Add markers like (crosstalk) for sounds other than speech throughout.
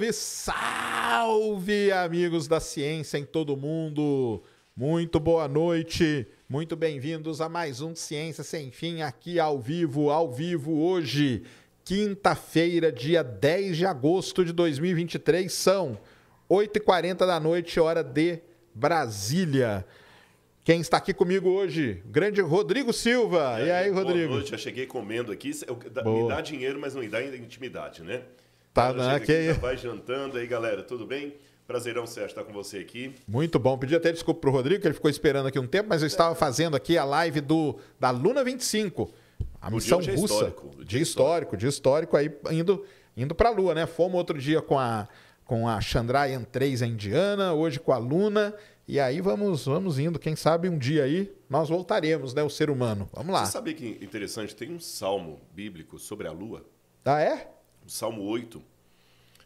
Salve, salve, amigos da ciência em todo mundo. Muito boa noite. Muito bem-vindos a mais um Ciência Sem Fim aqui ao vivo, ao vivo hoje, quinta-feira, dia 10 de agosto de 2023, são 8h40 da noite, hora de Brasília. Quem está aqui comigo hoje? O grande Rodrigo Silva. E aí, e aí Rodrigo? Boa noite, eu cheguei comendo aqui. É eu, me dá dinheiro, mas não me dá intimidade, né? Tá na que... Né? Vai jantando aí, galera. Tudo bem? Prazerão, Sérgio, estar com você aqui. Muito bom. Pedi até desculpa pro Rodrigo, que ele ficou esperando aqui um tempo, mas eu estava fazendo aqui a live do da Luna 25. A o missão dia é russa. Histórico, dia, dia histórico, dia histórico, aí indo, indo para a Lua, né? Fomos outro dia com a, com a Chandrayaan 3, a indiana, hoje com a Luna. E aí vamos, vamos indo. Quem sabe um dia aí nós voltaremos, né? O ser humano. Vamos lá. Você sabia que interessante? Tem um salmo bíblico sobre a Lua. Ah, é? do Salmo 8,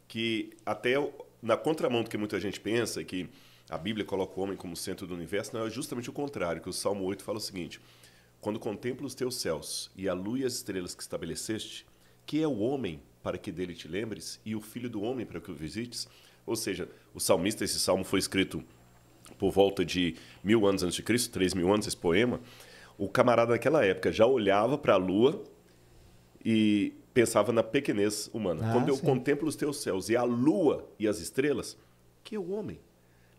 que até na contramão do que muita gente pensa, que a Bíblia coloca o homem como centro do universo, não é justamente o contrário, que o Salmo 8 fala o seguinte: Quando contemplo os teus céus e a lua e as estrelas que estabeleceste, que é o homem para que dele te lembres e o filho do homem para que o visites? Ou seja, o salmista, esse salmo foi escrito por volta de mil anos antes de Cristo, três mil anos, esse poema. O camarada naquela época já olhava para a lua e pensava na pequenez humana. Ah, Quando eu sim. contemplo os teus céus e a lua e as estrelas, que é o homem.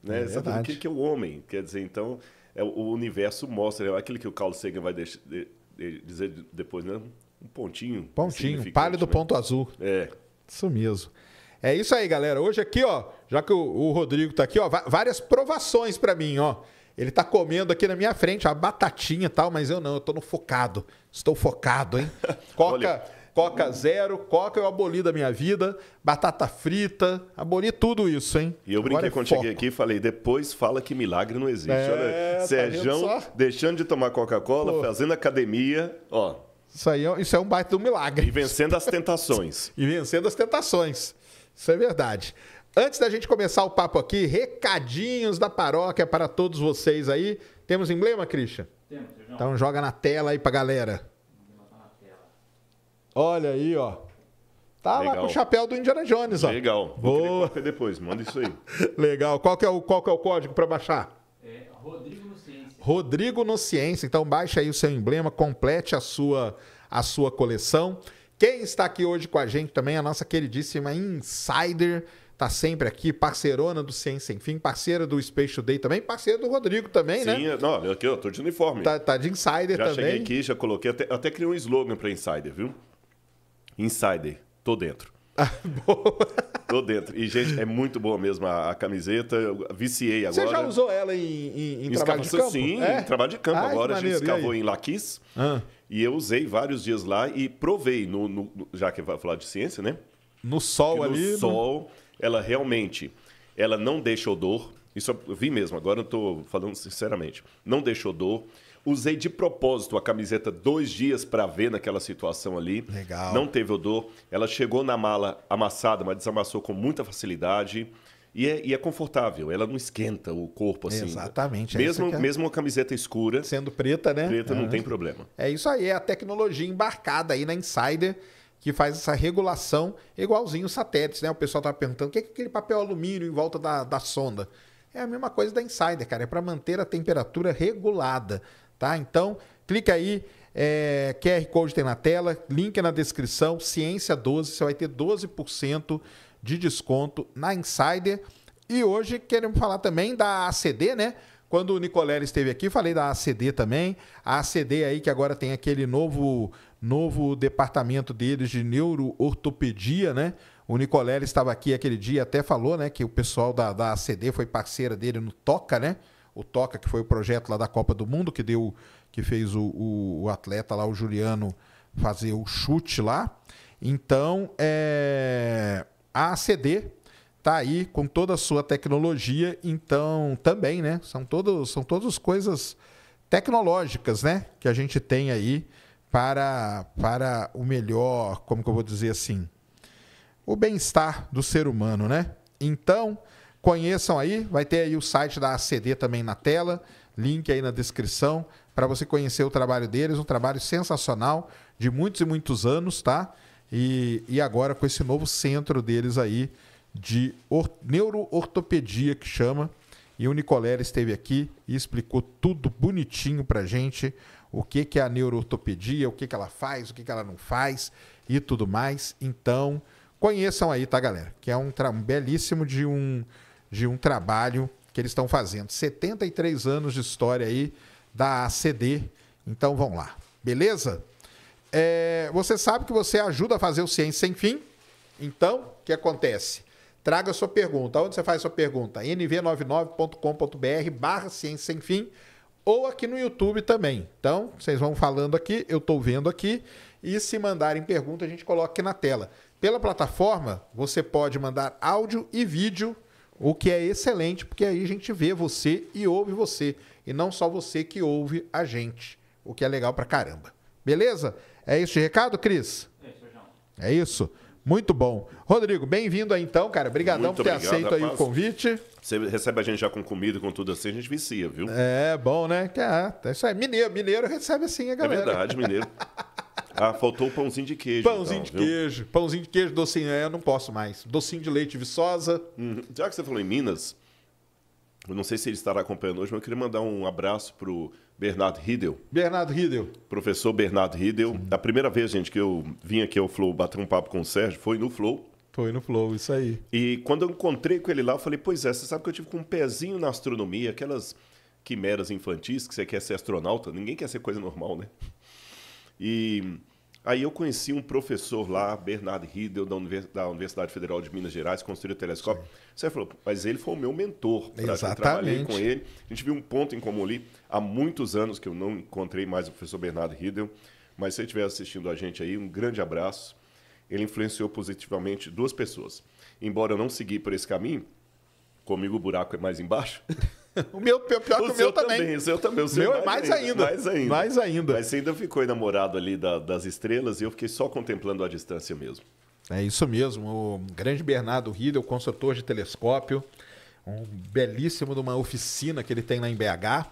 Né? É Sabe o que, é o homem? Quer dizer, então, é, o universo mostra, é aquilo que o Carl Sagan vai deixar, de, de, dizer depois, né? Um pontinho. Pontinho, pálido né? ponto azul. É. Isso mesmo. É isso aí, galera. Hoje aqui, ó, já que o, o Rodrigo está aqui, ó, várias provações para mim, ó. Ele tá comendo aqui na minha frente, a batatinha e tal, mas eu não, eu tô no focado. Estou focado, hein? (laughs) Coca. Olha, Coca zero, Coca eu aboli da minha vida, batata frita, aboli tudo isso, hein? E eu Agora brinquei é quando foco. cheguei aqui e falei, depois fala que milagre não existe. É, Olha, tá Sérgio tá deixando de tomar Coca-Cola, fazendo academia, ó. Isso, aí é, isso é um baita do milagre. E vencendo as tentações. (laughs) e vencendo as tentações. Isso é verdade. Antes da gente começar o papo aqui, recadinhos da paróquia para todos vocês aí. Temos emblema, Cristian? Temos, Então joga na tela aí pra galera. Olha aí, ó. Tá Legal. lá com o chapéu do Indiana Jones, ó. Legal. Vou Boa. depois, manda isso aí. (laughs) Legal. Qual que é o, qual que é o código para baixar? É Rodrigo no Ciência. Rodrigo no Ciência. Então baixa aí o seu emblema, complete a sua a sua coleção. Quem está aqui hoje com a gente também a nossa queridíssima Insider, tá sempre aqui, parceirona do Ciência enfim parceira do Space Today também, parceira do Rodrigo também, Sim, né? Sim, é, não, aqui eu tô de uniforme. Tá, tá de Insider já também. Já cheguei aqui, já coloquei, até, até criei um slogan para Insider, viu? Insider, tô dentro. (laughs) Ah, boa. Tô dentro. E, gente, é muito boa mesmo a, a camiseta. Eu viciei agora. Você já usou ela em, em, em trabalho de campo? Sim, é? em trabalho de campo. agora a gente escavou em Laquis. Ah. E eu usei vários dias lá e provei, no, no, já que vai falar de ciência, né? No sol ali. No né? sol, ela realmente ela não deixa odor. Isso eu vi mesmo, agora eu tô falando sinceramente. Não deixa odor. Usei de propósito a camiseta dois dias para ver naquela situação ali. Legal. Não teve odor. Ela chegou na mala amassada, mas desamassou com muita facilidade. E é, e é, confortável, ela não esquenta o corpo assim. Exatamente. É mesmo, é mesmo uma camiseta escura. Sendo preta, né? Preta é. não tem problema. É isso aí, é a tecnologia embarcada aí na Insider que faz essa regulação igualzinho os satélites, né? O pessoal tava perguntando o que é aquele papel alumínio em volta da, da sonda. É a mesma coisa da Insider, cara. É para manter a temperatura regulada. Tá? Então, clica aí, é, QR Code tem na tela, link é na descrição, Ciência 12, você vai ter 12% de desconto na Insider. E hoje queremos falar também da ACD, né? Quando o Nicolé esteve aqui, falei da ACD também. A ACD aí que agora tem aquele novo novo departamento deles de neuroortopedia, né? O Nicolé estava aqui aquele dia, até falou, né, que o pessoal da, da ACD foi parceira dele no Toca, né? o Toca, que foi o projeto lá da Copa do Mundo, que deu que fez o, o, o atleta lá, o Juliano, fazer o chute lá. Então, é, a ACD tá aí com toda a sua tecnologia, então também, né? São todos são todas coisas tecnológicas, né, que a gente tem aí para para o melhor, como que eu vou dizer assim, o bem-estar do ser humano, né? Então, Conheçam aí, vai ter aí o site da ACD também na tela, link aí na descrição, para você conhecer o trabalho deles, um trabalho sensacional, de muitos e muitos anos, tá? E, e agora com esse novo centro deles aí de or, neuroortopedia que chama. E o Nicolera esteve aqui e explicou tudo bonitinho para gente, o que, que é a neuroortopedia, o que, que ela faz, o que, que ela não faz e tudo mais. Então, conheçam aí, tá, galera? Que é um, um belíssimo de um de um trabalho que eles estão fazendo. 73 anos de história aí da ACD. Então vamos lá, beleza? É, você sabe que você ajuda a fazer o Ciência Sem Fim. Então, o que acontece? Traga a sua pergunta. Onde você faz a sua pergunta? nv99.com.br barra Ciência Sem Fim ou aqui no YouTube também. Então, vocês vão falando aqui, eu estou vendo aqui. E se mandarem pergunta, a gente coloca aqui na tela. Pela plataforma, você pode mandar áudio e vídeo o que é excelente, porque aí a gente vê você e ouve você. E não só você que ouve a gente. O que é legal pra caramba. Beleza? É isso de recado, Cris? É isso. É Muito bom. Rodrigo, bem-vindo aí então, cara. Obrigadão por ter obrigado, aceito rapaz. aí o convite. Você recebe a gente já com comida, e com tudo assim, a gente vicia, viu? É, bom, né? Que, é, é isso aí. Mineiro, mineiro recebe assim a é galera. É verdade, mineiro. (laughs) Ah, faltou o pãozinho de queijo. Pãozinho então, de viu? queijo. Pãozinho de queijo, docinho. É, não posso mais. Docinho de leite viçosa. Uhum. Já que você falou em Minas, eu não sei se ele estará acompanhando hoje, mas eu queria mandar um abraço para o Bernardo Riedel. Bernardo Riedel. Professor Bernardo Riedel. Sim. A primeira vez, gente, que eu vim aqui ao Flow bater um papo com o Sérgio foi no Flow. Foi no Flow, isso aí. E quando eu encontrei com ele lá, eu falei: Pois é, você sabe que eu tive com um pezinho na astronomia, aquelas quimeras infantis que você quer ser astronauta. Ninguém quer ser coisa normal, né? E aí eu conheci um professor lá, Bernardo Riedel, da, Univers da Universidade Federal de Minas Gerais, construiu o telescópio. Sim. Você falou, mas ele foi o meu mentor. Exatamente. Eu trabalhei com ele. A gente viu um ponto em comum ali. Há muitos anos que eu não encontrei mais o professor Bernardo Riedel. Mas se ele estiver assistindo a gente aí, um grande abraço. Ele influenciou positivamente duas pessoas. Embora eu não segui por esse caminho, comigo o buraco é mais embaixo. (laughs) O meu pior, pior o que o meu também. também. O seu também. O seu meu é mais, mais ainda, ainda, Mais ainda. Mais ainda. Mas você ainda ficou enamorado ali da, das estrelas e eu fiquei só contemplando a distância mesmo. É isso mesmo. O grande Bernardo o construtor de telescópio, um belíssimo de uma oficina que ele tem lá em BH.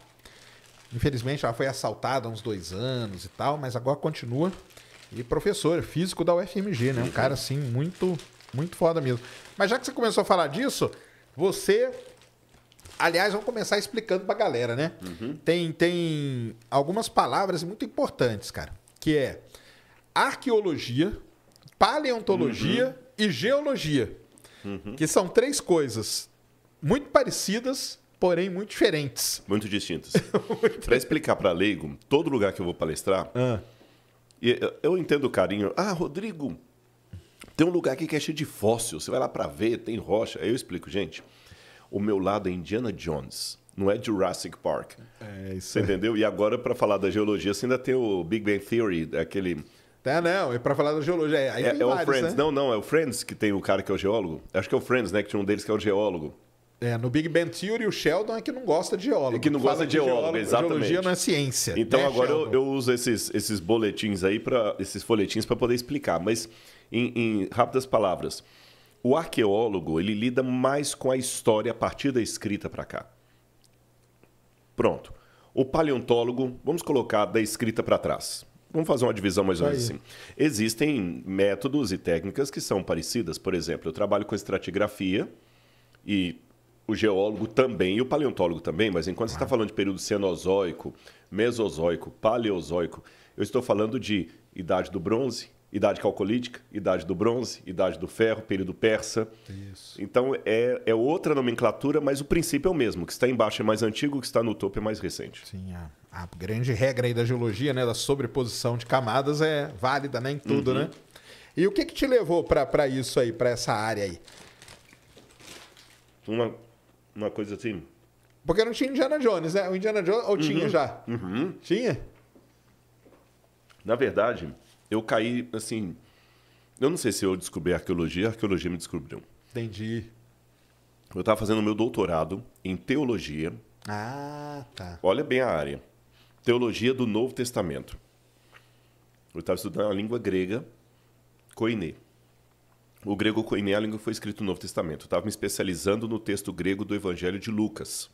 Infelizmente ela foi assaltada há uns dois anos e tal, mas agora continua. E professor, físico da UFMG, né? Um cara assim, muito, muito foda mesmo. Mas já que você começou a falar disso, você Aliás, vamos começar explicando pra galera, né? Uhum. Tem, tem algumas palavras muito importantes, cara, que é arqueologia, paleontologia uhum. e geologia, uhum. que são três coisas muito parecidas, porém muito diferentes. (laughs) Muito distintas. para explicar para leigo, todo lugar que eu vou palestrar, ah. eu entendo o carinho. Ah, Rodrigo, tem um lugar aqui que é cheio de fóssil, você vai lá para ver, tem rocha. Aí eu explico, gente o meu lado é Indiana Jones. Não é Jurassic Park. É isso. Você entendeu? E agora, para falar da geologia, você ainda tem o Big Bang Theory, é aquele. é não, é para falar da geologia. É, aí é, é vários, o Friends. Né? Não, não, é o Friends que tem o cara que é o geólogo. Acho que é o Friends, né? Que tinha um deles que é o geólogo. É, no Big Bang Theory, o Sheldon é que não gosta de geólogo. É que não gosta de geólogo, geólogo, exatamente. Geologia não é ciência. Então né, agora eu, eu, uso esses, esses boletins aí, para esses folhetins, para poder explicar. Mas, em, em rápidas palavras, o arqueólogo, ele lida mais com a história a partir da escrita para cá. Pronto. O paleontólogo, vamos colocar da escrita para trás. Vamos fazer uma divisão mais ou menos assim. Existem métodos e técnicas que são parecidas. Por exemplo, eu trabalho com estratigrafia e o geólogo também e o paleontólogo também, mas enquanto você está falando de período cenozoico, mesozoico, paleozoico, eu estou falando de idade do bronze, idade calcolítica, idade do bronze, idade do ferro, período persa. Isso. Então é, é outra nomenclatura, mas o princípio é o mesmo. O que está embaixo é mais antigo, o que está no topo é mais recente. Sim, a, a grande regra aí da geologia, né, da sobreposição de camadas é válida, né, em tudo, uhum. né? E o que que te levou para isso aí, para essa área aí? Uma, uma coisa assim. Porque não tinha Indiana Jones, né? O Indiana Jones ou uhum. tinha já? Uhum. Tinha? Na verdade, eu caí, assim. Eu não sei se eu descobri a arqueologia, a arqueologia me descobriu. Entendi. Eu estava fazendo meu doutorado em teologia. Ah, tá. Olha bem a área. Teologia do Novo Testamento. Eu estava estudando a língua grega, koiné. O grego koiné é a língua que foi escrita no Novo Testamento. Eu estava me especializando no texto grego do Evangelho de Lucas.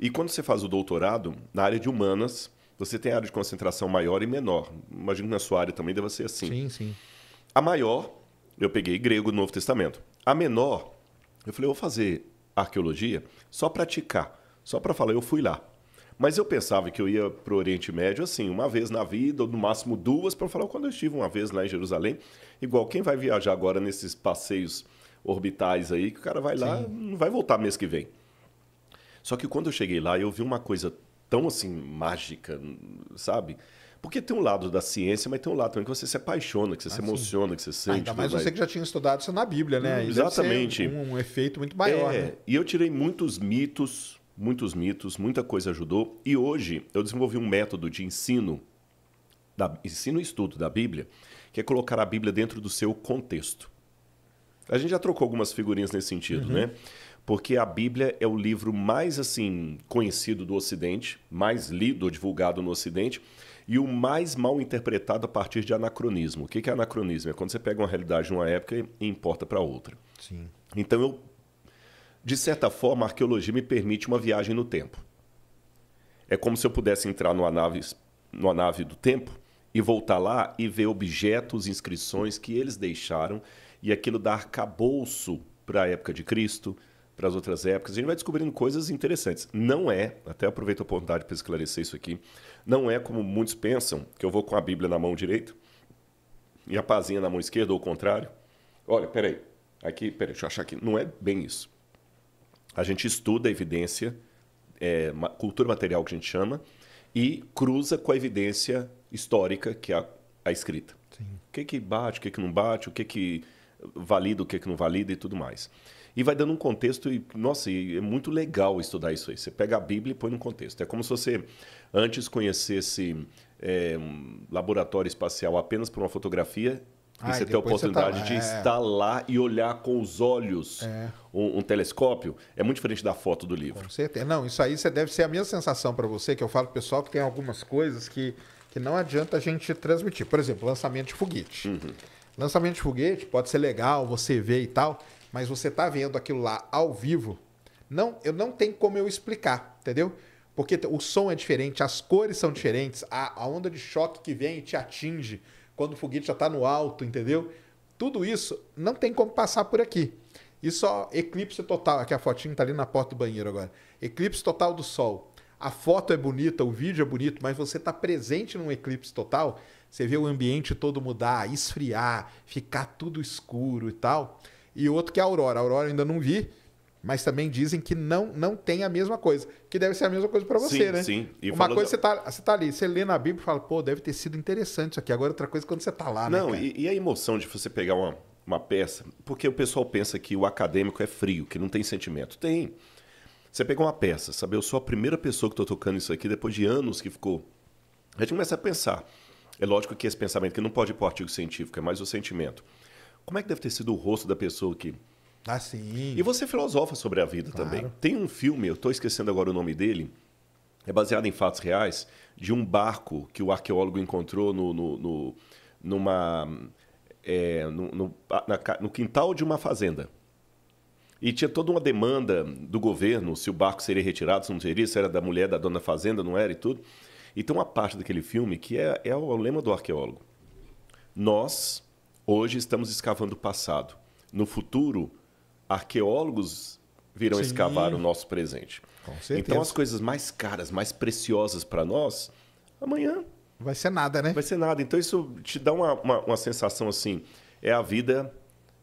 E quando você faz o doutorado, na área de humanas, você tem área de concentração maior e menor. Imagino que na sua área também deve ser assim. Sim, sim. A maior, eu peguei grego do Novo Testamento. A menor, eu falei, eu vou fazer arqueologia só praticar, só para falar, eu fui lá. Mas eu pensava que eu ia para o Oriente Médio assim, uma vez na vida, ou no máximo duas, para falar quando eu estive uma vez lá em Jerusalém. Igual quem vai viajar agora nesses passeios orbitais aí, que o cara vai lá, Sim. não vai voltar mês que vem. Só que quando eu cheguei lá, eu vi uma coisa tão assim mágica, sabe? Porque tem um lado da ciência, mas tem um lado também que você se apaixona, que você ah, se emociona, sim. que você sente. Ainda mais você que já tinha estudado isso na Bíblia, né? Hum, exatamente. Um, um, efeito muito maior. É, né? E eu tirei muitos mitos, muitos mitos, muita coisa ajudou. E hoje eu desenvolvi um método de ensino, da, ensino e estudo da Bíblia, que é colocar a Bíblia dentro do seu contexto. A gente já trocou algumas figurinhas nesse sentido, uhum. né? porque a Bíblia é o livro mais assim conhecido do Ocidente, mais lido ou divulgado no Ocidente e o mais mal interpretado a partir de anacronismo. O que é anacronismo? É quando você pega uma realidade de uma época e importa para outra. Sim. Então eu, de certa forma, a arqueologia me permite uma viagem no tempo. É como se eu pudesse entrar numa nave, numa nave do tempo e voltar lá e ver objetos, inscrições que eles deixaram e aquilo dar arcabouço para a época de Cristo, para as outras épocas. A gente vai descobrindo coisas interessantes. Não é, até aproveito a oportunidade para esclarecer isso aqui, não é como muitos pensam, que eu vou com a Bíblia na mão direita e a pazinha na mão esquerda, ou o contrário. Olha, peraí, aqui, peraí, deixa eu achar aqui. Não é bem isso. A gente estuda a evidência, é, cultura material que a gente chama, e cruza com a evidência histórica, que é a, a escrita. Sim. O que, que bate, o que, que não bate, o que, que valida, o que, que não valida e tudo mais e vai dando um contexto. E, nossa, é muito legal estudar isso aí. Você pega a Bíblia e põe no contexto. É como se você antes conhecesse é, um laboratório espacial apenas por uma fotografia e você tem a tá oportunidade tá de é. estar lá e olhar com os olhos é. um, um, telescópio, é muito diferente da foto do livro. Com certeza. Não, isso aí deve ser a minha sensação para você, que eu falo pro pessoal que tem algumas coisas que, que não adianta a gente transmitir. Por exemplo, lançamento de foguete. Uhum. Lançamento de foguete pode ser legal, você vê e tal, mas você está vendo aquilo lá ao vivo, não, eu não tem como eu explicar, entendeu? Porque o som é diferente, as cores são diferentes, a, a onda de choque que vem e te atinge quando o foguete já está no alto, entendeu? Tudo isso não tem como passar por aqui. Isso só eclipse total. Aqui a fotinha está ali na porta do banheiro agora. Eclipse total do sol. A foto é bonita, o vídeo é bonito, mas você está presente num eclipse total, você vê o ambiente todo mudar, esfriar, ficar tudo escuro e tal e outro que é a Aurora. A Aurora eu ainda não vi, mas também dizem que não não tem a mesma coisa. Que deve ser a mesma coisa para você, sim, né? Sim, sim. Uma coisa, da... você, tá, você tá ali, você lê na Bíblia e fala, pô, deve ter sido interessante isso aqui. Agora, outra coisa, é quando você tá lá, né, não, né, e, e, a emoção de você pegar uma, uma peça? Porque o pessoal pensa que o acadêmico é frio, que não tem sentimento. Tem. Você pega uma peça, sabe? Eu sou a primeira pessoa que tô tocando isso aqui depois de anos que ficou. A gente começa a pensar. É lógico que esse pensamento que não pode ir para o artigo científico, é mais o sentimento. Como é que deve ter sido o rosto da pessoa que. Ah, sim. E você filosofa sobre a vida claro. também. Tem um filme, eu estou esquecendo agora o nome dele, é baseado em fatos reais, de um barco que o arqueólogo encontrou no, no, no numa, é, no, no, na, no quintal de uma fazenda. E tinha toda uma demanda do governo se o barco seria retirado, se não seria, se era da mulher da dona fazenda, não era e tudo. E tem uma parte daquele filme que é, é o lema do arqueólogo. Nós, Hoje estamos escavando o passado. No futuro, arqueólogos virão Sim. escavar o nosso presente. Então, as coisas mais caras, mais preciosas para nós, amanhã. Vai ser nada, né? Vai ser nada. Então, isso te dá uma, uma, uma sensação assim: é a vida.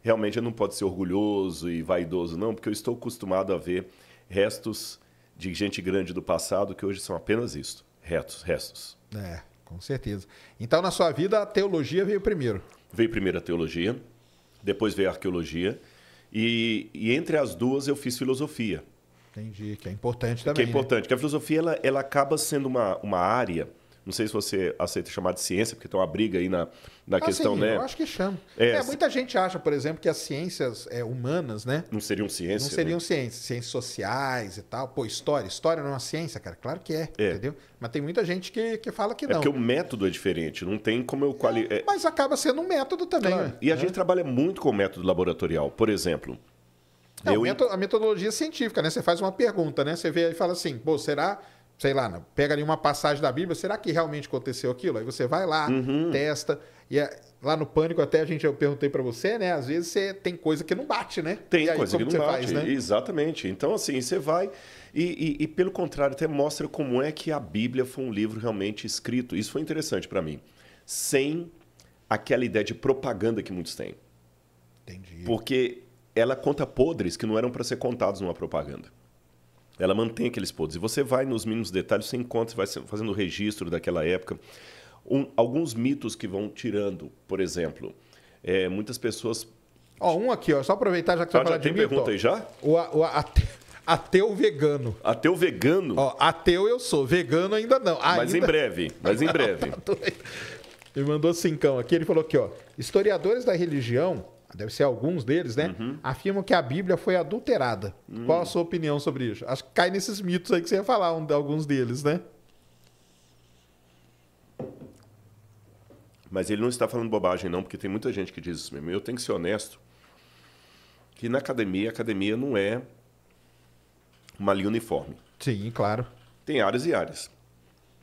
Realmente, eu não pode ser orgulhoso e vaidoso, não, porque eu estou acostumado a ver restos de gente grande do passado que hoje são apenas isso, retos, restos. É. Com certeza. Então, na sua vida, a teologia veio primeiro. Veio primeiro a teologia, depois veio a arqueologia, e, e entre as duas eu fiz filosofia. Entendi, que é importante também. Que é né? importante, né? que a filosofia ela, ela acaba sendo uma, uma área não sei se você aceita chamar de ciência, porque tem uma briga aí na, na ah, questão, sim, né? Eu acho que chama. É, é, muita gente acha, por exemplo, que as ciências é, humanas, né? Não seriam ciências. Não seriam né? ciências, ciências sociais e tal. Pô, história. História não é uma ciência, cara. Claro que é, é. entendeu? Mas tem muita gente que, que fala que é não. É porque o método é diferente, não tem como eu quali... É, é mas acaba sendo um método também. Claro. Né? E a gente trabalha muito com o método laboratorial. Por exemplo. eu... A metodologia científica, né? Você faz uma pergunta, né? Você vê e fala assim, pô, será sei lá, pega ali uma passagem da Bíblia, será que realmente aconteceu aquilo? Aí você vai lá, uhum. testa. E é, lá no pânico até a gente eu perguntei para você, né? Às vezes você tem coisa que não bate, né? Tem aí, coisa que não bate, faz, né? exatamente. Então assim você vai e, e, e, pelo contrário até mostra como é que a Bíblia foi um livro realmente escrito. Isso foi interessante para mim, sem aquela ideia de propaganda que muitos têm. Entendi. Porque ela conta podres que não eram para ser contados numa propaganda. Ela mantém aqueles podres. E você vai nos mínimos detalhes, você encontra, vai fazendo registro daquela época. Um, alguns mitos que vão tirando, por exemplo, é, muitas pessoas. Ó, um aqui, ó, só aproveitar já que você ah, já tem mito, pergunta aí já? O, o ateu, ateu vegano. Ateu vegano? Ó, ateu eu sou, vegano ainda não. Ainda... Mas em breve, mas em (laughs) breve. Ele mandou cincão aqui, ele falou aqui, ó. Historiadores da religião deve ser alguns deles, né? Uhum. Afirmam que a Bíblia foi adulterada. Uhum. Qual a sua opinião sobre isso? Acho que cai nesses mitos aí que você ia falar, um, de alguns deles, né? Mas ele não está falando bobagem, não, porque tem muita gente que diz isso mesmo. Eu tenho que ser honesto que na academia, a academia não é uma linha uniforme. Sim, claro. Tem áreas e áreas.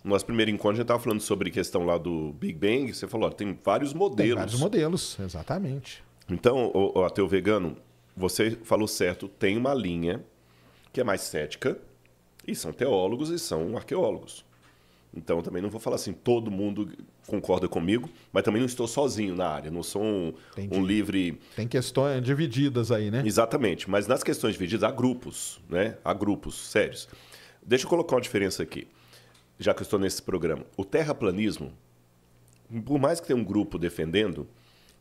No nosso primeiro encontro, a gente estava falando sobre questão lá do Big Bang. Você falou, tem vários modelos. Tem vários modelos, exatamente. Então, o, o ateu vegano, você falou certo, tem uma linha que é mais cética, e são teólogos e são arqueólogos. Então também não vou falar assim, todo mundo concorda comigo, mas também não estou sozinho na área, não sou um, um livre. Tem questões divididas aí, né? Exatamente, mas nas questões divididas há grupos, né? Há grupos sérios. Deixa eu colocar uma diferença aqui, já que eu estou nesse programa. O terraplanismo, por mais que tenha um grupo defendendo,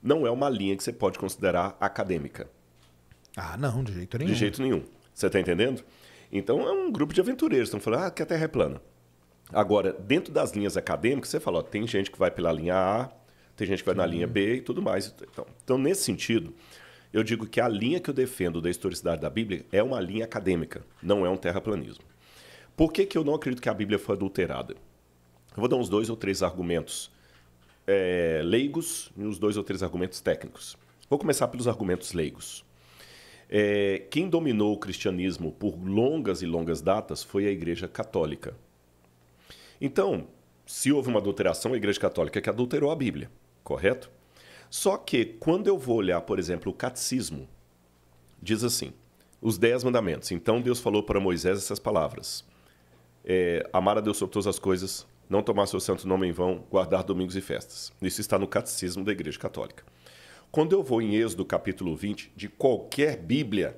não é uma linha que você pode considerar acadêmica. Ah, não, de jeito nenhum. De jeito nenhum. Você está entendendo? Então é um grupo de aventureiros. Estão falando ah, que a Terra é plana. Agora, dentro das linhas acadêmicas, você fala, ó, tem gente que vai pela linha A, tem gente que vai Sim. na linha B e tudo mais. Então, então, nesse sentido, eu digo que a linha que eu defendo da historicidade da Bíblia é uma linha acadêmica, não é um terraplanismo. Por que, que eu não acredito que a Bíblia foi adulterada? Eu vou dar uns dois ou três argumentos é, leigos e uns dois ou três argumentos técnicos. Vou começar pelos argumentos leigos. É, quem dominou o cristianismo por longas e longas datas foi a Igreja Católica. Então, se houve uma adulteração, a Igreja Católica é que adulterou a Bíblia, correto? Só que quando eu vou olhar, por exemplo, o catecismo, diz assim: os dez mandamentos. Então Deus falou para Moisés essas palavras: é, amar a Deus sobre todas as coisas, não tomar seu santo nome em vão, guardar domingos e festas. Isso está no Catecismo da Igreja Católica. Quando eu vou em Êxodo capítulo 20, de qualquer Bíblia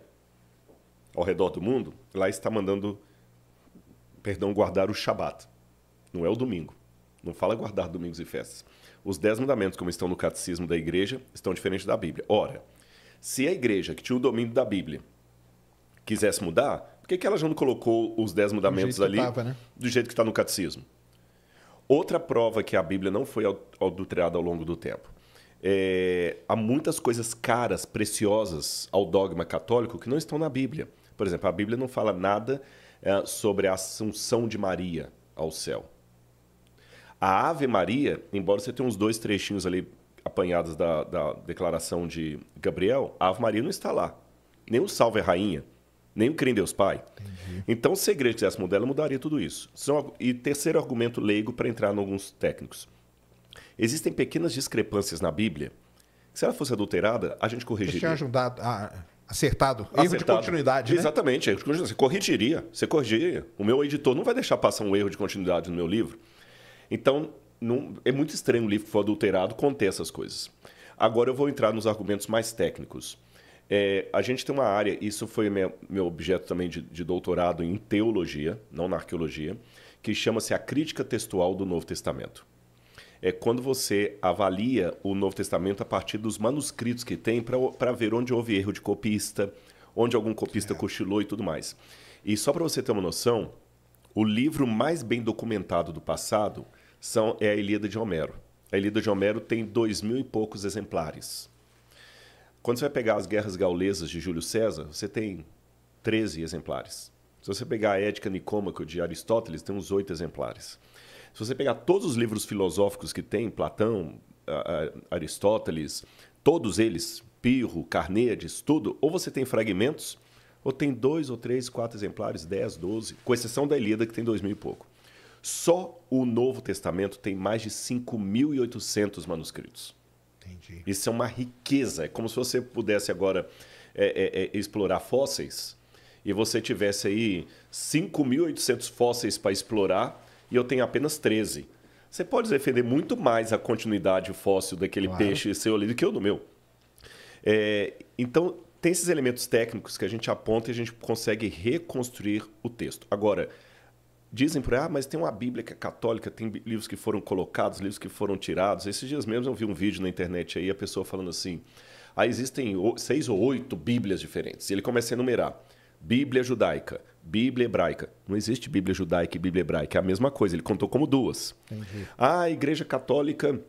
ao redor do mundo, lá está mandando, perdão, guardar o Shabat. Não é o domingo. Não fala guardar domingos e festas. Os dez mandamentos, como estão no catecismo da igreja, estão diferentes da Bíblia. Ora, se a igreja, que tinha o domínio da Bíblia, quisesse mudar, por que, ela já não colocou os dez mandamentos ali tava, né? do jeito que está no catecismo? Outra prova que a Bíblia não foi adulterada ao longo do tempo. É, há muitas coisas caras, preciosas ao dogma católico que não estão na Bíblia. Por exemplo, a Bíblia não fala nada é, sobre a assunção de Maria ao céu. A Ave Maria, embora você tenha uns dois trechinhos ali apanhados da, da declaração de Gabriel, a Ave Maria não está lá. Nem o Salve é Rainha nem o em Deus Pai. Entendi. Então, se a igreja tivesse modelo mudaria tudo isso. E terceiro argumento leigo para entrar em alguns técnicos. Existem pequenas discrepâncias na Bíblia. Se ela fosse adulterada, a gente corrigiria. Tinha ajudado, acertado. acertado. Erro de continuidade. Né? Exatamente. Né? Você corrigiria. Você corrigiria. O meu editor não vai deixar passar um erro de continuidade no meu livro. Então, não, é muito estranho o livro que for adulterado conter essas coisas. Agora eu vou entrar nos argumentos mais técnicos. É, a gente tem uma área, isso foi meu objeto também de, de, doutorado em teologia, não na arqueologia, que chama-se a crítica textual do Novo Testamento. É quando você avalia o Novo Testamento a partir dos manuscritos que tem para ver onde houve erro de copista, onde algum copista é. cochilou e tudo mais. E só para você ter uma noção, o livro mais bem documentado do passado são, é a Ilíada de Homero. A Ilíada de Homero tem dois mil e poucos exemplares. Quando você vai pegar as Guerras Gaulesas de Júlio César, você tem 13 exemplares. Se você pegar a Ética Nicômaco de Aristóteles, tem uns 8 exemplares. Se você pegar todos os livros filosóficos que tem, Platão, Aristóteles, todos eles, Pirro, Carneades, tudo, ou você tem fragmentos, ou tem dois ou três, quatro exemplares, 10, 12, com exceção da Ilíada, que tem dois mil e pouco. Só o Novo Testamento tem mais de 5.800 manuscritos. Entendi. Isso é uma riqueza. É como se você pudesse agora é, é, é explorar fósseis e você tivesse aí 5.800 fósseis para explorar e eu tenho apenas 13. Você pode defender muito mais a continuidade fóssil daquele claro. peixe seu ali do que o do meu. É, então, tem esses elementos técnicos que a gente aponta e a gente consegue reconstruir o texto. Agora, Dizem por aí, ah, mas tem uma Bíblia que é católica, tem livros que foram colocados, livros que foram tirados. Esses dias mesmo eu vi um vídeo na internet aí, a pessoa falando assim: ah, existem seis ou oito Bíblias diferentes. E ele começa a enumerar: Bíblia judaica, Bíblia hebraica. Não existe Bíblia judaica e Bíblia hebraica, é a mesma coisa, ele contou como duas. Ah, a Igreja Católica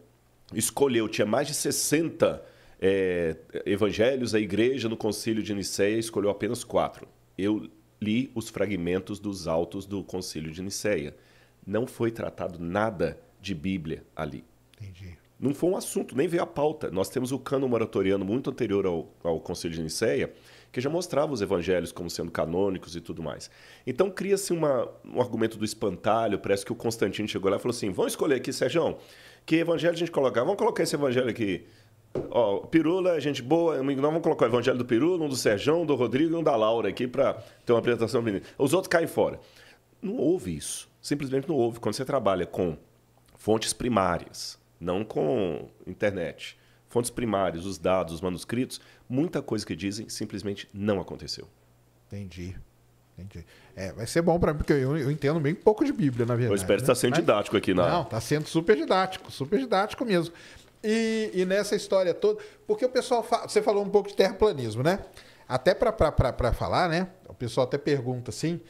escolheu, tinha mais de 60 é, eh, evangelhos, a igreja no concílio de Nicéia escolheu apenas quatro. Eu li os fragmentos dos autos do Concílio de Nicéia. Não foi tratado nada de Bíblia ali. Entendi. Não foi um assunto, nem veio à pauta. Nós temos o cano moratoriano muito anterior ao, ao Concílio de Nicéia, que já mostrava os evangelhos como sendo canônicos e tudo mais. Então cria-se um argumento do espantalho, parece que o Constantino chegou lá e falou assim: vamos escolher aqui, Sérgio, que evangelho a gente colocar? Vamos colocar esse evangelho aqui. Ó, Pirula é gente boa. Nós vamos colocar o Evangelho do Pirula, um do Serjão, um do Rodrigo e um da Laura aqui para ter uma apresentação bonita. Os outros caem fora. Não houve isso. Simplesmente não houve. Quando você trabalha com fontes primárias, não com internet, fontes primárias, os dados, os manuscritos, muita coisa que dizem simplesmente não aconteceu. Entendi. Entendi. É, vai ser bom para mim, porque eu, eu, entendo bem pouco de Bíblia, na verdade. Eu espero né? estar tá sendo didático aqui, Não, está sendo super didático, super didático mesmo. E, e nessa história toda, porque o pessoal. Fa... Você falou um pouco de terraplanismo, né? Até para falar, né? O pessoal até pergunta assim.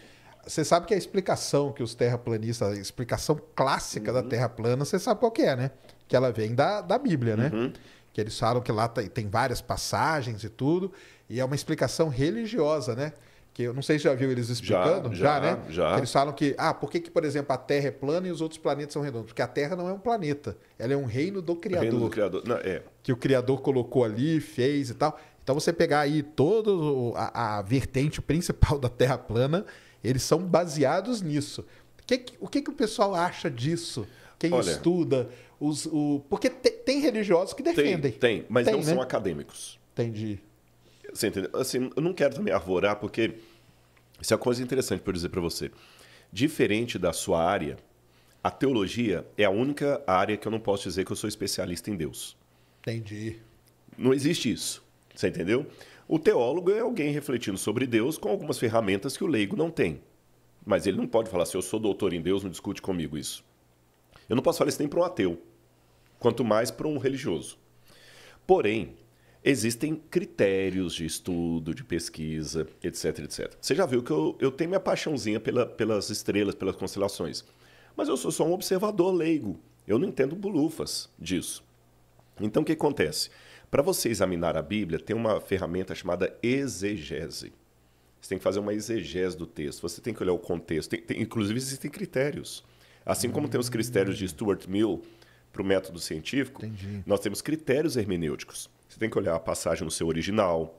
Você sabe que a explicação que os terraplanistas, a explicação clássica uhum. da Terra plana, você sabe qual que é, né? Que ela vem da, da Bíblia, né? Uhum. Que eles falam que lá tem várias passagens e tudo, e é uma explicação religiosa, né? que eu não sei se já viu eles explicando, já, já, já né? Já. Eles falam que, ah, por que, que, por exemplo, a Terra é plana e os outros planetas são redondos? Porque a Terra não é um planeta, ela é um reino do Criador. Reino do Criador, não, é. Que o Criador colocou ali, fez e tal. Então você pegar aí toda a, a vertente principal da Terra plana, eles são baseados nisso. Que que, o que, que o pessoal acha disso? Quem Olha, estuda? Os, o, porque te, tem religiosos que defendem. Tem, tem mas tem, não né? são acadêmicos. Entendi. Você entendeu? Assim, eu não quero também arvorar, porque isso é uma coisa interessante para dizer para você. Diferente da sua área, a teologia é a única área que eu não posso dizer que eu sou especialista em Deus. Entendi. Não existe isso. Você entendeu? O teólogo é alguém refletindo sobre Deus com algumas ferramentas que o leigo não tem. Mas ele não pode falar assim, eu sou doutor em Deus, não discute comigo isso. Eu não posso falar isso nem para um ateu, quanto mais para um religioso. Porém, existem critérios de estudo, de pesquisa, etc, etc. Você já viu que eu, eu tenho minha paixãozinha pela, pelas estrelas, pelas constelações. Mas eu sou só um observador leigo. Eu não entendo bulufas disso. Então, o que acontece? Para você examinar a Bíblia, tem uma ferramenta chamada exegese. Você tem que fazer uma exegese do texto, você tem que olhar o contexto. Tem, tem, inclusive, existem critérios. Assim como tem os hum. critérios de Stuart Mill para o método científico, Entendi. nós temos critérios hermenêuticos. Você tem que olhar a passagem no seu original.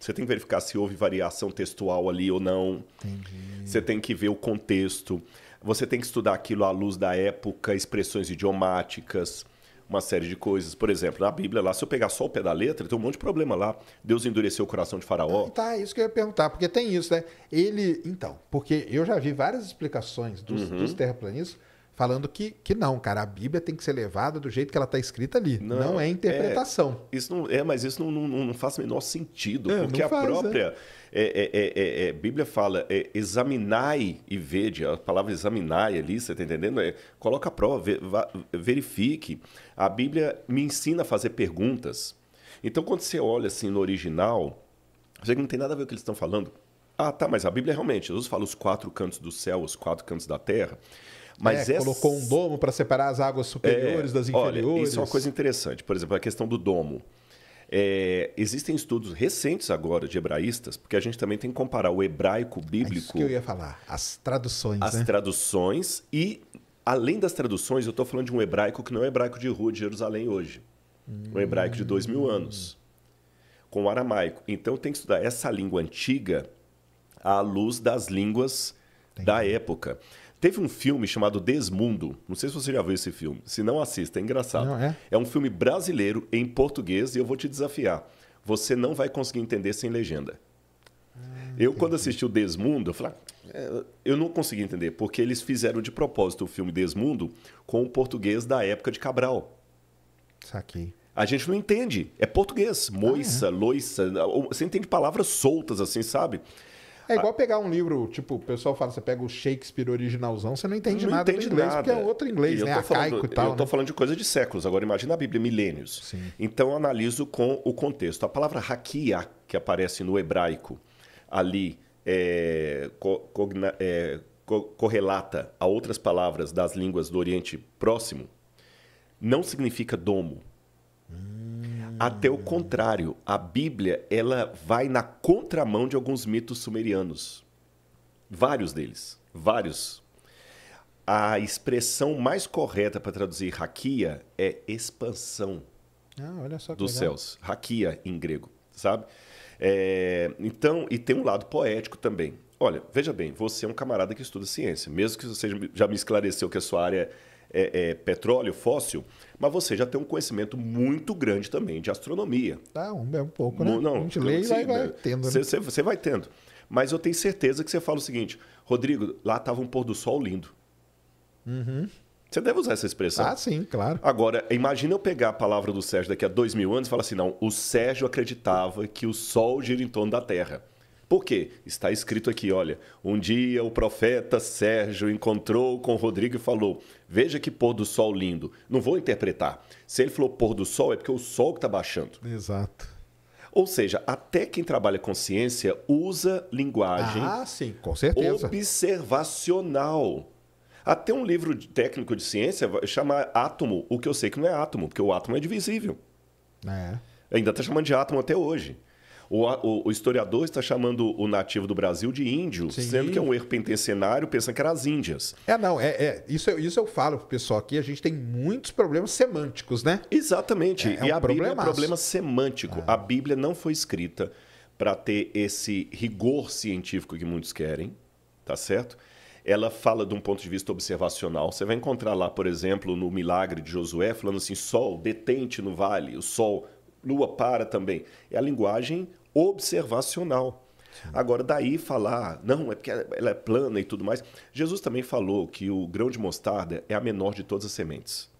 Você tem que verificar se houve variação textual ali ou não. Entendi. Você tem que ver o contexto. Você tem que estudar aquilo à luz da época, expressões idiomáticas, uma série de coisas. Por exemplo, na Bíblia, lá, se eu pegar só o pé da letra, tem um monte de problema lá. Deus endureceu o coração de Faraó. Tá, tá isso que eu ia perguntar, porque tem isso, né? Ele. Então, porque eu já vi várias explicações dos, uhum. dos terraplanistas falando que, que não, cara, a Bíblia tem que ser levada do jeito que ela está escrita ali. Não, não é, é interpretação. É, isso não é, mas isso não, não, não faz o menor sentido, é, porque a própria é, é, é. Bíblia fala examinai e vede, a palavra examinai ali, você está entendendo? É, coloca a prova, ver, verifique. A Bíblia me ensina a fazer perguntas. Então, quando você olha assim no original, você não tem nada a ver com o que eles estão falando. Ah, tá, mas a Bíblia realmente, Jesus fala os quatro cantos do céu, os quatro cantos da terra. Mas é, essa... Colocou um domo para separar as águas superiores é, das inferiores. Olha, isso é uma coisa interessante. Por exemplo, a questão do domo. É, existem estudos recentes agora de hebraístas, porque a gente também tem que comparar o hebraico bíblico. É isso que eu ia falar, as traduções. As né? traduções e, além das traduções, eu estou falando de um hebraico que não é hebraico de rua de Jerusalém hoje. Hum. Um hebraico de dois mil hum. anos, com o aramaico. Então tem que estudar essa língua antiga à luz das línguas Entendi. da época. Teve um filme chamado Desmundo. Não sei se você já viu esse filme. Se não, assista. É engraçado. Não, é? é um filme brasileiro em português e eu vou te desafiar. Você não vai conseguir entender sem legenda. Ah, eu, quando assisti o Desmundo, eu falei, ah, é, eu não consegui entender, porque eles fizeram de propósito o filme Desmundo com o português da época de Cabral. Saquei. A gente não entende. É português. Moissa, ah, é. loiça. Você entende palavras soltas, assim, sabe? É ah. igual pegar um livro, tipo, o pessoal fala, você pega o Shakespeare originalzão, você não entende não nada entende do inglês, nada. porque é outro inglês, né? Arcaico falando, e tal. Eu estou né? falando de coisa de séculos, agora imagina a Bíblia, milênios. Sim. Então eu analiso com o contexto. A palavra hakia, que aparece no hebraico, ali, é, cogna, é, co correlata a outras palavras das línguas do Oriente Próximo, não significa domo. Hum. Até o contrário, a Bíblia ela vai na contramão de alguns mitos sumerianos. Vários deles, vários. A expressão mais correta para traduzir raquia é expansão ah, dos céus. Raquia em grego, sabe? É, então, e tem um lado poético também. Olha, veja bem, você é um camarada que estuda ciência, mesmo que você já me esclareceu que a sua área é, é, petróleo fóssil, mas você já tem um conhecimento muito grande também de astronomia. Ah, um, é um pouco, né? Não, a gente lê e vai, né? vai tendo. Você né? vai tendo. Mas eu tenho certeza que você fala o seguinte, Rodrigo, lá estava um pôr do sol lindo. Uhum. Você deve usar essa expressão. Ah, sim, claro. Agora, imagina eu pegar a palavra do Sérgio daqui a dois mil anos e falar assim, não, o Sérgio acreditava que o Sol gira em torno da Terra. Por quê? Está escrito aqui, olha. Um dia o profeta Sérgio encontrou com Rodrigo e falou: Veja que pôr do sol lindo. Não vou interpretar. Se ele falou pôr do sol, é porque o sol que está baixando. Exato. Ou seja, até quem trabalha com ciência usa linguagem ah, sim, com certeza. observacional. Até um livro técnico de ciência chama átomo, o que eu sei que não é átomo, porque o átomo é divisível. É. Ainda está chamando de átomo até hoje. O, o, o, historiador está chamando o nativo do Brasil de índio, Sim. sendo que é um erro pensa pensando que era as índias. É, não, é, é. Isso, isso eu falo pro pessoal aqui, a gente tem muitos problemas semânticos, né? Exatamente. É, é e um a Bíblia é um problema semântico. É. A Bíblia não foi escrita para ter esse rigor científico que muitos querem, tá certo? Ela fala de um ponto de vista observacional. Você vai encontrar lá, por exemplo, no milagre de Josué, falando assim: sol, detente no vale, o sol lua para também. É a linguagem observacional. Agora, daí falar, não, é porque ela é plana e tudo mais. Jesus também falou que o grão de mostarda é a menor de todas as sementes.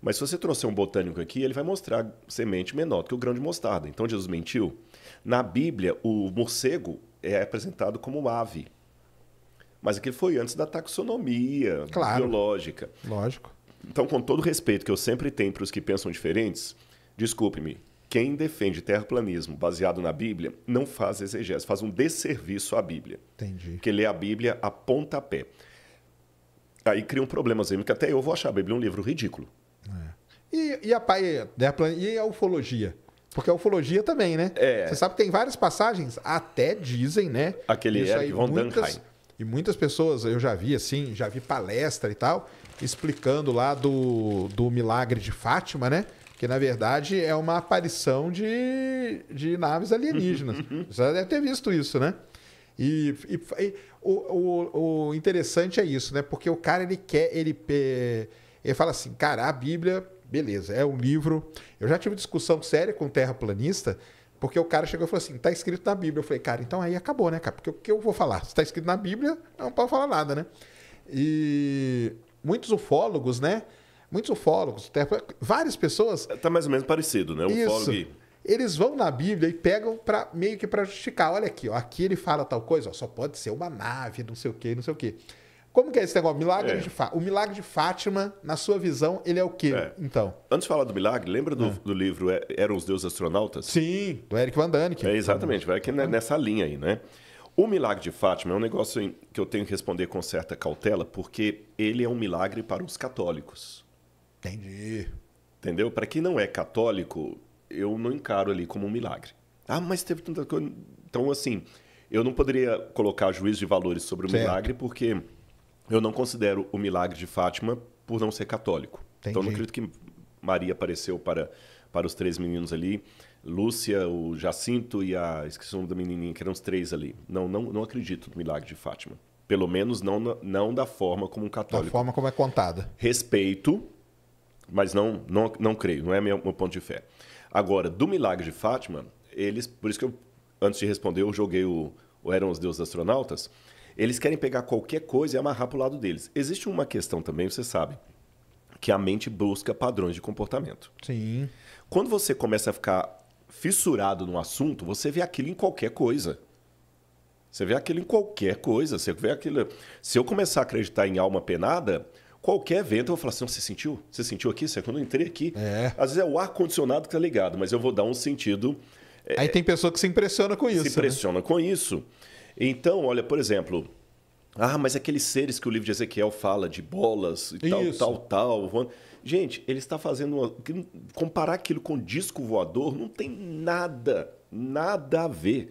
Mas se você trouxer um botânico aqui, ele vai mostrar semente menor do que o grão de mostarda. Então Jesus mentiu. Na Bíblia, o morcego é apresentado como ave. Mas aquilo foi antes da taxonomia claro. biológica. Lógico. Então, com todo o respeito que eu sempre tenho para os que pensam diferentes, desculpe-me, quem defende terraplanismo baseado na Bíblia não faz exegese, faz um desserviço à Bíblia. Entendi. Porque lê a Bíblia a pontapé. Aí cria um problemazinho, que até eu vou achar a Bíblia um livro ridículo. É. E, e, a, e, e a ufologia? Porque a ufologia também, né? É. Você sabe que tem várias passagens, até dizem, né? Aquele é von Dunheim. E muitas pessoas, eu já vi assim, já vi palestra e tal, explicando lá do, do milagre de Fátima, né? Que na verdade é uma aparição de, de naves alienígenas. (laughs) Você deve ter visto isso, né? E, e, e o, o, o, interessante é isso, né? Porque o cara ele quer, ele, ele fala assim, cara, a Bíblia, beleza, é um livro. Eu já tive discussão séria com o terraplanista, porque o cara chegou e falou assim: tá escrito na Bíblia. Eu falei, cara, então aí acabou, né, cara? Porque o que eu vou falar? Se tá escrito na Bíblia, não posso falar nada, né? E muitos ufólogos, né? Muitos ufólogos, várias pessoas. Está é, mais ou menos parecido, né? Isso. ufólogo. Eles vão na Bíblia e pegam para meio que para justificar. Olha aqui, ó, aqui ele fala tal coisa, ó, só pode ser uma nave, não sei o quê, não sei o quê. Como que é esse negócio? Milagre é. de Fá... O milagre de Fátima, na sua visão, ele é o quê, é. então? Antes de falar do milagre, lembra do, é. do livro é, Eram os Deuses Astronautas? Sim, do Eric Van É, exatamente, vai aqui nessa linha aí, né? O milagre de Fátima é um negócio que eu tenho que responder com certa cautela, porque ele é um milagre para os católicos. Entendi. Entendeu? Para quem não é católico, eu não encaro ali como um milagre. Ah, mas teve tanta coisa. Então, assim, eu não poderia colocar juízo de valores sobre o certo. milagre, porque eu não considero o milagre de Fátima por não ser católico. Entendi. Então, eu não acredito que Maria apareceu para, para os três meninos ali. Lúcia, o Jacinto e a. Esqueci o nome da menininha, que eram os três ali. Não, não, não acredito no milagre de Fátima. Pelo menos não, não da forma como um católico. Da forma como é contada. Respeito, mas não, não, não creio, não é meu, meu ponto de fé. Agora, do milagre de Fátima, eles, por isso que eu, antes de responder, eu joguei o, o Eram os Deuses Astronautas, eles querem pegar qualquer coisa e amarrar para o lado deles. Existe uma questão também, você sabe, que a mente busca padrões de comportamento. Sim. Quando você começa a ficar fissurado no assunto, você vê aquilo em qualquer coisa. Você vê aquilo em qualquer coisa. Você vê aquilo. Se eu começar a acreditar em alma penada, qualquer vento, eu vou falar assim: você sentiu? Você sentiu aqui? Você, é quando eu entrei aqui, é. às vezes é o ar-condicionado que tá ligado, mas eu vou dar um sentido. É, Aí tem pessoa que se impressiona com isso. Se né? impressiona né? com isso. Então, olha, por exemplo, ah, mas aqueles seres que o livro de Ezequiel fala de bolas e tal, Isso. tal, tal. Voando. Gente, ele está fazendo. Uma... Comparar aquilo com disco voador não tem nada, nada a ver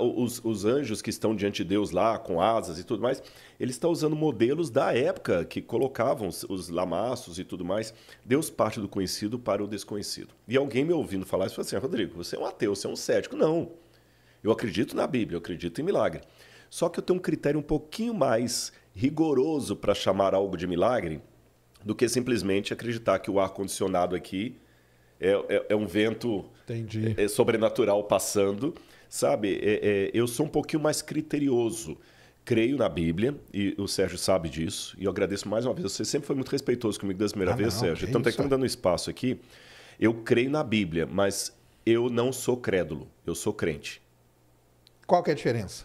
os, os anjos que estão diante de Deus lá, com asas e tudo mais, ele está usando modelos da época que colocavam os lamaços e tudo mais. Deus parte do conhecido para o desconhecido. E alguém me ouvindo falar isso falou assim: ah, Rodrigo, você é um ateu, você é um cético. Não. Eu acredito na Bíblia, eu acredito em milagre. Só que eu tenho um critério um pouquinho mais rigoroso para chamar algo de milagre do que simplesmente acreditar que o ar-condicionado aqui é, é, é, um vento é, sobrenatural passando Sabe, é, é, eu sou um pouquinho mais criterioso. Creio na Bíblia, e o Sérgio sabe disso, e eu agradeço mais uma vez. Você sempre foi muito respeitoso comigo desde a primeira ah, vez, não, Sérgio. Então, até que é é. dando espaço aqui. Eu creio na Bíblia, mas eu não sou crédulo, eu sou crente. Qual que é a diferença?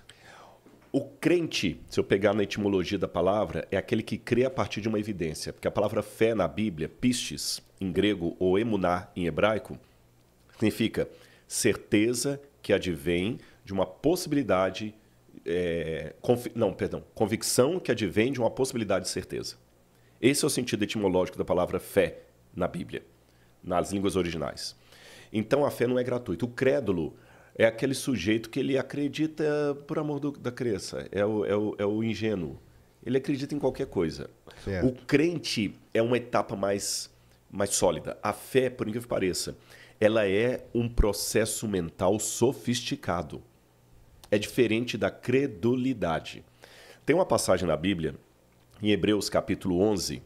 O crente, se eu pegar na etimologia da palavra, é aquele que crê a partir de uma evidência. Porque a palavra fé na Bíblia, pistis, em grego, ou emuná, em hebraico, significa certeza que advém de uma possibilidade. É, não, perdão. Convicção que advém de uma possibilidade de certeza. Esse é o sentido etimológico da palavra fé na Bíblia, nas línguas originais. Então a fé não é gratuita. O crédulo é aquele sujeito que ele acredita por amor do, da crença, é o, é, o, é o ingênuo. Ele acredita em qualquer coisa. Certo. O crente é uma etapa mais, mais sólida. A fé, por incrível que pareça, ela é um processo mental sofisticado. É diferente da credulidade. Tem uma passagem na Bíblia, em Hebreus capítulo 11,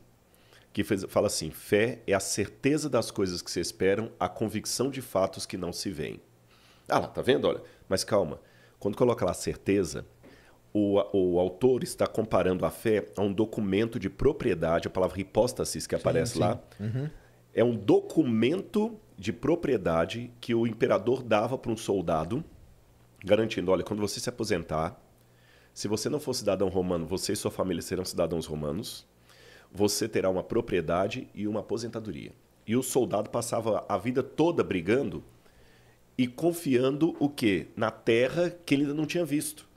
que fala assim: fé é a certeza das coisas que se esperam, a convicção de fatos que não se veem. Ah lá, tá vendo? Olha, mas calma. Quando coloca lá certeza, o, o autor está comparando a fé a um documento de propriedade, a palavra hipóstasis que aparece sim, sim. lá. Uhum. É um documento de propriedade que o imperador dava para um soldado, garantindo: olha, quando você se aposentar, se você não for cidadão romano, você e sua família serão cidadãos romanos, você terá uma propriedade e uma aposentadoria. E o soldado passava a vida toda brigando e confiando o quê? Na terra que ele ainda não tinha visto.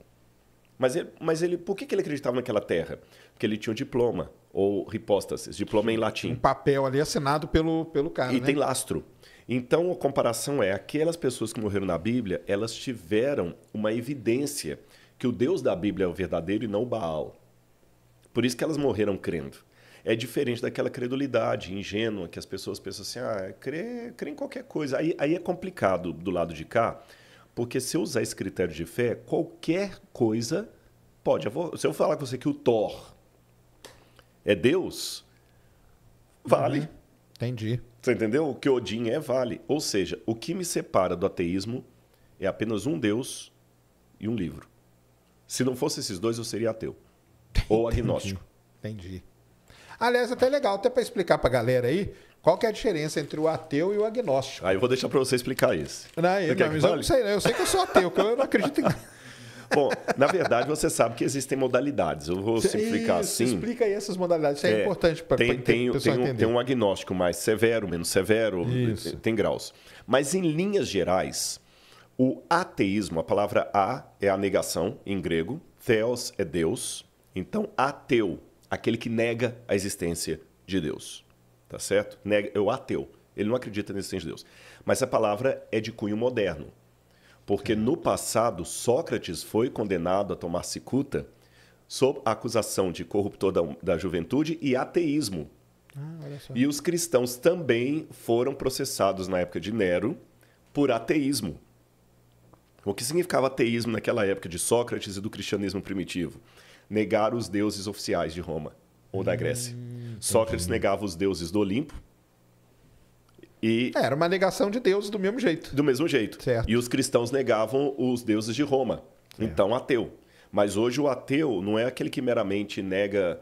Mas ele, mas ele, por que, que ele acreditava naquela terra? Porque ele tinha um diploma, ou hipóstases, diploma em latim. Um papel ali assinado pelo, pelo cara. E né? tem lastro. Então a comparação é: aquelas pessoas que morreram na Bíblia, elas tiveram uma evidência que o Deus da Bíblia é o verdadeiro e não o Baal. Por isso que elas morreram crendo. É diferente daquela credulidade ingênua que as pessoas pensam assim: ah, crê, crê em qualquer coisa. Aí, aí é complicado do lado de cá porque se eu usar esse critério de fé, qualquer coisa pode. Se eu falar com você que o Thor é Deus, vale. Uhum. Entendi. Você entendeu? O que Odin é, vale. Ou seja, o que me separa do ateísmo é apenas um Deus e um livro. Se não fosse esses dois, eu seria ateu. (laughs) Entendi. Ou agnóstico. Entendi. Aliás, até legal, até para explicar para a galera aí, qual que é a diferença entre o ateu e o agnóstico? Aí ah, eu vou deixar para você explicar isso. Não, eu, não, mas eu não sei, né? eu sei que eu sou ateu, que eu não acredito em (laughs) Bom, na verdade, você sabe que existem modalidades. Eu vou simplificar Isso, assim. Explica aí essas modalidades. Isso é, é importante para tem, tem, tem, um, entender. tem um agnóstico mais severo, menos severo, Isso. tem, tem graus. Mas, em linhas gerais, o ateísmo, a palavra a é a negação em grego, theos é Deus. Então, ateu, aquele que nega a existência de Deus tá certo? Nega, é o ateu. Ele não acredita na existência de Deus. Mas a palavra é de cunho moderno. Porque no passado, Sócrates foi condenado a tomar cicuta sob a acusação de corruptor da, da juventude e ateísmo. Ah, e os cristãos também foram processados na época de Nero por ateísmo. O que significava ateísmo naquela época de Sócrates e do cristianismo primitivo? Negar os deuses oficiais de Roma ou da Grécia. Hum. Sócrates negava os deuses do Olimpo. E... É, era uma negação de deuses do mesmo jeito. Do mesmo jeito. Certo. E os cristãos negavam os deuses de Roma. Certo. Então, ateu. Mas hoje o ateu não é aquele que meramente nega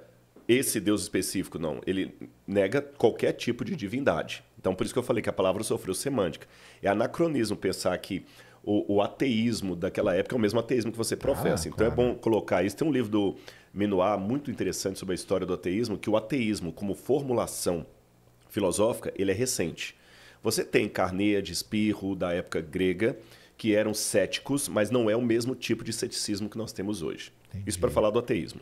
esse Deus específico, não. Ele nega qualquer tipo de divindade. Então, por isso que eu falei que a palavra sofreu semântica. É anacronismo pensar que o, o, ateísmo daquela época é o mesmo ateísmo que você professa. Ah, então é claro. é bom colocar isso. Tem um livro do Menoir muito interessante sobre a história do ateísmo, que o ateísmo, como formulação filosófica, ele é recente. Você tem de Espirro, da época grega, que eram céticos, mas não é o mesmo tipo de ceticismo que nós temos hoje. Entendi. Isso para falar do ateísmo.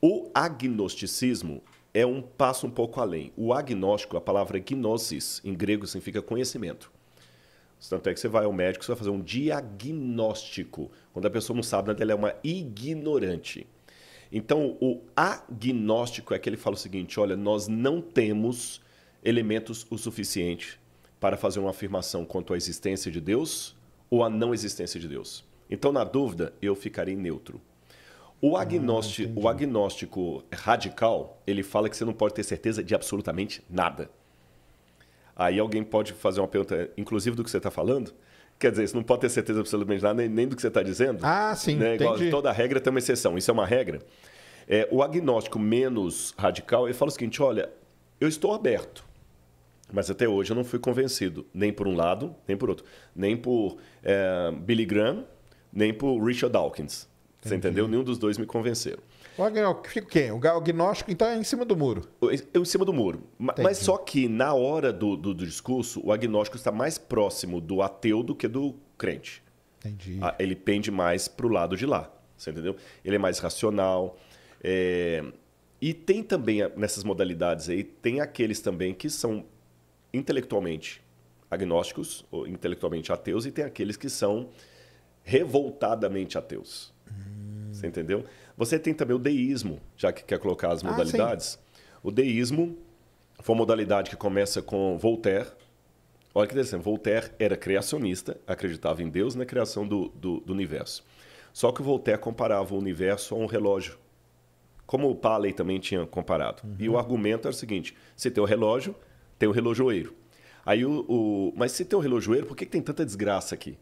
O agnosticismo é um passo um pouco além. O agnóstico, a palavra gnosis, em grego significa conhecimento. Tanto é que você vai ao médico, você vai fazer um diagnóstico. Quando a pessoa não sabe nada, ela é uma ignorante. Então, o agnóstico é que ele fala o seguinte: olha, nós não temos elementos o suficiente para fazer uma afirmação quanto à existência de Deus ou à não existência de Deus. Então, na dúvida, eu ficarei neutro. O agnóstico, ah, o agnóstico radical, ele fala que você não pode ter certeza de absolutamente nada. Aí alguém pode fazer uma pergunta, inclusive do que você está falando, Quer dizer, você não pode ter certeza absolutamente nada, nem, do que você está dizendo. Ah, sim. Né? Igual, toda regra tem uma exceção. Isso é uma regra. É, o agnóstico menos radical, ele fala o seguinte: olha, eu estou aberto, mas até hoje eu não fui convencido, nem por um lado, nem por outro. Nem por é, Billy Graham, nem por Richard Dawkins. Você Entendi. entendeu? Nenhum dos dois me convenceram. O agnóstico quem? O agnóstico, então, é em cima do muro. É em cima do muro. Entendi. Mas só que, na hora do, do, do, discurso, o agnóstico está mais próximo do ateu do que do crente. Entendi. Ah, ele pende mais para o lado de lá. Você entendeu? Ele é mais racional. É... E tem também, nessas modalidades aí, tem aqueles também que são intelectualmente agnósticos, ou intelectualmente ateus, e tem aqueles que são revoltadamente ateus. Hum. Você entendeu? Você tem também o deísmo, já que quer colocar as ah, modalidades. Ah, o deísmo foi uma modalidade que começa com Voltaire. Olha que interessante, Voltaire era criacionista, acreditava em Deus na criação do, do, do universo. Só que Voltaire comparava o universo a um relógio, como o Paley também tinha comparado. Uhum. E o argumento era é o seguinte: se tem o relógio, tem o relojoeiro. Aí o, o mas se tem o relojoeiro, por que, que tem tanta desgraça aqui?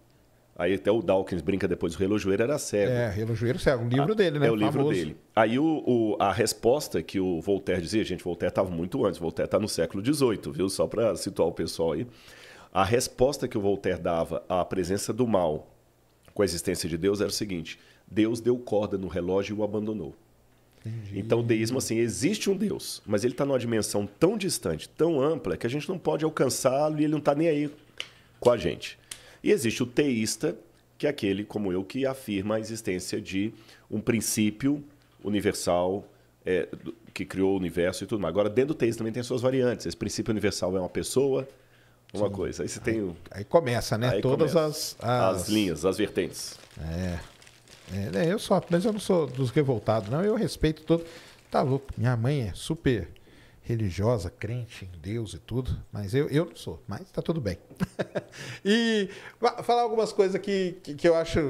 Aí até o Dawkins brinca depois, o relojoeiro era cego. É, relojoeiro cego, o livro ah, dele, né? É o Famoso. livro dele. Aí o, o, a resposta que o Voltaire dizia, gente, Voltaire estava muito antes, Voltaire está no século XVIII, viu? Só para situar o pessoal aí. A resposta que o Voltaire dava à presença do mal com a existência de Deus era o seguinte, Deus deu corda no relógio e o abandonou. Entendi. Então, o deísmo, assim, existe um Deus, mas ele está numa dimensão tão distante, tão ampla, que a gente não pode alcançá-lo e ele não está nem aí com a gente. E existe o teísta, que é aquele, como eu, que afirma a existência de um princípio universal é, que criou o universo e tudo mais. Agora, dentro do teísmo também tem suas variantes. Esse princípio universal é uma pessoa, uma Sim. coisa. Aí você tem o... Aí começa, né? Aí Todas começa. As, as... as linhas, as vertentes. É. é. Né, eu só, mas eu não sou dos revoltados, não. Eu respeito todo. Tá louco. Minha mãe é super religiosa, crente em Deus e tudo, mas eu, eu não sou, mas tá tudo bem. (laughs) e falar algumas coisas que, que, que, eu acho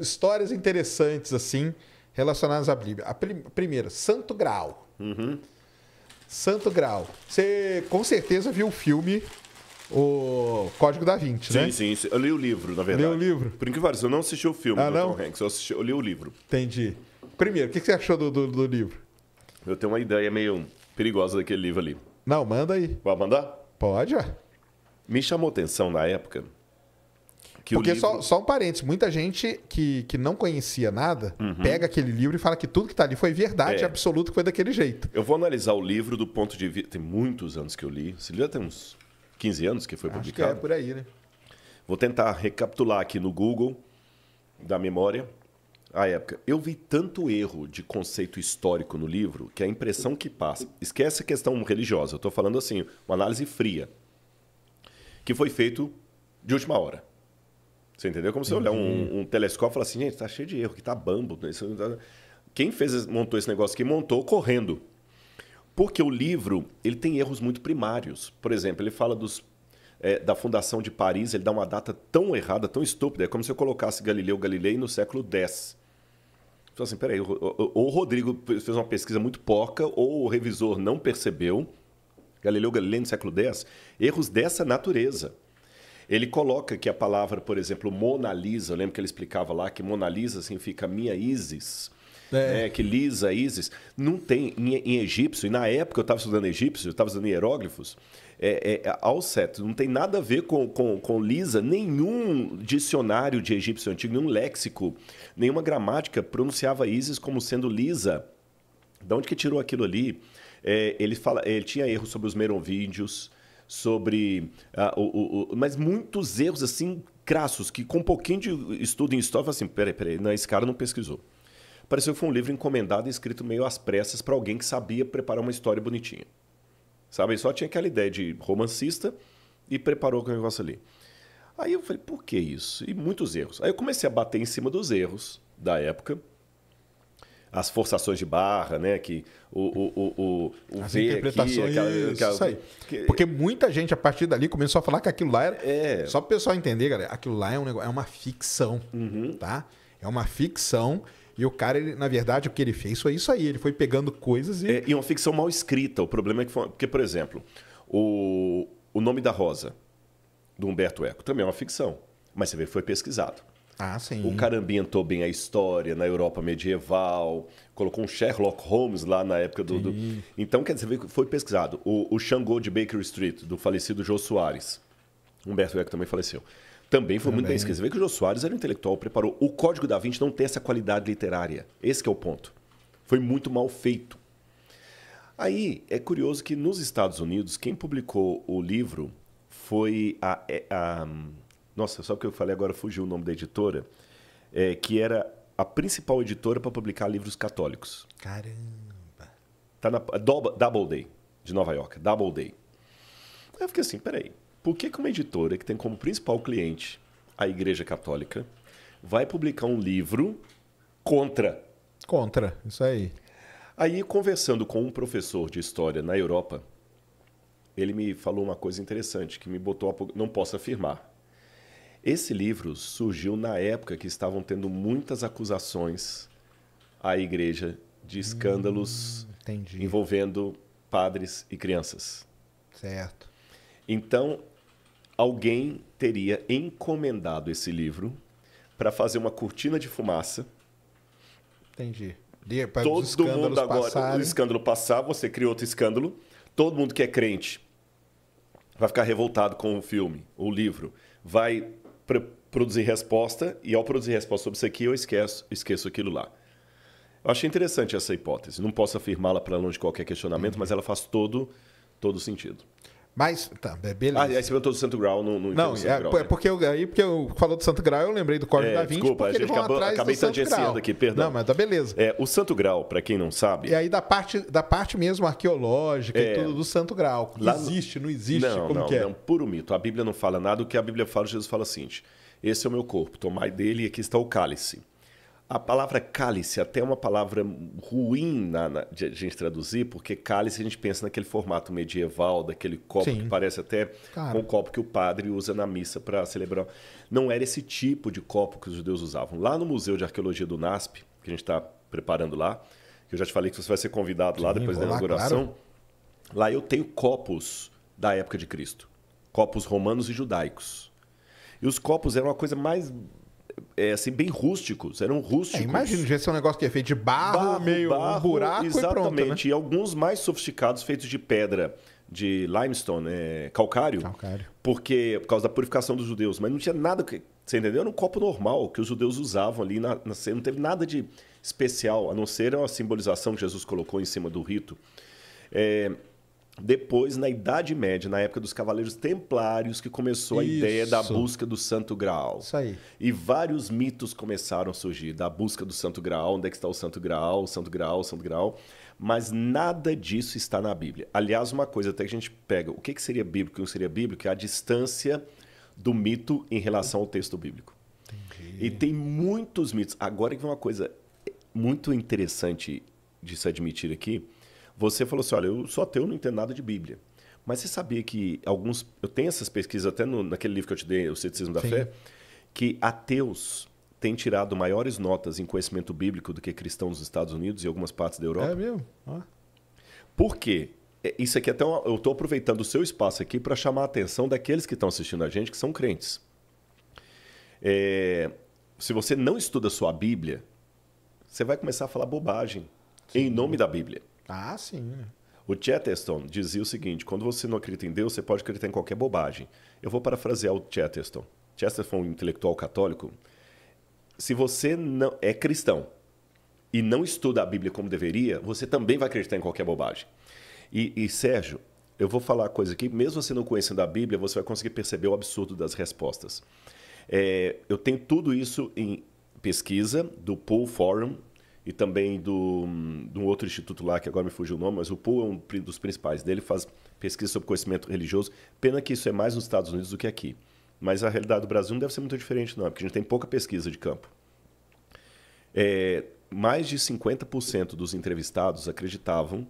histórias interessantes assim relacionadas à Bíblia. A prim, primeira, Santo Graal. Uhum. Santo Graal. Você com certeza viu o filme o Código da Vinci, sim, né? Sim, sim. Eu li o livro, na verdade. Li o livro? Por incrível eu não assisti o filme ah, do não? Tom Hanks. Eu, assisti, eu li o livro. Entendi. Primeiro, o que você achou do, do, do livro? Eu tenho uma ideia meio perigosa daquele livro ali. Não, manda aí. Vai mandar? Pode, ó. Me chamou atenção na época. Que Porque, livro... só, só um parênteses, muita gente que, que não conhecia nada uhum. pega aquele livro e fala que tudo que está ali foi verdade é. absoluta, que foi daquele jeito. Eu vou analisar o livro do ponto de vista. Tem muitos anos que eu li. Esse livro tem uns 15 anos que foi Acho publicado. que é por aí, né? Vou tentar recapitular aqui no Google, da memória, à época, eu vi tanto erro de conceito histórico no livro que a impressão que passa. Esquece a questão religiosa, eu estou falando assim, uma análise fria. Que foi feito de última hora. Você entendeu? Como se olhar um, um, telescópio e falar assim, gente, tá cheio de erro, que tá bambo. Né, tá Quem fez, montou esse negócio aqui, montou correndo. Porque o livro ele tem erros muito primários. Por exemplo, ele fala dos, é, da fundação de Paris, ele dá uma data tão errada, tão estúpida, é como se eu colocasse Galileu Galilei no século X. Falei assim, peraí, ou o Rodrigo fez uma pesquisa muito poca, ou o revisor não percebeu, Galileu Galilei no século X, erros dessa natureza. Ele coloca que a palavra, por exemplo, Mona Lisa, eu lembro que ele explicava lá que Mona Lisa significa minha Isis, é. né, que lisa, ísis. Não tem. Em, em egípcio, e na época eu estava estudando egípcio, eu estava estudando hieróglifos, é, é, é, ao certo, não tem nada a ver com, com, com lisa, nenhum dicionário de egípcio antigo, nenhum léxico, nenhuma gramática pronunciava ísis como sendo lisa. De onde que tirou aquilo ali? É, ele, fala, ele tinha erros sobre os merovídeos, sobre. Ah, o, o, mas muitos erros assim crassos, que com um pouquinho de estudo em história, assim, peraí, peraí, não, esse cara não pesquisou. Pareceu que foi um livro encomendado e escrito meio às pressas para alguém que sabia preparar uma história bonitinha. Sabe? só tinha aquela ideia de romancista e preparou o negócio ali. Aí eu falei, por que isso? E muitos erros. Aí eu comecei a bater em cima dos erros da época. As forçações de barra, né? Que o, o, o, o, o As interpretações, aqui, aquela, aquela... isso aí. Que... Porque muita gente, a partir dali, começou a falar que aquilo lá era... É... Só para o pessoal entender, galera, aquilo lá é, um negócio, é uma ficção, uhum. tá? É uma ficção e o cara, ele, na verdade, o que ele fez foi isso aí. Ele foi pegando coisas e. É, e uma ficção mal escrita. O problema é que foi. Porque, por exemplo, o, o Nome da Rosa, do Humberto Eco, também é uma ficção. Mas você vê que foi pesquisado. Ah, sim. O cara ambientou bem a história na Europa medieval, colocou um Sherlock Holmes lá na época do. do... Então, quer dizer, foi pesquisado. O, o Xangô de Baker Street, do falecido Jô Soares. Humberto Eco também faleceu. Também foi Também. muito bem escrito. Você vê que o Jô Soares era um intelectual, preparou. O Código da Vinci não tem essa qualidade literária. Esse é o ponto. Foi muito mal feito. Aí é curioso que nos Estados Unidos, quem publicou o livro foi a. É, a nossa, só que eu falei agora fugiu o nome da editora, é, que era a principal editora para publicar livros católicos. Caramba! Tá na Doubleday, de Nova York. Double Day. eu fiquei assim, peraí. Por que, que uma editora que tem como principal cliente a Igreja Católica vai publicar um livro contra? Contra, isso aí. Aí, conversando com um professor de história na Europa, ele me falou uma coisa interessante que me botou a... não posso afirmar. Esse livro surgiu na época que estavam tendo muitas acusações à igreja de escândalos hum, envolvendo padres e crianças. Certo. Então, alguém teria encomendado esse livro para fazer uma cortina de fumaça. Entendi. De, todo mundo agora, passarem. o escândalo passar, você cria outro escândalo. Todo mundo que é crente vai ficar revoltado com o filme, o livro, vai produzir resposta e ao produzir resposta sobre isso aqui eu esqueço, esqueço aquilo lá. Eu achei interessante essa hipótese. Não posso afirmá-la para longe de qualquer questionamento, uhum. mas ela faz todo todo sentido. Mas, tá, beleza. Ah, aí você perguntou do Santo Grau, não, não Não, é, Grau, é né? porque eu, aí porque eu falou do Santo Grau, eu lembrei do Código é, da Vinci. Desculpa, a gente acabou, acabei tangenciando aqui, perdão. Não, mas tá beleza. É, o Santo Grau, para quem não sabe. E aí da parte, da parte mesmo arqueológica é, e tudo do Santo Grau. Lá, existe, não existe? Não, como não, que é? não, puro mito. A Bíblia não fala nada, o que a Bíblia fala, Jesus fala assim: esse é o meu corpo, tomai dele e aqui está o cálice. A palavra cálice até é uma palavra ruim na, na, de a gente traduzir, porque cálice a gente pensa naquele formato medieval, daquele copo Sim. que parece até claro. um copo que o padre usa na missa para celebrar. Não era esse tipo de copo que os judeus usavam. Lá no Museu de Arqueologia do NASP, que a gente está preparando lá, que eu já te falei que você vai ser convidado lá depois da inauguração, lá, claro. lá eu tenho copos da época de Cristo, copos romanos e judaicos. E os copos eram uma coisa mais é, é, assim, bem rústicos, eram rústicos. É, isso devia ser um negócio que é feito de barro, barro meio barro, buraco exatamente, e pronto, né? E alguns mais sofisticados feitos de pedra, de limestone, é, calcário, calcário, porque por causa da purificação dos judeus, mas não tinha nada que, você entendeu? Era um copo normal que os judeus usavam ali na, na não teve nada de especial, a não ser a simbolização que Jesus colocou em cima do rito. É, depois, na Idade Média, na época dos Cavaleiros Templários, que começou a Isso. ideia da busca do Santo Graal. Isso aí. E vários mitos começaram a surgir da busca do Santo Graal, onde é que está o Santo Graal, o Santo Graal, o Santo Graal. Mas nada disso está na Bíblia. Aliás, uma coisa até que a gente pega, o que, que seria bíblico e o que seria bíblico é a distância do mito em relação ao texto bíblico. Entendi. E tem muitos mitos. Agora que vem uma coisa muito interessante de se admitir aqui, você falou assim: olha, eu sou ateu, não entendo nada de Bíblia. Mas você sabia que alguns. Eu tenho essas pesquisas até no, naquele livro que eu te dei, O Ceticismo da Sim. Fé, que ateus têm tirado maiores notas em conhecimento bíblico do que cristãos nos Estados Unidos e algumas partes da Europa. É mesmo? Ah. Por quê? É, isso aqui é até uma, eu estou aproveitando o seu espaço aqui para chamar a atenção daqueles que estão assistindo a gente, que são crentes. É, se você não estuda sua Bíblia, você vai começar a falar bobagem Sim. em nome da Bíblia. Ah, sim. Né? O Chesterton dizia o seguinte: quando você não acredita em Deus, você pode acreditar em qualquer bobagem. Eu vou parafrasear o Chesterton. Chesterton, um intelectual católico. Se você não é cristão e não estuda a Bíblia como deveria, você também vai acreditar em qualquer bobagem. E, e Sérgio, eu vou falar coisa aqui, mesmo você não conhecendo a Bíblia, você vai conseguir perceber o absurdo das respostas. É, eu tenho tudo isso em pesquisa do Pool Forum, e também do, de um outro instituto lá, que agora me fugiu o nome, mas o Pool é um dos principais dele, faz pesquisa sobre conhecimento religioso. Pena que isso é mais nos Estados Unidos do que aqui. Mas a realidade do Brasil não deve ser muito diferente, não, porque a gente tem pouca pesquisa de campo. É, mais de 50% dos entrevistados acreditavam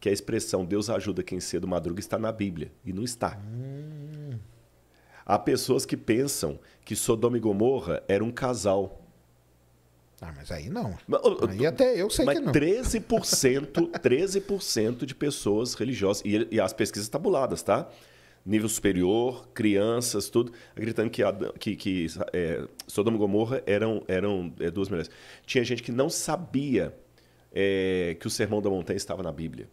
que a expressão Deus ajuda quem cedo madruga está na Bíblia, e não está. Hum. Há pessoas que pensam que Sodoma e Gomorra era um casal ah, mas aí não. Mas, aí até eu sei mas que não. 13%, 13% de pessoas religiosas, e, e, as pesquisas tabuladas, tá? Nível superior, crianças, tudo, acreditando que, Adão, que, que é, Sodoma e Gomorra eram, eram é, duas mulheres. Tinha gente que não sabia é, que o Sermão da Montanha estava na Bíblia.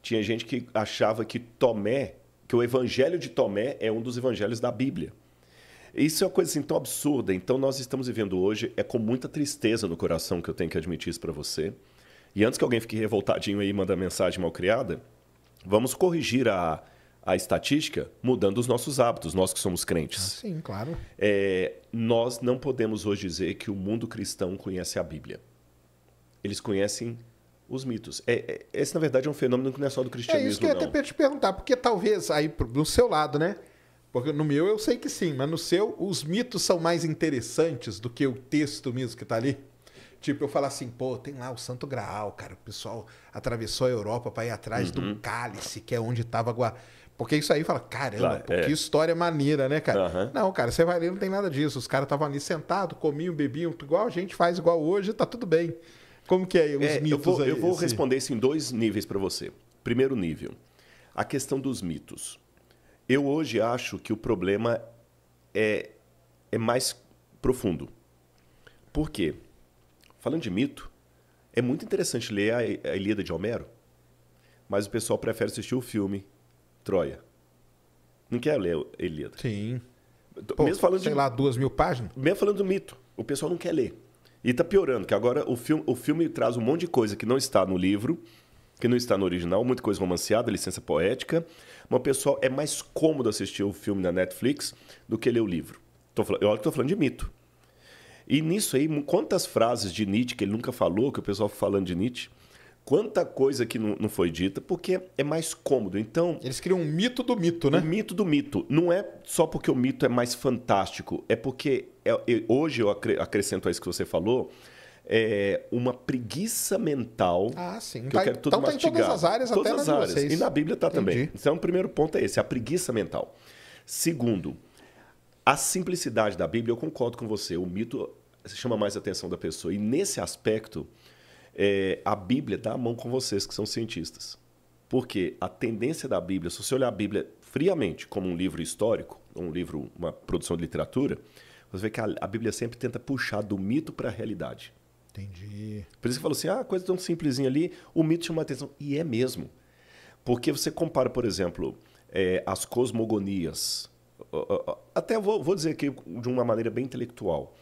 Tinha gente que achava que Tomé, que o Evangelho de Tomé é um dos evangelhos da Bíblia. Isso é uma coisa assim, tão absurda. Então, nós estamos vivendo hoje, é com muita tristeza no coração que eu tenho que admitir isso para você. E antes que alguém fique revoltadinho aí e manda mensagem mal criada, vamos corrigir a, a estatística mudando os nossos hábitos, nós que somos crentes. Ah, sim, claro. É, nós não podemos hoje dizer que o mundo cristão conhece a Bíblia. Eles conhecem os mitos. É, é, esse, na verdade, é um fenômeno que não é só do cristianismo. É isso que eu ia até te perguntar, porque talvez aí no seu lado, né? Porque no meu eu sei que sim, mas no seu os mitos são mais interessantes do que o texto mesmo que está ali. Tipo, eu falar assim, pô, tem lá o Santo Graal, cara, o pessoal atravessou a Europa para ir atrás uhum. do cálice, que é onde estava Porque isso aí fala, caramba, claro, é. que história maneira, né, cara? Uhum. Não, cara, você vai ali, não tem nada disso. Os caras estavam ali sentados, comiam, bebiam, igual a gente faz, igual hoje, tá tudo bem. Como que é os é, mitos eu vou, aí? Eu vou assim? responder isso em dois níveis para você. Primeiro nível, a questão dos mitos. Eu hoje acho que o problema é, é mais profundo. Por quê? Falando de mito, é muito interessante ler a, a Ilíada de Homero, mas o pessoal prefere assistir o filme Troia. Não quer ler a Ilíada. Sim. Pô, mesmo falando sei de, lá, duas mil páginas? Mesmo falando do mito, o pessoal não quer ler. E está piorando, que agora o filme, o filme traz um monte de coisa que não está no livro que não está no original, muita coisa romanceada, licença poética. Mas o pessoal é mais cômodo assistir o filme na Netflix do que ler o livro. Tô, eu olho que estou falando de mito. E nisso aí, quantas frases de Nietzsche que ele nunca falou, que o pessoal falando de Nietzsche, quanta coisa que não, não foi dita, porque é mais cômodo. Então. Eles criam um mito do mito, né? um mito do mito. Não é só porque o mito é mais fantástico, é porque é, é, hoje eu acre acrescento a isso que você falou, é, uma preguiça mental. Ah, sim. Que tá, eu quero tudo então mastigado. Tá em todas as áreas, todas até as áreas. Vocês. E na Bíblia está também. Então, o primeiro ponto é esse, a preguiça mental. Segundo, a simplicidade da Bíblia, eu concordo com você, o mito chama mais a atenção da pessoa. E nesse aspecto, é, a Bíblia dá a mão com vocês que são cientistas. Porque a tendência da Bíblia, se você olhar a Bíblia friamente como um livro histórico, um livro, uma produção de literatura, você vê que a, a Bíblia sempre tenta puxar do mito para a realidade. Entendi. Por isso que falou assim: ah, coisa tão simplesinha ali, o mito chama atenção. E é mesmo. Porque você compara, por exemplo, é, as cosmogonias. Até vou, vou dizer aqui de uma maneira bem intelectual.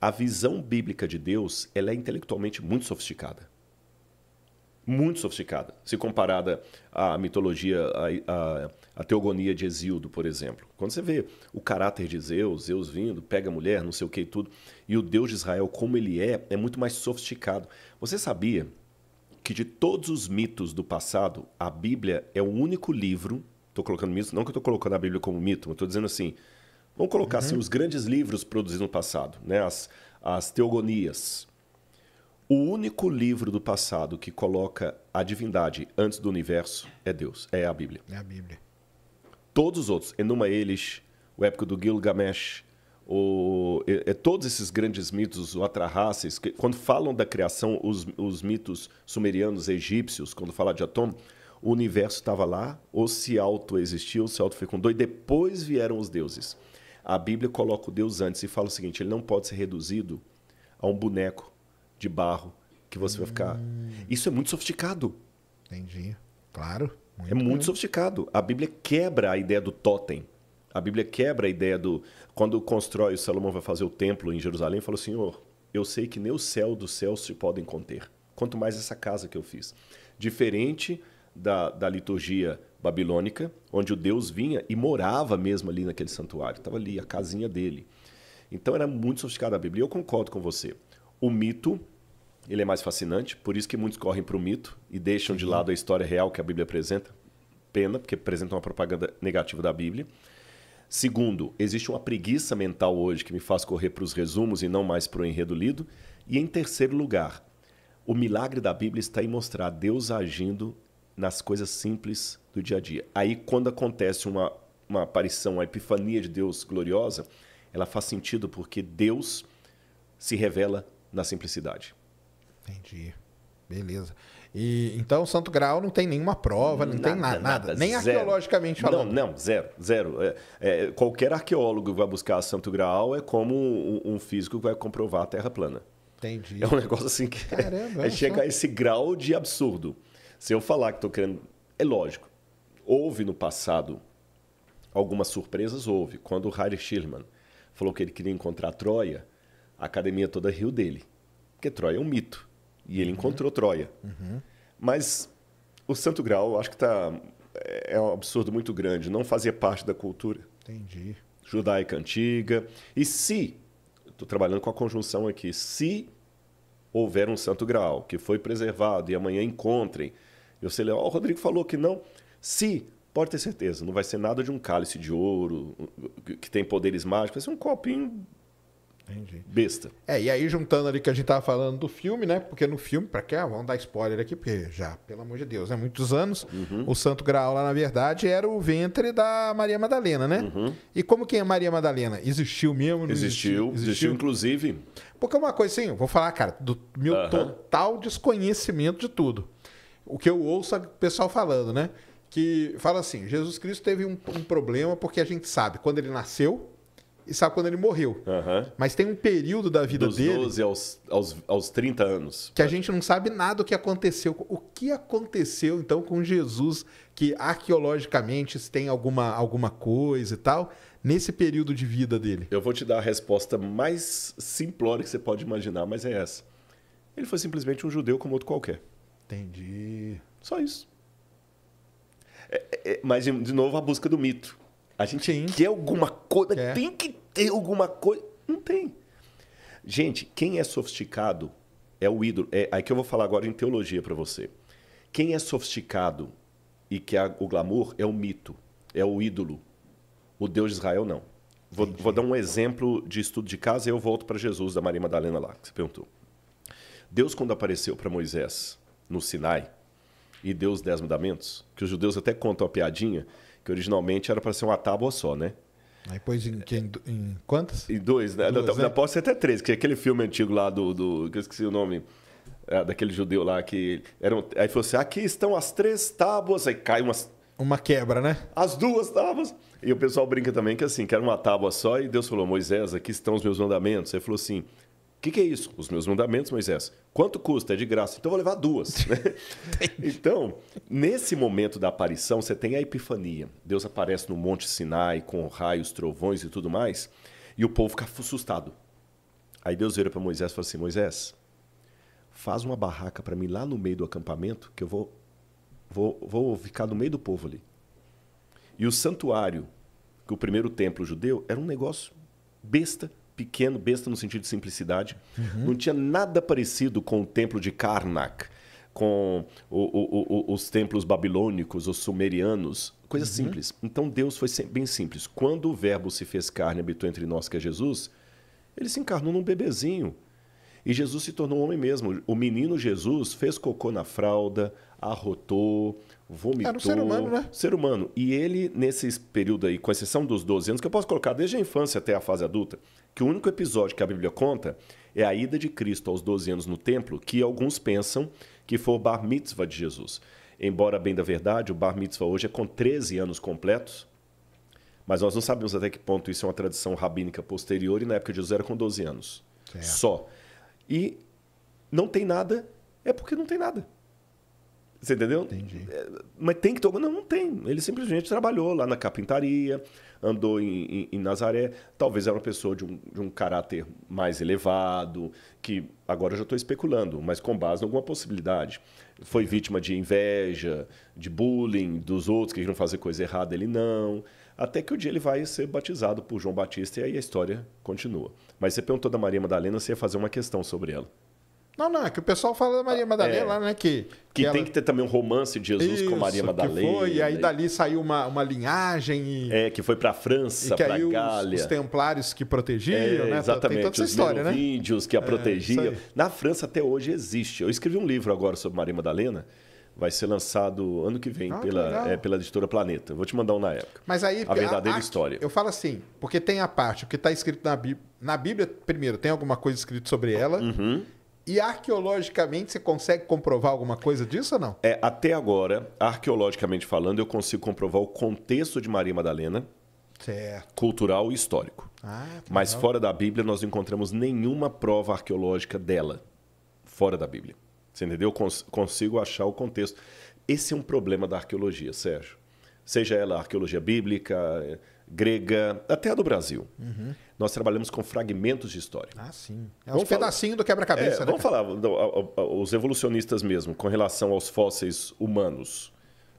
A visão bíblica de Deus ela é intelectualmente muito sofisticada. Muito sofisticada. Se comparada à mitologia, à, à a teogonia de Exildo, por exemplo. Quando você vê o caráter de Zeus, Zeus vindo, pega a mulher, não sei o que e tudo, e o Deus de Israel, como ele é, é muito mais sofisticado. Você sabia que de todos os mitos do passado, a Bíblia é o único livro, estou colocando mito, não que eu estou colocando a Bíblia como mito, mas estou dizendo assim, vamos colocar assim, uhum. assim, os grandes livros produzidos no passado, né? as, as teogonias. O único livro do passado que coloca a divindade antes do universo é Deus, é a Bíblia. É a Bíblia todos os outros, Enuma Elish, o épico do Gilgamesh, o, é, todos esses grandes mitos, o Atrahasis, que, quando falam da criação, os, os mitos sumerianos, egípcios, quando falam de Atom, o universo estava lá, ou se auto-existiu, ou se auto-fecundou, e depois vieram os deuses. A Bíblia coloca o Deus antes e fala o seguinte: ele não pode ser reduzido a um boneco de barro que você hum. vai ficar. Hum. Isso é muito sofisticado. Entendi. Claro. Muito é muito bem. Uhum. sofisticado. A Bíblia quebra a ideia do totem. A Bíblia quebra a ideia do. Quando constrói, o Salomão vai fazer o templo em Jerusalém, falou: Senhor, eu sei que nem o céu dos céus se podem conter, quanto mais essa casa que eu fiz. Diferente da, da liturgia babilônica, onde o Deus vinha e morava mesmo ali naquele santuário, estava ali, a casinha dele. Então era muito sofisticada a Bíblia. E eu concordo com você. O mito ele é mais fascinante, por isso que muitos correm para o mito e deixam de uhum. lado a história real que a Bíblia apresenta. Pena, porque apresenta uma propaganda negativa da Bíblia. Segundo, existe uma preguiça mental hoje que me faz correr para os resumos e não mais para o enredo lido. E em terceiro lugar, o milagre da Bíblia está em mostrar Deus agindo nas coisas simples do dia a dia. Aí, quando acontece uma, uma aparição, uma epifania de Deus gloriosa, ela faz sentido porque Deus se revela na simplicidade. Entendi. Beleza. E então Santo Graal não tem nenhuma prova, não nada, tem nada, nada. nem zero. arqueologicamente falando. Não, não, zero, zero. É, é, qualquer arqueólogo que vai buscar Santo Graal é como um, um, físico que vai comprovar a Terra plana. Entendi. É um negócio assim que Caramba, (laughs) é, é chega a esse grau de absurdo. Se eu falar que estou querendo, é lógico. Houve no passado algumas surpresas, houve. Quando o Harry Schirman falou que ele queria encontrar a Troia, a academia toda riu dele, porque Troia é um mito. E ele encontrou Troia. Uhum. Mas o Santo Graal, acho que tá, é um absurdo muito grande. Não fazia parte da cultura. Entendi. Judaica antiga. E se, estou trabalhando com a conjunção aqui, se houver um Santo Graal que foi preservado e amanhã encontrem, eu sei lá, oh, o Rodrigo falou que não. Se, pode ter certeza, não vai ser nada de um cálice de ouro que tem poderes mágicos, vai ser um copinho Entendi. Besta. É, e aí juntando ali que a gente tava falando do filme, né? Porque no filme, pra quê? Ah, vamos dar spoiler aqui, porque já, pelo amor de Deus, né? Muitos anos, uhum. o Santo Graal lá, na verdade, era o ventre da Maria Madalena, né? Uhum. E como que é Maria Madalena? Existiu mesmo? Existiu, existiu, existiu, inclusive. Porque uma coisa assim, vou falar, cara, do meu uhum. total desconhecimento de tudo. O que eu ouço é o pessoal falando, né? Que fala assim, Jesus Cristo teve um, um problema porque a gente sabe, quando ele nasceu, e sabe quando ele morreu. Uhum. Mas tem um período da vida Dos dele. Dos 12 aos, aos, aos 30 anos. Que a né? gente não sabe nada o que aconteceu. O que aconteceu, então, com Jesus, que arqueologicamente tem alguma, alguma coisa e tal, nesse período de vida dele? Eu vou te dar a resposta mais simplória que você pode imaginar, mas é essa. Ele foi simplesmente um judeu como outro qualquer. Entendi. Só isso. É, é, é mas, de novo, a busca do mito. A gente Quer alguma coisa, Quer. tem que ter alguma coisa. Não tem. Gente, quem é sofisticado é o ídolo. É aí que eu vou falar agora em teologia para você. Quem é sofisticado e que é o glamour é o mito, é o ídolo. O Deus de Israel não. Vou, vou dar um exemplo de estudo de casa e eu volto para Jesus, da Maria Madalena lá, que você perguntou. Deus, quando apareceu para Moisés no Sinai, e deu os Dez Mandamentos, que os judeus até contam a piadinha, que originalmente era para ser uma tábua só, né? Aí pôs em, em, em, quantas? Em dois, né? Duas, na, né? Pode ser até três, que é aquele filme antigo lá do. do que eu esqueci o nome. É, daquele judeu lá que. Eram, aí falou assim: aqui estão as três tábuas. Aí cai umas. Uma quebra, né? As duas tábuas. E o pessoal brinca também que assim, que era uma tábua só, e Deus falou: Moisés, aqui estão os meus mandamentos. Aí falou assim: que, que é isso? Os meus mandamentos, Moisés. Quanto custa? É de graça. Então vou levar duas. Né? (laughs) então, nesse momento da aparição, você tem a epifania. Deus aparece no Monte Sinai com raios, trovões e tudo mais, e o povo fica assustado. Aí Deus vira para Moisés e fala assim: Moisés, faz uma barraca para mim lá no meio do acampamento, que eu vou, vou, vou ficar no meio do povo ali. E o santuário, que o primeiro templo judeu, era um negócio besta pequeno, besta no sentido de simplicidade. Uhum. Não tinha nada parecido com o templo de Karnak, com o, o, os templos babilônicos, os sumerianos, coisa uhum. simples. Então Deus foi bem simples. Quando o Verbo se fez carne e habitou entre nós, que é Jesus, ele se encarnou num bebezinho. E Jesus se tornou homem mesmo. O menino Jesus fez cocô na fralda, arrotou, vomitou. Era um ser humano, né? Ser humano. E ele, nesse período aí, com exceção dos 12 anos, que eu posso colocar desde a infância até a fase adulta, que o único episódio que a Bíblia conta é a ida de Cristo aos 12 anos no templo, que alguns pensam que foi o bar mitzvah de Jesus. Embora, bem da verdade, o bar mitzvah hoje é com 13 anos completos, mas nós não sabemos até que ponto isso é uma tradição rabínica posterior e na época de Jesus era com 12 anos. Só. E não tem nada, é porque não tem nada. Você entendeu? Entendi. É, mas tem que tocar. Não, não tem. Ele simplesmente trabalhou lá na carpintaria, andou em, em, em, Nazaré. Talvez era uma pessoa de um, de um caráter mais elevado, que agora eu já estou especulando, mas com base em alguma possibilidade. Foi vítima de inveja, de bullying dos outros que queriam fazer coisa errada, ele não. Até que o dia ele vai ser batizado por João Batista e aí a história continua. Mas você perguntou da Maria Madalena se ia fazer uma questão sobre ela. Não, não, é que o pessoal fala da Maria ah, Madalena é, lá, né? Que, que, que tem ela... que ter também um romance de Jesus Isso, com Maria Madalena. Que foi, e aí dali saiu uma, uma linhagem. E, é, que foi para a França, para a Gália. Os, os templários que protegiam, é, né? Exatamente, tem toda essa história, né? índios que a é, protegiam. Na França até hoje existe. Eu escrevi um livro agora sobre Maria Madalena. Vai ser lançado ano que vem ah, pela, que é, pela editora Planeta. Vou te mandar um na época. Mas aí, a verdadeira a, a, história. Eu falo assim, porque tem a parte, o que está escrito na Bíblia. Na Bíblia, primeiro, tem alguma coisa escrita sobre ela. Uhum. E arqueologicamente você consegue comprovar alguma coisa disso ou não? É, até agora, arqueologicamente falando, eu consigo comprovar o contexto de Maria Madalena. Certo. Cultural e histórico. Ah, Mas legal. fora da Bíblia nós não encontramos nenhuma prova arqueológica dela. Fora da Bíblia. Você entendeu? Cons consigo achar o contexto. Esse é um problema da arqueologia, Sérgio. Seja ela arqueologia bíblica, eh, grega, até a do Brasil. Uhum nós trabalhamos com fragmentos de história. Ah, sim. É um pedacinho do quebra-cabeça. É, né, vamos falar, os evolucionistas mesmo, com relação aos fósseis humanos.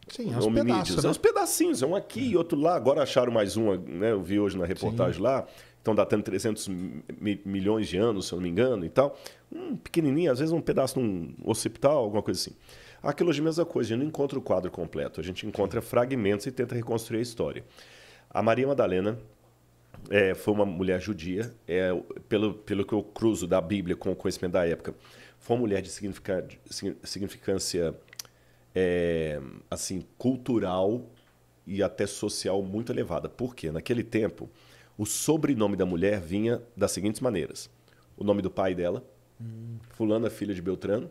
Sim, é uns é pedaços. Né? É uns pedacinhos, é um aqui e outro lá. Agora acharam mais um, né? Eu vi hoje na reportagem sim. lá. Estão datando 300 mi milhões de anos, se eu não me engano, e tal. Um pequenininho, às vezes um pedaço de um occipital, alguma coisa assim. aquilo arqueologia é a mesma coisa, a gente não encontra o quadro completo, a gente encontra fragmentos e tenta reconstruir a história. A Maria Madalena é, foi uma mulher judia, é, pelo, pelo que eu cruzo da Bíblia com o conhecimento da época, foi uma mulher de significância é, assim cultural e até social muito elevada. Porque naquele tempo o sobrenome da mulher vinha das seguintes maneiras: o nome do pai dela, hum. fulana filha de Beltrano,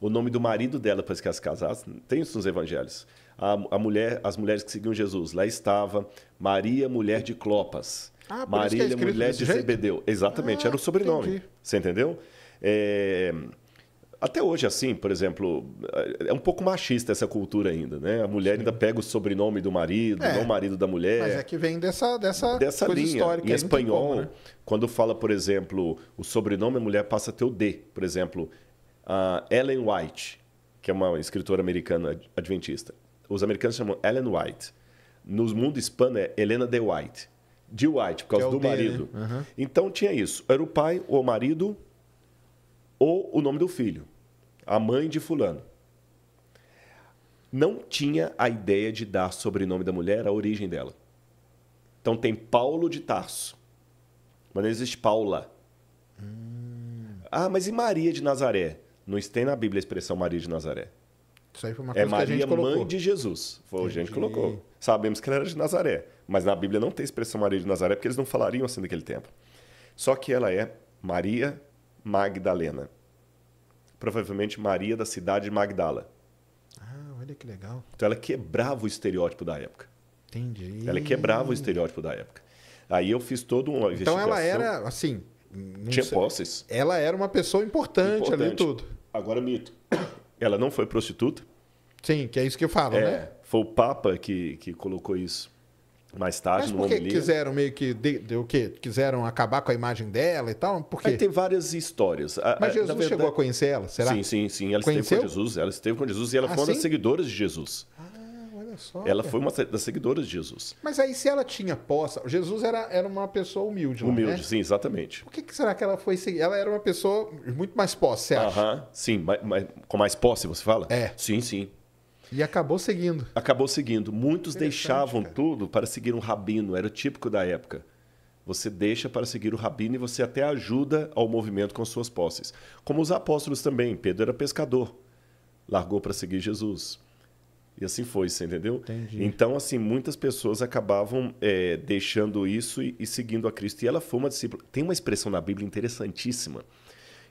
o nome do marido dela para que as casadas Tem isso nos evangelhos. A, a mulher, as mulheres que seguiam Jesus, lá estava Maria, mulher de Clopas ah, é Marília é Mulher de Zebedeu. Exatamente, ah, era o ah, sobrenome. Entendi. Você entendeu? É... Até hoje, assim, por exemplo, é um pouco machista essa cultura ainda, né? A mulher Sim. ainda pega o sobrenome do marido, é, não o marido da mulher. Mas é que vem dessa, dessa, dessa coisa linha. histórica. Em espanhol, como, né? quando fala, por exemplo, o sobrenome, a mulher passa a ter o D. Por exemplo, a Ellen White, que é uma escritora americana adventista. Os americanos chamam Ellen White. No mundo hispano é Helena de White de White, por é causa é do D, marido. Né? Uhum. Então tinha isso. Era o pai, ou o marido, ou o nome do filho. A mãe de fulano. Não tinha a ideia de dar sobrenome da mulher, a origem dela. Então tem Paulo de Tarso. Mas não existe Paula. Hum. Ah, mas e Maria de Nazaré? Não tem na Bíblia a expressão Maria de Nazaré. Isso aí foi uma é coisa é Maria, que a gente colocou. mãe de Jesus. Foi Entendi. o que gente colocou. Sabemos que ela era de Nazaré. Mas na Bíblia não tem expressão Maria de Nazaré, porque eles não falariam assim naquele tempo. Só que ela é Maria Magdalena. Provavelmente Maria da cidade de Magdala. Ah, olha que legal. Então ela quebrava o estereótipo da época. Entendi. Ela quebrava o estereótipo da época. Aí eu fiz todo um Então ela era, assim... Tinha sei, posses. Ela era uma pessoa importante, importante. ali tudo. Agora, mito. Ela não foi prostituta. Sim, que é isso que eu falo, é, né? Foi o Papa que, que colocou isso mais tarde, Mas por que quiseram meio que de, de, o quê? Quiseram acabar com a imagem dela e tal? porque Aí é, tem várias histórias. A, Mas Jesus verdade... chegou a conhecer ela, será? Sim, sim, sim. Ela Conheceu? esteve com Jesus, ela esteve com Jesus e ela ah, foi uma sim? das seguidoras de Jesus. Ah, olha só. Ela foi uma das seguidoras de Jesus. Mas aí se ela tinha posse, Jesus era, era uma pessoa humilde, lá, é? Humilde, né? sim, exatamente. Por que, que, será que ela foi seguir? Ela era uma pessoa muito mais posse, você acha? Aham, sim, mas, mas, com mais posse, você fala? É. Sim, sim. E acabou seguindo. Acabou seguindo. Muitos deixavam cara. tudo para seguir um rabino, era típico da época. Você deixa para seguir o rabino e você até ajuda ao movimento com suas posses. Como os apóstolos também, Pedro era pescador, largou para seguir Jesus. E assim foi, você entendeu? Entendi. Então, assim, muitas pessoas acabavam é, deixando isso e, e seguindo a Cristo. E ela foi uma discípula. Tem uma expressão na Bíblia interessantíssima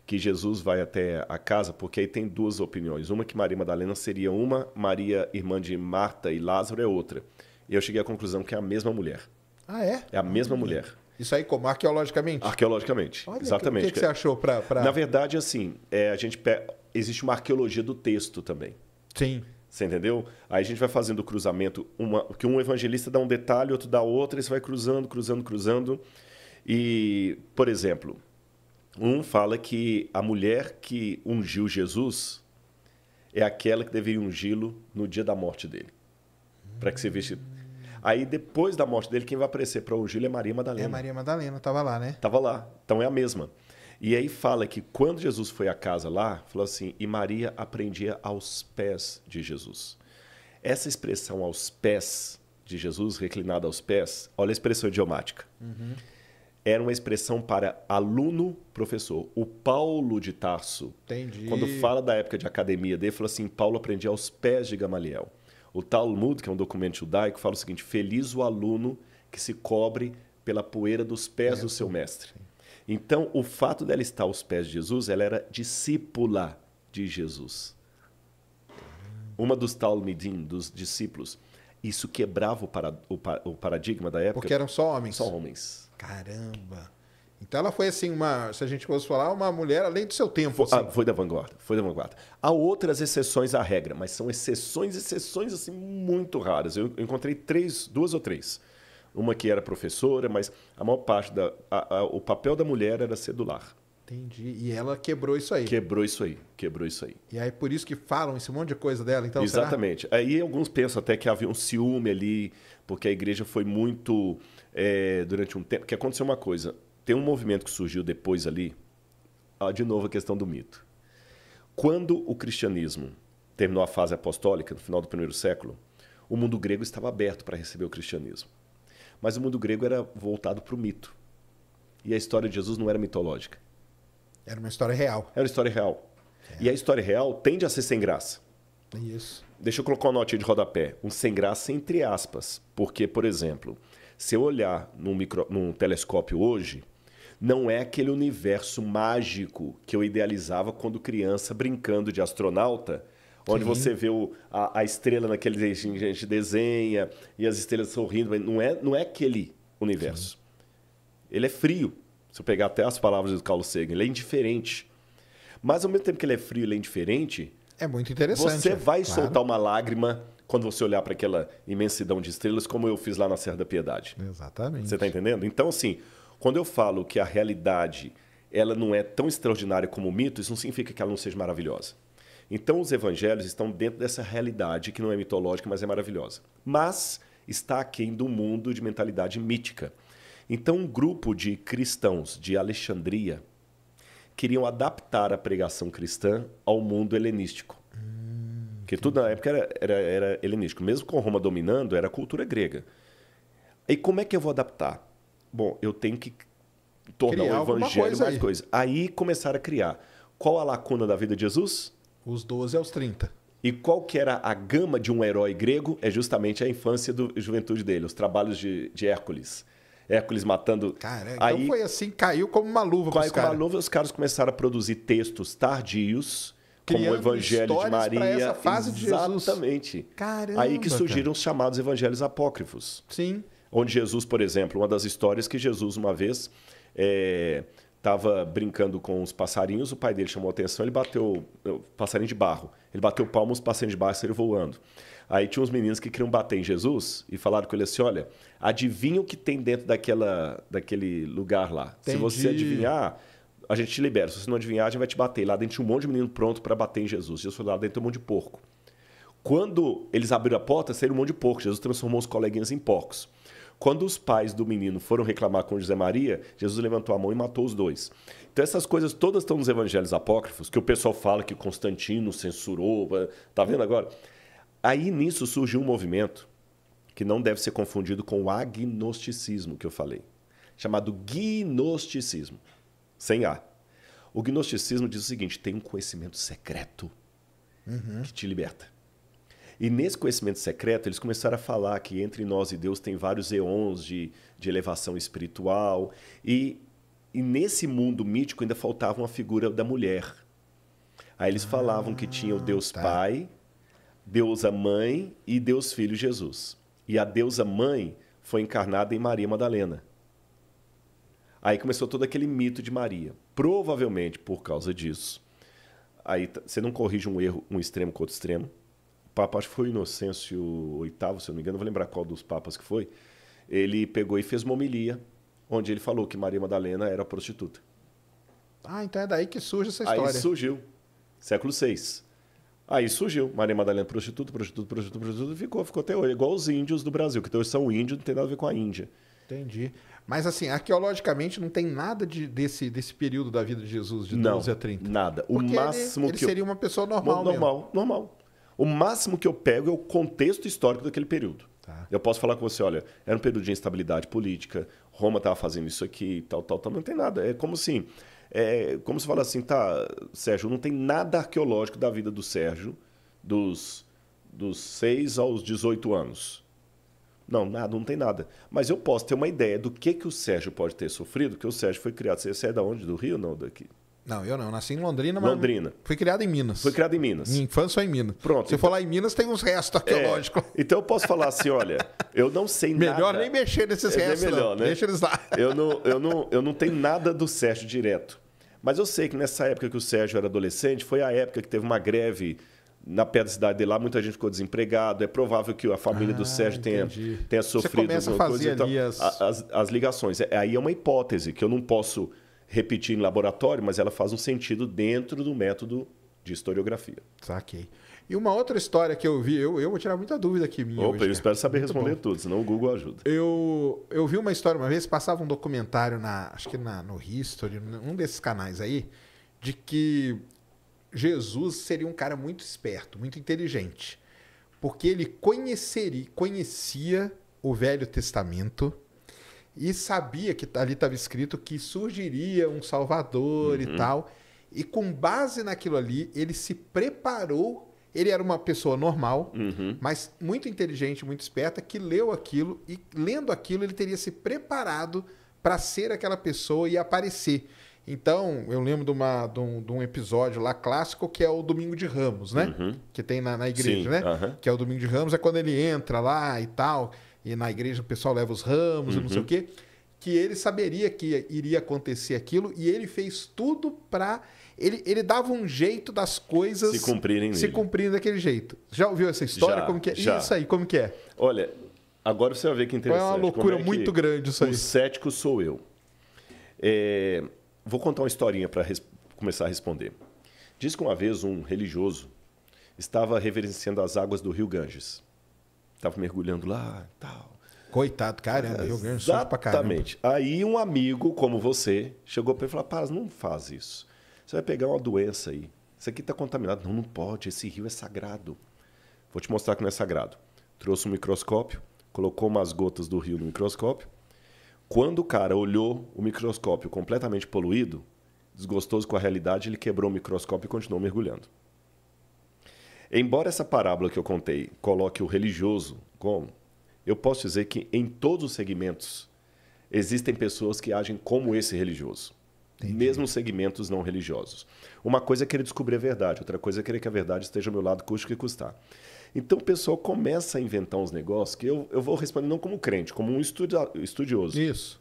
que Jesus vai até a casa, porque aí tem duas opiniões. Uma que Maria Madalena seria uma, Maria, irmã de Marta e Lázaro, é outra. E eu cheguei à conclusão que é a mesma mulher. Ah, é? É a mesma mulher. Isso aí como arqueologicamente? Arqueologicamente, Olha, exatamente. O que, que, você achou para... Pra... Na verdade, assim, é, a gente pe... existe uma arqueologia do texto também. Sim. Você entendeu? Aí a gente vai fazendo o cruzamento, uma... que um evangelista dá um detalhe, outro dá outro, e você vai cruzando, cruzando, cruzando. E, por exemplo, um fala que a mulher que ungiu Jesus é aquela que deveria ungi lo no dia da morte dele. Para que se veste. Aí depois da morte dele, quem vai aparecer para ungí-lo é Maria Madalena. É Maria Madalena, estava lá, né? Estava lá. Então é a mesma. E aí fala que quando Jesus foi à casa lá, falou assim: e Maria aprendia aos pés de Jesus. Essa expressão aos pés de Jesus, reclinada aos pés, olha a expressão idiomática. Uhum era uma expressão para aluno-professor. O Paulo de Tarso, Entendi. quando fala da época de academia dele, fala assim: Paulo aprendia aos pés de Gamaliel. O Talmud, que é um documento judaico, fala o seguinte: Feliz o aluno que se cobre pela poeira dos pés é, do seu mestre. Sim. Então, o fato dela estar aos pés de Jesus, ela era discípula de Jesus. Uma dos Talmudim dos discípulos. Isso quebrava o, para, o, o paradigma da época. Porque eram só homens. Só homens Caramba. Então ela foi assim, uma, se a gente fosse falar, uma mulher além do seu tempo. Foi, ah, assim. foi, da vanguarda, foi da vanguarda. Há outras exceções à regra, mas são exceções, exceções assim muito raras. Eu encontrei três, duas ou três. Uma que era professora, mas a maior parte da a, a, o papel da mulher era sedular. Entendi. E ela quebrou isso aí. Quebrou isso aí, quebrou isso aí. E aí por isso que falam esse monte de coisa dela, então. Exatamente. Será? Aí alguns pensam até que havia um ciúme ali, porque a igreja foi muito é, durante um tempo, que aconteceu uma coisa. Tem um movimento que surgiu depois ali, ah, de novo a questão do mito. Quando o cristianismo terminou a fase apostólica, no final do primeiro século, o mundo grego estava aberto para receber o cristianismo. Mas o mundo grego era voltado para o mito. E a história de Jesus não era mitológica. Era uma história real. Era uma história real. É. E a história real tende a ser sem graça. Isso. Deixa eu colocar uma notinha de rodapé. Um sem graça entre aspas. Porque, por exemplo, se eu olhar num, micro, num telescópio hoje, não é aquele universo mágico que eu idealizava quando criança brincando de astronauta, onde Sim. você vê o, a, a, estrela naquele desenho que a gente desenha e as estrelas sorrindo. não, é, não é aquele universo. Sim. Ele é frio. Se eu pegar até as palavras do Carlos Sagan, ele é indiferente. Mas ao mesmo tempo que ele é frio e ele é indiferente. É muito interessante. Você vai claro. soltar uma lágrima quando você olhar para aquela imensidão de estrelas, como eu fiz lá na Serra da Piedade. Exatamente. Você está entendendo? Então, assim, quando eu falo que a realidade ela não é tão extraordinária como o mito, isso não significa que ela não seja maravilhosa. Então, os evangelhos estão dentro dessa realidade que não é mitológica, mas é maravilhosa. Mas está aquém do mundo de mentalidade mítica. Então, um grupo de cristãos de Alexandria queriam adaptar a pregação cristã ao mundo helenístico. Porque tudo na época era, era, era helenístico. Mesmo com Roma dominando, era cultura grega. E como é que eu vou adaptar? Bom, eu tenho que tornar criar o evangelho coisa mais aí. coisa. Aí começaram a criar. Qual a lacuna da vida de Jesus? Os 12 aos 30. E qual que era a gama de um herói grego? É justamente a infância e juventude dele, os trabalhos de, de Hércules. Hércules matando. Cara, então aí, foi assim, caiu como uma luva. Caiu como uma luva, os caras começaram a produzir textos tardios como o Evangelho de Maria. Essa fase Exatamente. De Jesus. Caramba, Aí que surgiram cara. os chamados evangelhos apócrifos. Sim. Onde Jesus, por exemplo, uma das histórias que Jesus, uma vez, estava é, brincando com os passarinhos, o pai dele chamou atenção, ele bateu. Passarinho de barro. Ele bateu palma, os passarinhos de barro saíram voando. Aí tinha uns meninos que queriam bater em Jesus e falaram com ele assim: olha, adivinha o que tem dentro daquela, daquele lugar lá. Entendi. Se você adivinhar a gente te libera. Se você não adivinhar, a gente vai te bater. Lá dentro tinha um monte de menino pronto para bater em Jesus. Jesus foi lá dentro um monte de porco. Quando eles abriram a porta, saíram um monte de porco. Jesus transformou os coleguinhas em porcos. Quando os pais do menino foram reclamar com José Maria, Jesus levantou a mão e matou os dois. Então essas coisas todas estão nos evangelhos apócrifos, que o pessoal fala que Constantino censurou, eh, tá vendo agora? Aí nisso surgiu um movimento que não deve ser confundido com o agnosticismo que eu falei, chamado gnosticismo. Sem A. O gnosticismo diz o seguinte: tem um conhecimento secreto uhum. que te liberta. E nesse conhecimento secreto, eles começaram a falar que entre nós e Deus tem vários eons de, de elevação espiritual. E, e nesse mundo mítico ainda faltava uma figura da mulher. Aí eles ah, falavam que tinha o ah, Deus tá. Pai, Deusa Mãe e Deus Filho Jesus. E a Deusa Mãe foi encarnada em Maria Madalena. Aí começou todo aquele mito de Maria. Provavelmente por causa disso. Aí você não corrige um erro, um extremo com outro extremo. O Papa, acho que foi Inocêncio VIII, se eu não me engano, não vou lembrar qual dos papas que foi. Ele pegou e fez uma homilia, onde ele falou que Maria Madalena era prostituta. Ah, então é daí que surge essa história. Aí surgiu. Século VI. Aí surgiu Maria Madalena prostituta, prostituta, prostituta, prostituta, ficou, ficou até hoje. Igual os índios do Brasil, que hoje são índios, não tem nada a ver com a Índia. Entendi. Mas assim, arqueologicamente não tem nada de, desse, desse período da vida de Jesus, de 12 não, a 30. Nada. O Porque máximo ele, ele que. seria uma pessoa normal. Normal, mesmo. normal. O máximo que eu pego é o contexto histórico daquele período. Tá. Eu posso falar com você, olha, era um período de instabilidade política, Roma estava fazendo isso aqui, tal, tal, tal. Não tem nada. É como se. Assim, é como se fala assim, tá, Sérgio, não tem nada arqueológico da vida do Sérgio dos, dos 6 aos 18 anos. Não, nada, não tem nada. Mas eu posso ter uma ideia do que, que o Sérgio pode ter sofrido, porque o Sérgio foi criado. Você é da onde? Do Rio ou não? Daqui? Não, eu não. Eu nasci em Londrina, mas. Londrina. Fui criado em Minas. Fui criado em Minas. Minha infância foi em Minas. Pronto. Se então... eu falar em Minas, tem uns restos é, arqueológicos. É, então eu posso falar assim: olha, eu não sei melhor nada. Melhor nem mexer nesses é, restos. É melhor, não. né? Deixa eles lá. Eu não, eu, não, eu não tenho nada do Sérgio direto. Mas eu sei que nessa época que o Sérgio era adolescente, foi a época que teve uma greve na da Cidade de lá, muita gente ficou desempregado. É provável que a família ah, do Sérgio tenha, tenha sofrido Você alguma coisa. Então, as... As, as ligações. É, aí é uma hipótese que eu não posso repetir em laboratório, mas ela faz um sentido dentro do método de historiografia. Saquei. E uma outra história que eu vi, eu, eu vou tirar muita dúvida aqui minha. Opa, hoje, eu espero saber responder bom. tudo, senão o Google ajuda. Eu, eu vi uma história uma vez, passava um documentário na, acho que na, no History, um desses canais aí, de que Jesus seria um cara muito esperto, muito inteligente, porque ele conheceria, conhecia o Velho Testamento e sabia que ali estava escrito que surgiria um Salvador uhum. e tal. E com base naquilo ali, ele se preparou. Ele era uma pessoa normal, uhum. mas muito inteligente, muito esperta, que leu aquilo e lendo aquilo ele teria se preparado para ser aquela pessoa e aparecer. Então, eu lembro de, uma, de, um, de, um, episódio lá clássico que é o Domingo de Ramos, né? Uhum. Que tem na, na igreja, Sim, né? Uhum. Que é o Domingo de Ramos, é quando ele entra lá e tal, e na igreja o pessoal leva os ramos uhum. e não sei o uhum. quê. Que ele saberia que iria acontecer aquilo e ele fez tudo para. Ele, ele dava um jeito das coisas se cumprirem, se cumprirem daquele jeito. Já ouviu essa história? Já, como que é? Já. Isso aí, como que é? Olha, agora você vai ver que interessante. É uma loucura é muito grande isso aí. O cético sou eu. É, Vou contar uma historinha para começar a responder. Diz que uma vez um religioso estava reverenciando as águas do rio Ganges. Estava mergulhando lá tal. Coitado, caramba, Rio Ganges do pra caramba. Exatamente. Aí um amigo como você chegou para ele e falou: Paz, não faz isso. Você vai pegar uma doença aí. Isso aqui está contaminado. Não, não pode. Esse rio é sagrado. Vou te mostrar que não é sagrado. Trouxe um microscópio, colocou umas gotas do rio no microscópio, quando o cara olhou o microscópio completamente poluído, desgostoso com a realidade, ele quebrou o microscópio e continuou mergulhando. Embora essa parábola que eu contei coloque o religioso como, eu posso dizer que em todos os segmentos existem pessoas que agem como esse religioso. Entendi. Mesmo segmentos não religiosos. Uma coisa é querer descobrir a verdade, outra coisa é querer que a verdade esteja ao meu lado, custe o que custar. Então o pessoal começa a inventar uns negócios que eu, eu vou responder não como crente, como um estudioso. Isso.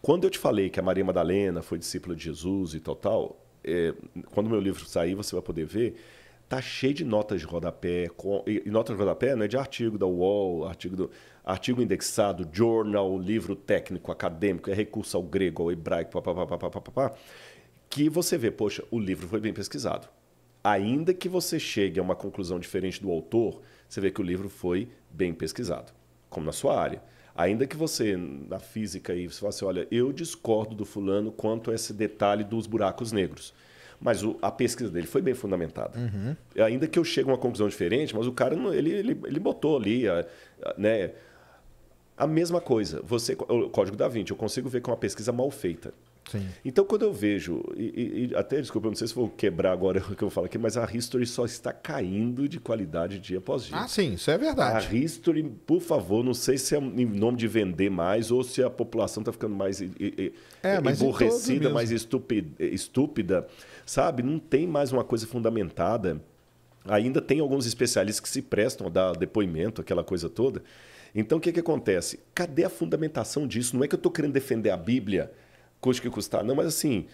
Quando eu te falei que a Maria Madalena foi discípula de Jesus e tal, é, quando meu livro sair, você vai poder ver, tá cheio de notas de rodapé. Com, e, e notas de rodapé não é de artigo da UOL, artigo, do, artigo indexado, journal, livro técnico, acadêmico, é recurso ao grego, ao hebraico, papapá, que você vê, poxa, o livro foi bem pesquisado ainda que você chegue a uma conclusão diferente do autor, você vê que o livro foi bem pesquisado, como na sua área. Ainda que você, na física, aí, você fale assim, olha, eu discordo do fulano quanto a esse detalhe dos buracos negros. Mas o, a pesquisa dele foi bem fundamentada. Uhum. Ainda que eu chegue a uma conclusão diferente, mas o cara, ele, ele, ele botou ali, a, a, né? A mesma coisa. Você, o Código da Vinci, eu consigo ver que é uma pesquisa mal feita. Sim. Então, quando eu vejo, e, e, até desculpa, eu não sei se vou quebrar agora (laughs) o que eu falo aqui, mas a History só está caindo de qualidade dia após dia. Ah, sim, isso é verdade. A History, por favor, não sei se é em nome de vender mais ou se a população está ficando mais é, emborrecida, mais estúpida, estúpida, sabe? Não tem mais uma coisa fundamentada. Ainda tem alguns especialistas que se prestam a dar depoimento, aquela coisa toda. Então, o que, que acontece? Cadê a fundamentação disso? Não é que eu estou querendo defender a Bíblia custe que custar. Não, mas assim,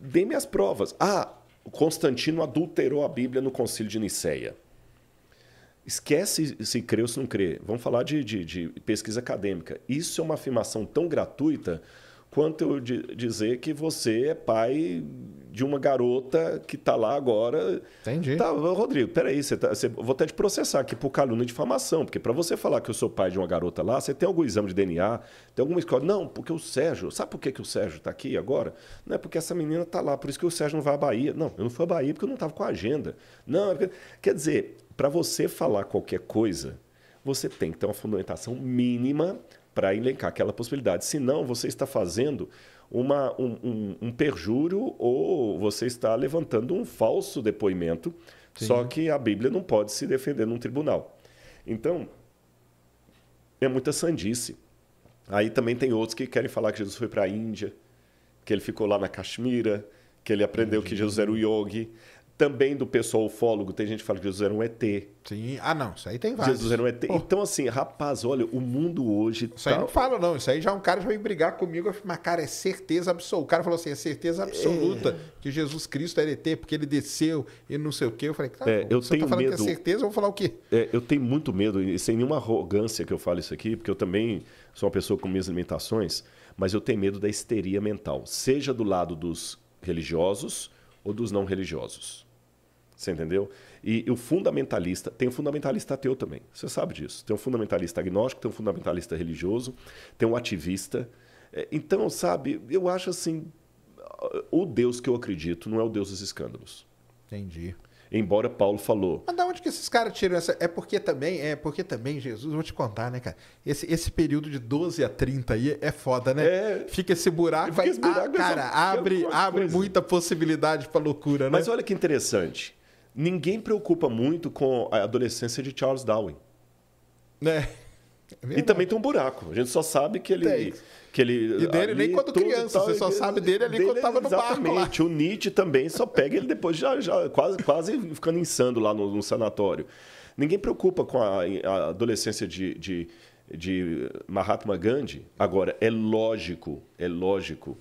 dê-me as provas. Ah, Constantino adulterou a Bíblia no concílio de Niceia. Esquece se crê ou se não crê. Vamos falar de, de, de pesquisa acadêmica. Isso é uma afirmação tão gratuita quanto eu dizer que você é pai de uma garota que está lá agora. Entendi. Tá, Rodrigo, peraí, você tá, você, vou até te processar aqui por calúnia e difamação, porque para você falar que eu sou pai de uma garota lá, você tem algum exame de DNA, tem alguma escola. Não, porque o Sérgio, sabe por que, que o Sérgio está aqui agora? Não é porque essa menina está lá, por isso que o Sérgio não vai à Bahia. Não, eu não fui à Bahia porque eu não estava com a agenda. Não, é porque... quer dizer, para você falar qualquer coisa, você tem que ter uma fundamentação mínima para elencar aquela possibilidade. Senão, você está fazendo uma, um, um, um, perjúrio ou você está levantando um falso depoimento, Sim. só que a Bíblia não pode se defender num tribunal. Então, é muita sandice. Aí também tem outros que querem falar que Jesus foi para a Índia, que ele ficou lá na Caxemira, que ele aprendeu que Jesus era o yogi também do pessoal ufólogo, tem gente que fala que Jesus era um ET. Sim, ah não, isso aí tem vários. Jesus era um ET. Oh. Então assim, rapaz, olha, o mundo hoje... Isso tá... aí não falo não, isso aí já é um cara já veio brigar comigo, mas cara, é certeza absoluta. O cara falou assim, é certeza é. absoluta é... que Jesus Cristo era ET, porque ele desceu e não sei o quê. Eu falei, cara, tá é, eu você tá tenho tá falando medo... que é certeza, eu vou falar o quê? É, eu tenho muito medo, e sem nenhuma arrogância que eu falo isso aqui, porque eu também sou uma pessoa com minhas limitações, mas eu tenho medo da histeria mental, seja do lado dos religiosos ou dos não religiosos. Você entendeu? E, e o fundamentalista, tem o fundamentalista ateu também. Você sabe disso. Tem um fundamentalista agnóstico, tem um fundamentalista religioso, tem um ativista. É, então, sabe, eu acho assim, o Deus que eu acredito não é o Deus dos escândalos. Entendi. Embora Paulo falou. Mas da onde que esses caras tiram essa. É porque também, é porque também, Jesus, vou te contar, né, cara? Esse, esse período de 12 a 30 aí é foda, né? É... Fica esse buraco, Fica vai. Esse buraco ah, cara, é abre, abre muita possibilidade pra loucura, né? Mas olha que interessante. Ninguém preocupa muito com a adolescência de Charles Darwin. Né? É, é e também tem um buraco. A gente só sabe que ele. Que ele e dele ali, nem quando criança, você só sabe dele ali dele, quando estava no barco. Exatamente. O Nietzsche também só pega ele depois, já, já quase, quase ficando insano lá no, no sanatório. Ninguém preocupa com a, a adolescência de, de, de Mahatma Gandhi. Agora, é lógico, é lógico.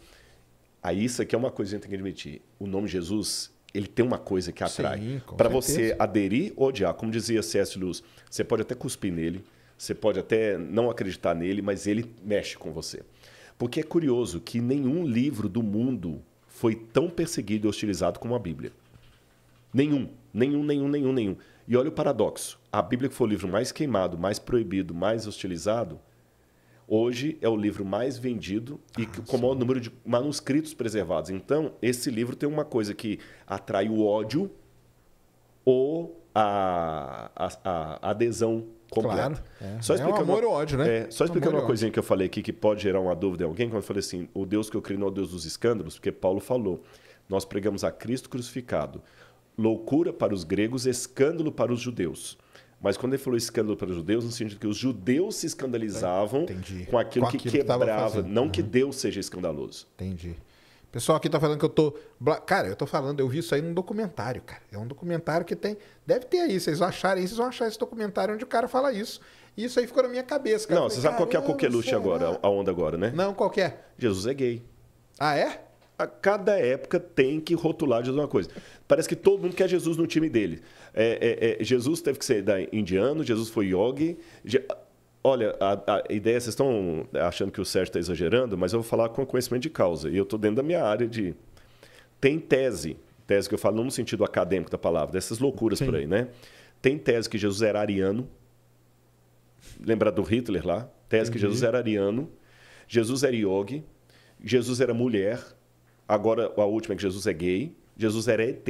Aí isso aqui é uma coisa que a gente tem que admitir. O nome Jesus ele tem uma coisa que atrai. Para você aderir ou odiar, como dizia C.S. Luz, você pode até cuspir nele, você pode até não acreditar nele, mas ele mexe com você. Porque é curioso que nenhum livro do mundo foi tão perseguido e hostilizado como a Bíblia. Nenhum, nenhum, nenhum, nenhum, nenhum. E olha o paradoxo. A Bíblia que foi o livro mais queimado, mais proibido, mais hostilizado, hoje é o livro mais vendido e ah, com o maior número de manuscritos preservados. Então, esse livro tem uma coisa que atrai o ódio ou a, a, a adesão completa. Claro, é. Só explicando, é um amor uma, ódio, né? É, só é explicando uma coisinha ódio. que eu falei aqui que pode gerar uma dúvida em alguém, quando eu falei assim, o Deus que eu criei não é o Deus dos escândalos, porque Paulo falou, nós pregamos a Cristo crucificado. Loucura para os gregos, escândalo para os judeus. Mas quando ele falou escândalo para os judeus, no sentido que os judeus se escandalizavam é, Entendi. com aquilo com que quebrava, que não uhum. que Deus seja escandaloso. Entendi. Pessoal aqui tá falando que eu tô. Cara, eu tô falando, eu vi isso aí num documentário, cara. É um documentário que tem. Deve ter aí, vocês acharem, vocês vão achar esse documentário onde o cara fala isso. E isso aí ficou na minha cabeça, cara. Não, falei, você sabe qual é a coqueluche agora, a onda agora, né? Não, qual é? Jesus é gay. Ah, é? a cada época tem que rotular de alguma coisa. Parece que todo mundo quer Jesus no time dele. É, é, é, Jesus teve que ser da indiano, Jesus foi yogi. Je... Olha, a, a, ideia, vocês estão achando que o Sérgio está exagerando, mas eu vou falar com conhecimento de causa. E eu estou dentro da minha área de. Tem tese, tese que eu falo não no sentido acadêmico da palavra, dessas loucuras Sim. por aí, né? Tem tese que Jesus era ariano. Lembrar do Hitler lá? Tese Entendi. que Jesus era ariano. Jesus era yogi. Jesus era mulher. Agora, a última é que Jesus é gay, Jesus era ET.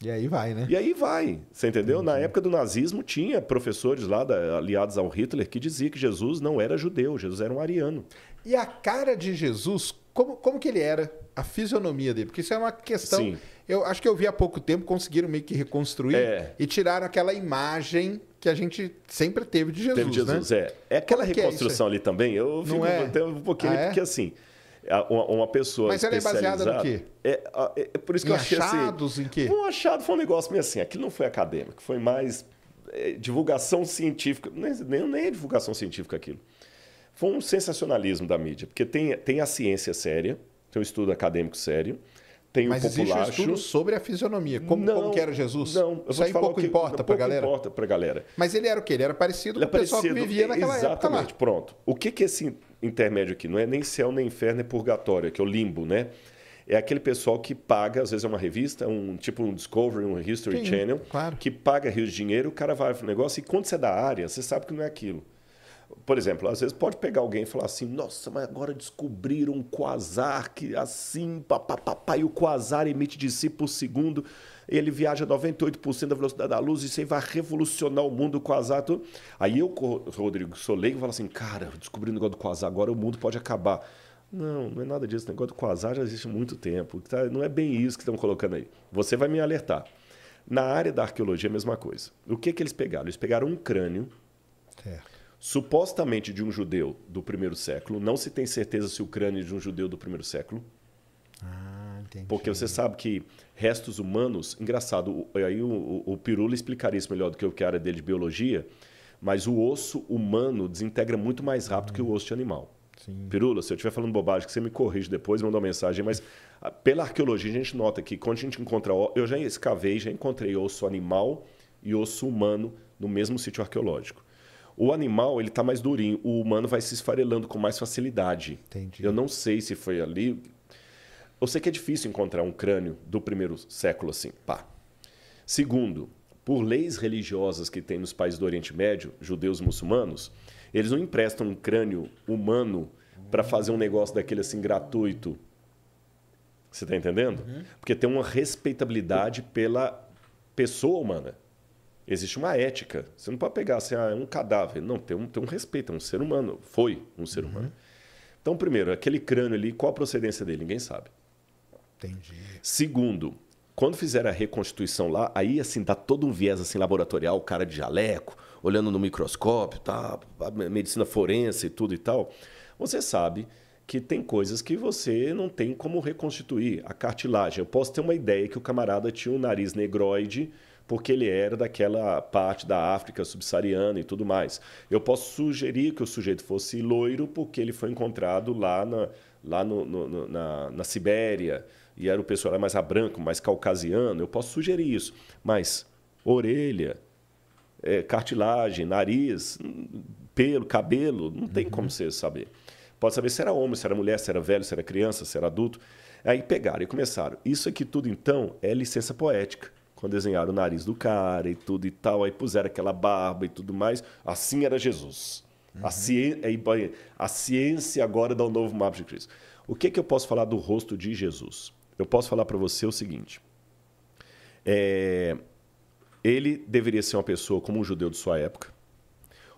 E aí vai, né? E aí vai, você entendeu? Na época do nazismo tinha professores lá da, aliados ao Hitler que diziam que Jesus não era judeu, Jesus era um ariano. E a cara de Jesus, como, como que ele era? A fisionomia dele? Porque isso é uma questão... Sim. Eu acho que eu vi há pouco tempo, conseguiram meio que reconstruir é. e tiraram aquela imagem que a gente sempre teve de Jesus. Teve Jesus, né? é. É aquela Como é reconstrução é ali também, eu fico é? um pouquinho, ah, é? porque assim, é, uma, uma pessoa Mas ela é baseada no quê? É, é, é por isso que em eu achei assim, achados assim, em quê? Um achado foi um negócio meio assim, aquilo não foi acadêmico, foi mais é, divulgação científica, nem, nem, nem é divulgação científica aquilo. Foi um sensacionalismo da mídia, porque tem, tem a ciência séria, tem o um estudo acadêmico sério, tem Mas o populacho. existe um estudo sobre a fisionomia. Como, não, como que era Jesus? Não, eu Isso aí pouco que, importa para galera? importa para galera. Mas ele era o quê? Ele era parecido ele com o pessoal que vivia naquela exatamente, época Exatamente, pronto. O que que esse intermédio aqui? Não é nem céu, nem inferno, é purgatório, que é o limbo, né? é aquele pessoal que paga, às vezes é uma revista, um tipo um Discovery, um History Sim, Channel, claro. que paga rios de dinheiro, o cara vai para o negócio e quando você é da área, você sabe que não é aquilo por exemplo, às vezes pode pegar alguém e falar assim: nossa, mas agora descobriram um quasar que assim, papapá, e o quasar emite de si por segundo, ele viaja 98% da velocidade da luz, isso aí vai revolucionar o mundo o quasar. Tudo. Aí eu, Rodrigo, sou leigo e falo assim: cara, descobri o um negócio do quasar, agora o mundo pode acabar. Não, não é nada disso. O negócio do quasar já existe há muito tempo. Tá? Não é bem isso que estão colocando aí. Você vai me alertar. Na área da arqueologia, a mesma coisa. O que, que eles pegaram? Eles pegaram um crânio supostamente de um judeu do primeiro século. Não se tem certeza se o crânio é de um judeu do primeiro século. Ah, entendi. Porque você sabe que restos humanos, engraçado, aí o, o, o Pirula explicaria isso melhor do que eu, que a área dele de biologia, mas o osso humano desintegra muito mais rápido que o osso de animal. Sim. Pirula, se eu estiver falando bobagem, que você me corrige depois, manda uma mensagem, mas ah, pela arqueologia a gente nota que quando a gente encontra. Eu já escavei, já encontrei osso animal e osso humano no mesmo sítio arqueológico. O animal, ele está mais durinho. O humano vai se esfarelando com mais facilidade. Entendi. Eu não sei se foi ali. Eu sei que é difícil encontrar um crânio do primeiro século assim, pá. Segundo, por leis religiosas que tem nos países do Oriente Médio, judeus e muçulmanos, eles não emprestam um crânio humano para fazer um negócio daquele assim gratuito. Você está entendendo? Uhum. Porque tem uma respeitabilidade pela pessoa humana. Existe uma ética. Você não pode pegar assim, ah, é um cadáver. Não, tem um, tem um respeito, é um ser humano. Foi um ser uhum. humano. Então, primeiro, aquele crânio ali, qual a procedência dele? Ninguém sabe. Entendi. Segundo, quando fizeram a reconstituição lá, aí assim, dá todo um viés assim laboratorial, o cara de jaleco, olhando no microscópio, tá, medicina forense e tudo e tal. Você sabe que tem coisas que você não tem como reconstituir. A cartilagem. Eu posso ter uma ideia que o camarada tinha um nariz negroide porque ele era daquela parte da África subsaariana e tudo mais. Eu posso sugerir que o sujeito fosse loiro porque ele foi encontrado lá na, lá no, no, no, na, na Sibéria e era o pessoal mais branco, mais caucasiano. Eu posso sugerir isso, mas orelha, é, cartilagem, nariz, pelo, cabelo, não tem uhum. como você saber. Pode saber se era homem, se era mulher, se era velho, se era criança, se era adulto. Aí pegaram e começaram. Isso aqui tudo, então, é licença poética quando desenharam o nariz do cara e tudo e tal, aí puseram aquela barba e tudo mais. Assim era Jesus. Uhum. A, ciência, é, a ciência agora dá um novo mapa de Cristo. O que, que eu posso falar do rosto de Jesus? Eu posso falar para você o seguinte: é, ele deveria ser uma pessoa como um judeu de sua época.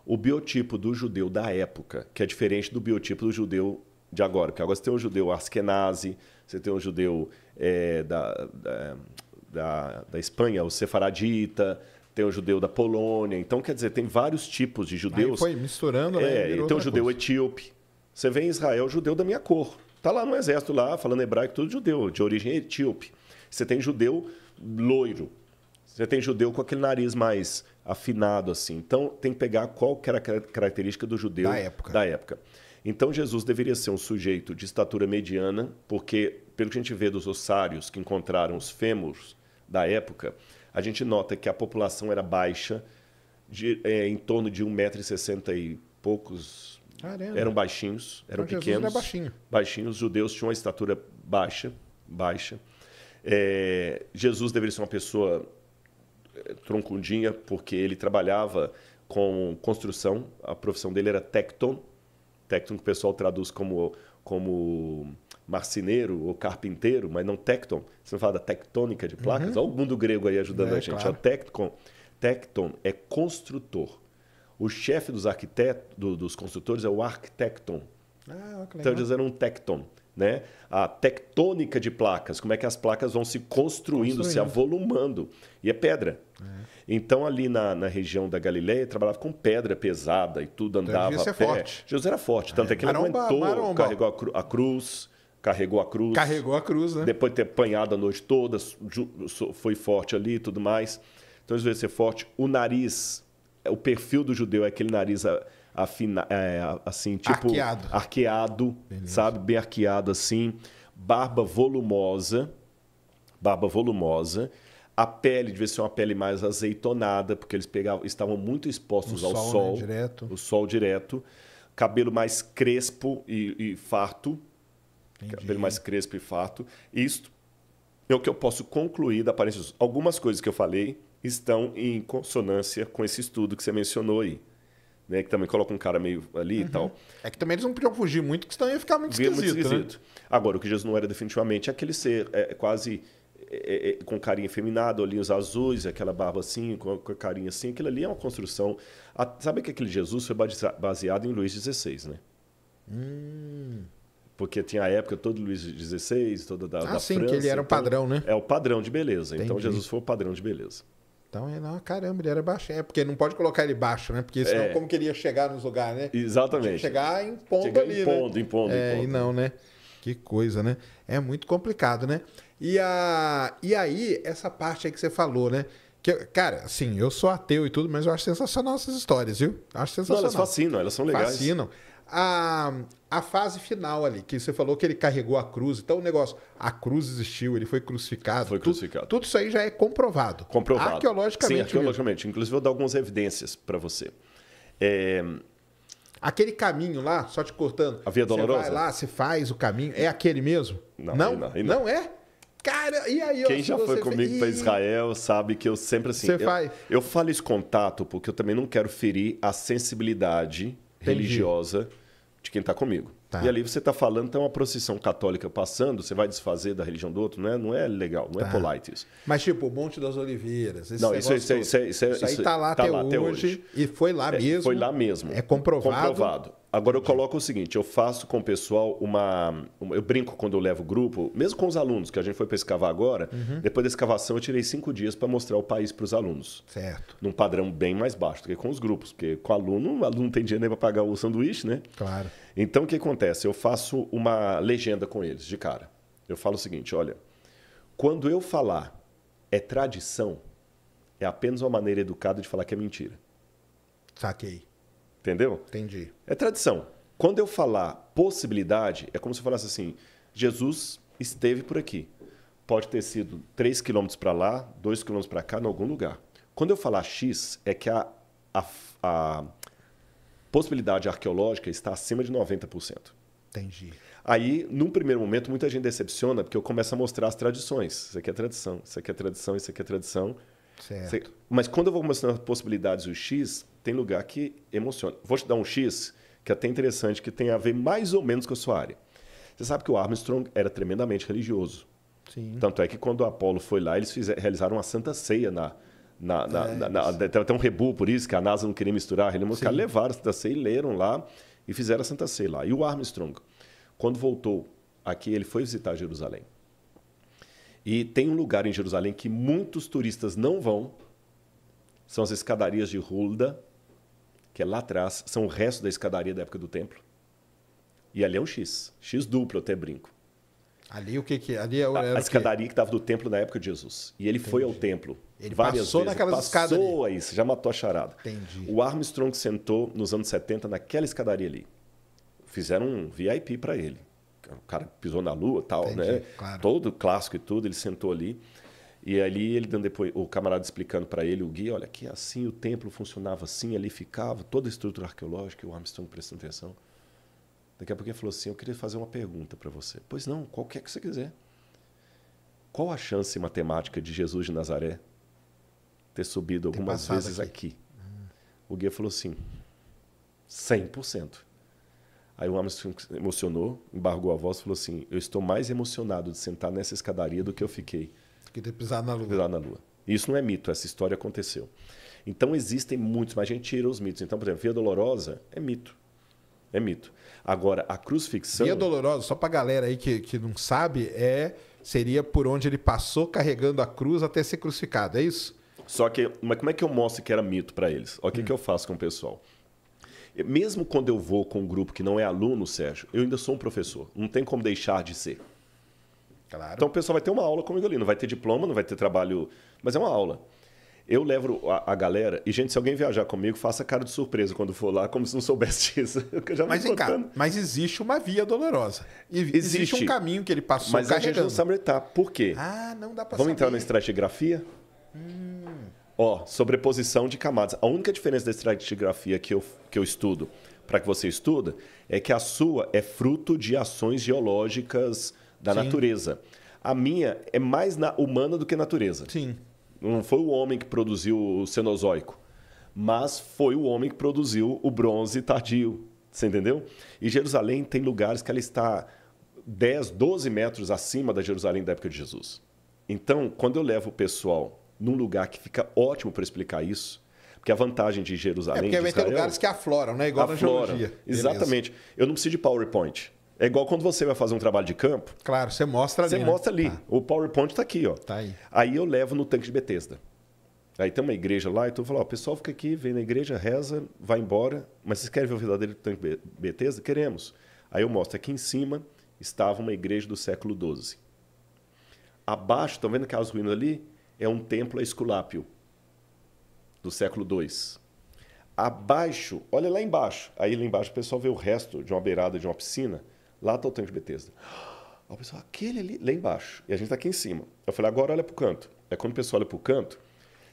O biotipo do judeu da época, que é diferente do biotipo do judeu de agora, porque agora você tem um judeu askenazi, você tem um judeu é, da, da da, da Espanha, o sefaradita, tem o judeu da Polônia. Então, quer dizer, tem vários tipos de judeus. Aí foi misturando, né? É, e tem o judeu coisa. etíope. Você vê em Israel judeu da minha cor. Tá lá no exército, lá, falando hebraico, tudo judeu, de origem etíope. Você tem judeu loiro. Você tem judeu com aquele nariz mais afinado, assim. Então, tem que pegar qual era a característica do judeu da época. Da época. Então, Jesus deveria ser um sujeito de estatura mediana, porque, pelo que a gente vê dos ossários que encontraram os fêmures da época, a gente nota que a população era baixa, de, é, em torno de 1,60m e poucos. Caramba. Eram baixinhos, eram então, pequenos. Era é baixinho. Baixinhos, os judeus tinham uma estatura baixa, baixa. É, Jesus deveria ser uma pessoa é, troncundinha porque ele trabalhava com construção, a profissão dele era tecton, tecton que o pessoal traduz como, como marceneiro ou carpinteiro, mas não tecton. Você não fala da tectônica de placas? Uhum. Olha o mundo grego aí ajudando é, a gente. Claro. O tecton, tecton é construtor. O chefe dos arquitetos, dos construtores é o arquitecton. Ah, então eles eram um tecton. Né? A tectônica de placas, como é que as placas vão se construindo, construindo. se avolumando. E é pedra. É. Então, ali na, na, região da Galileia, trabalhava com pedra pesada e tudo então, andava então, pé. Forte. Jesus era forte, tanto é, é que ele maromba, aguentou, carregou a, cru, a cruz carregou a cruz. Carregou a cruz, né? Depois de ter apanhado a noite toda, foi forte ali e tudo mais. Então, às vezes, ser é forte. O nariz, o perfil do judeu é aquele nariz afina, é, assim, tipo. Arqueado. Arqueado, Beleza. sabe? Bem arqueado assim. Barba volumosa. Barba volumosa. A pele devia ser uma pele mais azeitonada, porque eles pegavam, estavam muito expostos o ao sol. Né, sol né? direto. O sol direto. Cabelo mais crespo e, e farto Entendi. cabelo mais crespo e fato. Isto é o que eu posso concluir da aparência. Algumas coisas que eu falei estão em consonância com esse estudo que você mencionou aí. Né, que também coloca um cara meio ali uhum. e tal. É que também eles não podiam fugir muito, que senão ia ficar muito esquisito. Muito esquisito. Né? Agora, o que Jesus não era definitivamente é aquele ser é, quase é, é, com carinha efeminada, olhinhos azuis, aquela barba assim, com, com a carinha assim. Aquilo ali é uma construção. A, sabe que aquele Jesus foi baseado em Luís XVI, né? Hum porque tinha a época todo Luiz XVI, toda da, ah, da sim, França. que ele era o então, padrão, né? É o padrão de beleza. Então Entendi. Então Jesus foi o padrão de beleza. Então, ele, é, não, caramba, ele era baixo. É, porque não pode colocar ele baixo, né? Porque senão, é. como queria chegar nos lugares, né? Exatamente. chegar né? impondo chegar ali, impondo, né? Impondo, é, impondo. E não, né? Que coisa, né? É muito complicado, né? E, a... e aí, essa parte aí que você falou, né? Que, cara, assim, eu sou ateu e tudo, mas eu acho sensacional essas histórias, viu? Acho sensacional. Não, elas fascinam, elas são legais. Fascinam a, a fase final ali, que você falou que ele carregou a cruz, então o negócio, a cruz existiu, ele foi crucificado. Foi crucificado. Tu, tudo isso aí já é comprovado. Comprovado. Arqueologicamente. Sim, arqueologicamente. Mesmo. Inclusive, eu vou dar algumas evidências para você. É... Aquele caminho lá, só te cortando. A via dolorosa? Você vai lá, você faz o caminho, é aquele mesmo? Não, não, não, não. não é? Cara, e aí? Quem já foi comigo para Israel sabe que eu sempre assim. Você eu, faz. eu falo esse contato porque eu também não quero ferir a sensibilidade Entendi. religiosa de quem está comigo. Tá. E ali você está falando, tem então, uma procissão católica passando, você vai desfazer da religião do outro, não é, não é legal, não é tá. é polite isso. Mas tipo, o Monte das Oliveiras, esse não, isso, isso, isso, isso, aí está tá lá, até, hoje, e foi lá é, mesmo. Foi lá mesmo. É comprovado. comprovado. Agora eu coloco o seguinte, eu faço com o pessoal uma, uma Eu brinco quando eu levo o grupo, mesmo com os alunos, que a gente foi para escavar agora, uhum. depois da escavação eu tirei cinco dias para mostrar o país para os alunos. Certo. Num padrão bem mais baixo do que com os grupos, porque com o aluno, o aluno não tem dinheiro nem para pagar o sanduíche, né? Claro. Então o que acontece? Eu faço uma legenda com eles de cara. Eu falo o seguinte: olha, quando eu falar é tradição, é apenas uma maneira educada de falar que é mentira. Saquei. Entendeu? Entendi. É tradição. Quando eu falar possibilidade, é como se eu falasse assim: Jesus esteve por aqui. Pode ter sido 3 quilômetros para lá, 2 quilômetros para cá, em algum lugar. Quando eu falar X, é que a, a, a possibilidade arqueológica está acima de 90%. Entendi. Aí, num primeiro momento, muita gente decepciona, porque eu começo a mostrar as tradições. Isso aqui é tradição, isso aqui é tradição, isso aqui é tradição. Certo. Mas quando eu vou mostrar as possibilidades, o X, tem lugar que emociona. Vou te dar um X que é até interessante, que tem a ver mais ou menos com a sua área. Você sabe que o Armstrong era tremendamente religioso. Sim. Tanto é que quando o Apolo foi lá, eles fizeram, realizaram uma santa ceia na. na, na, é, na, na tem até um rebu por isso, que a NASA não queria misturar. Eles Sim. levaram a santa ceia e leram lá e fizeram a santa ceia lá. E o Armstrong, quando voltou aqui, ele foi visitar Jerusalém. E tem um lugar em Jerusalém que muitos turistas não vão, são as escadarias de Hulda, que é lá atrás, são o resto da escadaria da época do templo. E ali é um X. X duplo, eu até brinco. Ali o que que é? ali é era a, a escadaria que estava do templo na época de Jesus. E ele Entendi. foi ao templo. Ele várias passou vezes, naquela escada. Passou ali. isso, já matou a charada. Entendi. O Armstrong sentou nos anos 70 naquela escadaria ali. Fizeram um VIP para ele. O cara pisou na lua, tal, né? Entendi, né? Claro. Todo clássico e tudo, ele sentou ali. E ali ele dando depois, o camarada explicando para ele, o guia, olha, aqui assim, o templo funcionava assim, ali ficava, toda a estrutura arqueológica, o Armstrong prestando atenção. Daqui a pouco ele falou assim: Eu queria fazer uma pergunta para você. Pois não, qualquer que você quiser. Qual a chance matemática de Jesus de Nazaré ter subido algumas ter vezes aqui? aqui? Hum. O guia falou assim: 100%. Aí o Armstrong emocionou, embargou a voz e falou assim: Eu estou mais emocionado de sentar nessa escadaria do que eu fiquei que ter pisado na Lua. Pisado na Lua. Isso não é mito, essa história aconteceu. Então existem muitos, mas a gente tira os mitos. Então, por exemplo, Via Dolorosa é mito. É mito. Agora, a crucifixão. Via Dolorosa, só para galera aí que, que não sabe, é seria por onde ele passou carregando a cruz até ser crucificado, é isso? Só que, mas como é que eu mostro que era mito para eles? O que, hum. que eu faço com o pessoal? mesmo quando eu vou com um grupo que não é aluno, Sérgio, eu ainda sou um professor. Não tem como deixar de ser. Claro. Então o pessoal vai ter uma aula comigo ali, não vai ter diploma, não vai ter trabalho, mas é uma aula. Eu levo a, a, galera. E, gente, se alguém viajar comigo, faça cara de surpresa quando for lá, como se não soubesse (laughs) disso. mas vem mas existe uma via dolorosa. E, existe, existe, um caminho que ele passou mas é carregando. a gente não sabe tá. Por quê? Ah, não dá pra Vamos saber. entrar na estratigrafia? Hum. Ó, sobreposição de camadas. A única diferença da estratigrafia que eu, que eu estudo para que você estuda é que a sua é fruto de ações geológicas da Sim. natureza. A minha é mais na, humana do que natureza. Sim. Não foi o homem que produziu o Cenozoico, mas foi o homem que produziu o bronze tardio. Você entendeu? E Jerusalém tem lugares que ela está 10, 12 metros acima da Jerusalém da época de Jesus. Então, quando eu levo o pessoal num lugar que fica ótimo para explicar isso, porque a vantagem de Jerusalém. É porque vai ter lugares que afloram, né? Igual afloram, na geologia. Exatamente. Beleza. Eu não preciso de PowerPoint. É igual quando você vai fazer um trabalho de campo. Claro, você mostra ali. Você né? mostra ali. Tá. O PowerPoint está aqui, ó. Tá aí. Aí eu levo no tanque de Bethesda. Aí tem uma igreja lá, então eu falo, ó, o pessoal fica aqui, vem na igreja, reza, vai embora, mas vocês querem ver o verdadeiro tanque de Bethesda? Queremos. Aí eu mostro, aqui em cima estava uma igreja do século XII. Abaixo, estão vendo aquelas ruínas ali? É um templo a Esculápio, do século II. Abaixo, olha lá embaixo. Aí lá embaixo o pessoal vê o resto de uma beirada de uma piscina Lá está o tanque de Bethesda. o pessoal, aquele ali, lá embaixo. E a gente está aqui em cima. Eu falei, agora olha para o canto. É quando o pessoal olha para o canto,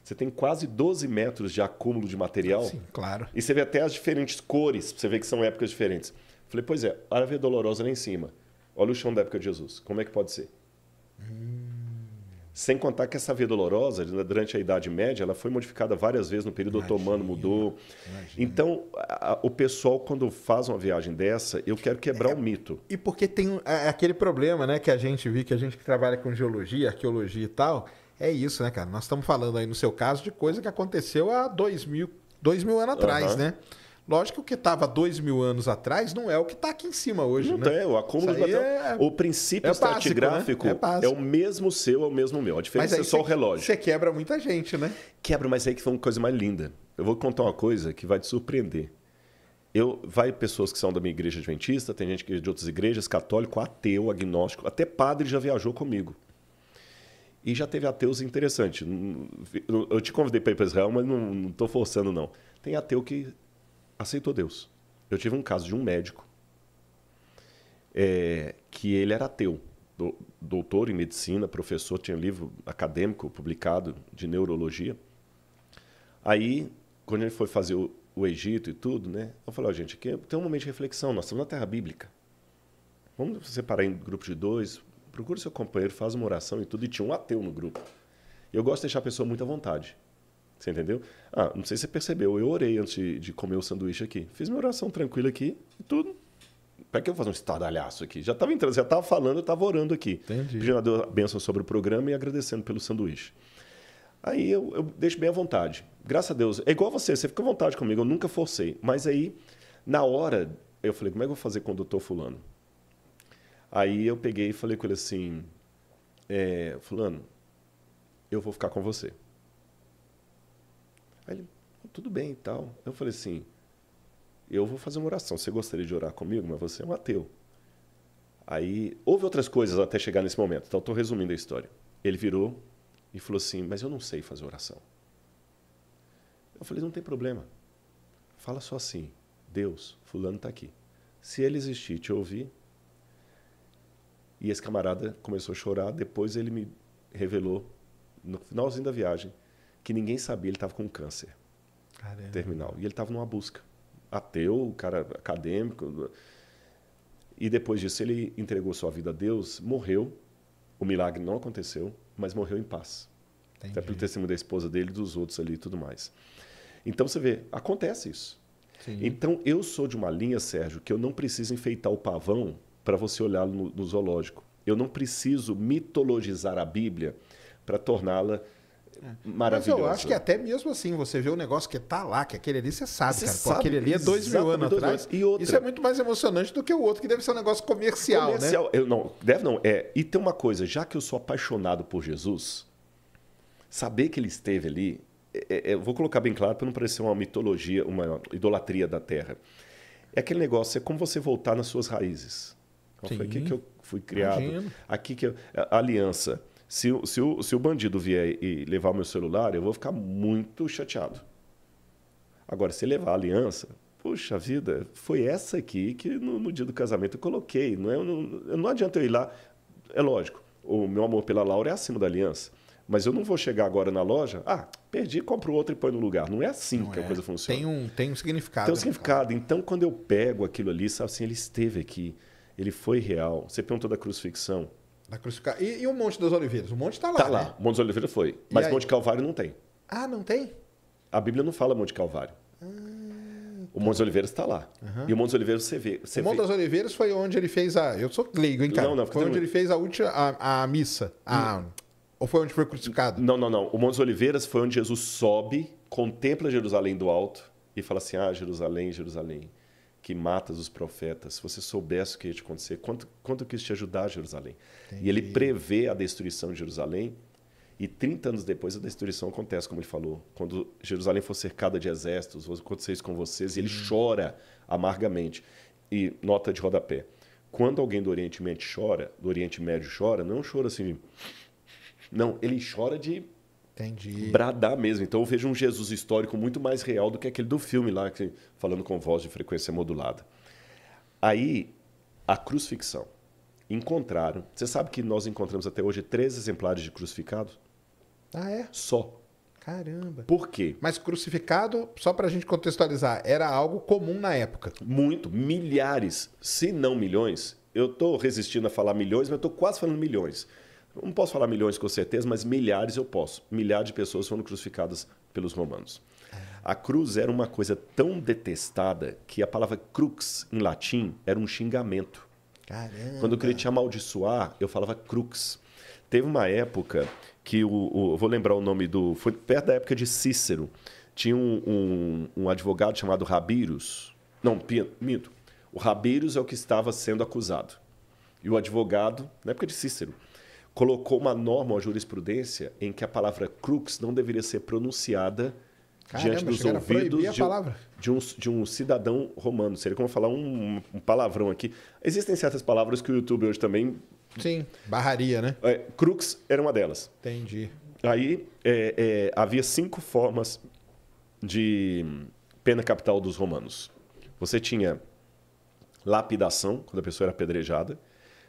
você tem quase 12 metros de acúmulo de material. Sim, claro. E você vê até as diferentes cores, você vê que são épocas diferentes. Falei, pois é, Árvore Dolorosa lá em cima. Olha o chão da época de Jesus. Como é que pode ser? Hum. Sem contar que essa via dolorosa, né, durante a Idade Média, ela foi modificada várias vezes no período imagina, otomano, mudou. Imagina. Então, a, o pessoal, quando faz uma viagem dessa, eu quero quebrar é, o é, um mito. E porque tem é, é aquele problema, né, que a gente viu, que a gente que trabalha com geologia, arqueologia e tal, é isso, né, cara? Nós estamos falando aí, no seu caso, de coisa que aconteceu há dois mil, dois mil anos atrás, né? Lógico que o que estava dois mil anos atrás não é o que está aqui em cima hoje. Não né? é, o acúmulo de material. É... O princípio é né? estratigráfico né? é, é, o mesmo seu, é o mesmo meu. A diferença é só cê, o relógio. Você quebra muita gente, né? Quebra, mas aí que foi uma coisa mais linda. Eu vou contar uma coisa que vai te surpreender. Eu, vai pessoas que são da minha igreja adventista, tem gente que é de outras igrejas, católico, ateu, agnóstico, até padre já viajou comigo. E já teve ateus interessantes. Eu te convidei para ir para Israel, mas não estou forçando, não. Tem ateu que aceitou Deus. Eu tive um caso de um médico é, que ele era ateu, do, doutor em medicina, professor, tinha um livro acadêmico publicado de neurologia. Aí, quando ele foi fazer o, o Egito e tudo, né, eu falei, ó, oh, gente, aqui tem um momento de reflexão, nós estamos na Terra Bíblica. Vamos separar em grupo de dois, procura seu companheiro, faz uma oração e tudo, e tinha um ateu no grupo. Eu gosto de deixar a pessoa muito à vontade. Você entendeu? Ah, não sei se você percebeu, eu orei antes de, de comer o sanduíche aqui. Fiz minha oração tranquila aqui e tudo. Para que eu vou fazer um estardalhaço aqui? Já estava entrando, já estava falando, eu estava orando aqui. Entendi. Já deu a bênção sobre o programa e agradecendo pelo sanduíche. Aí eu, eu, deixo bem à vontade. Graças a Deus. É igual você, você fica à vontade comigo, eu nunca forcei. Mas aí, na hora, eu falei, como é que eu vou fazer com o doutor fulano? Aí eu peguei e falei com ele assim, é, fulano, eu vou ficar com você. Aí ele, tudo bem e tal. Eu falei assim, eu vou fazer uma oração. Você gostaria de orar comigo? Mas você é um ateu. Aí, houve outras coisas até chegar nesse momento. Então, estou resumindo a história. Ele virou e falou assim, mas eu não sei fazer oração. Eu falei, não tem problema. Fala só assim, Deus, fulano está aqui. Se ele existir, te ouvir. E esse camarada começou a chorar. Depois ele me revelou, no finalzinho da viagem, que ninguém sabia, ele estava com câncer Caramba. terminal. E ele estava numa busca. Ateu, cara acadêmico. E depois disso ele entregou sua vida a Deus, morreu. O milagre não aconteceu, mas morreu em paz. Entendi. Até pelo testemunho da esposa dele, dos outros ali e tudo mais. Então você vê, acontece isso. Sim. Então eu sou de uma linha, Sérgio, que eu não preciso enfeitar o pavão para você olhar no, no zoológico. Eu não preciso mitologizar a Bíblia para torná-la Maravilhoso. Mas eu acho que até mesmo assim, você vê o um negócio que tá lá, que aquele ali você sabe, você cara. Sabe, pô, aquele ali é dois mil anos dois atrás. E outra, isso é muito mais emocionante do que o outro, que deve ser um negócio comercial, né? comercial né? Eu, não, deve não. É, e tem uma coisa, já que eu sou apaixonado por Jesus, saber que ele esteve ali, é, é, é vou colocar bem claro para não parecer uma mitologia, uma idolatria da terra. É aquele negócio, é como você voltar nas suas raízes. Então, foi aqui que eu fui criado. Imagino. Aqui que eu, a, a aliança. Se, se, o, se o bandido vier e levar o meu celular, eu vou ficar muito chateado. Agora, se levar a aliança, puxa vida, foi essa aqui que no, no dia do casamento eu coloquei. Não, é, não, não adianta eu ir lá. É lógico, o meu amor pela Laura é acima da aliança. Mas eu não vou chegar agora na loja, ah, perdi, compro outro e põe no lugar. Não é assim não que é. a coisa funciona. Tem um, tem um significado. Tem um né? significado. Então, quando eu pego aquilo ali, sabe assim, ele esteve aqui, ele foi real. Você perguntou da crucifixão. Na crucificação. E, e, o Monte das Oliveiras? O Monte está lá. Está lá. Né? O Monte das Oliveiras foi. Mas aí... Monte Calvário não tem. Ah, não tem? A Bíblia não fala Monte Calvário. Ah, o tá. Monte das Oliveiras está lá. Uhum. E o Monte das Oliveiras você vê. Você o Monte vê... das Oliveiras foi onde ele fez a. Eu sou leigo, hein, cara? Não, não, foi onde ele fez a última. a, a missa. A... Hum. Ou foi onde foi crucificado? Não, não, não. O Monte das Oliveiras foi onde Jesus sobe, contempla Jerusalém do alto e fala assim: Ah, Jerusalém, Jerusalém que matas os profetas. Se você soubesse o que ia te acontecer, quanto, quanto eu quis te ajudar, Jerusalém. Entendi. E ele prevê a destruição de Jerusalém. E 30 anos depois a destruição acontece, como ele falou. Quando Jerusalém for cercada de exércitos, vou acontecer isso com vocês. E ele hum. chora amargamente. E nota de rodapé. Quando alguém do Oriente Médio chora, do Oriente Médio chora, não chora assim. Não, ele chora de Entendi. bradar mesmo. Então eu vejo um Jesus histórico muito mais real do que aquele do filme lá. Que, falando com voz de frequência modulada. Aí, a crucifixão. Encontraram. Você sabe que nós encontramos até hoje três exemplares de crucificado? Ah, é? Só. Caramba. Por quê? Mas crucificado, só para a gente contextualizar, era algo comum na época. Muito. Milhares, se não milhões. Eu estou resistindo a falar milhões, mas estou quase falando milhões. Não posso falar milhões com certeza, mas milhares eu posso. Milhares de pessoas foram crucificadas pelos romanos. A cruz era uma coisa tão detestada que a palavra crux em latim era um xingamento. Caramba. Quando eu queria te amaldiçoar, eu falava crux. Teve uma época que o, o vou lembrar o nome do, foi perto da época de Cícero. Tinha um, um, um advogado chamado Rabirus. Não, minto. O Rabirus é o que estava sendo acusado. E o advogado, na época de Cícero, colocou uma norma, uma jurisprudência, em que a palavra crux não deveria ser pronunciada Caramba, diante dos ouvidos de, de, um, de um cidadão romano. Seria como falar um, um, palavrão aqui. Existem certas palavras que o YouTube hoje também. Sim, barraria, né? É, crux era uma delas. Entendi. Aí é, é, havia cinco formas de pena capital dos romanos. Você tinha lapidação, quando a pessoa era apedrejada.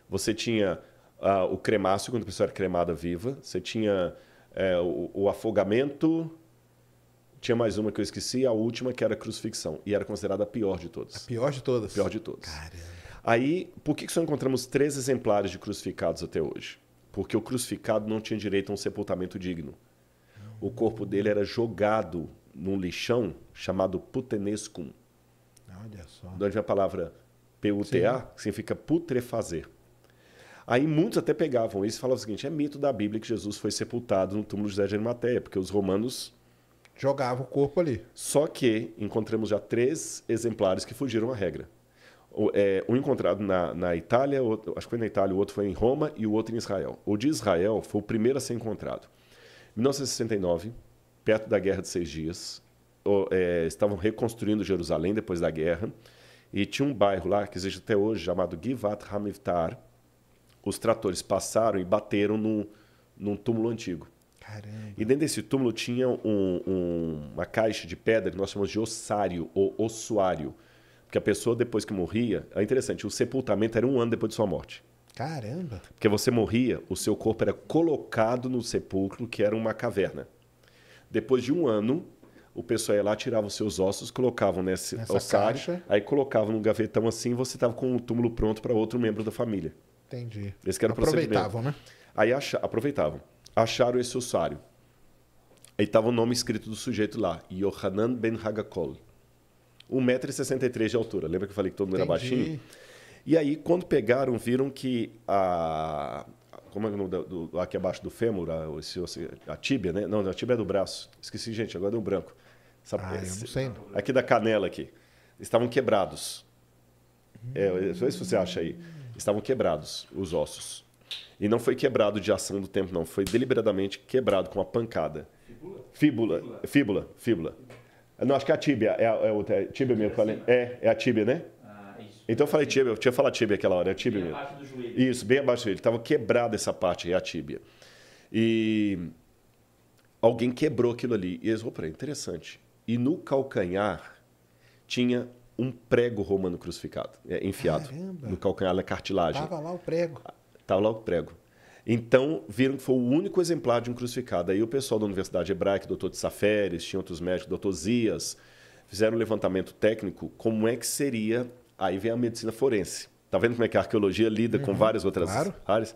Você tinha uh, o cremácio, quando a pessoa era cremada viva. Você tinha uh, o, o afogamento tinha mais uma que eu esqueci, a última que era crucifixão. E era considerada a pior de todas. A pior de todas? A pior de todas. Caramba. Aí, por que, que só encontramos três exemplares de crucificados até hoje? Porque o crucificado não tinha direito a um sepultamento digno. O corpo dele era jogado num lixão chamado putenescum. Olha só. De onde vem a palavra PUTA, Sim. que significa putrefazer. Aí muitos até pegavam isso e falavam o seguinte: é mito da Bíblia que Jesus foi sepultado no túmulo de José de Arimateia, porque os romanos jogava o corpo ali. Só que encontramos já três exemplares que fugiram à regra. O, é, um encontrado na, na Itália, outro, acho que foi na Itália, o outro foi em Roma e o outro em Israel. O de Israel foi o primeiro a ser encontrado. Em 1969, perto da Guerra de Seis Dias, o, é, estavam reconstruindo Jerusalém depois da guerra, e tinha um bairro lá que existe até hoje chamado Givat Hamivtar. Os tratores passaram e bateram no num túmulo antigo. Caramba. E dentro desse túmulo tinha um, um, uma caixa de pedra que nós chamamos de ossário ou ossuário. Porque a pessoa, depois que morria, é interessante, o sepultamento era um ano depois de sua morte. Caramba! Porque você morria, o seu corpo era colocado no sepulcro, que era uma caverna. Depois de um ano, o pessoal ia lá, tirava os seus ossos, colocavam nesse Nessa ossário, caixa. aí colocavam num gavetão assim, você estava com o túmulo pronto para outro membro da família. Entendi. Esse que era o procedimento. Aproveitavam, né? Aí acha... aproveitavam acharam esse ossário. Aí estava o nome escrito do sujeito lá, Yohanan Ben Hagakol. 1,63m de altura. Lembra que eu falei que todo mundo Entendi. era baixinho? E aí, quando pegaram, viram que a. Como é, é o nome do, do, aqui abaixo do fêmur? A, a, a tíbia, né? Não, a tíbia é do braço. Esqueci, gente, agora deu branco. Essa, ah, esse, eu não sei. Aqui da canela aqui. Estavam quebrados. Hum. É, se você acha aí. Estavam quebrados os ossos. E não foi quebrado de ação do tempo, não. Foi deliberadamente quebrado com uma pancada. Fíbula. Fíbula. Fíbula. Fíbula. Não, acho que é a tíbia. É a, é outra, é tíbia mesmo. Falei. Assim? É, é a tíbia, né? Ah, isso. Então eu falei tíbia, eu tinha falado tíbia aquela hora, é a tíbia bem mesmo. abaixo do joelho. Isso, bem abaixo do joelho. Estava quebrada essa parte, é a tíbia. E alguém quebrou aquilo ali. E eles falaram, interessante. E no calcanhar tinha um prego romano crucificado, é, enfiado. Caramba. No calcanhar na cartilagem. Tava lá o prego estava lá o prego. Então, viram que foi o único exemplar de um crucificado. Aí o pessoal da Universidade Hebraica, doutor de Saferes, tinha outros médicos, doutor Zias, fizeram um levantamento técnico, como é que seria... Aí vem a medicina forense. Tá vendo como é que a arqueologia lida uhum, com várias outras claro. áreas?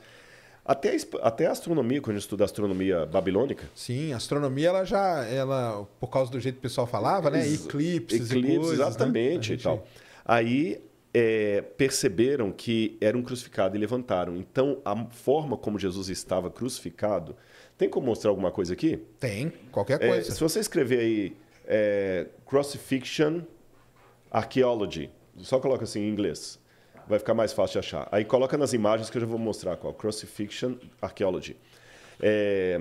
Até, até a astronomia, quando a gente estuda astronomia babilônica. Sim, a astronomia ela já, ela, por causa do jeito que o pessoal falava, né? Eclipses, eclipses coisas, né? exatamente né? e tal. Aí é, perceberam que era um crucificado e levantaram. Então, a forma como Jesus estava crucificado. Tem como mostrar alguma coisa aqui? Tem, qualquer é, coisa. É, se você escrever aí é, Crucifixion Archaeology, só coloca assim em inglês, vai ficar mais fácil de achar. Aí coloca nas imagens que eu já vou mostrar qual. Crucifixion Archaeology. É,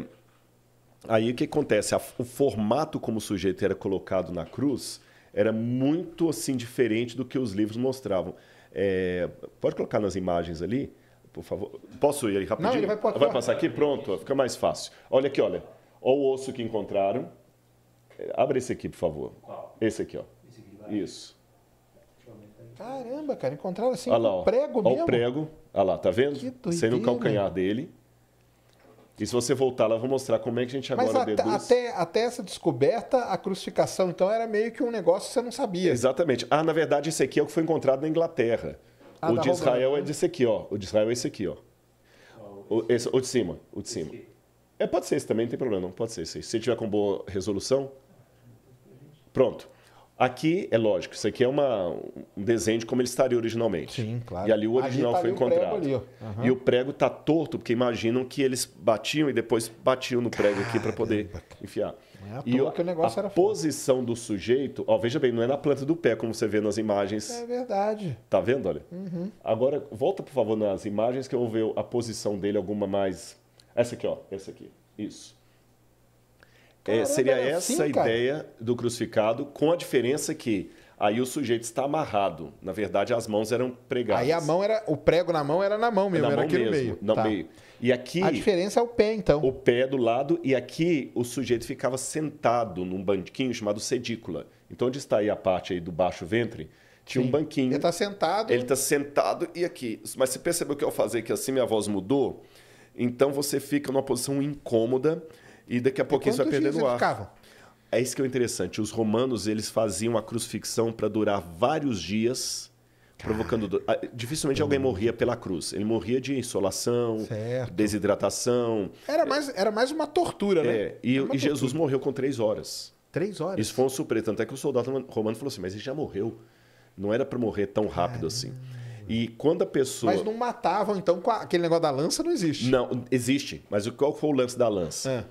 aí o que acontece? o formato como o sujeito era colocado na cruz era muito assim diferente do que os livros mostravam. É, pode colocar nas imagens ali, por favor. Posso ir aí rapidinho? Não, ele vai, pode, vai passar aqui? Pronto, fica mais fácil. Olha aqui, olha. Olha o osso que encontraram. Abre esse aqui, por favor. Qual? Esse aqui, ó. Isso. Caramba, cara, encontraram assim olha lá, ó. prego olha mesmo? Olha o prego. Olha lá, tá vendo? Sendo o calcanhar dele. E se você voltar lá, eu vou mostrar como é que a gente agora Mas até, deduz. Até, até essa descoberta, a crucificação, então, era meio que um negócio que você não sabia. Exatamente. Ah, na verdade, esse aqui é o que foi encontrado na Inglaterra. Ah, o tá de Israel é desse aqui, ó. O de Israel é esse aqui, ó. O, esse, o de cima. O de cima. É, pode ser esse também, não tem problema, não. Pode ser esse. Se tiver com boa resolução. Pronto. Aqui, é lógico, isso aqui é uma, um desenho de como ele estaria originalmente. Sim, claro. E ali o original ali tá foi encontrado. O uhum. E o prego está torto, porque imaginam que eles batiam e depois batiam no prego Caramba. aqui para poder enfiar. É à e que o negócio a era posição foda. do sujeito, ó, veja bem, não é na planta do pé, como você vê nas imagens. É verdade. Tá vendo, olha? Uhum. Agora, volta, por favor, nas imagens que eu vou ver a posição dele, alguma mais... Essa aqui, ó, essa aqui. Isso. É, Caramba, seria essa assim, a ideia do crucificado, com a diferença que aí o sujeito está amarrado. Na verdade, as mãos eram pregadas. Aí a mão era. O prego na mão era na mão é mesmo, na era mão aqui mesmo, no meio. No tá. meio. E aqui. A diferença é o pé, então. O pé do lado, e aqui o sujeito ficava sentado num banquinho chamado sedícula. Então, onde está aí a parte aí do baixo ventre? Tinha Sim. um banquinho. Ele está sentado. Ele está sentado e aqui. Mas você percebeu que ao fazer que assim minha voz mudou? Então você fica numa posição incômoda e daqui a pouquinho isso vai perder no ar. Ficavam? É isso que é interessante. Os romanos eles faziam a crucifixão para durar vários dias, provocando dor. Ah, dificilmente alguém morria pela cruz. Ele morria de insolação, certo. desidratação. Era mais, era mais uma tortura, né? é, né? E, e Jesus tortura. morreu com três horas. Três horas. Isso foi um surpresa. Tanto é que o soldado romano falou assim: mas ele já morreu. Não era para morrer tão rápido Caramba. assim. E quando a pessoa. Mas não matavam, então, aquele negócio da lança não existe. Não, existe. Mas qual foi o lance da lança? É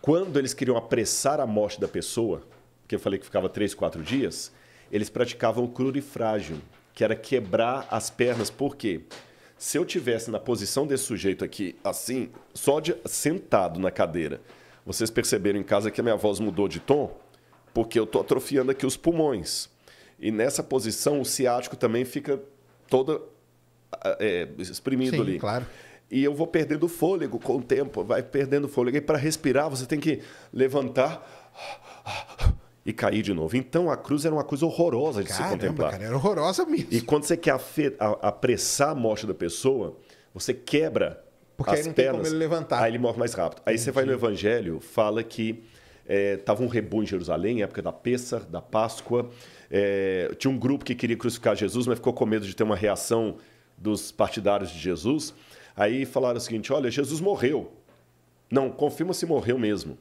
quando eles queriam apressar a morte da pessoa, que eu falei que ficava três, quatro dias, eles praticavam o crurifrágio, que era quebrar as pernas. Por quê? Se eu tivesse na posição desse sujeito aqui, assim, só de, sentado na cadeira, vocês perceberam em casa que a minha voz mudou de tom? Porque eu estou atrofiando aqui os pulmões. E nessa posição, o ciático também fica todo ah, é, exprimindo Sim, ali. claro e eu vou perdendo fôlego com o tempo, vai perdendo fôlego. E para respirar, você tem que levantar e cair de novo. Então a cruz era uma coisa horrorosa de Caramba, se contemplar. Cara, era horrorosa mesmo. E quando você quer apressar a morte da pessoa, você quebra Porque as aí não pernas, tem como ele levantar. Aí ele morre mais rápido. Aí Entendi. você vai no Evangelho, fala que estava eh, é, um rebu em Jerusalém, época da Pêssar, da Páscoa. É, tinha um grupo que queria crucificar Jesus, mas ficou com medo de ter uma reação dos partidários de Jesus. Aí falaram o seguinte: olha, Jesus morreu. Não, confirma se morreu mesmo.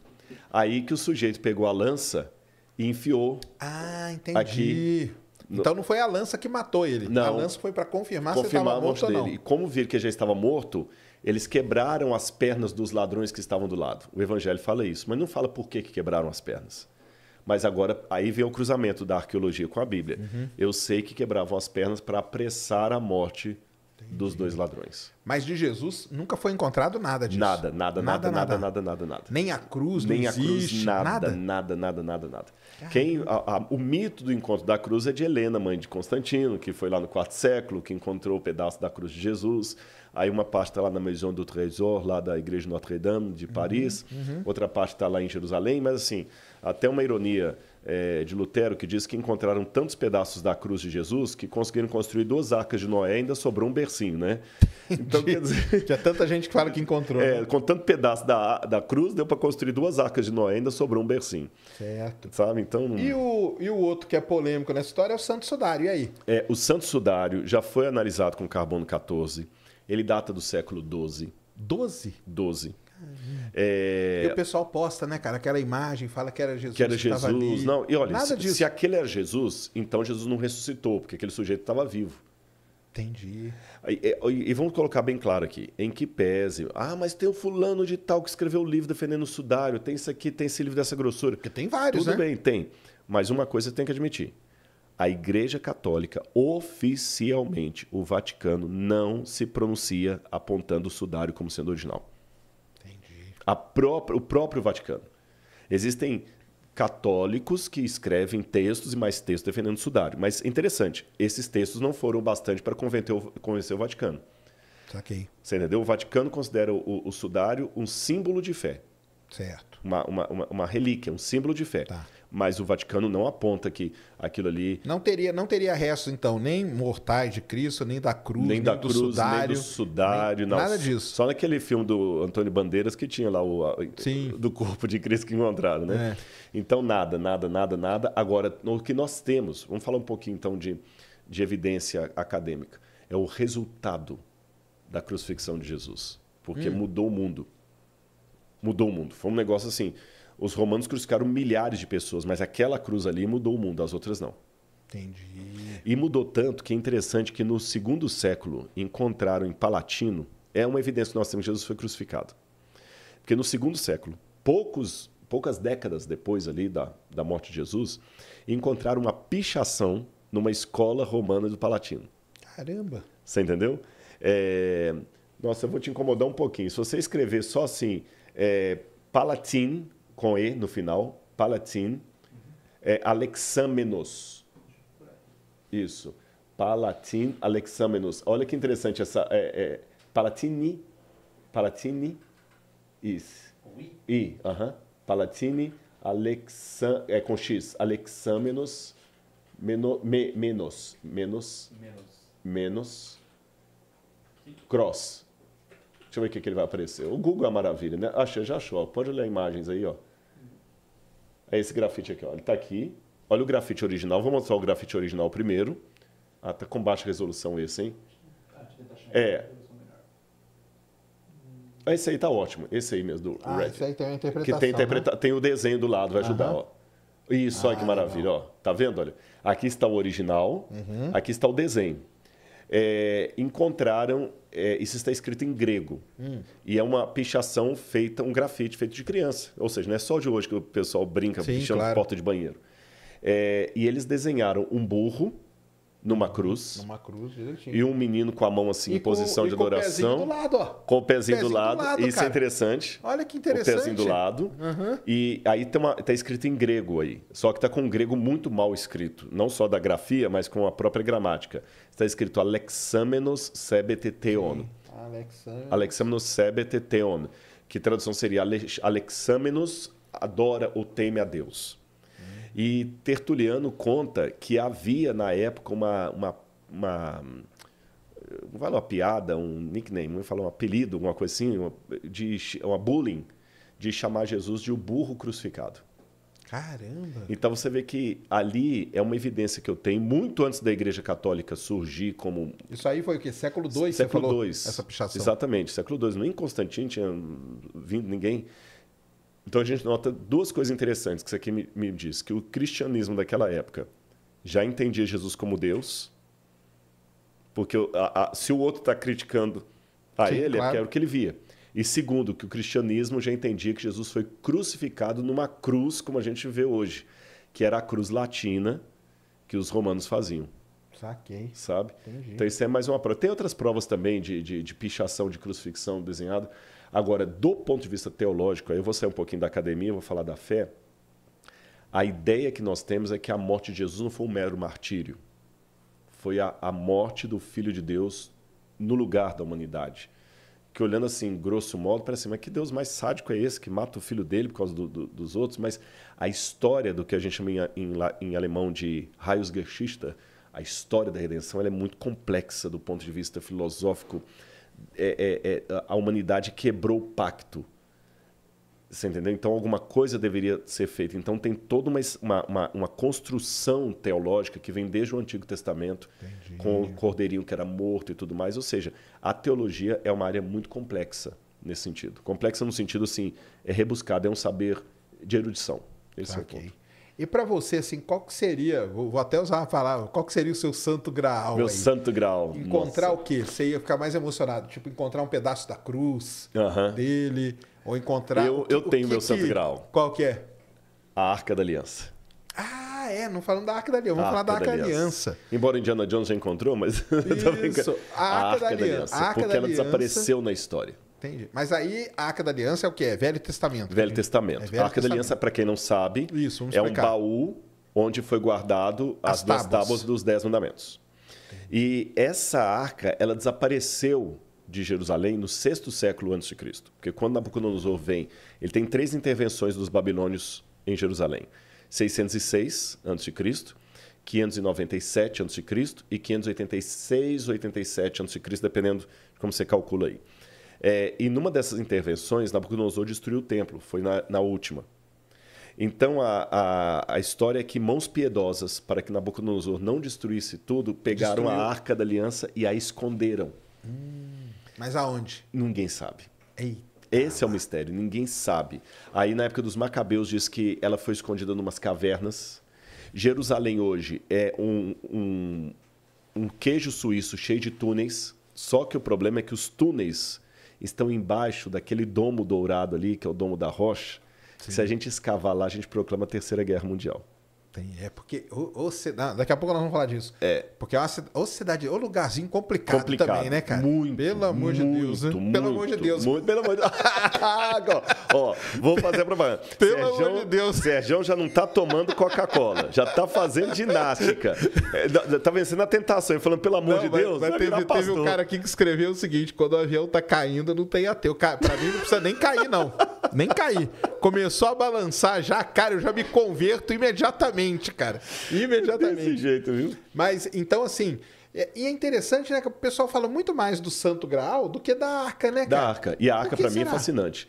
Aí que o sujeito pegou a lança e enfiou. Ah, entendi. Aqui. Então não foi a lança que matou ele. Não. A lança foi para confirmar, confirmar se estava morto ou não. Dele. E como viram que já estava morto, eles quebraram as pernas dos ladrões que estavam do lado. O evangelho fala isso, mas não fala por que, que quebraram as pernas. Mas agora, aí vem o cruzamento da arqueologia com a Bíblia. Uhum. Eu sei que quebravam as pernas para apressar a morte Entendi. dos dois ladrões. Mas de Jesus nunca foi encontrado nada disso. Nada, nada, nada, nada, nada, nada, nada. nada. Nem a cruz, nem a cruz, nada, nada, nada, nada, nada. nada. Quem, a, a, o mito do encontro da cruz é de Helena, mãe de Constantino, que foi lá no quarto século, que encontrou o pedaço da cruz de Jesus. Aí uma parte está lá na Maison do Trésor, lá da igreja Notre-Dame de uhum, Paris. Uhum, uhum. Outra parte está lá em Jerusalém. Mas assim, até uma ironia é, de Lutero que diz que encontraram tantos pedaços da cruz de Jesus que conseguiram construir duas arcas de Noé e ainda sobrou um bercinho, né? (laughs) Então, quer dizer. (laughs) Tinha tanta gente que fala que encontrou. É, né? Com tanto pedaço da, da cruz, deu para construir duas arcas de Noé e ainda sobrou um bercinho. Certo. Sabe? Então. E o, e o outro que é polêmico nessa história é o Santo Sudário. E aí? É, o Santo Sudário já foi analisado com carbono 14. Ele data do século XII. 12? 12. 12. É... E o pessoal posta, né, cara, aquela imagem, fala que era Jesus. Que era que Jesus. Ali. Não, e olha, Nada se, disso. se aquele era Jesus, então Jesus não ressuscitou, porque aquele sujeito estava vivo. Entendi. E, é, e, e, vamos colocar bem claro aqui, em que pese. Ah, mas tem o fulano de tal que escreveu o livro defendendo o sudário, tem isso aqui, tem esse livro dessa grossura. Porque tem vários, Tudo né? bem, tem. Mas uma coisa tem que admitir. A Igreja Católica, oficialmente, o Vaticano não se pronuncia apontando o sudário como sendo original própria, o próprio Vaticano. Existem católicos que escrevem textos e mais textos defendendo o sudário. Mas interessante, esses textos não foram bastante para convencer, convencer o Vaticano. Saquei. Você entendeu? O Vaticano considera o, o sudário um símbolo de fé. Certo. Uma, uma, uma, uma relíquia, um símbolo de fé. Tá mas o Vaticano não aponta que aquilo ali. Não teria, não teria restos, então, nem mortais de Cristo, nem da cruz, nem, nem da do cruz, sudário. Nem do sudário, nem, não, Nada disso. Só naquele filme do Antônio Bandeiras que tinha lá o. Sim. Do corpo de Cristo que encontraram, né? É. Então, nada, nada, nada, nada. Agora, o que nós temos, vamos falar um pouquinho então de, de evidência acadêmica, é o resultado da crucifixão de Jesus. Porque hum. mudou o mundo. Mudou o mundo. Foi um negócio assim. Os romanos crucificaram milhares de pessoas, mas aquela cruz ali mudou o mundo, as outras não. Entendi. E mudou tanto que é interessante que no segundo século encontraram em Palatino, é uma evidência que nós temos que Jesus foi crucificado. Porque no segundo século, poucos, poucas décadas depois ali da, da morte de Jesus, encontraram uma pichação numa escola romana do Palatino. Caramba! Você entendeu? É... Nossa, eu vou te incomodar um pouquinho. Se você escrever só assim, é... Palatine, com E no final, Palatin, é Alexamenos. Isso. Palatin Alexamenos. Olha que interessante essa. É, é, Palatini. Palatini. Isso. I. Aham. Uh -huh. Palatini Alexan, é, com X. Alexamenos. Meno, me, menos. Menos. Menos. Menos. Cross. Deixa eu ver o que, que ele vai aparecer. O Google é uma maravilha, né? Achei, já achou. Pode ler imagens aí, ó. É esse grafite aqui, ó. Ele está aqui. Olha o grafite original. Vou mostrar o grafite original primeiro. Ah, tá com baixa resolução esse, hein? É. Esse aí tá ótimo. Esse aí mesmo, do ah, Red. Esse aí tem a interpretação. Que tem, né? interpreta né? tem o desenho do lado, vai ajudar, uhum. ó. Isso, ah, olha que ah, maravilha, legal. ó. Tá vendo? Olha. Aqui está o original, uhum. aqui está o desenho é, encontraram. É, isso está escrito em grego. Hum. E é uma pichação feita, um grafite feito de criança. Ou seja, não é só de hoje que o pessoal brinca Sim, pichando claro. porta de banheiro. É, e eles desenharam um burro numa cruz. Numa cruz, direitinho. E um menino com a mão assim, e em com, posição de adoração. Com o pezinho do lado, ó. Com o pezinho, pezinho do lado. Do lado Isso é cara. é interessante. Olha que interessante. O pezinho do lado. Uhum. E aí tem uma, tá escrito em grego aí. Só que tá com um grego muito mal escrito. Não só da grafia, mas com a própria gramática. Está escrito Alexamenos sebeteteon. Alexamenos. Alexamenos sebeteteon. Que tradução seria Alexamenos adora ou teme a Deus. E Tertuliano conta que havia na época uma. uma, uma não vale uma piada, um nickname, vamos falar um apelido, alguma coisa assim, uma, de, uma bullying, de chamar Jesus de o burro crucificado. Caramba! Então você vê que ali é uma evidência que eu tenho, muito antes da Igreja Católica surgir como. Isso aí foi o quê? Século II? Século II. Essa pichação. Exatamente, século II. Nem Constantino tinha vindo ninguém. Então a gente nota duas coisas interessantes que isso aqui me, me diz: que o cristianismo daquela época já entendia Jesus como Deus, porque a, a, se o outro está criticando a Sim, ele, é claro. é o que ele via. E segundo, que o cristianismo já entendia que Jesus foi crucificado numa cruz, como a gente vê hoje, que era a cruz latina que os romanos faziam. Saquei. Sabe? Entendi. Então isso é mais uma prova. Tem outras provas também de, de, de pichação de crucifixão desenhada. Agora, do ponto de vista teológico, eu vou sair um pouquinho da academia, vou falar da fé. A ideia que nós temos é que a morte de Jesus não foi um mero martírio. Foi a, a morte do Filho de Deus no lugar da humanidade. Que olhando assim, grosso modo, parece assim, mas que Deus mais sádico é esse que mata o filho dele por causa do, do, dos outros? Mas a história do que a gente chama em, em, em alemão de Heilsgeschichte, a história da redenção, é muito complexa do ponto de vista filosófico, é, é, é, a humanidade quebrou o pacto. Você entendeu? Então, alguma coisa deveria ser feita. Então, tem toda uma, uma, uma construção teológica que vem desde o Antigo Testamento, Entendi. com o cordeirinho que era morto e tudo mais. Ou seja, a teologia é uma área muito complexa nesse sentido. Complexa no sentido, assim, é rebuscada, é um saber de erudição. Esse tá, é o ponto. E para você, assim, qual que seria, vou até usar a palavra, qual que seria o seu santo graal? Meu aí? santo graal. Encontrar Nossa. o quê? Você ia ficar mais emocionado? Tipo, encontrar um pedaço da cruz dele, ou encontrar... Eu, que, eu tenho que, meu que, santo graal. Qual que é? A Arca da Aliança. Ah, é, não falando da Arca da Aliança, vamos falar da Arca da Aliança. Aliança. Embora Indiana Jones já encontrou, mas... (laughs) Isso, a Arca, a Arca da, Aliança. Da Aliança Arca porque da ela desapareceu na história. Entendi. Mas aí a Arca da Aliança é o que? É Velho Testamento. Velho Testamento. É Velho a Arca Testamento. da Aliança, para quem não sabe, Isso, é um baú onde foi guardado as, as duas tábuas. dos Dez Mandamentos. Entendi. E essa arca, ela desapareceu de Jerusalém no sexto século antes de Cristo. Porque quando Nabucodonosor vem, ele tem três intervenções dos babilônios em Jerusalém. 606 a.C., 597 a.C. e 586 ou 87 a.C., dependendo de como você calcula aí. É, e numa dessas intervenções, Nabucodonosor destruiu o templo, foi na, na última. Então a, a, a, história é que mãos piedosas, para que Nabucodonosor não destruísse tudo, pegaram Destruiu. a arca da aliança e a esconderam. Hum, mas aonde? Ninguém sabe. Eita. Esse é o mistério, ninguém sabe. Aí na época dos Macabeus diz que ela foi escondida em umas cavernas. Jerusalém hoje é um, um, um queijo suíço cheio de túneis, só que o problema é que os túneis estão embaixo daquele domo dourado ali, que é o domo da rocha. se a gente escavar lá, a gente proclama a Terceira Guerra Mundial. Tem, é porque ou cidade, daqui a pouco nós vamos falar disso. É. Porque é uma ou cidade, ou lugarzinho complicado, complicado, também, né, cara? Muito. Pelo amor muito, de Deus, né? muito, Pelo amor de Deus. Muito, pelo amor de Deus. (laughs) Ó, vou fazer propaganda. (laughs) Pelo amor de Deus. Sérgio já não tá tomando Coca-Cola, já tá fazendo ginástica. É, tá vencendo a tentação Ele falando, pelo amor não, de mas, Deus. Mas teve, teve um cara aqui que escreveu o seguinte: quando o avião tá caindo, não tem ateu. Pra mim não precisa nem cair, não. Nem caí. Começou a balançar já, cara, eu já me converto imediatamente, cara. Imediatamente. Desse jeito, viu? Mas, então, assim, é, e é interessante, né? Que o pessoal fala muito mais do Santo Graal do que da Arca, né? Cara? Da Arca. E a Arca, para mim, é fascinante.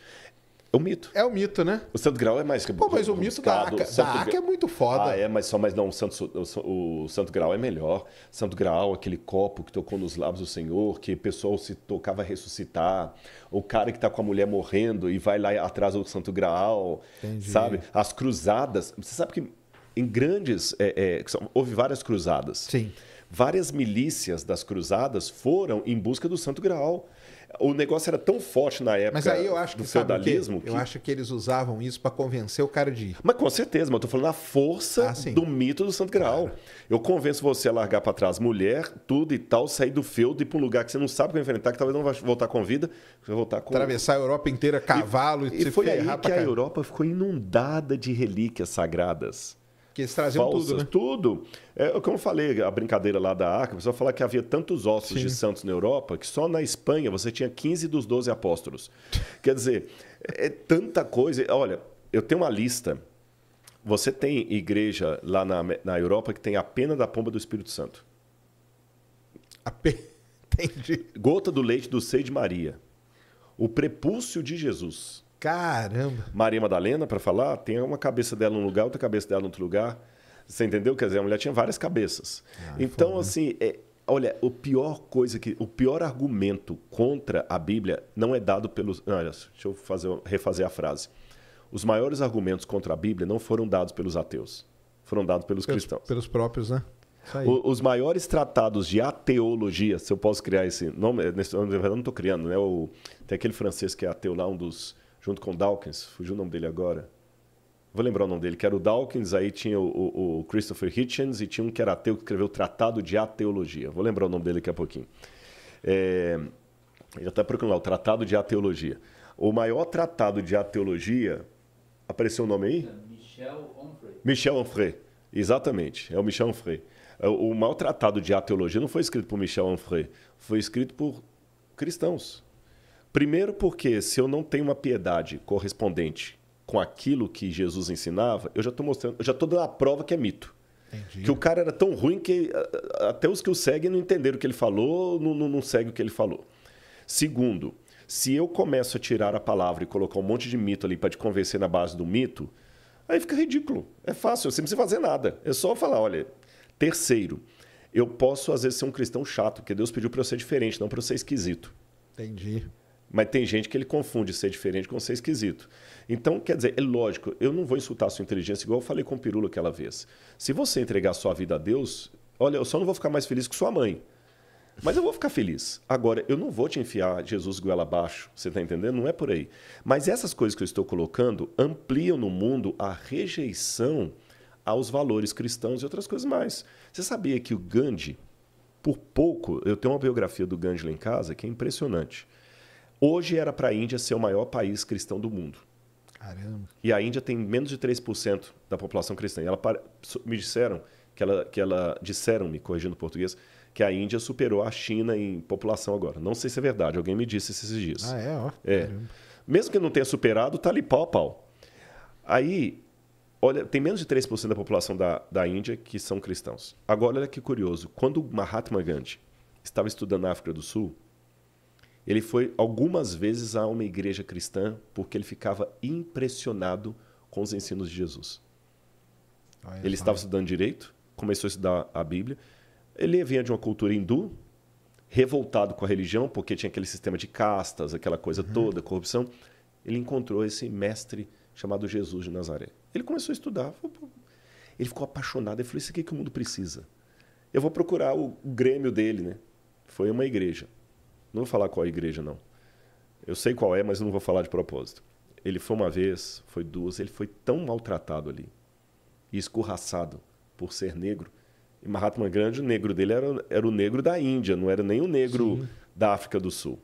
É o mito. É o mito, né? O Santo Graal é mais Pô, mas o mito da ACA, Santo... da ACA é muito foda. Ah, é, mas só mas não, o Santo, o, Santo é melhor. Santo Graal, aquele copo que tocou nos lábios do Senhor, que o pessoal se tocava ressuscitar. O cara que tá com a mulher morrendo e vai lá atrás do Santo Graal, Entendi. sabe? As cruzadas. Você sabe que em grandes. É, é, houve várias cruzadas. Sim. Várias milícias das cruzadas foram em busca do Santo Graal o negócio era tão forte na época mas aí eu acho que, do feudalismo. Que, que... Eu acho que eles usavam isso para convencer o cara de ir. Mas com certeza, mas eu tô falando a força ah, do mito do Santo Graal. Claro. Eu convenço você a largar para trás mulher, tudo e tal, sair do feudo e ir para um lugar que você não sabe como enfrentar, que talvez não vai voltar com vida, vai voltar com. Atravessar a Europa inteira a cavalo e, e, e foi aí que a Europa ficou inundada de relíquias sagradas. Que eles traziam falsas, tudo, né? Tudo. É, como eu falei, a brincadeira lá da arca, pessoal falar que havia tantos ossos Sim. de santos na Europa que só na Espanha você tinha 15 dos 12 apóstolos. Quer dizer, é tanta coisa. Olha, eu tenho uma lista. Você tem igreja lá na, na Europa que tem a pena da pomba do Espírito Santo. A pena. (laughs) Entendi. Gota do leite do seio de Maria. O prepúcio de Jesus. Caramba! Maria Madalena, para falar, tem uma cabeça dela num lugar, outra cabeça dela em outro lugar. Você entendeu? Quer dizer, a mulher tinha várias cabeças. Ah, então, foda. Né? assim, é, olha, o pior coisa que. O pior argumento contra a Bíblia não é dado pelos. Não, olha, deixa eu fazer, refazer a frase. Os maiores argumentos contra a Bíblia não foram dados pelos ateus, foram dados pelos, pelos cristãos. Pelos próprios, né? O, os maiores tratados de ateologia, se eu posso criar esse nome, nesse, na verdade não estou criando, né? O, tem aquele francês que é ateu lá, um dos junto com Dawkins, fugiu o nome dele agora. Vou lembrar o nome dele, que era o Dawkins, aí tinha o, o, Christopher Hitchens e tinha um que era ateu que escreveu o Tratado de Ateologia. Vou lembrar o nome dele daqui a pouquinho. É, ele está procurando lá, o Tratado de Ateologia. O maior tratado de ateologia. Apareceu o nome aí? Michel Onfray. Michel Onfray, exatamente. É o Michel Onfray. É, o maior tratado de ateologia não foi escrito por Michel Onfray, foi escrito por cristãos. Primeiro, porque se eu não tenho uma piedade correspondente com aquilo que Jesus ensinava, eu já estou mostrando, eu já estou dando a prova que é mito. Entendi. Que o cara era tão ruim que até os que o seguem não entenderam o que ele falou, não, não, não seguem o que ele falou. Segundo, se eu começo a tirar a palavra e colocar um monte de mito ali para te convencer na base do mito, aí fica ridículo. É fácil, você não precisa fazer nada. É só falar, olha. Terceiro, eu posso às vezes ser um cristão chato, porque Deus pediu para eu ser diferente, não para eu ser esquisito. Entendi. Mas tem gente que ele confunde ser diferente com ser esquisito. Então, quer dizer, é lógico, eu não vou insultar a sua inteligência, igual eu falei com o Pirula aquela vez. Se você entregar sua vida a Deus, olha, eu só não vou ficar mais feliz que sua mãe. Mas eu vou ficar feliz. Agora, eu não vou te enfiar Jesus goela abaixo, você está entendendo? Não é por aí. Mas essas coisas que eu estou colocando ampliam no mundo a rejeição aos valores cristãos e outras coisas mais. Você sabia que o Gandhi, por pouco, eu tenho uma biografia do Gandhi lá em casa que é impressionante. Hoje era para a Índia ser o maior país cristão do mundo. Caramba. E a Índia tem menos de 3% da população cristã. E ela me disseram que ela, que ela disseram me corrigindo o português que a Índia superou a China em população agora. Não sei se é verdade. Alguém me disse esses dias. Ah é, ó. É. Mesmo que não tenha superado, tá ali pau a pau. Aí, olha, tem menos de 3% da população da, da Índia que são cristãos. Agora, olha que curioso. Quando Mahatma Gandhi estava estudando na África do Sul, ele foi algumas vezes a uma igreja cristã porque ele ficava impressionado com os ensinos de Jesus. Ah, ele estava estudando direito, começou a estudar a Bíblia. Ele vinha de uma cultura hindu, revoltado com a religião, porque tinha aquele sistema de castas, aquela coisa uhum. toda, corrupção. Ele encontrou esse mestre chamado Jesus de Nazaré. Ele começou a estudar. Ele ficou apaixonado. Ele falou: Isso aqui é que o mundo precisa. Eu vou procurar o grêmio dele, né? Foi uma igreja. Não vou falar qual é a igreja, não. Eu sei qual é, mas eu não vou falar de propósito. Ele foi uma vez, foi duas, ele foi tão maltratado ali e escorraçado por ser negro. E Mahatma Gandhi, o negro dele era, era o negro da Índia, não era nem o negro Sim. da África do Sul.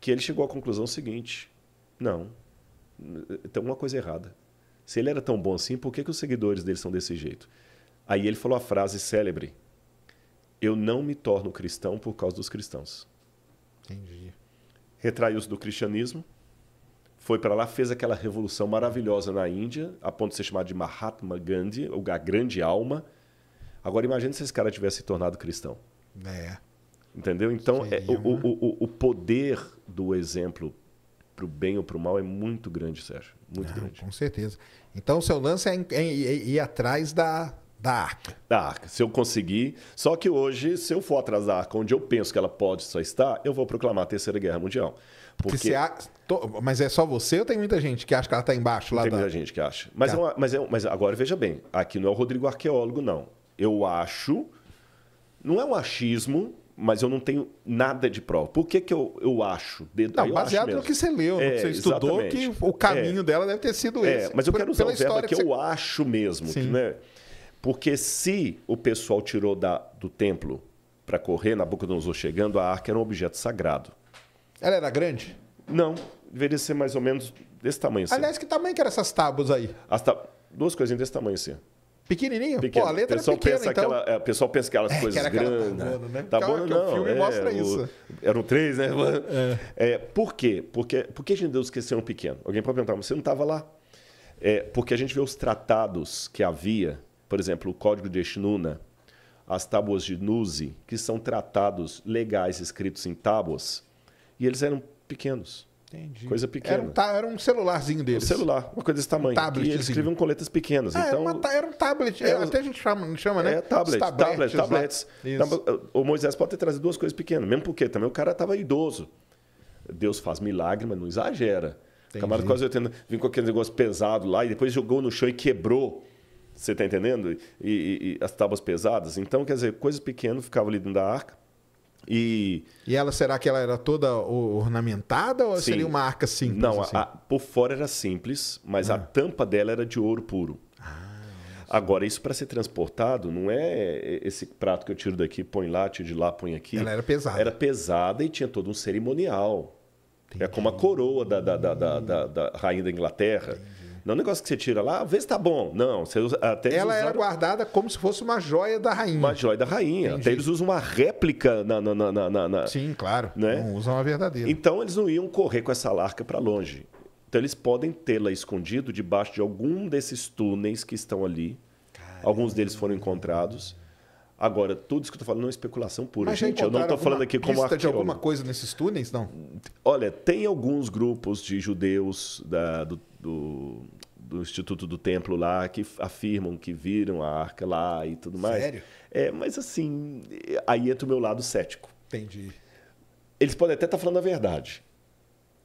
Que ele chegou à conclusão seguinte: não, tem uma coisa errada. Se ele era tão bom assim, por que, que os seguidores dele são desse jeito? Aí ele falou a frase célebre: Eu não me torno cristão por causa dos cristãos. Entendi. Retraiu-se do cristianismo, foi para lá, fez aquela revolução maravilhosa na Índia, a ponto de ser chamado de Mahatma Gandhi, ou a grande alma. Agora imagine se esse cara tivesse se tornado cristão. É. Entendeu? Então, é, o, o, o, poder do exemplo para o bem ou para o mal é muito grande, Sérgio. Muito Não, grande. Com certeza. Então, o seu lance é, é, é ir atrás da, da Arca. Da Arca, se eu conseguir. Só que hoje, se eu for atrás da Arca, onde eu penso que ela pode só estar, eu vou proclamar a Terceira Guerra Mundial. Porque... A... Mas é só você ou tem muita gente que acha que ela está embaixo lá? Tem da... muita gente que acha. Mas, tá. é uma... mas, é... mas agora veja bem, aqui não é o Rodrigo arqueólogo, não. Eu acho, não é um achismo, mas eu não tenho nada de prova. Por que, que eu, eu acho? De, não, eu baseado acho no que você leu, é, que você estudou, exatamente. que o caminho é, dela deve ter sido é, esse. Mas eu por, quero usar o verbo que, que você... eu acho mesmo. Sim. Que, né? Porque se o pessoal tirou da, do templo para correr, na boca do Nabucodonosor chegando, a arca era um objeto sagrado. Ela era grande? Não, deveria ser mais ou menos desse tamanho. Assim. Aliás, que tamanho que eram essas tábuas aí? Ta... Duas coisinhas desse tamanho, assim. Pequenininho? Pequeno. Pô, a letra pessoal é pequena, pensa então... aquela, é, pessoal pensa aquelas é, coisas que grandes. Tabona, né? né? Tabona, Calma, não. o filme é, mostra isso. O, eram três, né? É. é. por quê? Porque, por que a gente deu esquecer um pequeno? Alguém pode perguntar, mas você não estava lá? É, porque a gente vê os tratados que havia por exemplo, o código de Eshnuna, as tábuas de Nuzi, que são tratados legais escritos em tábuas, e eles eram pequenos. Entendi. Coisa pequena. Era um, ta, era um, celularzinho deles. Um celular, uma coisa desse tamanho. Um tablet. E eles escreviam coletas pequenas. Ah, então, era, ta, era, um tablet. Era, é, até a gente chama, chama né? É, tablet. Tablets, tablets. Então, tablets. O Moisés pode ter trazido duas coisas pequenas, mesmo porque também o cara estava idoso. Deus faz milagre, mas não exagera. Entendi. camarada quase 80 vim com aquele negócio pesado lá e depois jogou no chão e quebrou. Você está entendendo? E, e, e, as tábuas pesadas. Então, quer dizer, coisas pequenas ficavam ali dentro da arca. E... e ela, será que ela era toda ornamentada ou Sim. seria uma arca simples? Não, assim? a, a, por fora era simples, mas ah. a tampa dela era de ouro puro. Ah, Agora, isso para ser transportado não é esse prato que eu tiro daqui, põe lá, tiro de lá, põe aqui. Ela era pesada. Era pesada e tinha todo um cerimonial. Entendi. É como a coroa da, da, da, da, da rainha da Inglaterra. Entendi. Não é um negócio que você tira lá, vê se tá bom. Não, você até ah, Ela usaram... era guardada como se fosse uma joia da rainha. Uma joia da rainha. Entendi. Até eles usam uma réplica na. na, na, na, na Sim, claro. Né? Não usam a verdadeira. Então eles não iam correr com essa larca para longe. Então eles podem tê-la escondido debaixo de algum desses túneis que estão ali. Caramba. Alguns deles foram encontrados. Agora, tudo isso que eu tô falando não é especulação pura, Mas gente. Eu não tô falando aqui como arqueólogo. de alguma coisa nesses túneis, não? Olha, tem alguns grupos de judeus da, do, do, do Instituto do Templo lá que afirmam que viram a arca lá e tudo mais. Sério? É, mas assim, aí entra o meu lado cético. Entendi. Eles podem até estar tá falando a verdade.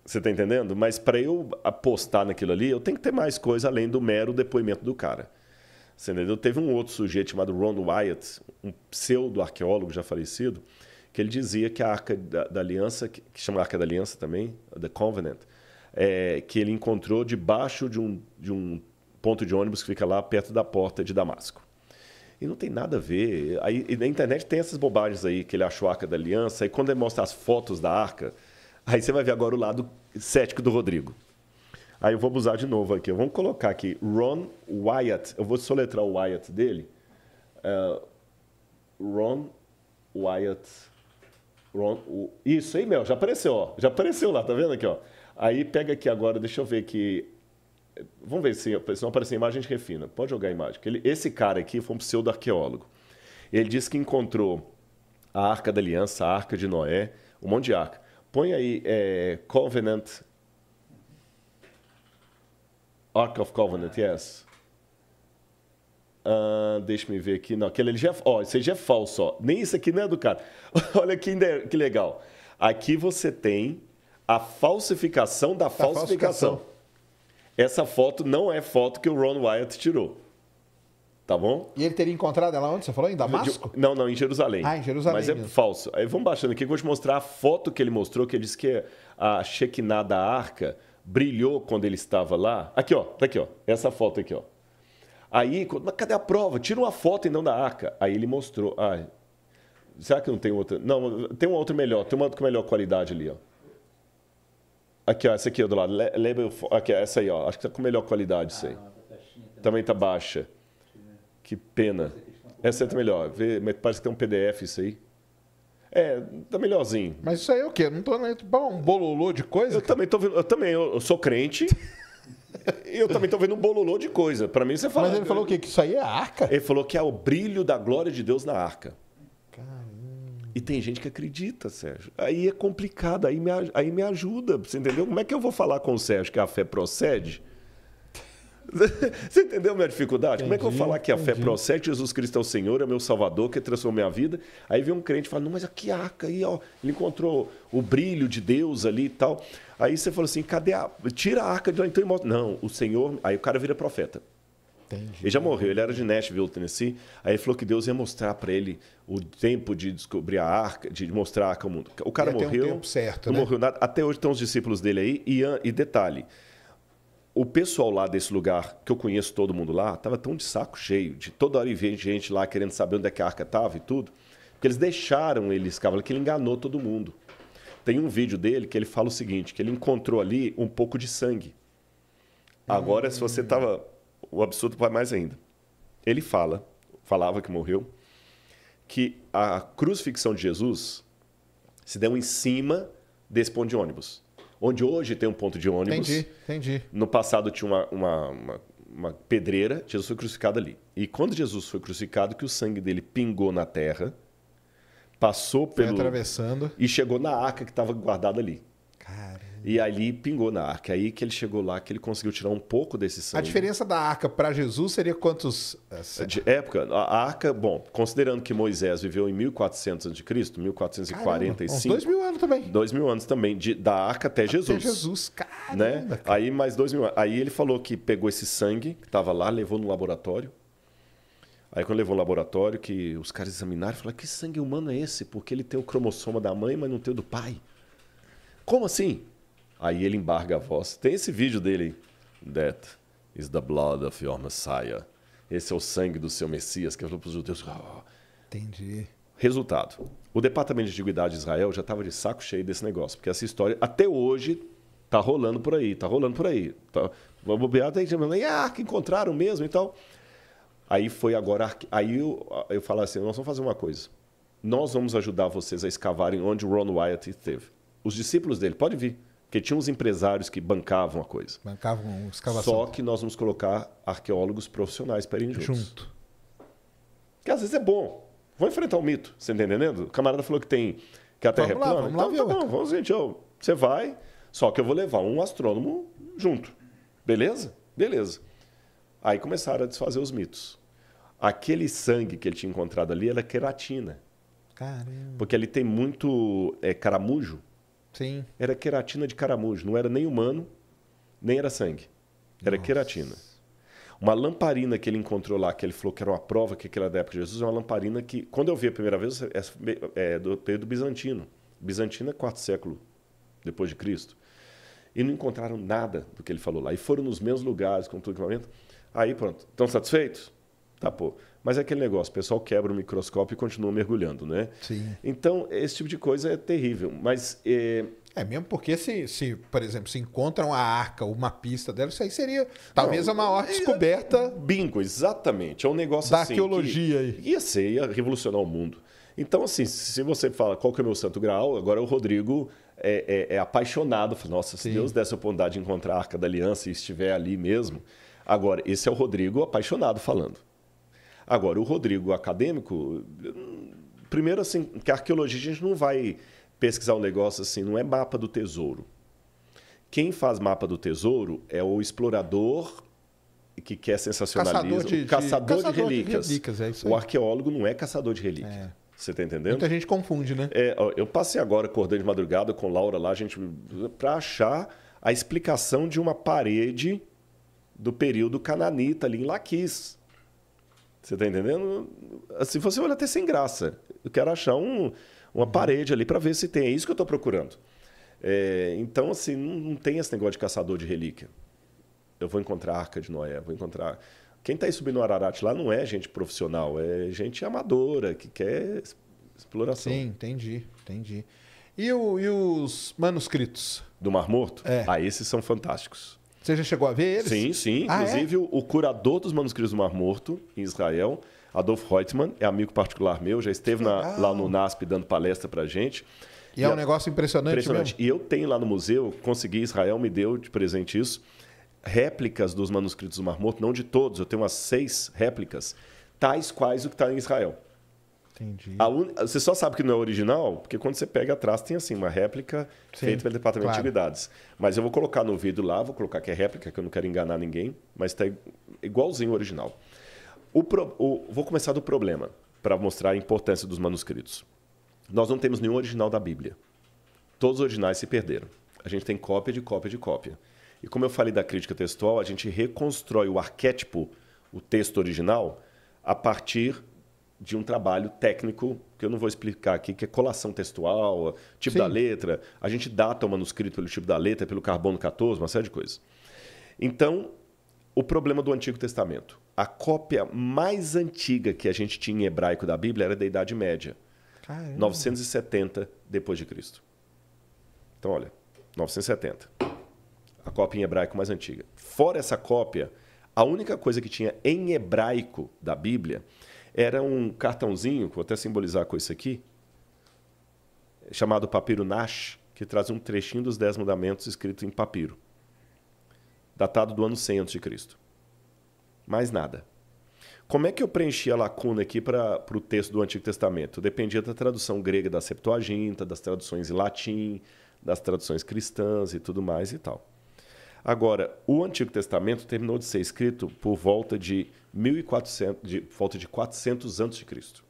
Você está entendendo? Mas para eu apostar naquilo ali, eu tenho que ter mais coisa além do mero depoimento do cara. Você entendeu? Teve um outro sujeito chamado Ron Wyatt, um pseudo-arqueólogo já falecido, que ele dizia que a Arca da, da Aliança, que chama Arca da Aliança também, The Covenant, é, que ele encontrou debaixo de um, de um ponto de ônibus que fica lá perto da porta de Damasco. E não tem nada a ver. Aí, na internet tem essas bobagens aí, que ele achou a Arca da Aliança, e quando ele mostra as fotos da Arca, aí você vai ver agora o lado cético do Rodrigo. Aí eu vou abusar de novo aqui. Vamos colocar aqui Ron Wyatt. Eu vou soletrar o Wyatt dele. Uh, Ron Wyatt. Ron, o... Isso aí, meu, já apareceu, ó. Já apareceu lá, tá vendo aqui, ó? Aí pega aqui agora, deixa eu ver que Vamos ver se, se não aparece a imagem, de refina. Pode jogar a imagem. Ele, esse cara aqui foi um pseudo-arqueólogo. Ele disse que encontrou a Arca da Aliança, a Arca de Noé, um monte de arca. Põe aí é, Covenant. Ark of Covenant, yes. Uh, deixa me ver aqui. Não, aquele já, é, ó, esse já é falso. Ó. Nem isso aqui não é do cara. (laughs) Olha que legal. Aqui você tem a falsificação da, da falsificação. falsificação. Essa foto não é foto que o Ron Wyatt tirou. Tá bom? E ele teria encontrado ela onde? Você falou? Em Damasco? Não, não, em Jerusalém. Ah, em Jerusalém. Mas é mesmo. falso. Aí vamos baixando aqui, eu vou te mostrar a foto que ele mostrou, que ele disse que a Shekinah da arca brilhou quando ele estava lá. Aqui, ó, tá aqui, ó. Essa foto aqui, ó. Aí, quando, mas cadê a prova? Tira uma foto e não da arca. Aí ele mostrou. Ah, será que não tem outra? Não, tem uma outra melhor, tem uma com melhor qualidade ali, ó. Aqui, ó, essa aqui do lado. Label, aqui, essa aí, ó. Acho que tá com melhor qualidade isso aí. Ah, tá também tá baixa. Que pena. Essa aí tá é melhor. Vê, parece que tem um PDF isso aí. É, tá melhorzinho. Mas isso aí é o quê? Não tô nem um bololô de coisa? Eu também tô vendo, eu também eu sou crente. e (laughs) eu também tô vendo um bololô de coisa. Para mim você fala. Mas ele falou o quê? Que isso aí é arca? Ele falou que é o brilho da glória de Deus na arca. E tem gente que acredita, Sérgio. Aí é complicado, aí me, aí me ajuda, você entendeu? Como é que eu vou falar com o Sérgio que a fé procede? (laughs) Você entendeu minha dificuldade? Entendi, Como é que eu vou falar que a entendi. fé procede, Jesus Cristo é o Senhor, é meu Salvador, que transformou minha vida? Aí vem um crente e fala, não, mas aqui arca aí, ó, ele encontrou o brilho de Deus ali e tal. Aí você falou assim, cadê a... Tira a arca de lá, então e mostra. Não, o Senhor... Aí o cara vira profeta. Entendi. Ele já morreu, ele era de Nashville, Tennessee. Aí ele falou que Deus ia mostrar para ele o tempo de descobrir a arca, de mostrar a arca ao mundo. O cara ia morreu. Um tempo certo, não né? morreu nada. Até hoje estão os discípulos dele aí. E, e detalhe: o pessoal lá desse lugar, que eu conheço todo mundo lá, estava tão de saco cheio, de toda hora vem gente lá querendo saber onde é que a arca estava e tudo, porque eles deixaram ele escavar, que ele enganou todo mundo. Tem um vídeo dele que ele fala o seguinte, que ele encontrou ali um pouco de sangue. Agora, hum. se você estava o absurdo vai mais ainda. Ele fala, falava que morreu, que a crucifixão de Jesus se deu em cima desse ponto de ônibus. Onde hoje tem um ponto de ônibus. Entendi, entendi. No passado tinha uma, uma, uma, uma pedreira, Jesus foi crucificado ali. E quando Jesus foi crucificado, que o sangue dele pingou na terra, passou foi pelo. atravessando. E chegou na arca que estava guardada ali. Cara. E ali pingou na arca. É aí que ele chegou lá, que ele conseguiu tirar um pouco desse sangue. A diferença da arca para Jesus seria quantos. Eh, é de época, a arca, bom, considerando que Moisés viveu em 1400 a.C., 1445. Caramba, dois mil anos também. Dois mil anos também, de, da arca até Jesus. Até Jesus, caramba, né? Cara. Aí mais dois mil anos. Aí ele falou que pegou esse sangue que estava lá, levou no laboratório. Aí quando levou ao laboratório, que os caras examinaram, falaram, que sangue humano é esse? Porque ele tem o cromossoma da mãe, mas não tem o do pai. Como assim? Aí ele embarga a voz. Tem esse vídeo dele That is the blood of your Messiah. Esse é o sangue do seu Messias, que falou para os judeus. Oh. Entendi. Resultado: o Departamento de Antiguidade de Israel já estava de saco cheio desse negócio, porque essa história até hoje tá rolando por aí, tá rolando por aí. Tá, vamos bobear, tem gente falando, ah, que encontraram mesmo e tal. Aí foi agora. Aí eu, eu assim: nós vamos fazer uma coisa. Nós vamos ajudar vocês a escavarem onde Ron Wyatt esteve. Os discípulos dele, pode vir. Porque tinha uns empresários que bancavam a coisa. Bancavam os escavação. Só que nós vamos colocar arqueólogos profissionais para irem juntos. Junto. Que às vezes é bom. Vou enfrentar o um mito, você tá entendendo? O camarada falou que tem que a Terra vamos é lá, plana. Vamos então, lá, tá bom, vamos, gente, ó, você vai, só que eu vou levar um astrônomo junto. Beleza? Beleza. Aí começaram a desfazer os mitos. Aquele sangue que ele tinha encontrado ali era queratina. Caramba. Porque ele tem muito é, caramujo. Sim. Era queratina de caramujo, não era nem humano, nem era sangue. Era Nossa. queratina. Uma lamparina que ele encontrou lá, que ele falou que era uma prova que aquela da época de Jesus, é uma lamparina que, quando eu vi a primeira vez, é, é, é do período bizantino. Bizantino é quarto século depois de Cristo. E não encontraram nada do que ele falou lá. E foram nos mesmos lugares com todo o equipamento. É Aí, pronto. Estão satisfeitos? Tá, pô. Mas é aquele negócio, o pessoal quebra o microscópio e continua mergulhando, né? Sim. Então, esse tipo de coisa é terrível. Mas. É... É, mesmo porque se, se, por exemplo, se encontram a arca, uma pista dela, isso aí seria talvez Não, a maior é descoberta. Bingo, exatamente. É um negócio da assim. Da arqueologia aí. Ia ser, ia revolucionar o mundo. Então, assim, se você fala qual que é o meu santo graal, agora o Rodrigo é, é, é apaixonado. Fala, Nossa, se Sim. Deus desse a oportunidade de encontrar a arca da aliança e estiver ali mesmo. Agora, esse é o Rodrigo apaixonado falando. Agora, o Rodrigo, acadêmico, primeiro, assim, que a arqueologia a gente não vai pesquisar um negócio assim, não é mapa do tesouro. Quem faz mapa do tesouro é o explorador que quer sensacionalismo, caçador de, caçador de, caçador de relíquias. De relíquias é o arqueólogo não é caçador de relíquias. É. Você está entendendo? Muita gente confunde, né? É, eu passei agora acordando de madrugada com Laura lá, a gente para achar a explicação de uma parede do período cananita ali em Laquis. Você tá entendendo? Assim, se você olhar até sem graça. Eu quero achar um, uma uhum. parede ali para ver se tem. É isso que eu estou procurando. É, então, assim, não, não, tem esse negócio de caçador de relíquia. Eu vou encontrar a Arca de Noé, vou encontrar... Quem está aí subindo o Ararat? lá não é gente profissional, é gente amadora, que quer exploração. Sim, entendi, entendi. E, o, e os manuscritos? Do Mar Morto? É. Ah, esses são fantásticos. Você já chegou a ver eles? Sim, sim. Ah, é? Inclusive, é? o curador dos manuscritos do Mar Morto, em Israel, Adolf Reutemann, é amigo particular meu, já esteve na, lá no NASP dando palestra para gente. E, é e é um a... negócio impressionante, impressionante. Mesmo? E eu tenho lá no museu, consegui, Israel me deu de presente isso, réplicas dos manuscritos do Mar Morto, não de todos, eu tenho umas seis réplicas, tais quais o que está em Israel. Entendi. Un... Você só sabe que não é original, porque quando você pega atrás tem assim uma réplica Sim, feita pelo Departamento claro. de Antiguidades. Mas eu vou colocar no vidro lá, vou colocar que é réplica, que eu não quero enganar ninguém, mas está igualzinho ao original. O pro... o... Vou começar do problema, para mostrar a importância dos manuscritos. Nós não temos nenhum original da Bíblia. Todos os originais se perderam. A gente tem cópia de cópia de cópia. E como eu falei da crítica textual, a gente reconstrói o arquétipo, o texto original, a partir de um trabalho técnico, que eu não vou explicar aqui, que é colação textual, tipo Sim. da letra. A gente data o manuscrito pelo tipo da letra, pelo carbono 14, uma série de coisas. Então, o problema do Antigo Testamento. A cópia mais antiga que a gente tinha em hebraico da Bíblia era da Idade Média. Caramba. 970 depois de Cristo. Então, olha, 970. A cópia em hebraico mais antiga. Fora essa cópia, a única coisa que tinha em hebraico da Bíblia era um cartãozinho, vou até simbolizar com isso aqui, chamado Papiro Nash, que traz um trechinho dos Dez Mandamentos escrito em papiro, datado do ano 100 a.C. Mais nada. Como é que eu preenchi a lacuna aqui para o texto do Antigo Testamento? Dependia da tradução grega da Septuaginta, das traduções em latim, das traduções cristãs e tudo mais e tal. Agora, o Antigo Testamento terminou de ser escrito por volta de 1400, de volta de 400 antes de Cristo.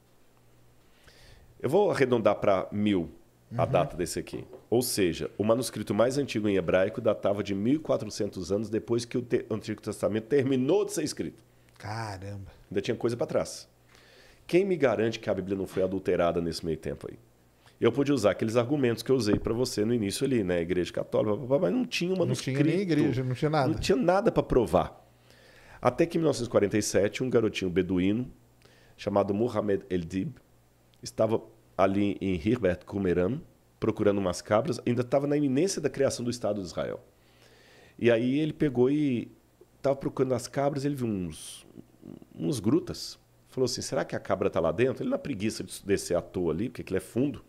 Eu vou arredondar para mil a uhum. data desse aqui. Ou seja, o manuscrito mais antigo em hebraico datava de 1400 anos depois que o Antigo Testamento terminou de ser escrito. Caramba. Ainda tinha coisa para trás. Quem me garante que a Bíblia não foi adulterada nesse meio tempo aí? Eu pude usar aqueles argumentos que eu usei para você no início ali, né? Igreja católica, mas não tinha um manuscrito. Não tinha nem igreja, não tinha nada. Não tinha nada para provar. Até que em 1947, um garotinho beduíno chamado Muhammad Eldib estava ali em Hirbert Kumeran procurando umas cabras, ainda estava na iminência da criação do Estado de Israel. E aí ele pegou e estava procurando as cabras, ele viu uns, uns grutas. Falou assim: será que a cabra está lá dentro? Ele, na preguiça de descer à toa ali, porque aquilo é fundo,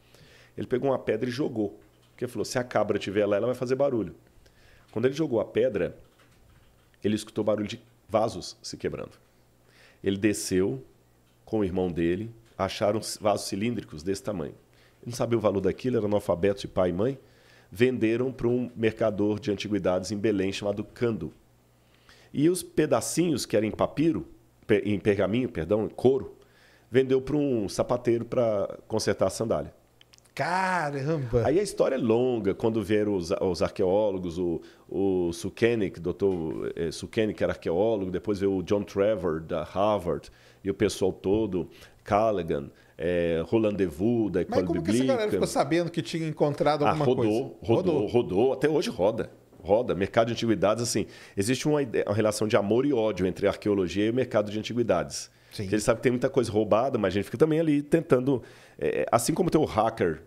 ele pegou uma pedra e jogou. Porque falou: se a cabra estiver lá, ela vai fazer barulho. Quando ele jogou a pedra, ele escutou barulho de vasos se quebrando. Ele desceu com o irmão dele, acharam vasos cilíndricos desse tamanho. Ele não sabia o valor daquilo, era analfabeto de pai e mãe. Venderam para um mercador de antiguidades em Belém chamado Cando. E os pedacinhos que eram em papiro, em pergaminho, perdão, em couro, vendeu para um sapateiro para consertar a sandália. Caramba! Aí a história é longa. Quando vieram os, os arqueólogos, o, o Sukenik, doutor eh, Sukenik era arqueólogo, depois veio o John Trevor, da Harvard, e o pessoal todo, Callaghan, é, Roland Devoux, da École Mas como Biblique. que essa galera ficou sabendo que tinha encontrado ah, alguma ah, rodou, coisa? Rodou, rodou, rodou. Até hoje roda roda, mercado de antiguidades, assim, existe uma, uma, relação de amor e ódio entre a arqueologia e o mercado de antiguidades. Sim. Porque ele sabe que tem muita coisa roubada, mas a gente fica também ali tentando. É, assim como tem o hacker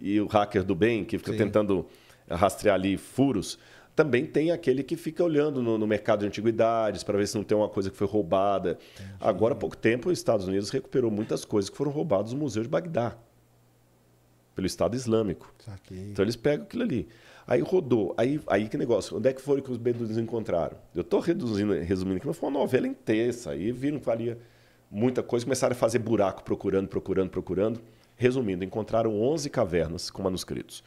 e o hacker do bem, que fica Sim. tentando rastrear ali furos, também tem aquele que fica olhando no, no mercado de antiguidades para ver se não tem uma coisa que foi roubada. Entendi. Agora, há pouco tempo, os Estados Unidos recuperou muitas coisas que foram roubadas do Museu de Bagdá pelo Estado Islâmico. Saquei. Então eles pegam aquilo ali. Aí rodou. Aí, aí que negócio? Onde é que foram que os beduínos encontraram? Eu estou reduzindo, resumindo que mas foi uma novela intensa. Aí viram que valia muita coisa, começaram a fazer buraco procurando, procurando, procurando. Resumindo, encontraram 11 cavernas com manuscritos.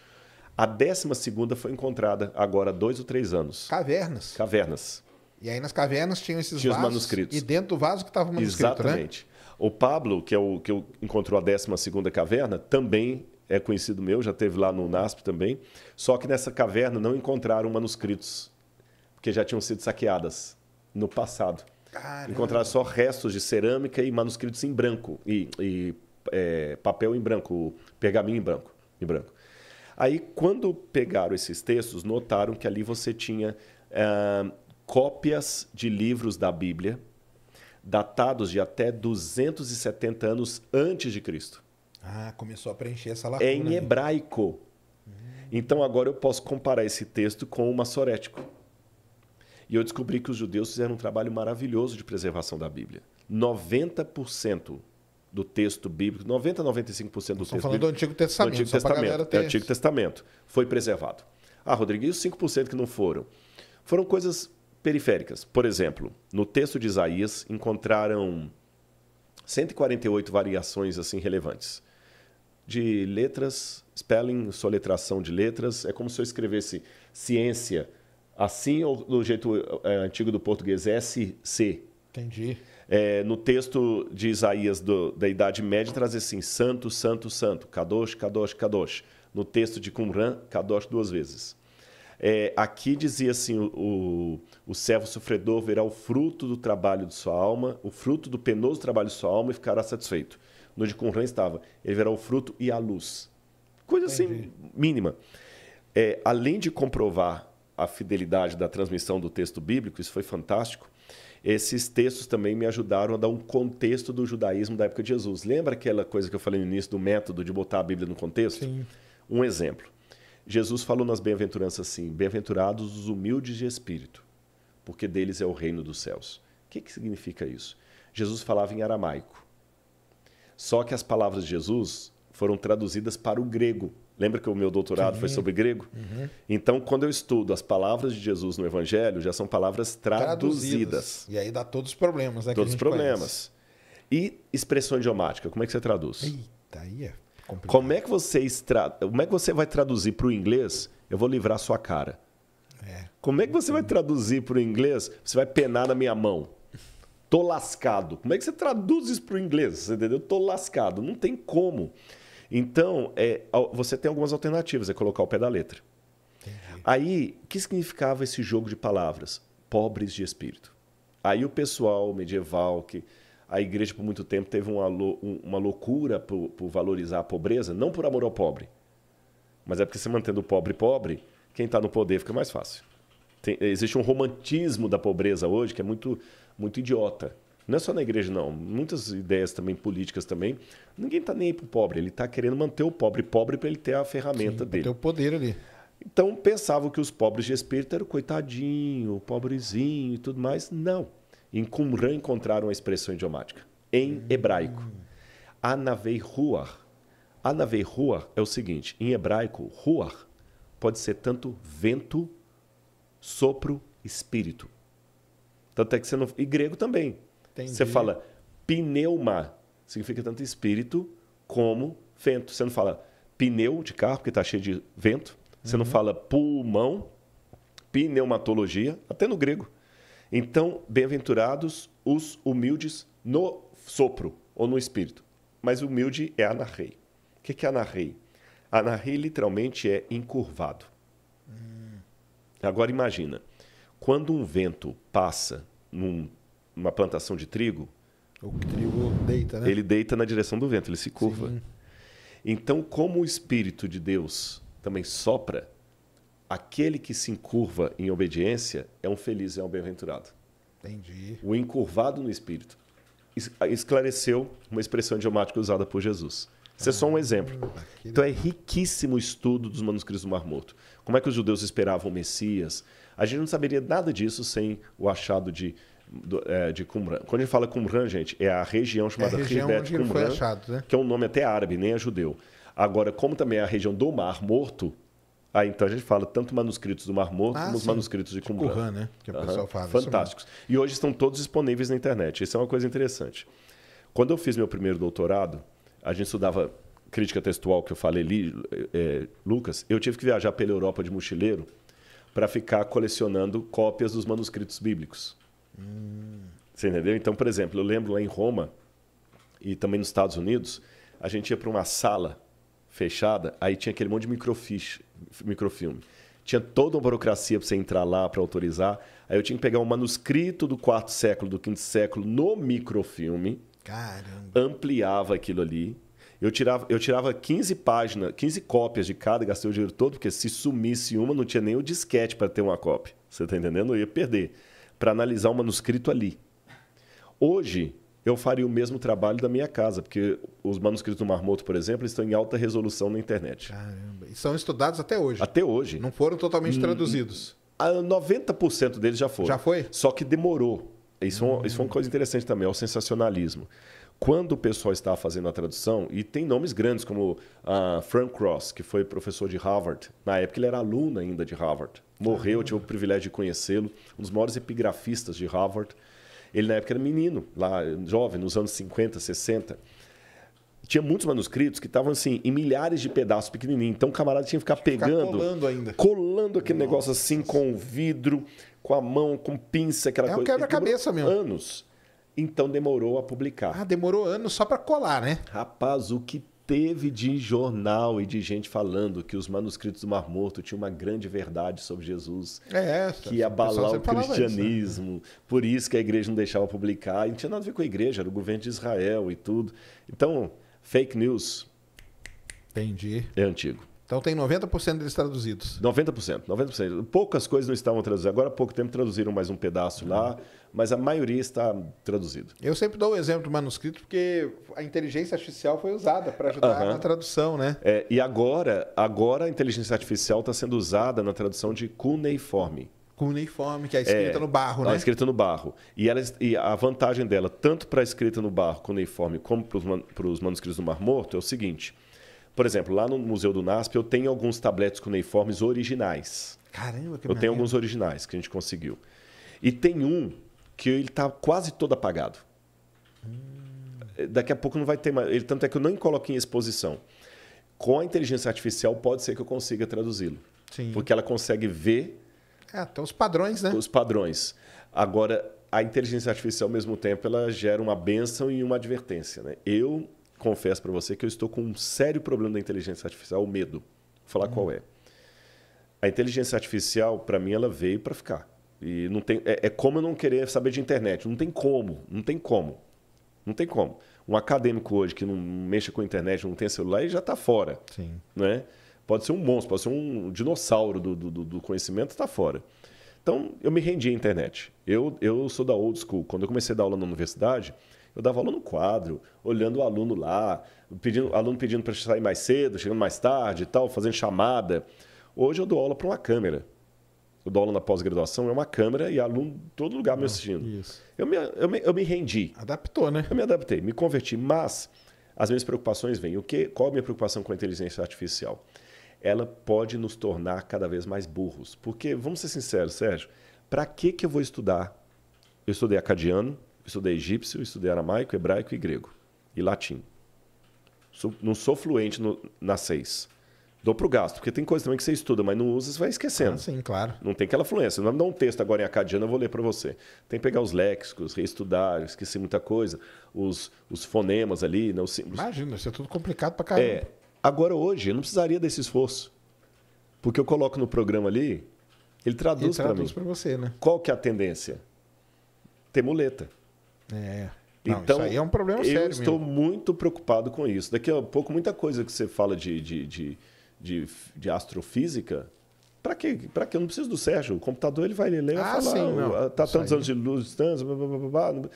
A décima segunda foi encontrada agora há dois ou três anos. Cavernas? Cavernas. E aí nas cavernas tinham esses Tinha vasos. Os manuscritos. E dentro do vaso que estava o manuscrito, né? Exatamente. Né? O Pablo, que é o que encontrou a décima segunda caverna, também é conhecido meu, já teve lá no NASP também. Só que nessa caverna não encontraram manuscritos, porque já tinham sido saqueadas no passado. Encontraram só restos de cerâmica e manuscritos em branco, e, e é, papel em branco, pergaminho em branco, em branco. Aí, quando pegaram esses textos, notaram que ali você tinha uh, cópias de livros da Bíblia datados de até 270 anos antes de Cristo. Ah, começou a preencher essa lacuna. É em hebraico. Hum. Então, agora eu posso comparar esse texto com o maçorético. E eu descobri que os judeus fizeram um trabalho maravilhoso de preservação da Bíblia. 90% do texto bíblico, 90 a 95% do texto falando bíblico, do Antigo Testamento. Do Antigo Testamento. o é Antigo Testamento. Foi preservado. Ah, Rodrigo, e os 5% que não foram? Foram coisas periféricas. Por exemplo, no texto de Isaías encontraram 148 variações assim relevantes de letras, spelling, soletração de letras. É como se eu escrevesse ciência Assim ou do jeito é, antigo do português, SC. Entendi. É, no texto de Isaías do, da Idade Média traz assim: Santo, Santo, Santo, Kadosh, Kadosh, Kadosh. No texto de Qumran, Kadosh duas vezes. É, aqui dizia assim: o, o, o servo sofredor verá o fruto do trabalho de sua alma, o fruto do penoso trabalho de sua alma e ficará satisfeito. No de Qumran estava: ele verá o fruto e a luz. Coisa assim Entendi. assim mínima. É, além de comprovar a fidelidade da transmissão do texto bíblico, isso foi fantástico. Esses textos também me ajudaram a dar um contexto do judaísmo da época de Jesus. Lembra aquela coisa que eu falei no início do método de botar a Bíblia no contexto? Sim. Um exemplo. Jesus falou nas bem-aventuranças assim: Bem-aventurados os humildes de espírito, porque deles é o reino dos céus. O que, que significa isso? Jesus falava em aramaico. Só que as palavras de Jesus foram traduzidas para o grego. Lembra que o meu doutorado Sim. foi sobre grego? Uhum. Então, quando eu estudo as palavras de Jesus no Evangelho, já são palavras traduzidas. traduzidas. E aí dá todos os problemas, né? Todos os problemas. Conhece. E expressão idiomática, como é que você traduz? Eita, aí é complicado. Como é que você, extra... como é que você vai traduzir para o inglês? Eu vou livrar sua cara. É. Como é que você vai traduzir para o inglês? Você vai penar na minha mão. Tô lascado. Como é que você traduz isso para o inglês? Você entendeu? Tô lascado. Não tem como. Então, é, você tem algumas alternativas, é colocar o pé da letra. Entendi. Aí, o que significava esse jogo de palavras? Pobres de espírito. Aí o pessoal medieval, que a igreja por muito tempo teve uma, uma loucura por, por valorizar a pobreza, não por amor ao pobre, mas é porque se mantendo o pobre pobre, quem está no poder fica mais fácil. Tem, existe um romantismo da pobreza hoje que é muito, muito idiota. Não é só na igreja, não. Muitas ideias também políticas também. Ninguém está nem aí pro pobre. Ele está querendo manter o pobre pobre para ele ter a ferramenta Sim, dele. Ter o poder ali. Então pensavam que os pobres de espírito eram coitadinho, pobrezinho e tudo mais. Não. Em Qumran encontraram uma expressão idiomática. Em hum. hebraico. Anavei ruach. Anavei é o seguinte. Em hebraico, ruar pode ser tanto vento, sopro, espírito. Tanto é que você não... E grego também. Entendi. Você fala pneuma, significa tanto espírito como vento. Você não fala pneu de carro, porque está cheio de vento. Você uhum. não fala pulmão, pneumatologia, até no grego. Então, bem-aventurados os humildes no sopro ou no espírito. Mas humilde é anarrei. O que é anarrei? Anarrei literalmente é encurvado. Hum. Agora imagina, quando um vento passa num uma plantação de trigo. O trigo deita, né? Ele deita na direção do vento, ele se curva. Sim. Então, como o Espírito de Deus também sopra, aquele que se encurva em obediência é um feliz, é um bem-aventurado. Entendi. O encurvado no Espírito. Esclareceu uma expressão idiomática usada por Jesus. Isso é só um ah, exemplo. Então é riquíssimo o estudo dos manuscritos do Mar Morto. Como é que os judeus esperavam o Messias? A gente não saberia nada disso sem o achado de do, é, de Qumran. Quando a gente fala Qumran, gente, é a região chamada é a Qumran, achado, né? que é um nome até árabe, nem é judeu. Agora, como também é a região do Mar Morto, aí então a gente fala tanto manuscritos do Mar Morto ah, como os manuscritos de tipo Qumran. Qumran né? Que o pessoal fala. É Fantásticos. E hoje estão todos disponíveis na internet. Isso é uma coisa interessante. Quando eu fiz meu primeiro doutorado, a gente estudava crítica textual que eu falei ali, é, Lucas, eu tive que viajar pela Europa de mochileiro para ficar colecionando cópias dos manuscritos bíblicos. Você entendeu? Então, por exemplo, eu lembro lá em Roma e também nos Estados Unidos, a gente ia para uma sala fechada, aí tinha aquele monte de microfiche, microfilme. Tinha toda uma burocracia para você entrar lá, para autorizar. Aí eu tinha que pegar um manuscrito do quarto século, do quinto século, no microfilme. Caramba. Ampliava aquilo ali. Eu tirava, eu tirava 15 páginas, 15 cópias de cada, gastei o dinheiro todo, porque se sumisse uma, não tinha nem o disquete para ter uma cópia. Você está entendendo? Eu ia perder para analisar o manuscrito ali. Hoje, eu faria o mesmo trabalho da minha casa, porque os manuscritos do Marmoto, por exemplo, estão em alta resolução na internet. Caramba. E são estudados até hoje. Até hoje. Não foram totalmente hum, traduzidos. 90% deles já foram. Já foi? Só que demorou. Isso, hum. isso foi é uma coisa interessante também, é o sensacionalismo quando o pessoal estava fazendo a tradução, e tem nomes grandes como uh, Frank Cross, que foi professor de Harvard, na época ele era aluno ainda de Harvard, morreu, eu tive o privilégio de conhecê-lo, um dos maiores epigrafistas de Harvard. Ele na época era menino, lá jovem, nos anos 50, 60. Tinha muitos manuscritos que estavam assim, em milhares de pedaços pequenininhos. Então o camarada tinha que ficar tinha pegando, ficar colando, ainda. colando aquele Nossa. negócio assim com vidro, com a mão, com pinça, aquela é coisa. É quebra-cabeça mesmo. Anos. Então demorou a publicar. Ah, demorou anos só para colar, né? Rapaz, o que teve de jornal e de gente falando que os manuscritos do Mar Morto tinham uma grande verdade sobre Jesus, é essa, que ia abalar o cristianismo. Isso, né? Por isso que a igreja não deixava publicar. E não tinha nada a ver com a igreja, era o governo de Israel e tudo. Então, fake news. Entendi. É antigo. Então tem 90% deles traduzidos. 90%, 90%. Poucas coisas não estavam traduzidas. Agora há pouco tempo traduziram mais um pedaço lá, mas a maioria está traduzido. Eu sempre dou o exemplo do manuscrito porque a inteligência artificial foi usada para ajudar uhum. na tradução, né? É, e agora, agora a inteligência artificial está sendo usada na tradução de cuneiforme. Cuneiforme, que é, é escrita é, no barro, né? É escrita no barro. E, ela, e a vantagem dela, tanto para a escrita no barro cuneiforme, como para os man, manuscritos do Mar Morto, é o seguinte por exemplo, lá no Museu do NASP eu tenho alguns tabletes cuneiformes originais. Caramba, que Eu tenho alguns originais que a gente conseguiu. E tem um que ele está quase todo apagado. Hum. Daqui a pouco não vai ter mais. Ele, tanto é que eu nem coloquei em exposição. Com a inteligência artificial, pode ser que eu consiga traduzi-lo. Porque ela consegue ver. É, então os padrões, né? Os padrões. Agora, a inteligência artificial, ao mesmo tempo, ela gera uma benção e uma advertência. Né? Eu confesso para você que eu estou com um sério problema da inteligência artificial, o medo. Vou falar qual é. A inteligência artificial, para mim, ela veio para ficar. E não tem, é, é, como eu não querer saber de internet. Não tem como, não tem como. Não tem como. Um acadêmico hoje que não mexe com a internet, não tem celular, ele já está fora. Sim. Né? Pode ser um monstro, pode ser um dinossauro do, do, do conhecimento, está fora. Então, eu me rendi à internet. Eu, eu sou da old school. Quando eu comecei a dar aula na universidade, eu dava aula no quadro, olhando o aluno lá, pedindo, aluno pedindo para sair mais cedo, chegando mais tarde e tal, fazendo chamada. Hoje eu dou aula para uma câmera. Eu dou aula na pós-graduação, é uma câmera e aluno todo lugar me ah, assistindo. Isso. Eu me, eu, me, eu me rendi. Adaptou, né? Eu me adaptei, me converti. Mas as minhas preocupações vêm. O que, qual é a minha preocupação com a inteligência artificial? Ela pode nos tornar cada vez mais burros. Porque, vamos ser sinceros, Sérgio, para que, que eu vou estudar? Eu estudei acadiano, estudei egípcio, estudei aramaico, hebraico e grego. E latim. Sou, não sou fluente no, na seis. Dou pro gasto, porque tem coisa também que você estuda, mas não usa, você vai esquecendo. Ah, sim, claro. Não tem aquela fluência. Não vai um texto agora em acadiano, eu vou ler para você. Tem que pegar os léxicos, reestudar, esqueci muita coisa. Os, os fonemas ali, né, Imagina, isso é tudo complicado para caramba. É, agora hoje, eu não precisaria desse esforço. Porque eu coloco no programa ali, ele traduz para mim. Ele traduz para você, né? Qual que é a tendência? Ter muleta. É. Não, então, isso aí é um problema eu sério. Eu estou mesmo. muito preocupado com isso. Daqui a pouco, muita coisa que você fala de, de, de, de, de astrofísica. Para quê? Para quê? Eu não preciso do Sérgio. O computador ele vai ler e ah, falar. Sim, não. Tá tantos aí. anos de luz, tantos, blá, blá, blá, blá.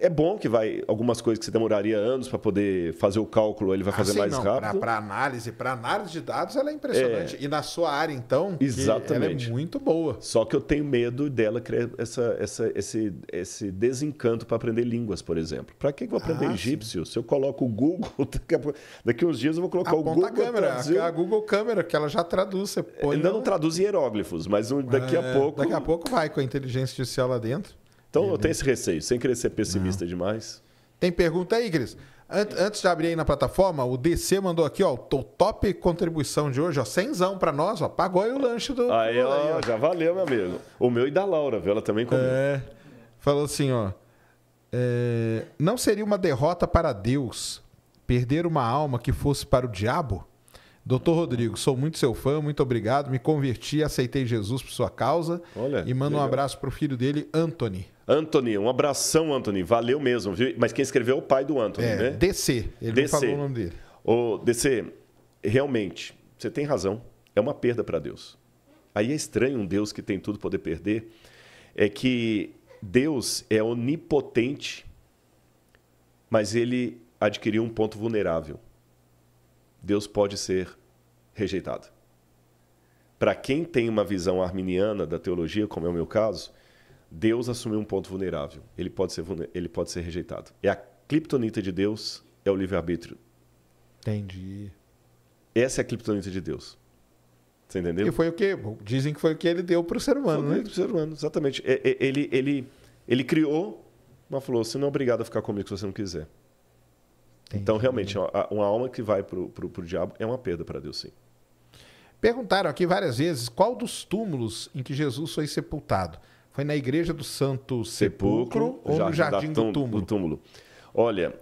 É bom que vai algumas coisas que você demoraria anos para poder fazer o cálculo, ele vai ah, fazer sim, mais não. rápido. Para análise, para análise de dados, ela é impressionante. É. E na sua área, então, Exatamente. ela é muito boa. Só que eu tenho medo dela criar essa, essa, esse, esse desencanto para aprender línguas, por exemplo. Para que eu vou aprender ah, egípcio? Sim. Se eu coloco o Google, (laughs) daqui uns dias eu vou colocar Aponta o Google. A, câmera, a Google Câmera, que ela já traduz. Você põe Ainda não traduz hieróglifos, mas daqui é, a pouco. Daqui a pouco vai com a inteligência artificial lá dentro. Então eu né? tenho esse receio, sem querer ser pessimista Não. demais. Tem pergunta aí, Cris? Antes de abrir aí na plataforma, o DC mandou aqui, ó, o top contribuição de hoje, ó, cenzão pra nós, ó, pagou aí o lanche do... Aí, ó, aí, ó. já valeu, meu amigo. O meu e da Laura, viu? Ela também comeu. É, falou assim, ó, é, não seria uma derrota para Deus perder uma alma que fosse para o diabo? Doutor Rodrigo, sou muito seu fã, muito obrigado. Me converti, aceitei Jesus por sua causa. Olha, e mando um abraço para o filho dele, Anthony. Anthony, um abração, Anthony. Valeu mesmo, viu? Mas quem escreveu é o pai do Anthony, é, né? DC. Ele DC. falou o nome dele. Ô, DC, realmente, você tem razão. É uma perda para Deus. Aí é estranho um Deus que tem tudo poder perder. É que Deus é onipotente, mas ele adquiriu um ponto vulnerável. Deus pode ser rejeitado. Para quem tem uma visão arminiana da teologia, como é o meu caso, Deus assumiu um ponto vulnerável. Ele pode ser, ele pode ser rejeitado. É a criptonita de Deus, é o livre-arbítrio. Entendi. Essa é a criptonita de Deus. Você entendeu? E foi o que? Dizem que foi o que ele deu para o ser humano, foi né? Para o ser humano, exatamente. É, é, ele, ele, ele criou, mas falou: você não é obrigado a ficar comigo se você não quiser. Então, realmente, uma alma que vai para o diabo é uma perda para Deus, sim. Perguntaram aqui várias vezes qual dos túmulos em que Jesus foi sepultado. Foi na igreja do Santo Sepulcro, Sepulcro ou no Jardim do túmulo? do túmulo? Olha,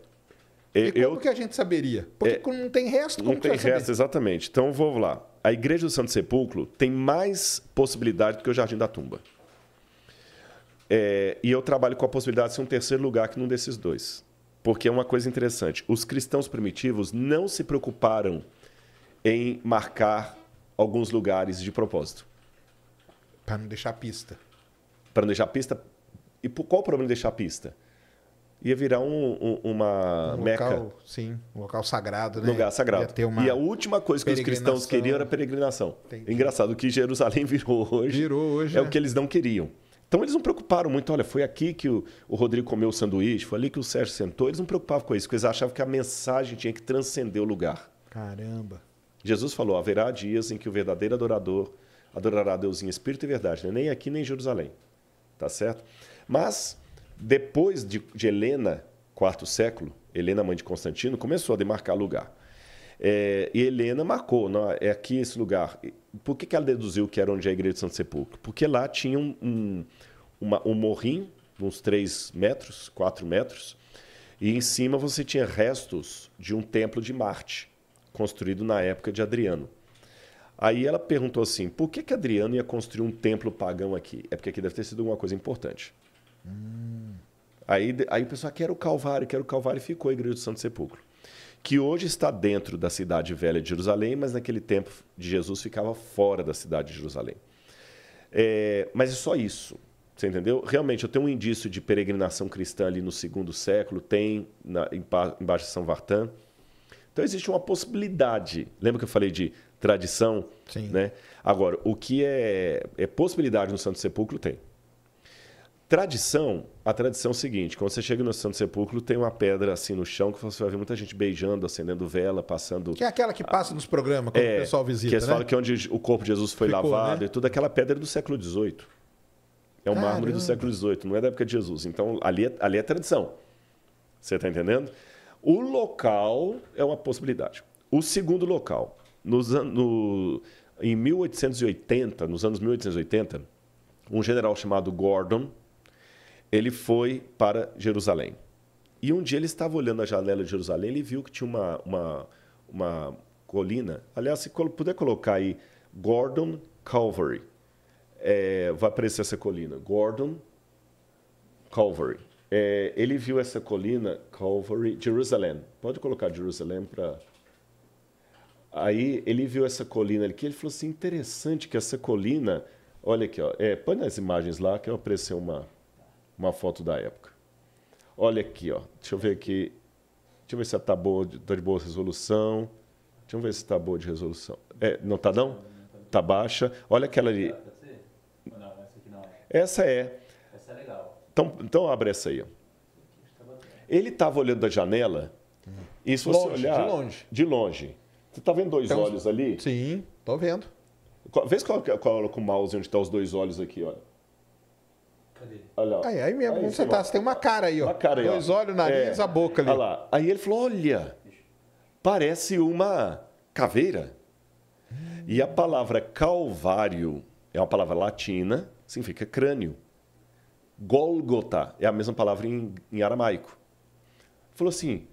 e como que a gente saberia? Porque é, não tem resto, como Não tem resto, saber? exatamente. Então, vou lá. A Igreja do Santo Sepulcro tem mais possibilidade do que o Jardim da Tumba. É, e eu trabalho com a possibilidade de ser um terceiro lugar que num desses dois. Porque é uma coisa interessante: os cristãos primitivos não se preocuparam em marcar alguns lugares de propósito. Para não deixar pista. Para não deixar pista. E por qual o problema de deixar pista? Ia virar um, um, uma um meca. Local, sim, um local sagrado, né? Lugar sagrado. E a última coisa que os cristãos queriam era peregrinação. Entendi. Engraçado que Jerusalém (laughs) virou hoje. Virou hoje. É o né? que eles não queriam. Então eles não preocuparam muito, olha, foi aqui que o, o Rodrigo comeu o sanduíche, foi ali que o Sérgio sentou, eles não preocupavam com isso, porque eles achavam que a mensagem tinha que transcender o lugar. Caramba. Jesus falou: haverá dias em que o verdadeiro adorador adorará a Deus em espírito e verdade, né? nem aqui nem em Jerusalém. Tá certo? Mas, depois de, de Helena, quarto século, Helena, mãe de Constantino, começou a demarcar lugar. É, e Helena marcou, não, é aqui esse lugar. Por que, que ela deduziu que era onde é a igreja de Santo Sepulcro? Porque lá tinha um, um, uma, um morrinho, uns 3 metros, 4 metros, e em cima você tinha restos de um templo de Marte, construído na época de Adriano. Aí ela perguntou assim: por que, que Adriano ia construir um templo pagão aqui? É porque aqui deve ter sido alguma coisa importante. Hum. Aí, aí o pessoal ah, quer o Calvário, quer o Calvário, e ficou a Igreja do Santo Sepulcro. Que hoje está dentro da cidade velha de Jerusalém, mas naquele tempo de Jesus ficava fora da cidade de Jerusalém. É, mas é só isso. Você entendeu? Realmente, eu tenho um indício de peregrinação cristã ali no segundo século, tem na, embaixo de São Vartan. Então, existe uma possibilidade. Lembra que eu falei de tradição? Sim. Né? Agora, o que é, é possibilidade no Santo Sepulcro, tem. Tradição, a tradição é o seguinte: quando você chega no Santo Sepulcro, tem uma pedra assim no chão que você vai ver muita gente beijando, acendendo vela, passando. Que é aquela que passa nos programas, quando é, o pessoal visita. Que eles né? falam que é onde o corpo de Jesus foi Ficou, lavado né? e tudo. Aquela pedra é do século XVIII. É um Caramba. mármore do século XVIII, não é da época de Jesus. Então, ali é, ali é tradição. Você está entendendo? O local é uma possibilidade. O segundo local, nos, no, em 1880, nos anos 1880, um general chamado Gordon, ele foi para Jerusalém. E um dia ele estava olhando a janela de Jerusalém, ele viu que tinha uma, uma, uma colina. Aliás, se puder colocar aí, Gordon Calvary, é, vai aparecer essa colina? Gordon Calvary. É, ele viu essa colina, Calvary, Jerusalém. Pode colocar Jerusalém para. Aí ele viu essa colina aqui, ele falou assim: interessante que essa colina. Olha aqui, ó, é, põe nas imagens lá que eu apareceu uma, uma foto da época. Olha aqui, ó, deixa eu ver aqui. Deixa eu ver se está boa, tá de boa resolução. Deixa eu ver se está boa de resolução. É, não está, não? Está baixa. Olha aquela ali. Essa é. Essa é legal. Então, então abre essa aí. Ele estava olhando da janela. Hum. E se você olhar. De longe. De longe. Você está vendo dois Tem olhos uns... ali? Sim, estou vendo. Vê se coloca, coloca o mouse onde estão tá os dois olhos aqui, olha. Cadê? Olha, Aí, aí mesmo, aí, onde você está? Você tem uma cara aí, ó. Uma cara aí, Dois ó. olhos, nariz, é. a boca ali. Olha lá. Aí ele falou: olha, parece uma caveira. Hum. E a palavra calvário é uma palavra latina significa crânio. Golgota é a mesma palavra em, em aramaico. Falou assim: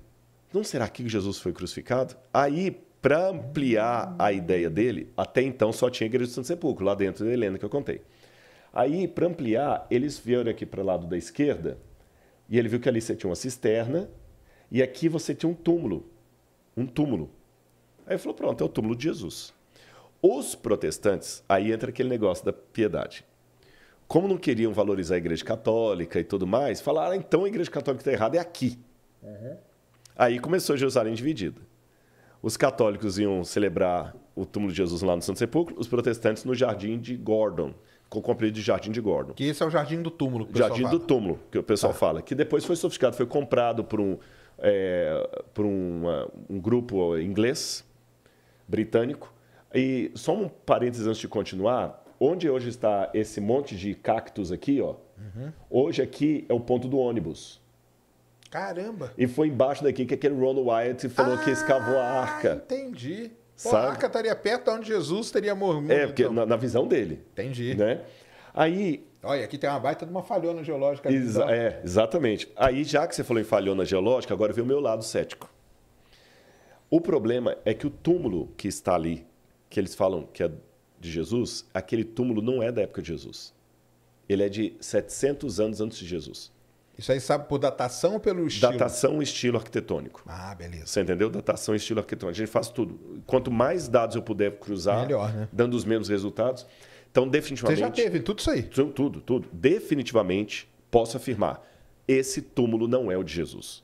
não será que Jesus foi crucificado? Aí, para ampliar a ideia dele, até então só tinha a igreja do Santo Sepulcro, lá dentro da Helena que eu contei. Aí, para ampliar, eles vieram aqui para o lado da esquerda e ele viu que ali você tinha uma cisterna e aqui você tinha um túmulo. Um túmulo. Aí ele falou: pronto, é o túmulo de Jesus. Os protestantes, aí entra aquele negócio da piedade como não queriam valorizar a Igreja Católica e tudo mais, falaram, ah, então a Igreja Católica está errada, é aqui. Uhum. Aí começou Jerusalém dividida. Os católicos iam celebrar o túmulo de Jesus lá no Santo Sepulcro, os protestantes no Jardim de Gordon, com o comprido de Jardim de Gordon. Que esse é o Jardim do Túmulo. Que o Jardim fala. do Túmulo, que o pessoal tá. fala. Que depois foi sofisticado, foi comprado por um, é, por um grupo inglês, britânico. E só um parênteses antes de continuar, Onde hoje está esse monte de cactos aqui, ó? Uhum. Hoje aqui é o ponto do ônibus. Caramba! E foi embaixo daqui que aquele Ron Wyatt falou ah, que escavou a ah, arca. Entendi. Pô, a arca estaria perto onde Jesus teria morrido. É, porque então. na, na, visão dele. Entendi. Né? Aí. Olha, aqui tem uma baita de uma falhona geológica. Exa então. é, exatamente. Aí, já que você falou em falhona geológica, agora vem o meu lado cético. O problema é que o túmulo que está ali, que eles falam que é de Jesus, aquele túmulo não é da época de Jesus. Ele é de 700 anos antes de Jesus. Isso aí sabe por datação ou pelo estilo? Datação e estilo arquitetônico. Ah, beleza. Você entendeu? Datação e estilo arquitetônico. A gente faz tudo. Quanto mais dados eu puder cruzar, Melhor, né? dando os mesmos resultados. Então, definitivamente. Você já teve tudo isso aí? Tudo, tudo. Definitivamente, posso afirmar: esse túmulo não é o de Jesus.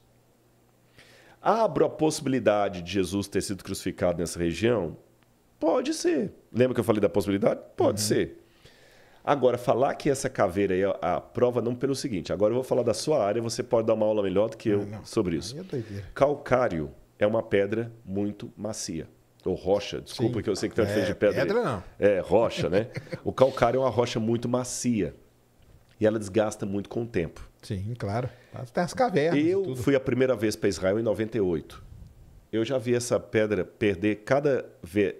Abro a possibilidade de Jesus ter sido crucificado nessa região? Pode ser. Lembra que eu falei da possibilidade? Pode uhum. ser. Agora, falar que essa caveira é a prova não pelo seguinte. Agora eu vou falar da sua área, você pode dar uma aula melhor do que ah, eu não, não. sobre isso. É calcário é uma pedra muito macia. Ou rocha, desculpa Sim. que eu sei que tem tá é, de pedra. Pedra aí. não. É, rocha, né? (laughs) o calcário é uma rocha muito macia. E ela desgasta muito com o tempo. Sim, claro. Até as cavernas. Eu fui a primeira vez para Israel em 98 eu já vi essa pedra perder cada vez.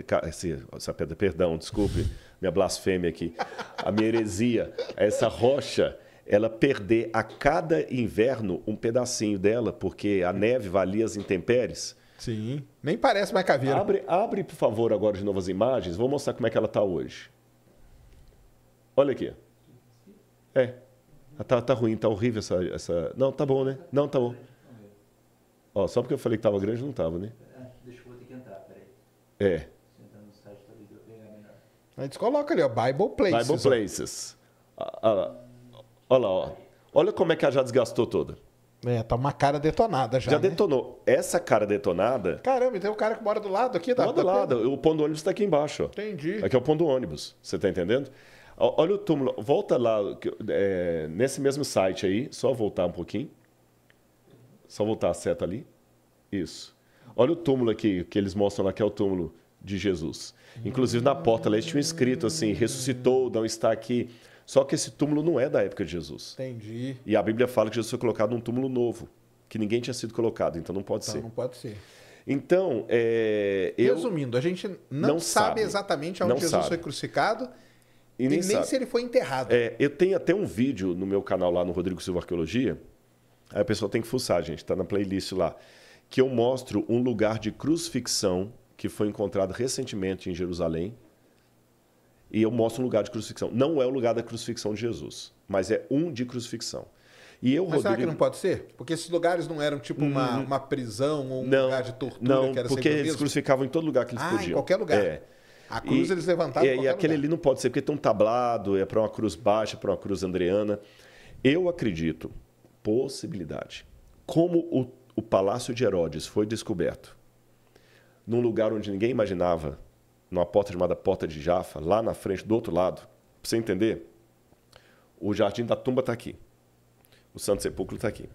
Essa pedra, perdão, desculpe minha blasfêmia aqui. A minha heresia. Essa rocha, ela perder a cada inverno um pedacinho dela, porque a neve valia as intempéries. Sim. Nem parece mais caveira. Abre, abre, por favor, agora de novas imagens. Vou mostrar como é que ela está hoje. Olha aqui. É. Tá, tá ruim, tá horrível essa, essa. Não, tá bom, né? Não, tá bom. Ó, só porque eu falei que estava grande, não estava, né? Ah, deixa eu ter que entrar, peraí. É. A gente coloca ali, ó, Bible Places. Bible Places. Ah, ah, olha lá, ó. Olha como é que a já desgastou toda. É, tá uma cara detonada já. Já né? detonou. Essa cara detonada. Caramba, tem um cara que mora do lado aqui da. Mora do lado. O ponto do ônibus tá aqui embaixo. Ó. Entendi. Aqui é o ponto do ônibus. Você tá entendendo? Olha o túmulo. Volta lá, é, nesse mesmo site aí, só voltar um pouquinho. Só voltar a seta ali. Isso. Olha o túmulo aqui, que eles mostram lá, que é o túmulo de Jesus. Inclusive, na porta ali tinha escrito assim: ressuscitou, não está aqui. Só que esse túmulo não é da época de Jesus. Entendi. E a Bíblia fala que Jesus foi colocado num túmulo novo, que ninguém tinha sido colocado, então não pode então, ser. Não pode ser. Então, é, eu resumindo, a gente não, não sabe, sabe, exatamente onde Jesus sabe. foi crucificado e, e nem, nem se ele foi enterrado. É, eu tenho até um vídeo no meu canal lá no Rodrigo Silva Arqueologia Aí a pessoa tem que fuçar, gente, está na playlist lá. Que eu mostro um lugar de crucifixão que foi encontrado recentemente em Jerusalém. E eu mostro um lugar de crucifixão. Não é o lugar da crucifixão de Jesus, mas é um de crucifixão. E eu, Mas Rodrigo... será que não pode ser? Porque esses lugares não eram tipo uma, hum. uma prisão ou um não, lugar de tortura não, que era porque eles crucificavam em todo lugar que eles ah, podiam. em qualquer lugar. É. A cruz e, eles levantavam é, E aquele lugar. ali não pode ser, porque tem um tablado, é para uma cruz baixa, para uma cruz andreana. Eu acredito possibilidade. Como o, o palácio de Herodes foi descoberto num lugar onde ninguém imaginava, numa porta chamada Porta de Jafa, lá na frente, do outro lado, para você entender, o jardim da tumba está aqui. O Santo Sepulcro está aqui.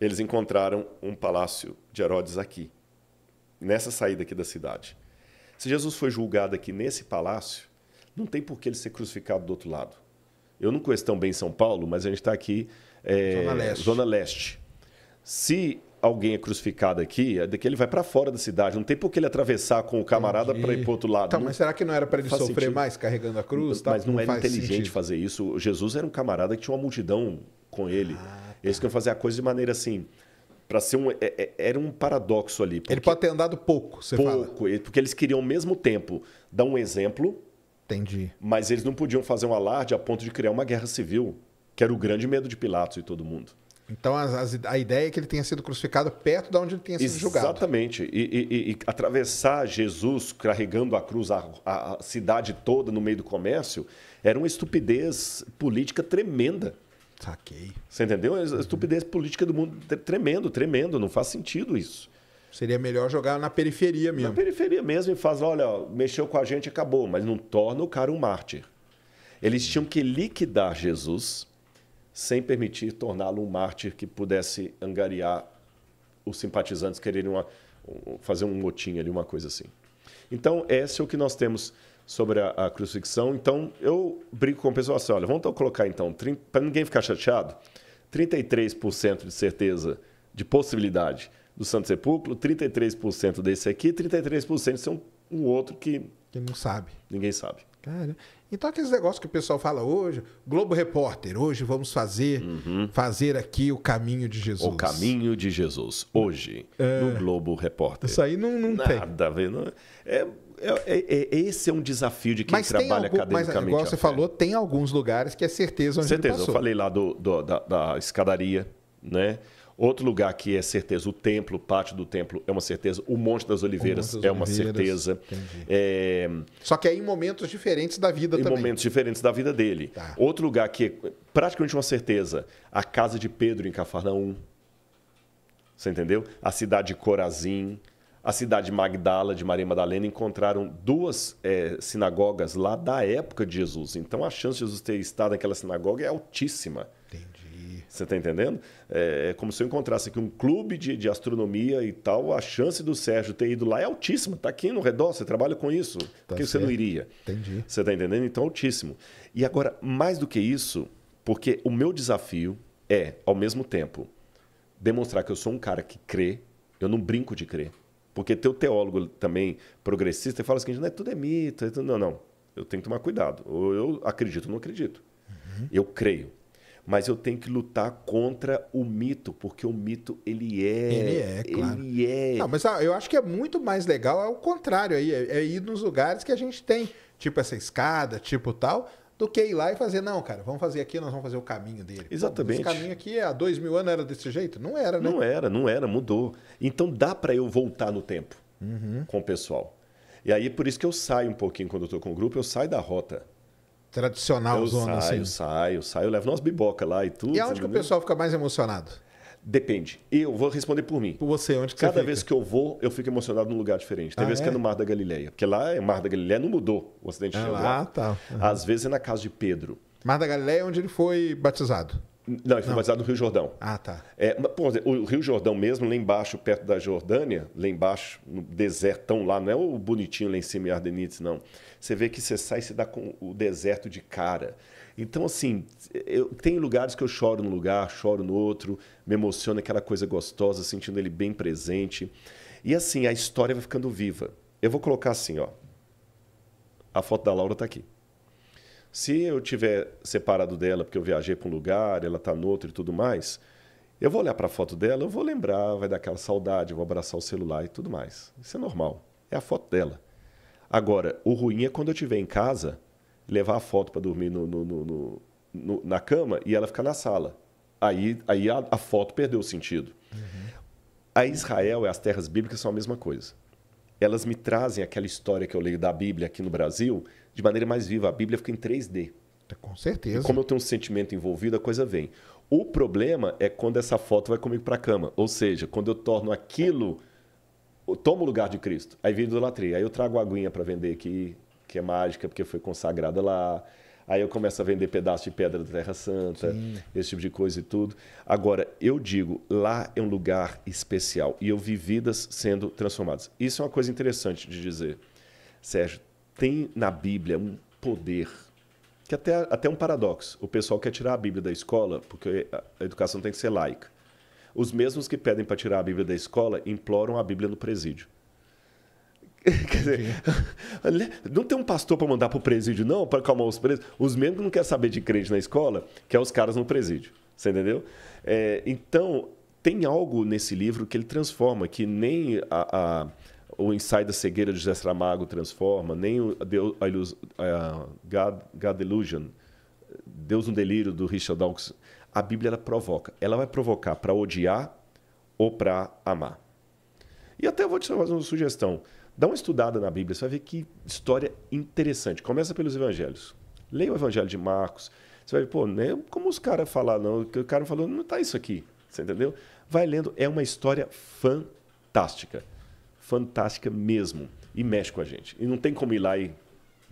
Eles encontraram um palácio de Herodes aqui, nessa saída aqui da cidade. Se Jesus foi julgado aqui nesse palácio, não tem por que ele ser crucificado do outro lado. Eu não conheço tão bem São Paulo, mas a gente está aqui é, Zona, Leste. Zona Leste. Se alguém é crucificado aqui, é que ele vai para fora da cidade. Não tem por que ele atravessar com o camarada para ir para outro lado. Tá, não... mas será que não era para ele sofrer sentido. mais carregando a cruz? Tá, mas tá? não, não era inteligente sentido. fazer isso. Jesus era um camarada que tinha uma multidão com ele. Ah, Eles tá. é queriam fazer a coisa de maneira assim. Para ser um. É, é, era um paradoxo ali. Ele pode ter andado pouco, você Pouco, fala. porque eles queriam ao mesmo tempo dar um exemplo. Entendi. Mas eles não podiam fazer um alarde a ponto de criar uma guerra civil que era o grande medo de Pilatos e todo mundo. Então as, as, a ideia é que ele tenha sido crucificado perto de onde ele tenha sido Exatamente. julgado. Exatamente. E, e, e, atravessar Jesus carregando a cruz, a, a, cidade toda no meio do comércio, era uma estupidez política tremenda. Saquei. Você entendeu? É a estupidez uhum. política do mundo tremendo, tremendo. Não faz sentido isso. Seria melhor jogar na periferia mesmo. Na periferia mesmo e faz, olha, mexeu com a gente, acabou. Mas não torna o cara um mártir. Eles tinham que liquidar Jesus sem permitir torná-lo um mártir que pudesse angariar os simpatizantes quererem uma, fazer um motim ali, uma coisa assim. Então, esse é o que nós temos sobre a, a crucifixão. Então, eu brinco com o pessoal assim, olha, vamos colocar então, para ninguém ficar chateado, 33% de certeza de possibilidade do Santo Sepulcro, 33% desse aqui, 33% são um, um outro que... Que não sabe. Ninguém sabe. Cara, então, aqueles negócios que o pessoal fala hoje, Globo Repórter, hoje vamos fazer uhum. fazer aqui o caminho de Jesus. O caminho de Jesus, hoje, é... no Globo Repórter. Isso aí não, não Nada tem. Nada a ver. Não... É? É, é, é, é, esse é um desafio de quem mas trabalha algum, academicamente. Mas, igual você falou, tem alguns lugares que é certeza onde certeza, ele passou. Certeza, eu falei lá do, do da, da escadaria, né? Outro lugar que é certeza, o templo, pátio do templo é uma certeza, o Monte das Oliveiras, Monte das é uma certeza. É... Só que é em momentos diferentes da vida em também. Em momentos diferentes da vida dele. Tá. Outro lugar que é praticamente uma certeza, a casa de Pedro em Cafarnaum. Você entendeu? A cidade de Corazim, a cidade de Magdala, de Maria Madalena, encontraram duas é, sinagogas lá da época de Jesus. Então a chance de Jesus ter estado naquela sinagoga é altíssima. Você está entendendo? É, é, como se eu encontrasse aqui um clube de, de astronomia e tal, a chance do Sérgio ter ido lá é altíssima. Está aqui no redor, você trabalha com isso. Tá Por que certo. você não iria? Entendi. Você está entendendo? Então, altíssimo. E agora, mais do que isso, porque o meu desafio é, ao mesmo tempo, demonstrar que eu sou um cara que crê, eu não brinco de crer. Porque teu teólogo também progressista fala o seguinte: não é tudo é mito. É tudo... Não, não. Eu tenho que tomar cuidado. Ou eu acredito ou não acredito. Uhum. Eu creio mas eu tenho que lutar contra o mito, porque o mito ele é. Ele é, claro. Ele é. Não, mas eu acho que é muito mais legal é o contrário aí, é, é, ir nos lugares que a gente tem, tipo essa escada, tipo tal, do que ir lá e fazer, não, cara, vamos fazer aqui, nós vamos fazer o caminho dele. Exatamente. Pô, esse caminho aqui há dois mil anos era desse jeito? Não era, né? Não era, não era, mudou. Então dá para eu voltar no tempo uhum. com o pessoal. E aí, por isso que eu saio um pouquinho quando eu estou com o grupo, eu saio da rota. Tradicional eu zona, saio, assim. Saio, saio, levo umas biboca lá e tudo. E aonde que o pessoal fica mais emocionado? Depende. Eu vou responder por mim. Por você, onde que Cada vez que eu vou, eu fico emocionado num lugar diferente. Tem ah, vezes é? que é no Mar da Galileia, porque lá é Mar da Galileia, não mudou o acidente ah, lá. tá. Uhum. Às vezes é na casa de Pedro. Mar da Galileia é onde ele foi batizado. Não, ele foi não. batizado no Rio Jordão. Ah, tá. É, por exemplo, o Rio Jordão mesmo, lá embaixo, perto da Jordânia, lá embaixo, no desertão lá, não é o bonitinho lá em cima, Ardenites, não. Você vê que você sai e se dá com o deserto de cara. Então, assim, eu, tem lugares que eu choro num lugar, choro no outro, me emociona aquela coisa gostosa, sentindo ele bem presente. E assim, a história vai ficando viva. Eu vou colocar assim, ó. A foto da Laura está aqui. Se eu tiver separado dela porque eu viajei para um lugar, ela está no outro e tudo mais, eu vou olhar para a foto dela, eu vou lembrar, vai dar aquela saudade, eu vou abraçar o celular e tudo mais. Isso é normal. É a foto dela. Agora, o ruim é quando eu estiver em casa, levar a foto para dormir no, no, no, no, na cama e ela ficar na sala. Aí, aí a, a foto perdeu o sentido. Uhum. A Israel e as terras bíblicas são a mesma coisa. Elas me trazem aquela história que eu leio da Bíblia aqui no Brasil de maneira mais viva. A Bíblia fica em 3D. É, com certeza. E como eu tenho um sentimento envolvido, a coisa vem. O problema é quando essa foto vai comigo para a cama. Ou seja, quando eu torno aquilo toma o lugar de Cristo. Aí vira idolatria. Aí eu trago aguinha para vender aqui, que é mágica, porque foi consagrada lá. Aí eu começo a vender pedaço de pedra da Terra Santa, Sim. esse tipo de coisa e tudo. Agora, eu digo, lá é um lugar especial e eu vi vidas sendo transformadas. Isso é uma coisa interessante de dizer. Sérgio, tem na Bíblia um poder que até até um paradoxo. O pessoal quer tirar a Bíblia da escola porque a educação tem que ser laica. Os mesmos que pedem para tirar a Bíblia da escola imploram a Bíblia no presídio. (laughs) Quer dizer, (laughs) né? não tem um pastor para mandar para o presídio, não, para acalmar os presos. Os mesmos que não querem saber de crente na escola, quer os caras no presídio. Você entendeu? É, então, tem algo nesse livro que ele transforma, que nem a, a, o ensaio da cegueira de José Saramago transforma, nem o Deus, a, God, God Illusion, Deus no Delírio, do Richard Dawkins, a Bíblia ela provoca. Ela vai provocar para odiar ou para amar. E até eu vou te fazer uma sugestão. Dá uma estudada na Bíblia, você vai ver que história interessante. Começa pelos evangelhos. Leia o evangelho de Marcos. Você vai ver, pô, nem né, como os caras falaram, não. O cara falou, não está isso aqui. Você entendeu? Vai lendo, é uma história fantástica. Fantástica mesmo. E mexe com a gente. E não tem como ir lá e.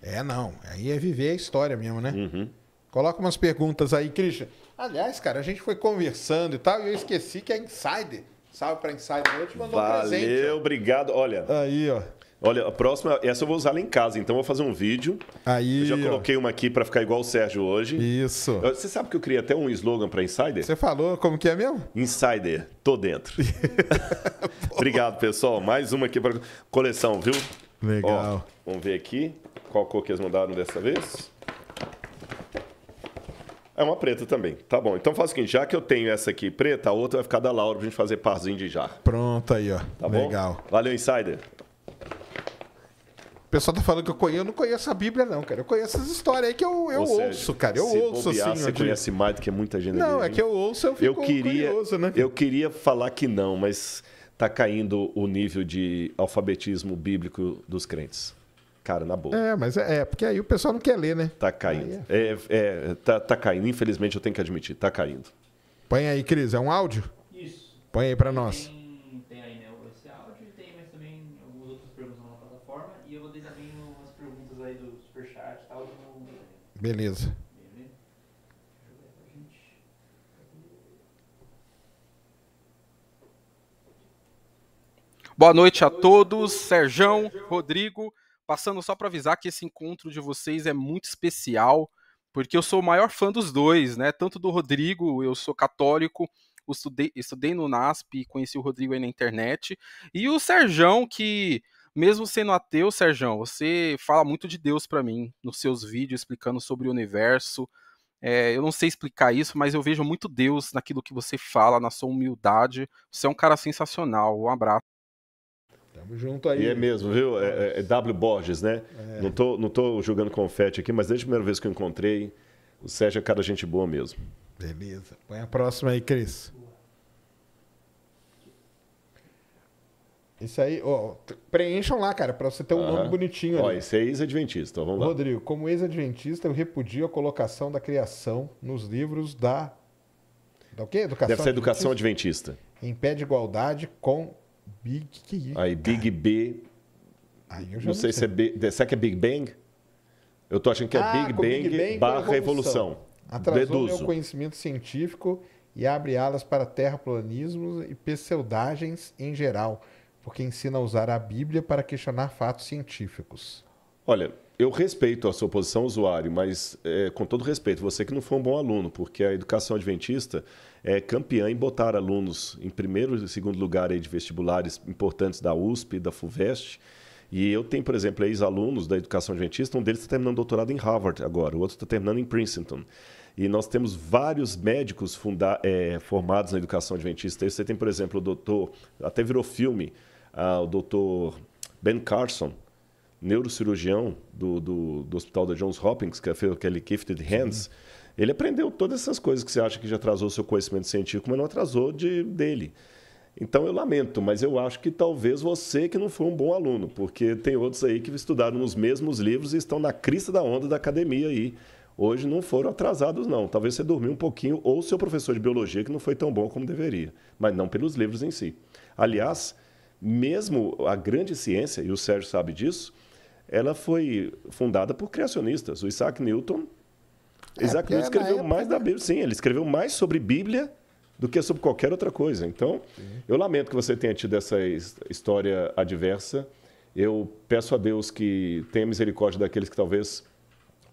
É, não. Aí é viver a história mesmo, né? Uhum. Coloca umas perguntas aí, Christian. Aliás, cara, a gente foi conversando e tal, e eu esqueci que é Insider. Salve pra Insider te mandou Valeu, um presente. Valeu, obrigado. Olha. Aí, ó. Olha, a próxima, essa eu vou usar lá em casa, então eu vou fazer um vídeo. Aí. Eu já coloquei uma aqui para ficar igual o Sérgio hoje. Isso. Você sabe que eu criei até um slogan para Insider? Você falou, como que é mesmo? Insider, tô dentro. (laughs) (laughs) Obrigado, pessoal. Mais uma aqui para coleção, viu? Legal. Ó, vamos ver aqui qual cor que eles mandaram dessa vez. É uma preta também. Tá bom. Então faz o seguinte: já que eu tenho essa aqui preta, a outra vai ficar da Laura pra gente fazer parzinho de jar. Pronto aí, ó. Tá Legal. Bom? Valeu, insider. O pessoal tá falando que eu conheço, eu não conheço a Bíblia, não, cara. Eu conheço essas histórias aí que eu, eu seja, ouço, cara. Eu ouço assim, bobear, assim. Você onde... conhece mais do que muita gente. Não, ali, é que eu né? ouço, eu fico eu queria, curioso, né? Eu queria falar que não, mas tá caindo o nível de alfabetismo bíblico dos crentes. Cara, na boa. É, mas é, é, porque aí o pessoal não quer ler, né? Tá caindo. É. É, é. tá, tá caindo. Infelizmente, eu tenho que admitir, tá caindo. Põe aí, Cris, é um áudio? Isso. Põe aí pra nós. Tem, tem aí, né, esse áudio, tem mas também algumas outras perguntas na plataforma, e eu vou ter também umas perguntas aí do superchat e tal. No... Beleza. Boa noite a todos, Serjão, Rodrigo, Passando só para avisar que esse encontro de vocês é muito especial, porque eu sou o maior fã dos dois, né? Tanto do Rodrigo, eu sou católico, estudei, estudei no NASP e conheci o Rodrigo aí na internet, e o Serjão que mesmo sendo ateu, Serjão, você fala muito de Deus para mim nos seus vídeos explicando sobre o universo. É, eu não sei explicar isso, mas eu vejo muito Deus naquilo que você fala, na sua humildade. Você é um cara sensacional. Um abraço. Tamo junto aí. E é mesmo, viu? É, é, é W Borges, né? É. Não, tô, não tô jogando confete aqui, mas desde a primeira vez que eu encontrei, o Sérgio é cara gente boa mesmo. Beleza. Põe a próxima aí, Cris. Isso aí, ó, preencham lá, cara, para você ter um uhum. nome bonitinho. Ó, esse é ex-adventista, vamos lá. Rodrigo, como ex-adventista, eu repudio a colocação da criação nos livros da... Da o quê? Educação Deve ser educação adventista. adventista. Em pé de igualdade com Big. Que que é? Aí, Big B. Aí eu já não sei, sei. Se, é B, será que é Big Bang? Eu tô achando que é ah, Big, Bang Big Bang barra revolução. Atrasou Deduzo. conhecimento científico e abre alas para terraplanismos e pseudagens em geral, porque ensina a usar a Bíblia para questionar fatos científicos. Olha, eu respeito a sua posição usuário, mas é, com todo respeito, você que não foi um bom aluno, porque a educação adventista é campeã em botar alunos em primeiro e segundo lugar aí de vestibulares importantes da USP, da FUVEST. E eu tenho, por exemplo, ex-alunos da educação adventista, um deles está terminando doutorado em Harvard agora, o outro está terminando em Princeton. E nós temos vários médicos funda é, formados na educação adventista. você tem, por exemplo, o doutor, até virou filme, ah, o doutor Ben Carson, neurocirurgião do, do, do hospital da Johns Hopkins, que é fez aquele é Gifted Hands, Sim. ele aprendeu todas essas coisas que você acha que já atrasou o seu conhecimento científico, mas não atrasou de, dele. Então eu lamento, mas eu acho que talvez você que não foi um bom aluno, porque tem outros aí que estudaram nos mesmos livros e estão na crista da onda da academia aí. Hoje não foram atrasados, não. Talvez você dormiu um pouquinho, ou seu professor de biologia que não foi tão bom como deveria, mas não pelos livros em si. Aliás, mesmo a grande ciência, e o Sérgio sabe disso, ela foi fundada por criacionistas. O Isaac Newton, é, Isaac Newton é escreveu época, mais da né? Bíblia, sim, ele escreveu mais sobre Bíblia do que sobre qualquer outra coisa. Então, sim. eu lamento que você tenha tido essa história adversa. Eu peço a Deus que tenha misericórdia daqueles que talvez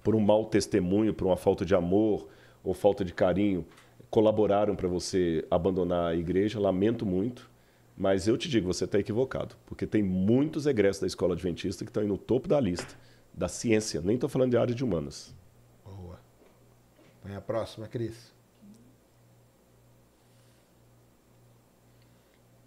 por um mau testemunho, por uma falta de amor ou falta de carinho, colaboraram para você abandonar a igreja. Lamento muito. Mas eu te digo, você está equivocado, porque tem muitos egressos da escola adventista que estão no topo da lista, da ciência, nem estou falando de área de humanas. Boa. Vem a próxima, Cris.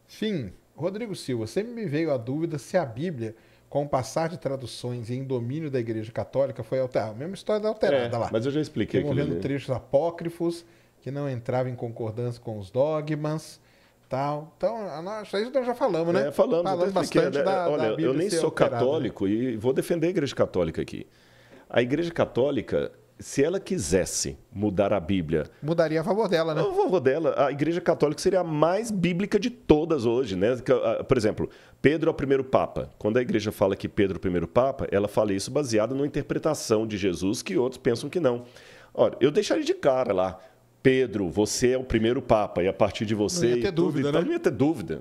Sim, Rodrigo Silva, sempre me veio a dúvida se a Bíblia, com o passar de traduções e em domínio da Igreja Católica, foi alterada. A mesma história da alterada é, lá. Mas eu já expliquei. Removendo né? trechos apócrifos que não entravam em concordância com os dogmas Tal. Então, nós, isso nós já falamos, né? É, falamos, falamos bastante. É, da, olha, da eu nem sou operada. Né? católico e vou defender a Igreja Católica aqui. A Igreja Católica, se ela quisesse mudar a Bíblia. Mudaria a favor dela, né? A favor dela. A Igreja Católica seria a mais bíblica de todas hoje, né? Ah, por exemplo, Pedro é o primeiro Papa. Quando a Igreja fala que Pedro é o primeiro Papa, ela fala isso baseado numa interpretação de Jesus que outros pensam que não. Olha, eu deixaria de cara lá Pedro, você é o primeiro Papa, e a partir de você. Não ia ter dúvida, então né? Não ia ter dúvida.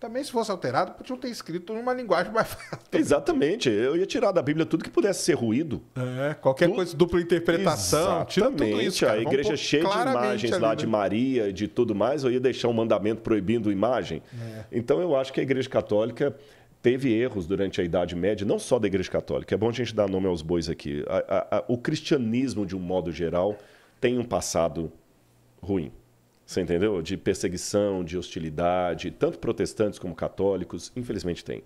Também, se fosse alterado, não ter escrito numa linguagem mais fácil. Exatamente. Eu ia tirar da Bíblia tudo que pudesse ser ruído. É, qualquer tu... coisa, dupla interpretação. Exatamente. Isso, a igreja Vamos é cheia de imagens ali, lá né? de Maria, de tudo mais, eu ia deixar um mandamento proibindo imagem. É. Então, eu acho que a igreja católica teve erros durante a Idade Média, não só da igreja católica. É bom a gente dar nome aos bois aqui. A, a, a, o cristianismo, de um modo geral tem um passado ruim. Você entendeu? De perseguição, de hostilidade, tanto protestantes como católicos, infelizmente tem.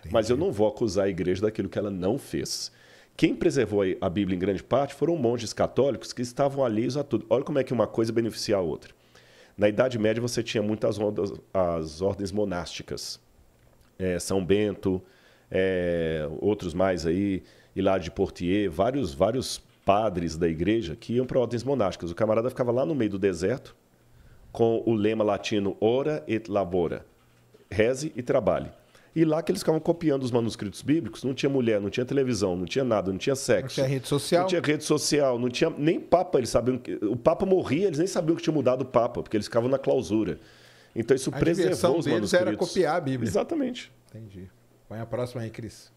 Entendi. Mas eu não vou acusar a igreja daquilo que ela não fez. Quem preservou a Bíblia em grande parte foram monges católicos que estavam alheios a tudo. Olha como é que uma coisa beneficia a outra. Na Idade Média você tinha muitas ondas, as ordens monásticas. É, São Bento, é, outros mais aí, Hilário de Portier, vários, vários padres da igreja que iam para ordens monásticas. O camarada ficava lá no meio do deserto com o lema latino ora et labora, reze e trabalhe. E lá que eles ficavam copiando os manuscritos bíblicos, não tinha mulher, não tinha televisão, não tinha nada, não tinha sexo. Não tinha rede social. Não tinha rede social, não tinha nem papa, eles sabiam que o papa morria, eles nem sabiam que tinha mudado o papa, porque eles ficavam na clausura. Então isso a preservou os manuscritos. era copiar a Bíblia. Exatamente. Entendi. Põe a próxima aí, Cris.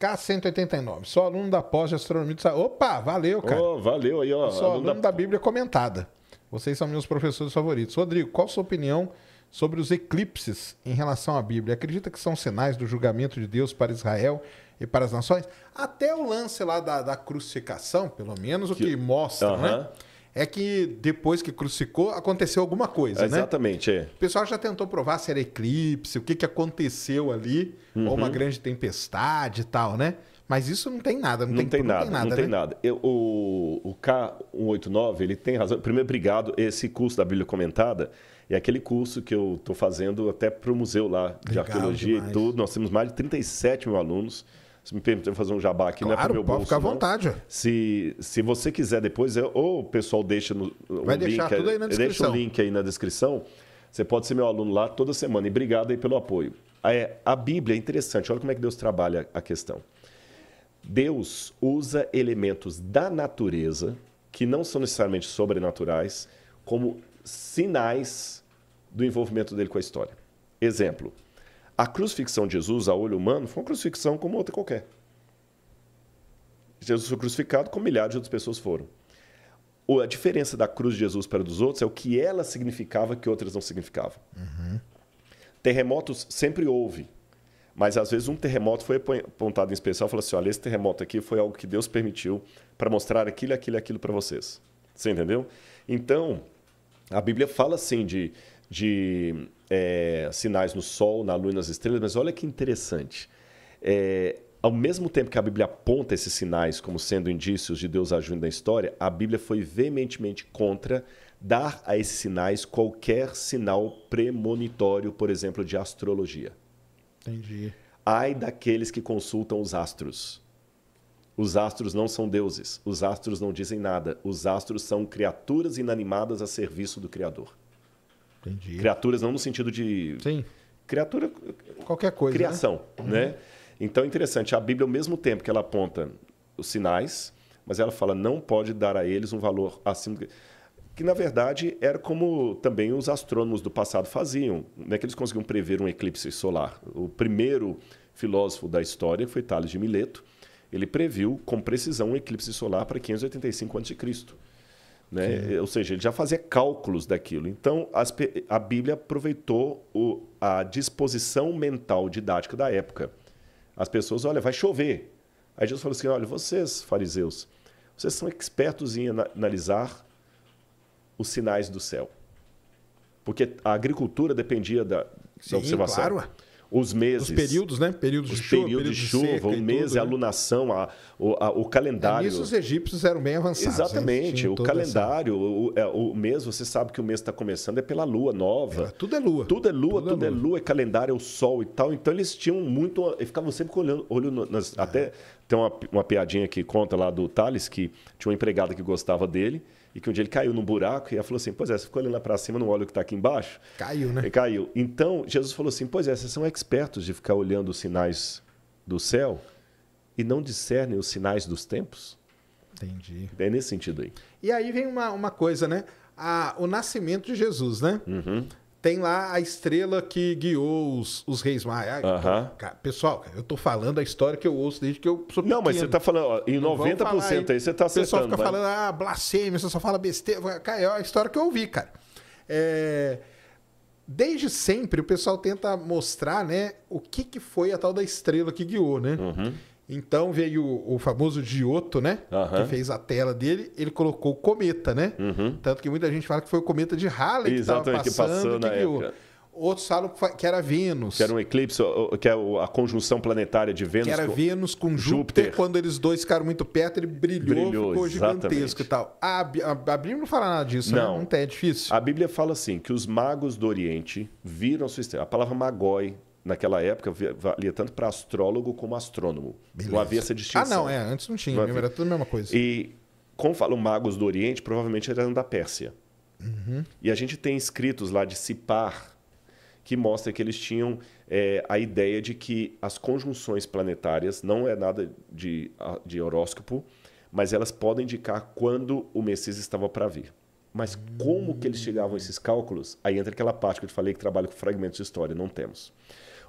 K189. Sou aluno da pós de astronomia. Opa, valeu, cara. Oh, valeu aí, ó. Eu sou aluno, aluno da... da... Bíblia comentada. Vocês são meus professores favoritos. Rodrigo, qual a sua opinião sobre os eclipses em relação à Bíblia? Acredita que são sinais do julgamento de Deus para Israel e para as nações? Até o lance lá da, da crucificação, pelo menos o que, que mostra, uh -huh. né? é que depois que crucificou, aconteceu alguma coisa, é, né? Exatamente. É. O pessoal já tentou provar se era eclipse, o que, que aconteceu ali, uhum. ou uma uhum. grande tempestade e tal, né? Mas isso não tem nada, não, não tem, tem, nada, não tem nada. Não né? nada. Eu, o, o K189, ele tem razão. Primeiro, obrigado. Esse curso da Bíblia Comentada é aquele curso que eu estou fazendo até para o museu lá de Legal, arqueologia demais. e tudo. Nós temos mais de 37 mil alunos se me permitir fazer um jabá aqui, claro, não é meu pode bolso. Ficar à vontade. Se, se você quiser depois, eu, ou o pessoal deixa no, Vai um deixar link, tudo aí na descrição. Deixa o link aí na descrição. Você pode ser meu aluno lá toda semana. E obrigado aí pelo apoio. Ah, é, a Bíblia é interessante. Olha como é que Deus trabalha a questão. Deus usa elementos da natureza, que não são necessariamente sobrenaturais, como sinais do envolvimento dele com a história. Exemplo a crucifixão de Jesus, a olho humano, foi uma crucifixão como outra qualquer. Jesus foi crucificado como milhares de outras pessoas foram. A diferença da cruz de Jesus para dos outros é o que ela significava que outras não significavam. Uhum. Terremotos sempre houve, mas às vezes um terremoto foi apontado em especial e falou assim: olha, esse terremoto aqui foi algo que Deus permitiu para mostrar aquilo, aquilo e aquilo para vocês. Você entendeu? Então, a Bíblia fala assim de, de é, sinais no Sol, na Lua e nas estrelas, mas olha que interessante. É, ao mesmo tempo que a Bíblia aponta esses sinais como sendo indícios de Deus agindo na história, a Bíblia foi veementemente contra dar a esses sinais qualquer sinal premonitório, por exemplo, de astrologia. Entendi. Ai daqueles que consultam os astros. Os astros não são deuses, os astros não dizem nada, os astros são criaturas inanimadas a serviço do Criador. Entendi. Criaturas não no sentido de. Sim. Criatura. Qualquer coisa. Né? Criação, né? né? Então é interessante. A Bíblia, ao mesmo tempo que ela aponta os sinais, mas ela fala não pode dar a eles um valor acima. Do... Que na verdade era como também os astrônomos do passado faziam. Não é que eles conseguiam prever um eclipse solar. O primeiro filósofo da história foi Tales de Mileto. Ele previu com precisão um eclipse solar para 585 a.C. Né? Ou seja, ele já fazia cálculos daquilo. Então, as, a Bíblia aproveitou o, a disposição mental didática da época. As pessoas, olha, vai chover. Aí Jesus falou assim: olha, vocês, fariseus, vocês são expertos em analisar os sinais do céu. Porque a agricultura dependia da, da observação. Claro os meses. Os períodos, né? Períodos de chuva. Período, período de chuva, o um mês, tudo, a né? alunação, a, a, o calendário. É, os egípcios eram bem avançados. Né? Exatamente. O calendário, o, é, o, mês, você sabe que o mês está começando, é pela lua nova. É, tudo é lua. Tudo é lua, tudo, é tudo é, lua. é, lua. é calendário, é o sol e tal. Então eles tinham muito. E ficavam sempre olhando, nas, é. até tem uma, uma piadinha que conta lá do Thales, que tinha uma empregada que gostava dele. E que um dia ele caiu num buraco e ela falou assim: Pois é, você ficou olhando lá para cima, não olha o que está aqui embaixo. Caiu, né? E caiu. Então Jesus falou assim: Pois é, vocês são expertos de ficar olhando os sinais do céu e não discernem os sinais dos tempos. Entendi. É nesse sentido aí. E aí vem uma, uma coisa, né? A, o nascimento de Jesus, né? Uhum tem lá a estrela que guiou os, os reis maias. Uhum. pessoal, eu tô falando a história que eu ouço desde que eu sou pequeno. Não, mas você tá falando, ó, em não 90% falar, aí, você tá acertando. O pessoal fica mas... falando, ah, blasfêmia, você só fala besteira. Cara, é a história que eu ouvi, cara. É... Desde sempre o pessoal tenta mostrar, né, o que, que foi a tal da estrela que guiou, né? Uhum. Então veio o famoso Giotto, né? Uhum. Que fez a tela dele, ele colocou o cometa, né? Uhum. Tanto que muita gente fala que foi o cometa de Halley que estava passando, que, passou na que Outros falam que era Vênus. Que era um eclipse, que é a conjunção planetária de Vênus. Que era com... Vênus com Júpiter. Júpiter. Quando eles dois ficaram muito perto, ele brilhou, brilhou ficou exatamente. gigantesco e tal. A, a, a, Bíblia não fala nada disso, né? não. Né? Não tem, é difícil. A Bíblia fala assim, que os magos do Oriente viram a sua estrela. A palavra magói naquela época valia tanto para astrólogo como astrônomo. Beleza. Não havia essa distinção. Ah, não, é, antes não tinha, não era tudo a mesma coisa. E como falam magos do Oriente, provavelmente eram da Pérsia. Uhum. E a gente tem escritos lá de Sipar que mostra que eles tinham é, a ideia de que as conjunções planetárias não é nada de, de horóscopo, mas elas podem indicar quando o Messias estava para vir. Mas como que eles chegavam a esses cálculos? Aí entra aquela parte que eu te falei que trabalha com fragmentos de história, não temos.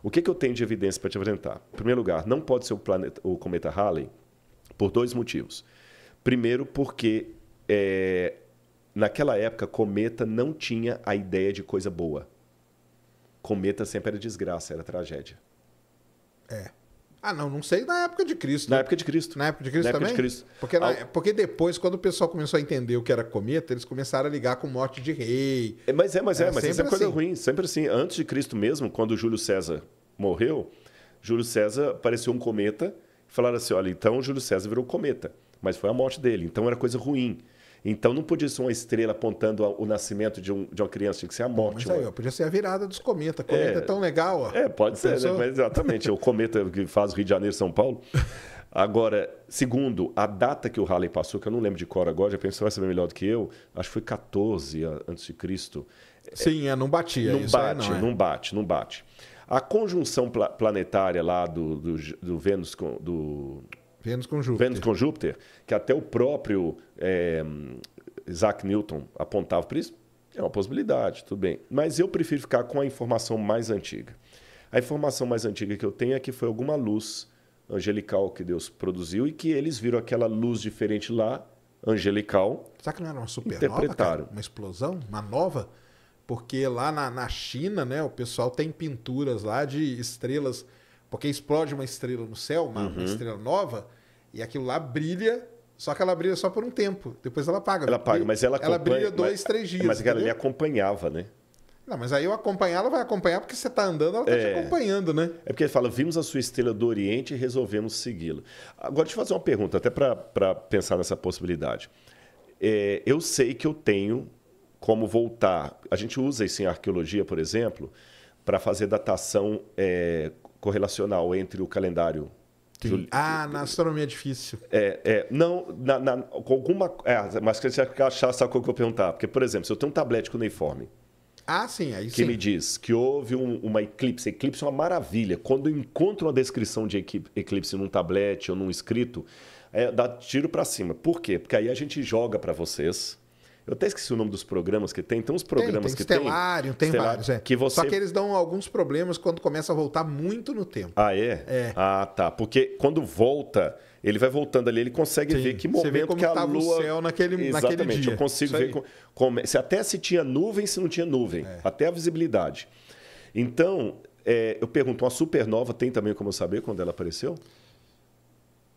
O que, que eu tenho de evidência para te apresentar? Em primeiro lugar, não pode ser o, planeta, o cometa Halley por dois motivos. Primeiro, porque é, naquela época, cometa não tinha a ideia de coisa boa. Cometa sempre era desgraça, era tragédia. É. Ah, não, não sei na época de Cristo. Na época de Cristo. Na época de Cristo na também? Época de Cristo. Porque, na, é, porque depois, quando o pessoal começou a entender o que era cometa, eles começaram a ligar com morte de rei. É, mas é, mas é, é mas isso é coisa assim. ruim. Sempre assim. Antes de Cristo mesmo, quando Júlio César morreu, Júlio César apareceu um cometa. Falaram assim: olha, então Júlio César virou cometa. Mas foi a morte dele. Então era coisa ruim. Então não podia ser uma estrela apontando o nascimento de, um, de uma criança, tinha que ser a morte. Mas aí, ó, podia ser a virada dos cometas. Cometa é, é tão legal. Ó. É, pode ser, né? Mas, exatamente. É o cometa que faz o Rio de Janeiro São Paulo. Agora, segundo, a data que o Halley passou, que eu não lembro de cor agora, já que você vai saber melhor do que eu, acho que foi 14 antes de Cristo. Sim, é, não batia. Não bate, não, é. não, bate, não bate. A conjunção pla planetária lá do, do, do Vênus com, do Vênus com Júpiter. Vênus com Júpiter, que até o próprio é, Isaac Newton apontava para isso. É uma possibilidade, tudo bem. Mas eu prefiro ficar com a informação mais antiga. A informação mais antiga que eu tenho é que foi alguma luz angelical que Deus produziu e que eles viram aquela luz diferente lá, angelical. Será que não era uma supernova? Interpretaram. Cara? Uma explosão? Uma nova? Porque lá na, na China, né, o pessoal tem pinturas lá de estrelas porque explode uma estrela no céu, uma, uhum. uma estrela nova, e aquilo lá brilha só que ela brilha só por um tempo. Depois ela apaga. Ela apaga, mas ela Ela brilha dois, mas, três dias. Mas aquela é ali acompanhava, né? Não, mas aí eu acompanhar, ela vai acompanhar porque você está andando, ela está é. te acompanhando, né? É porque ele fala, vimos a sua estrela do Oriente e resolvemos segui-la. Agora, deixa eu fazer uma pergunta, até para pensar nessa possibilidade. É, eu sei que eu tenho como voltar. A gente usa isso em arqueologia, por exemplo, para fazer datação é, correlacional entre o calendário. Jul... Ah, na astronomia é difícil. É, é não, na, na, com alguma. É, mas você vai achar essa coisa que eu perguntar. Porque, por exemplo, se eu tenho um tablete com Ah, sim, aí que sim. Que me diz que houve um, uma eclipse. Eclipse é uma maravilha. Quando eu encontro uma descrição de eclipse num tablete ou num escrito, é, dá tiro para cima. Por quê? Porque aí a gente joga para vocês eu até esqueci o nome dos programas que tem. Tem uns programas tem, tem que Stellarium, tem. tem vários, é. Que você... Só que eles dão alguns problemas quando começa a voltar muito no tempo. Ah, é? é. Ah, tá. Porque quando volta, ele vai voltando ali, ele consegue Sim. ver que momento você vê como que a lua. O céu naquele, Exatamente, naquele dia. eu consigo ver como, como, é. se até se tinha nuvem, se não tinha nuvem. É. Até a visibilidade. Então, é, eu pergunto, uma supernova tem também como eu saber quando ela apareceu?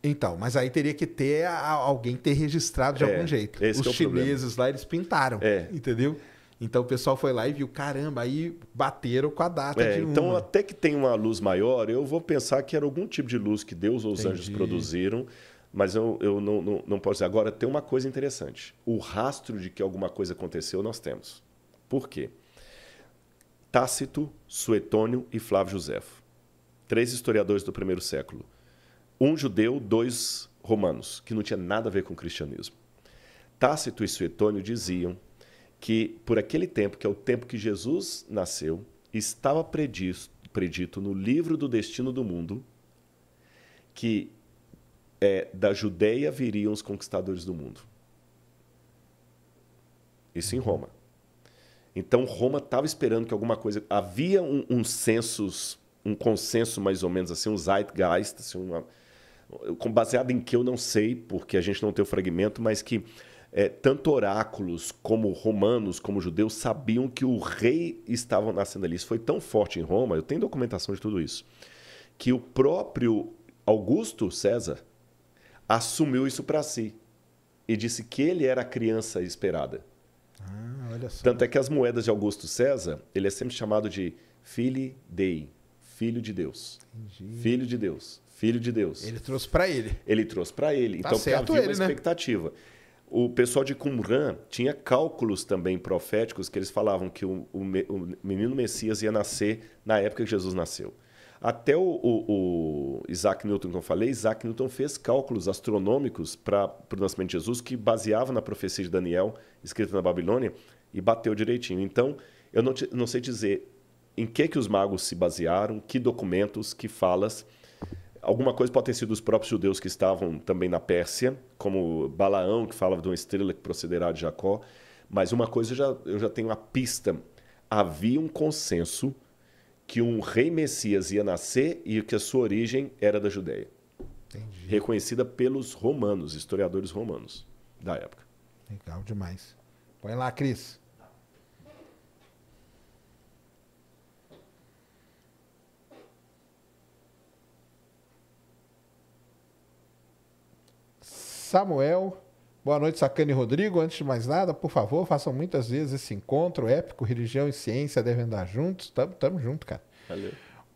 Então, mas aí teria que ter alguém ter registrado de é, algum jeito. É os é chineses lá, eles pintaram, é. entendeu? Então o pessoal foi lá e viu, caramba, aí bateram com a data é, de então, uma. Então, até que tem uma luz maior, eu vou pensar que era algum tipo de luz que Deus ou os Entendi. anjos produziram, mas eu, eu não, não, não posso dizer. Agora, tem uma coisa interessante. O rastro de que alguma coisa aconteceu nós temos. Por quê? Tácito, Suetônio e Flávio Josefo. Três historiadores do primeiro século um judeu, dois romanos, que não tinha nada a ver com o cristianismo. Tácito e Suetônio diziam que, por aquele tempo, que é o tempo que Jesus nasceu, estava predito, predito no livro do destino do mundo que é, da Judeia viriam os conquistadores do mundo. Isso em Roma. Então Roma estava esperando que alguma coisa. Havia um, um census, um consenso mais ou menos assim, um zeitgeist, assim, uma, baseado em que eu não sei, porque a gente não tem o fragmento, mas que é, tanto oráculos como romanos, como judeus, sabiam que o rei estava nascendo ali. Isso foi tão forte em Roma, eu tenho documentação de tudo isso, que o próprio Augusto César assumiu isso para si e disse que ele era a criança esperada. Ah, olha só. Tanto é que as moedas de Augusto César, ele é sempre chamado de Fili Dei, filho de Deus. Entendi. Filho de Deus. Filho de Deus. Ele trouxe para ele. Ele trouxe para ele. Tá então, certo havia ele, uma né? expectativa. Né? O pessoal de Qumran tinha cálculos também proféticos que eles falavam que o, o, o menino Messias ia nascer na época que Jesus nasceu. Até o, o, o, Isaac Newton, que eu falei, Isaac Newton fez cálculos astronômicos para o nascimento de Jesus, que baseava na profecia de Daniel, escrita na Babilônia, e bateu direitinho. Então, eu não, te, não sei dizer em que, que os magos se basearam, que documentos, que falas, Alguma coisa pode ter sido os próprios judeus que estavam também na Pérsia, como Balaão, que falava de uma estrela que procederá de Jacó. Mas uma coisa eu já, eu já tenho a pista. Havia um consenso que um rei Messias ia nascer e que a sua origem era da Judéia. Entendi. Reconhecida pelos romanos, historiadores romanos da época. Legal demais. Põe lá, Cris. Samuel. Boa noite, Sacane Rodrigo. Antes de mais nada, por favor, façam muitas vezes esse encontro épico. Religião e ciência devem andar juntos. Tamo, tamo junto, cara. Valeu.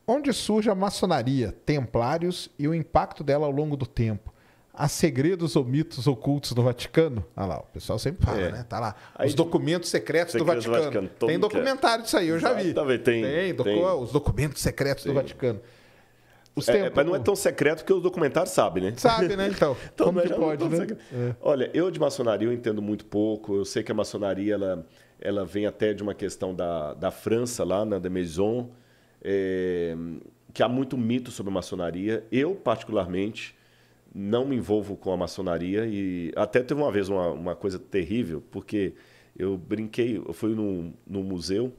Onde surge a maçonaria, templários e o impacto dela ao longo do tempo? Há segredos ou mitos ocultos no Vaticano? Olha ah lá, o pessoal sempre fala, é. né? Tá lá. Aí, os documentos secretos, do Vaticano. Do Vaticano. Tem documentário disso aí, eu já vi. Tem, tem, tem, tem. os documentos secretos tem. do Vaticano. É, é mas não é tão secreto que os documentários sabem, né? Sabe, né? Então, (laughs) então como que é pode, né? É. Olha, eu de maçonaria eu entendo muito pouco. Eu sei que a maçonaria ela, ela vem até de uma questão da, da França, lá na né, Demaison, Maison, é, que há muito mito sobre a maçonaria. Eu, particularmente, não me envolvo com a maçonaria. E até teve uma vez uma, uma coisa terrível, porque eu brinquei, eu fui num, num museu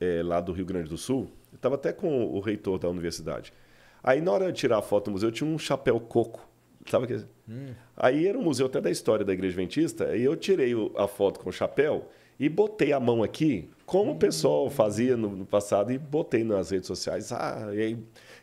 é, lá do Rio Grande do Sul, estava até com o reitor da universidade. Aí na hora de tirar a foto no museu, eu tinha um chapéu coco. Sabe que... É? Hum. Aí era um museu até da história da Igreja Adventista, e eu tirei a foto com o chapéu e botei a mão aqui, como hum. o pessoal fazia no, passado, e botei nas redes sociais. Ah, aí,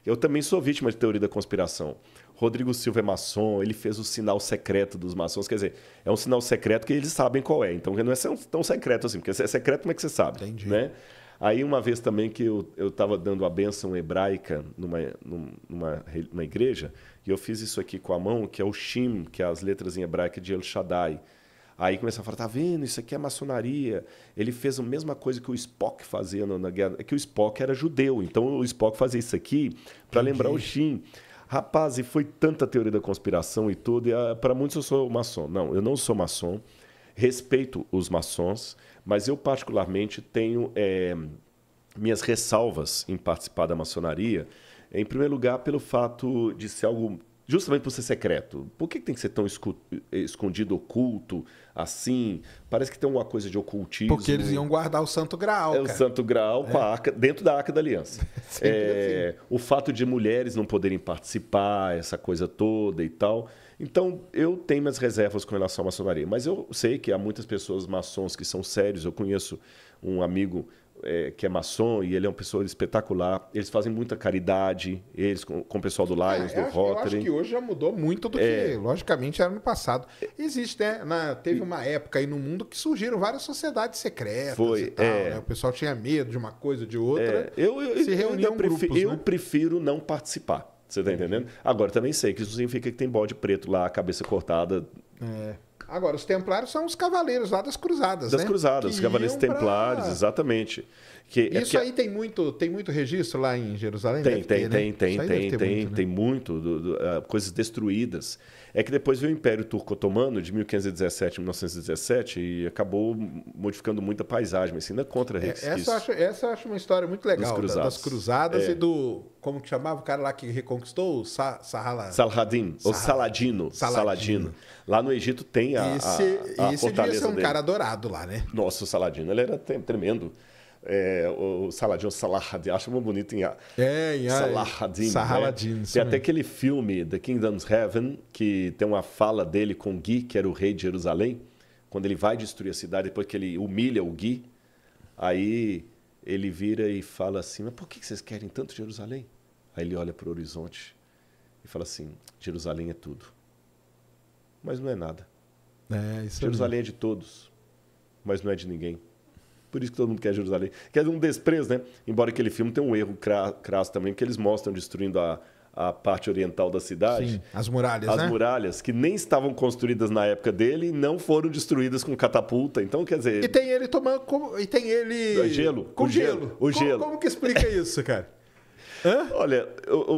eu também sou vítima de teoria da conspiração. Rodrigo Silva é maçom, ele fez o sinal secreto dos maçons. Quer dizer, é um sinal secreto que eles sabem qual é. Então não é tão secreto assim, porque se é secreto, como é que você sabe? Entendi. Né? Aí uma vez também que eu estava dando a bênção hebraica numa, numa, numa igreja, e eu fiz isso aqui com a mão, que é o Shim, que é as letras em hebraica de El Shaddai. Aí começaram a falar, tá vendo, isso aqui é maçonaria. Ele fez a mesma coisa que o Spock fazia na guerra. É que o Spock era judeu, então o Spock fazia isso aqui para lembrar o Shin. Rapaz, e foi tanta teoria da conspiração e tudo. E, ah, para muitos eu sou maçom. Não, eu não sou maçom. Respeito os maçons, mas eu, particularmente, tenho é, minhas ressalvas em participar da maçonaria. Em primeiro lugar, pelo fato de ser algo justamente por ser secreto. Por que tem que ser tão eh, escondido, oculto, assim? Parece que tem alguma coisa de ocultismo. Porque eles iam guardar o Santo Graal. É, cara. o Santo Graal é. com a é. arca, dentro da Arca da Aliança. (laughs) É, assim. O fato de mulheres não poderem participar, essa coisa toda e tal. Então, eu tenho minhas reservas com relação à maçonaria, mas eu sei que há muitas pessoas maçons que são sérios. Eu conheço um amigo é, que é maçom e ele é uma pessoa espetacular. Eles fazem muita caridade, eles com, com o pessoal do ah, Lions, ah, do Rotary. Eu acho que hoje já mudou muito do é... que, logicamente, era no passado. Existe, né? Na, teve uma época aí no mundo que surgiram várias sociedades secretas Foi, tal, é... né? O pessoal tinha medo de uma coisa ou de outra. É, eu, eu, se reuniam eu, prefiro, grupos, eu né? prefiro não participar. Você tá entendendo? Agora, também sei que isso significa que tem bode preto lá, cabeça cortada. É. Agora, os templários são os cavaleiros lá das cruzadas, Das né? cruzadas, os cavaleiros Templários, exatamente. Que, é isso é aí tem muito, tem muito registro lá em Jerusalém? Tem, tem, ter, tem, né? tem, tem, tem, muito, né? tem muito do, do, uh, coisas destruídas. É que depois veio o Império Turco-Otomano, de 1517 a 1917, e acabou modificando muito a paisagem, mas ainda é contra é, essa acho, essa acho uma história muito legal, das cruzadas, das cruzadas é. e do... Como que chamava o cara lá que reconquistou? O Sa Sahala... Salhadin, ou Saladino, Saladino. Saladino. Lá no Egito tem a, esse, a, a esse fortaleza dele. Esse devia ser um dele. cara adorado lá, né? Nossa, o Saladino, ele era tremendo é, o Saladin, o Salahadin, acho muito bonito em é, é, Salahadin. Salahadin né? Tem até aquele filme, The Kingdom's Heaven, que tem uma fala dele com Gui, que era o rei de Jerusalém, quando ele vai destruir a cidade, depois que ele humilha o Gui, aí ele vira e fala assim: Mas por que vocês querem tanto Jerusalém? Aí ele olha para o horizonte e fala assim: Jerusalém é tudo, mas não é nada. É, Jerusalém é de todos, mas não é de ninguém. Por isso que todo mundo quer Jerusalém. Quer é dizer, um desprezo, né? Embora aquele filme tenha um erro crasso também, que eles mostram destruindo a, a parte oriental da cidade. Sim, as muralhas, As né? muralhas, que nem estavam construídas na época dele e não foram destruídas com catapulta. Então, quer dizer... E tem ele tomando... E tem ele... É gelo. Com gelo. gelo. O gelo. Como, como que explica (laughs) isso, cara? Hã? Olha,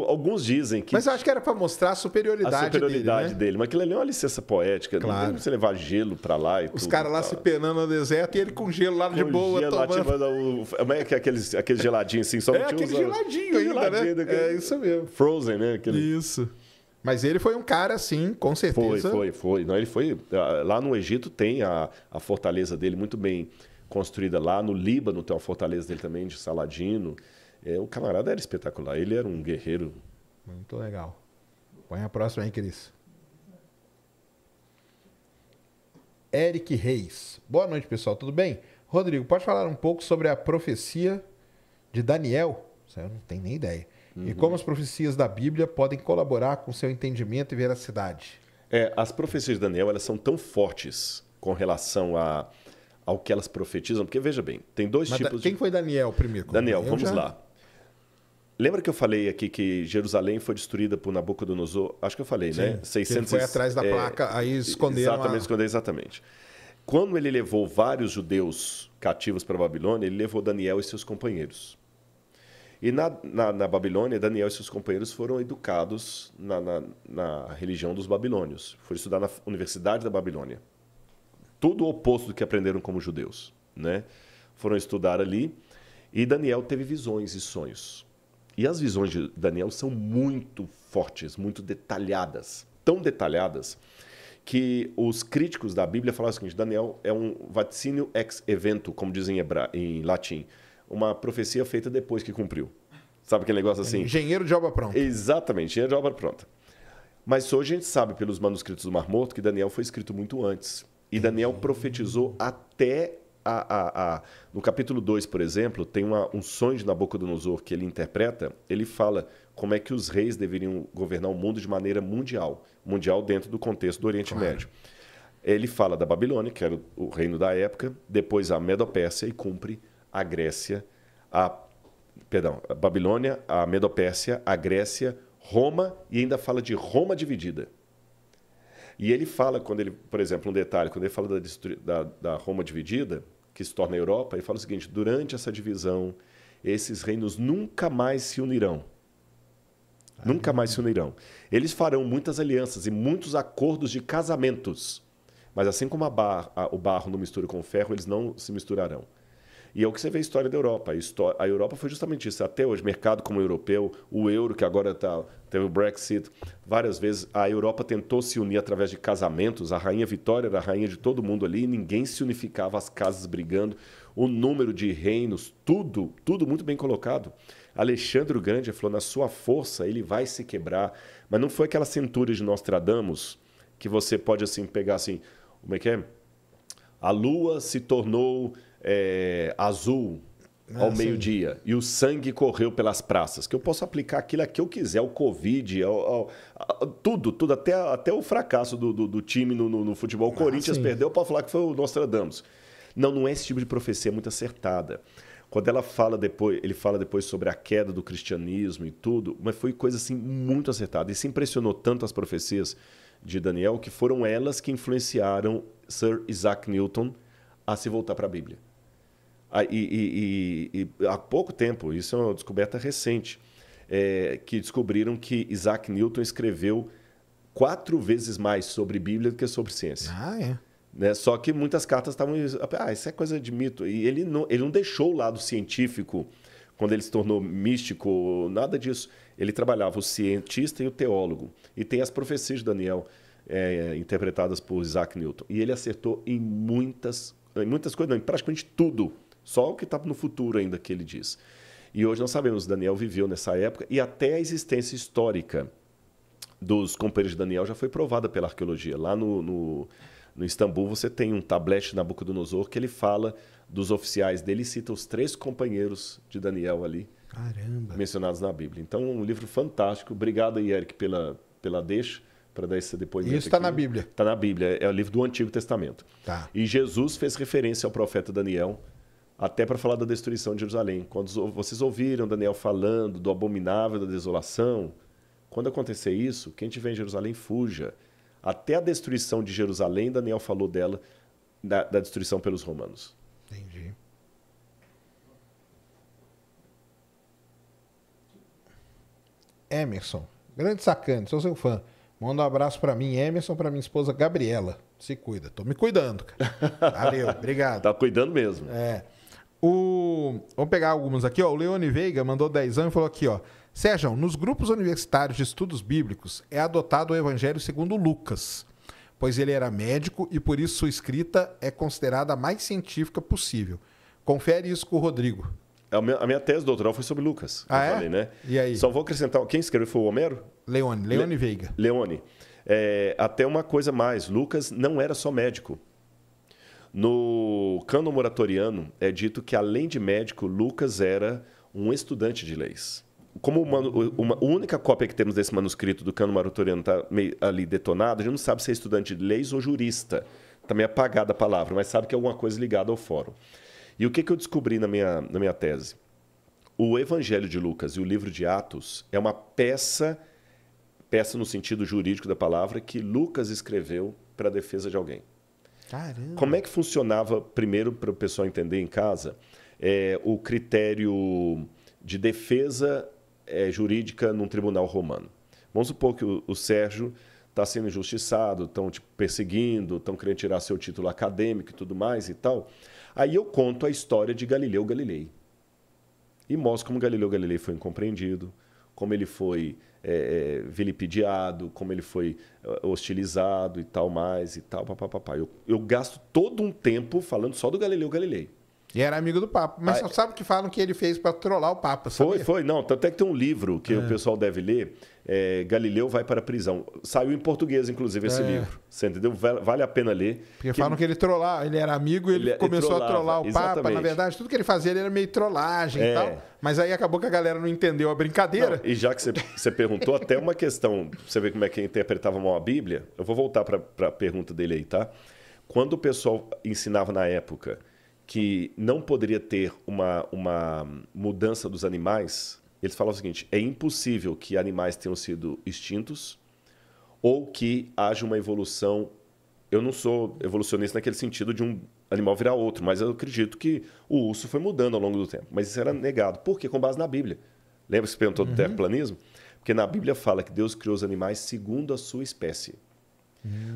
alguns dizem que. Mas eu acho que era para mostrar a superioridade, a superioridade dele, né? dele. Mas aquilo ali é uma licença poética. Claro. Não tem você levar gelo para lá e Os tudo. Os caras lá se penando no deserto e ele com gelo lá com de boa. Gelo tomando... lá, tipo, o... é que é aqueles, aqueles geladinhos assim, só é, não tinha aquele geladinho ainda, né? geladinho né? Daquele... É isso mesmo. Frozen, né? Aquele... Isso. Mas ele foi um cara, assim, com certeza. Foi, foi, foi. Não, ele foi. Ah, lá no Egito tem a, a fortaleza dele muito bem construída lá. No Líbano tem uma fortaleza dele também, de Saladino. É, o camarada era espetacular, ele era um guerreiro. Muito legal. Põe a próxima aí, Cris. Eric Reis. Boa noite, pessoal. Tudo bem? Rodrigo, pode falar um pouco sobre a profecia de Daniel? Isso eu não tenho nem ideia. Uhum. E como as profecias da Bíblia podem colaborar com seu entendimento e veracidade? É, as profecias de Daniel elas são tão fortes com relação a, ao que elas profetizam, porque veja bem, tem dois Mas tipos da, quem de. Quem foi Daniel primeiro? Daniel, Daniel vamos já... lá. Lembra que eu falei aqui que Jerusalém foi destruída por Nabucodonosor? Acho que eu falei, né? Sim, né? 600, ele foi atrás da é, placa, é, aí esconderam. Exatamente, a... exatamente. Quando ele levou vários judeus cativos para a Babilônia, ele levou Daniel e seus companheiros. E na, na, na Babilônia, Daniel e seus companheiros foram educados na, na, na religião dos babilônios. Foram estudar na Universidade da Babilônia. Tudo o oposto do que aprenderam como judeus. Né? Foram estudar ali. E Daniel teve visões e sonhos. E as visões de Daniel são muito fortes, muito detalhadas, tão detalhadas que os críticos da Bíblia falaram o seguinte: Daniel é um vaticínio ex evento, como dizem em, em latim, uma profecia feita depois que cumpriu. Sabe aquele negócio assim? Engenheiro de obra pronta. Exatamente, engenheiro de obra pronta. Mas hoje a gente sabe pelos manuscritos do Mar Morto que Daniel foi escrito muito antes. E Daniel profetizou até a, a, a, no capítulo 2, por exemplo, tem uma, um sonho de Nabucodonosor que ele interpreta, ele fala como é que os reis deveriam governar o mundo de maneira mundial, mundial dentro do contexto do Oriente claro. Médio. Ele fala da Babilônia, que era o reino da época, depois a Medopérsia e cumpre a Grécia, a perdão, a Babilônia, a Medopérsia, a Grécia, Roma e ainda fala de Roma dividida. E ele fala, quando ele, por exemplo, um detalhe, quando ele fala da, da, da Roma dividida, que se torna a Europa, ele fala o seguinte: durante essa divisão, esses reinos nunca mais se unirão. nunca mais se unirão. Eles farão muitas alianças e muitos acordos de casamentos. Mas assim como bar, a, o barro não mistura com o ferro, eles não se misturarão. E é o que você vê a história da Europa. A Europa foi justamente isso. Até hoje, mercado como o europeu, o euro, que agora tá, teve o Brexit, várias vezes a Europa tentou se unir através de casamentos. A rainha Vitória era a rainha de todo mundo ali, ninguém se unificava, as casas brigando, o número de reinos, tudo, tudo muito bem colocado. Alexandre o Grande falou: na sua força ele vai se quebrar. Mas não foi aquela centúria de Nostradamus que você pode assim pegar assim, como é que é? A lua se tornou é, azul ah, ao meio-dia e o sangue correu pelas praças, que eu posso aplicar aquilo a que eu quiser, o Covid, ao, ao, tudo, tudo, até, até o fracasso do, do, do time no, no, no futebol. O ah, Corinthians sim. perdeu para falar que foi o Nostradamus. Não, não é esse tipo de profecia é muito acertada. Quando ela fala depois, ele fala depois sobre a queda do cristianismo e tudo, mas foi coisa assim muito acertada. E se impressionou tanto as profecias de Daniel que foram elas que influenciaram Sir Isaac Newton a se voltar para a Bíblia. Ah, e, e, e, há pouco tempo, isso é uma descoberta recente, é, que descobriram que Isaac Newton escreveu quatro vezes mais sobre Bíblia do que sobre ciência. Ah, é? Né? Só que muitas cartas estavam. Ah, isso é coisa de mito. E ele não, ele não deixou o lado científico quando ele se tornou místico, nada disso. Ele trabalhava o cientista e o teólogo. E tem as profecias de Daniel, é, interpretadas por Isaac Newton. E ele acertou em muitas, em muitas coisas, não, em praticamente tudo só o que está no futuro ainda que ele diz. E hoje nós sabemos, Daniel viveu nessa época e até a existência histórica dos companheiros de Daniel já foi provada pela arqueologia. Lá no, no, no Istambul você tem um tablete Nabucodonosor que ele fala dos oficiais dele e cita os três companheiros de Daniel ali. Caramba. Mencionados na Bíblia. Então, um livro fantástico. Obrigado aí, Eric, pela, pela deixa para dar esse depoimento. Isso está na Bíblia. Está na Bíblia, é o livro do Antigo Testamento. Tá. E Jesus fez referência ao profeta Daniel até para falar da destruição de Jerusalém. Quando vocês ouviram Daniel falando do abominável da desolação, quando acontecer isso, quem tiver em Jerusalém fuja. Até a destruição de Jerusalém, Daniel falou dela, da, da destruição pelos romanos. Entendi. Emerson, grande sacane, sou seu fã. Manda um abraço para mim, Emerson, para minha esposa Gabriela. Se cuida. Tô me cuidando, cara. (laughs) Valeu, obrigado. Tá cuidando mesmo. É. O... Vamos pegar alguns aqui, ó. O Leone Veiga mandou anos e falou aqui, ó. Sérgio, nos grupos universitários de estudos bíblicos é adotado o evangelho segundo Lucas, pois ele era médico e por isso sua escrita é considerada a mais científica possível. Confere isso com o Rodrigo. É, a minha, tese doutoral foi sobre Lucas. Ah, é? Falei, né? E aí? Só vou acrescentar. Quem escreveu foi o Homero? Leone, Leone Le... Veiga. Leone. É, até uma coisa mais: Lucas não era só médico. No cano moratoriano é dito que, além de médico, Lucas era um estudante de leis. Como uma, uma a única cópia que temos desse manuscrito do cano moratoriano está ali detonada, a gente não sabe se é estudante de leis ou jurista. Está meio apagada a palavra, mas sabe que é alguma coisa ligada ao fórum. E o que, que eu descobri na minha, na minha tese? O Evangelho de Lucas e o livro de Atos é uma peça, peça no sentido jurídico da palavra, que Lucas escreveu para a defesa de alguém. Caramba. Como é que funcionava, primeiro, para o pessoal entender em casa, é, o critério de defesa é, jurídica num tribunal romano? Vamos supor que o, o Sérgio está sendo injustiçado, estão te perseguindo, estão querendo tirar seu título acadêmico e tudo mais e tal. Aí eu conto a história de Galileu Galilei. E mostro como Galileu Galilei foi incompreendido, como ele foi é, é vilipendiado, como ele foi é, hostilizado e tal mais e tal, papapá. Eu, eu gasto todo um tempo falando só do Galileu Galilei. E era amigo do Papa. Mas sabe sabe que falam que ele fez para trollar o Papa, sabia? Foi, foi. Não, até que tem um livro que é. o pessoal deve ler, é, Galileu vai para a prisão. Saiu em português, inclusive, esse é. livro. Você entendeu? Vale a pena ler. Porque que falam que ele trollar, ele era amigo e ele, ele é, começou a trollar o Exatamente. Papa. Na verdade, tudo que ele fazia ele era meio trollagem é. e tal. Mas aí acabou que a galera não entendeu a brincadeira. Não, e já que você, você perguntou até uma questão, você vê como é que interpretava mal a Bíblia, eu vou voltar para a pergunta dele aí, tá? Quando o pessoal ensinava na época que não poderia ter uma, uma mudança dos animais, eles falam o seguinte: é impossível que animais tenham sido extintos ou que haja uma evolução. Eu não sou evolucionista naquele sentido de um animal virar outro, mas eu acredito que o urso foi mudando ao longo do tempo. Mas isso era negado. Por quê? Com base na Bíblia. Lembra que você perguntou uhum. do terraplanismo? Porque na Bíblia fala que Deus criou os animais segundo a sua espécie.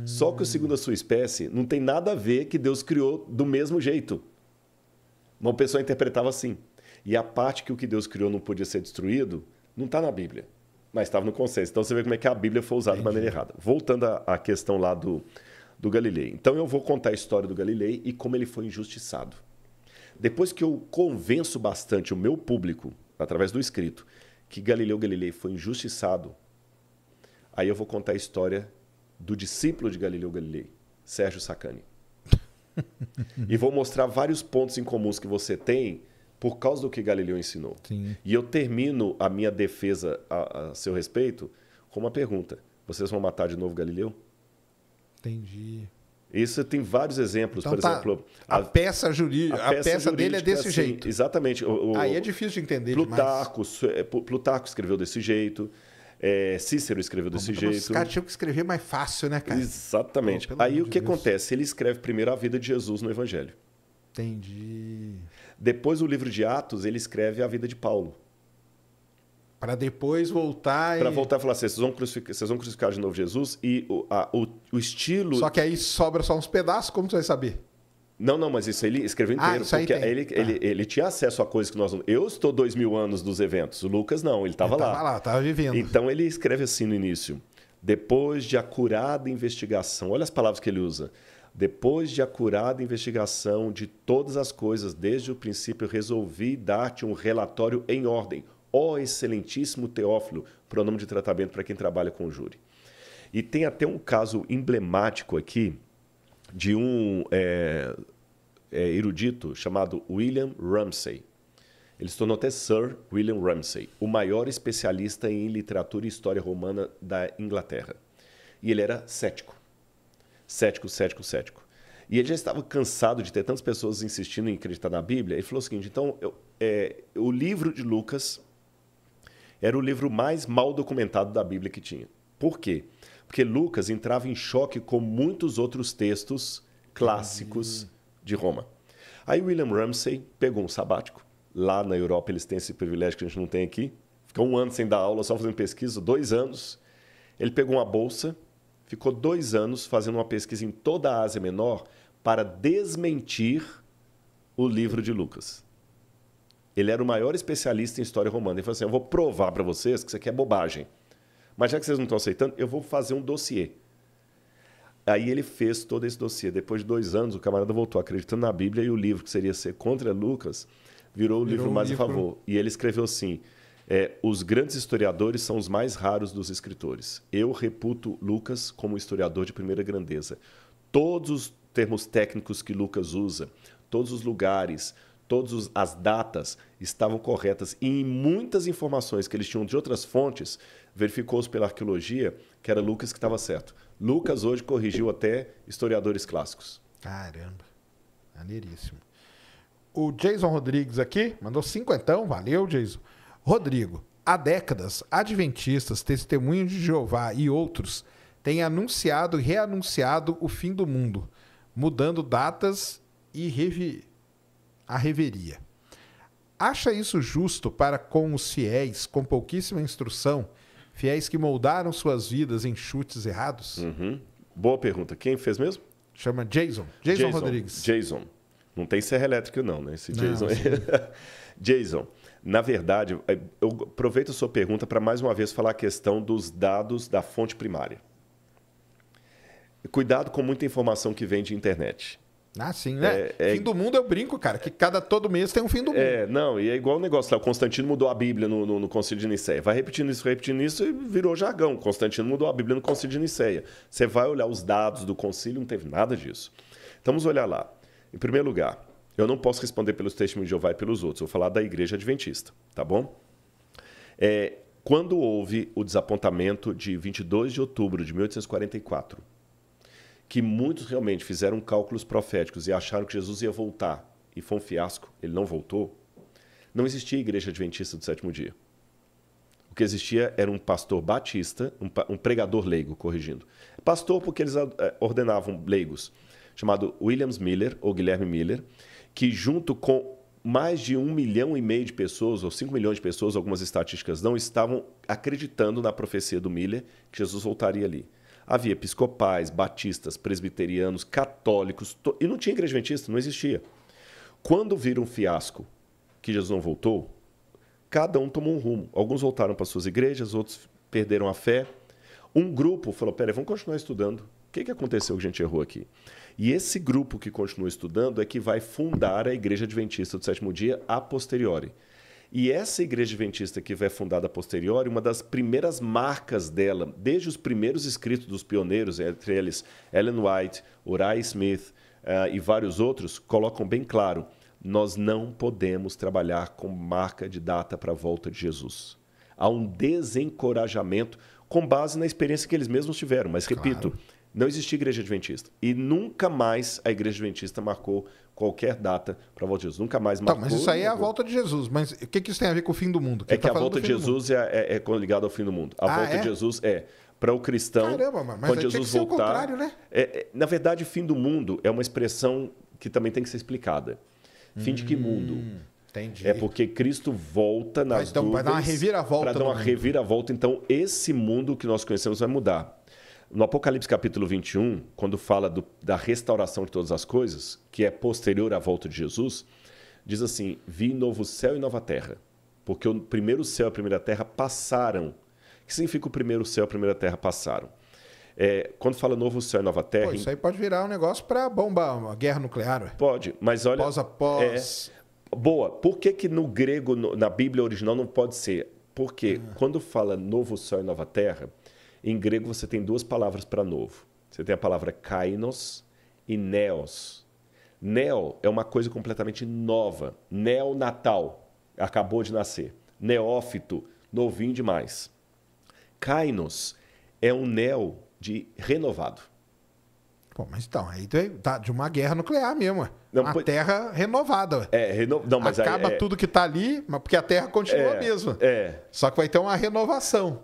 Só que o segundo a sua espécie não tem nada a ver que Deus criou do mesmo jeito. Uma pessoa interpretava assim. E a parte que o que Deus criou não podia ser destruído não está na Bíblia, mas estava no consenso. Então você vê como é que a Bíblia foi usada Entendi. de maneira errada. Voltando à questão lá do, do Galilei. Então eu vou contar a história do Galilei e como ele foi injustiçado. Depois que eu convenço bastante o meu público, através do escrito, que Galileu Galilei foi injustiçado, aí eu vou contar a história do discípulo de Galileu Galilei, Sérgio Sacani. (laughs) e vou mostrar vários pontos em comuns que você tem por causa do que Galileu ensinou. Sim. E eu termino a minha defesa a, a, seu respeito com uma pergunta: vocês vão matar de novo Galileu? Entendi. Isso tem vários exemplos, então, por tá, exemplo. A, a, peça jurídica, a peça, peça dele é, é desse assim, jeito. Exatamente. O, o, Aí é difícil de entender. Plutarco, é, Plutarco escreveu desse jeito. É, Cícero escreveu desse jeito. Os caras tinham que escrever mais fácil, né, cara? Exatamente. Pô, Aí o que acontece? Ele escreve primeiro a vida de Jesus no Evangelho. Entendi. Depois o livro de Atos, ele escreve a vida de Paulo. Para depois voltar e... Para voltar e falar assim, vocês vão, crucificar, vocês vão crucificar de novo Jesus e o, a, o, o estilo... Só que aí sobra só uns pedaços, como você vai saber? Não, não, mas isso ele escreveu ah, inteiro. Ah, isso porque ele, tá. ele, ele tinha acesso a coisas que nós Eu estou dois mil anos dos eventos. O Lucas não, ele estava lá. Estava lá, estava vivendo. Então ele escreve assim no início. Depois de acurada investigação, olha as palavras que ele usa. Depois de acurada investigação de todas as coisas, desde o princípio resolvi dar-te um relatório em ordem, ó excelentíssimo Teófilo, pronome de tratamento para quem trabalha com júri. E tem até um caso emblemático aqui de um é, é, erudito chamado William Ramsay. Ele se tornou até Sir William Ramsay, o maior especialista em literatura e história romana da Inglaterra. E ele era cético cético, cético, cético. E ele já estava cansado de ter tantas pessoas insistindo em acreditar na Bíblia. Ele falou o seguinte: então, eu, é, o livro de Lucas era o livro mais mal documentado da Bíblia que tinha. Por quê? Porque Lucas entrava em choque com muitos outros textos clássicos uhum. de Roma. Aí William Ramsey pegou um sabático. Lá na Europa eles têm esse privilégio que a gente não tem aqui. Ficou um ano sem dar aula, só fazendo pesquisa, dois anos. Ele pegou uma bolsa ficou dois anos fazendo uma pesquisa em toda a Ásia Menor para desmentir o livro de Lucas. Ele era o maior especialista em história romana. Ele falou assim: Eu vou provar para vocês que isso aqui é bobagem. Mas já que vocês não estão aceitando, eu vou fazer um dossiê. Aí ele fez todo esse dossiê. Depois de dois anos, o camarada voltou acreditando na Bíblia e o livro que seria ser contra Lucas virou o virou livro mais livro... a favor. E ele escreveu assim: é, os grandes historiadores são os mais raros dos escritores. Eu reputo Lucas como historiador de primeira grandeza. Todos os termos técnicos que Lucas usa, todos os lugares, todas as datas estavam corretas e em muitas informações que eles tinham de outras fontes, verificou-se pela arqueologia que era Lucas que estava certo. Lucas hoje corrigiu até historiadores clássicos. Caramba, maneiríssimo. O Jason Rodrigues aqui mandou cinquentão, valeu, Jason. Rodrigo, há décadas, adventistas, testemunhos de Jeová e outros têm anunciado e reanunciado o fim do mundo, mudando datas e revi... a reveria. Acha isso justo para com os fiéis, com pouquíssima instrução, fiéis que moldaram suas vidas em chutes errados? Uhum. Boa pergunta. Quem fez mesmo? Chama Jason. Jason, Jason Rodrigues. Jason. Não tem serra elétrica, não, né? Esse Jason. Não, Jason. (laughs) Na verdade, é, eu aproveito a sua pergunta para mais uma vez falar a questão dos dados da fonte primária. Cuidado com muita informação que vem de internet. Ah, sim, né? É, é fim é... do mundo eu brinco, cara, que cada todo mês tem um fim do é, mundo. É, não, e é igual o negócio lá, o Constantino mudou a Bíblia no, no, no Concílio de Nicéia. Vai repetindo isso, repetindo isso e virou jargão. Constantino mudou a Bíblia no Concílio de Nicéia. Você vai olhar os dados do concílio, não teve nada disso. Então vamos olhar lá. Em primeiro lugar, eu não posso responder pelos testemunhos de Jeová e pelos outros. Vou falar da igreja adventista, tá bom? É, quando houve o desapontamento de 22 de outubro de 1844, que muitos realmente fizeram cálculos proféticos e acharam que Jesus ia voltar, e foi um fiasco, ele não voltou, não existia igreja adventista do sétimo dia. O que existia era um pastor batista, um, pregador leigo, corrigindo. Pastor porque eles eh, ordenavam leigos, chamado Williams Miller, ou Guilherme Miller, que junto com mais de um milhão e meio de pessoas, ou cinco milhões de pessoas, algumas estatísticas não, estavam acreditando na profecia do Miller que Jesus voltaria ali. Havia episcopais, batistas, presbiterianos, católicos, to... e não tinha igreja adventista, não existia. Quando viram um fiasco que Jesus não voltou, cada um tomou um rumo. Alguns voltaram para suas igrejas, outros perderam a fé. Um grupo falou: peraí, vamos continuar estudando. O que, que aconteceu que a gente errou aqui? E esse grupo que continua estudando é que vai fundar a Igreja Adventista do Sétimo Dia a posteriori. E essa igreja adventista que vai fundada a posteriori, uma das primeiras marcas dela, desde os primeiros escritos dos pioneiros, entre eles Ellen White, Uriah Smith uh, e vários outros, colocam bem claro: nós não podemos trabalhar com marca de data para a volta de Jesus. Há um desencorajamento com base na experiência que eles mesmos tiveram. Mas, repito, claro não existia igreja adventista. E nunca mais a igreja adventista marcou qualquer data para a volta de Jesus. Nunca mais tá, marcou. Tá, mas isso aí é a volta de Jesus. Mas o que, que isso tem a ver com o fim do mundo? é que tá a volta de Jesus é, é, é ligada ao fim do mundo. A ah, volta é? de Jesus é para o cristão. Caramba, mas quando Jesus voltar. Né? É, é, na verdade, fim do mundo é uma expressão que também tem que ser explicada. Fim hum, de que hum, mundo? Entendi. É porque Cristo volta nas mas, então, Para dar uma reviravolta. Para dar uma reviravolta. Então, esse mundo que nós conhecemos vai mudar no Apocalipse capítulo 21, quando fala do, da restauração de todas as coisas, que é posterior à volta de Jesus, diz assim: Vi novo céu e nova terra, porque o primeiro céu e a primeira terra passaram. O que significa o primeiro céu e a primeira terra passaram? É, quando fala novo céu e nova terra. Pô, isso aí pode virar um negócio para bombar uma guerra nuclear. Ué. Pode, mas olha. Pós a pós. É, boa. Por que, que no grego, no, na Bíblia original, não pode ser? Porque ah. quando fala novo céu e nova terra em grego você tem duas palavras para novo. Você tem a palavra kainos e neos. Neo é uma coisa completamente nova. Neonatal, acabou de nascer. Neófito, novinho demais. Kainos é um neo de renovado. Pô, mas então, aí é- tá de uma guerra nuclear mesmo. Não, Terra renovada. É, reno... não, mas Acaba aí, é... tudo que tá ali, mas porque a Terra continua é, mesmo. É. Só que vai ter uma renovação.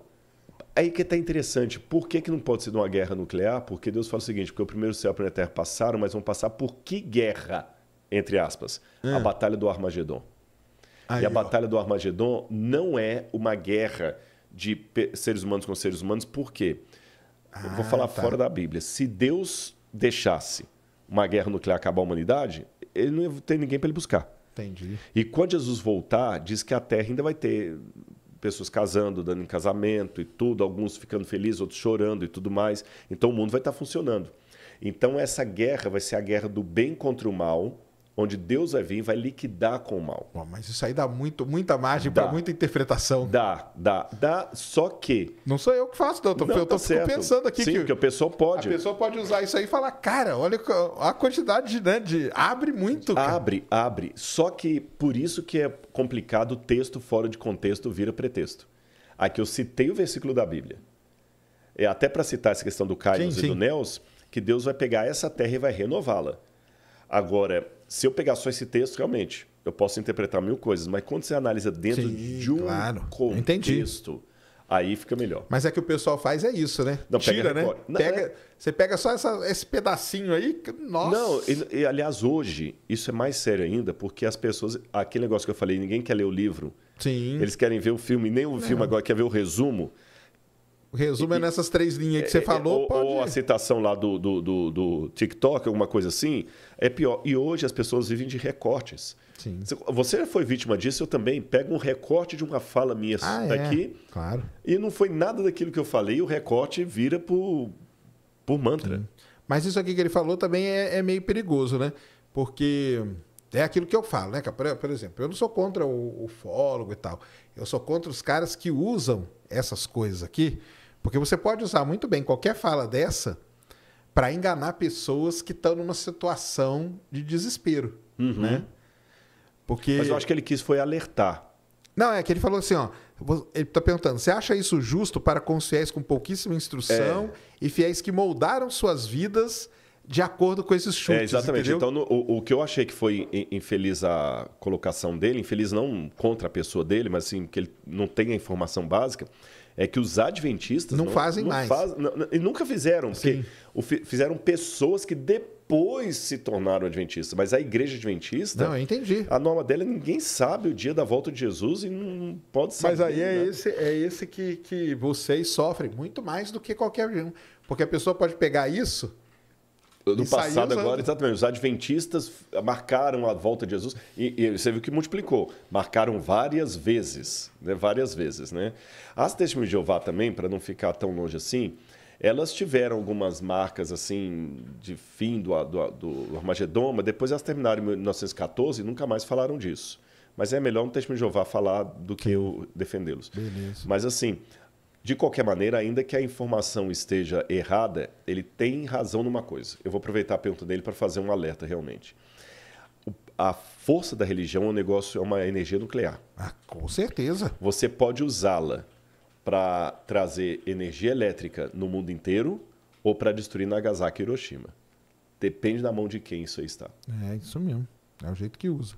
Aí que está interessante, por que, que não pode ser de uma guerra nuclear? Porque Deus fala o seguinte, porque o primeiro céu e a primeira terra passaram, mas vão passar por que guerra? Entre aspas. É. A ah. Batalha do Armagedon. Aí, e a ó. Batalha do Armagedon não é uma guerra de seres humanos com seres humanos, por quê? Ah, Eu vou ah, falar tá. fora da Bíblia. Se Deus deixasse uma guerra nuclear acabar a humanidade, ele não ia ter ninguém para ele buscar. Entendi. E quando Jesus voltar, diz que a Terra ainda vai ter pessoas casando, dando em casamento e tudo, alguns ficando felizes, outros chorando e tudo mais. Então o mundo vai estar funcionando. Então essa guerra vai ser a guerra do bem contra o mal, onde Deus vai vir e vai liquidar com o mal. Bom, mas isso aí dá muito, muita margem para muita interpretação. Dá, dá, dá, só que... Não sou eu que faço, não. Eu estou não, eu pensando aqui Sim, que... a pessoa pode. A pessoa pode usar isso aí e falar, cara, olha a quantidade de... Né, de abre muito. Cara. Abre, abre. Só que por isso que é complicado o texto fora de contexto vira pretexto. Aqui eu citei o versículo da Bíblia. É até para citar essa questão do Caio e do Nels, que Deus vai pegar essa terra e vai renová-la. Agora, se eu pegar só esse texto, realmente, eu posso interpretar mil coisas, mas quando você analisa dentro Sim, de um claro. contexto, Entendi. aí fica melhor. Mas é que o pessoal faz é isso, né? Não, Tira, né? Não, pega, é... Você pega só essa, esse pedacinho aí, nossa. Não, e, e, aliás, hoje, isso é mais sério ainda, porque as pessoas. Aquele negócio que eu falei, ninguém quer ler o livro. Sim. Eles querem ver o filme, nem o Não. filme agora quer ver o resumo. O resumo é e, é nessas três linhas que você é, é, falou. Ou, pode... ou a citação lá do, do, do, do, TikTok, alguma coisa assim, é pior. E hoje as pessoas vivem de recortes. Sim. Você foi vítima disso, eu também. Pego um recorte de uma fala minha ah, daqui. É, claro. E não foi nada daquilo que eu falei, o recorte vira por, por mantra. Sim. Mas isso aqui que ele falou também é, é, meio perigoso, né? Porque é aquilo que eu falo, né? Por, por exemplo, eu não sou contra o, o fólogo e tal. Eu sou contra os caras que usam essas coisas aqui porque você pode usar muito bem qualquer fala dessa para enganar pessoas que estão numa situação de desespero, uhum. né? Porque... Mas eu acho que ele quis foi alertar. Não, é que ele falou assim, ó, ele está perguntando, você acha isso justo para com os fiéis com pouquíssima instrução é. e fiéis que moldaram suas vidas de acordo com esses chutes. É, exatamente. Entendeu? Então, no, o, o, que eu achei que foi infeliz a colocação dele, infeliz não contra a pessoa dele, mas assim, que ele não tem a informação básica, é que os adventistas não, não fazem não mais. Faz, não, e nunca fizeram, porque o, fizeram pessoas que depois se tornaram adventistas. Mas a igreja adventista. Não, eu entendi. A norma dela é ninguém sabe o dia da volta de Jesus e não pode saber. Mas aí é né? esse, é esse que, que vocês sofrem muito mais do que qualquer um. Porque a pessoa pode pegar isso do e passado agora, exatamente. Os adventistas marcaram a volta de Jesus e, e, você viu que multiplicou. Marcaram várias vezes, né? Várias vezes, né? As testemunhas de Jeová também, para não ficar tão longe assim, elas tiveram algumas marcas assim de fim do, do, do Armagedon, mas depois elas terminaram em 1914 e nunca mais falaram disso. Mas é melhor um testemunho de Jeová falar do que eu defendê-los. beleza Mas assim, de qualquer maneira, ainda que a informação esteja errada, ele tem razão numa coisa. Eu vou aproveitar a pergunta dele para fazer um alerta realmente. a força da religião é um negócio, é uma energia nuclear. Ah, com certeza. Você pode usá-la para trazer energia elétrica no mundo inteiro ou para destruir Nagasaki e Hiroshima. Depende da mão de quem isso aí está. É, isso mesmo. É o jeito que usa.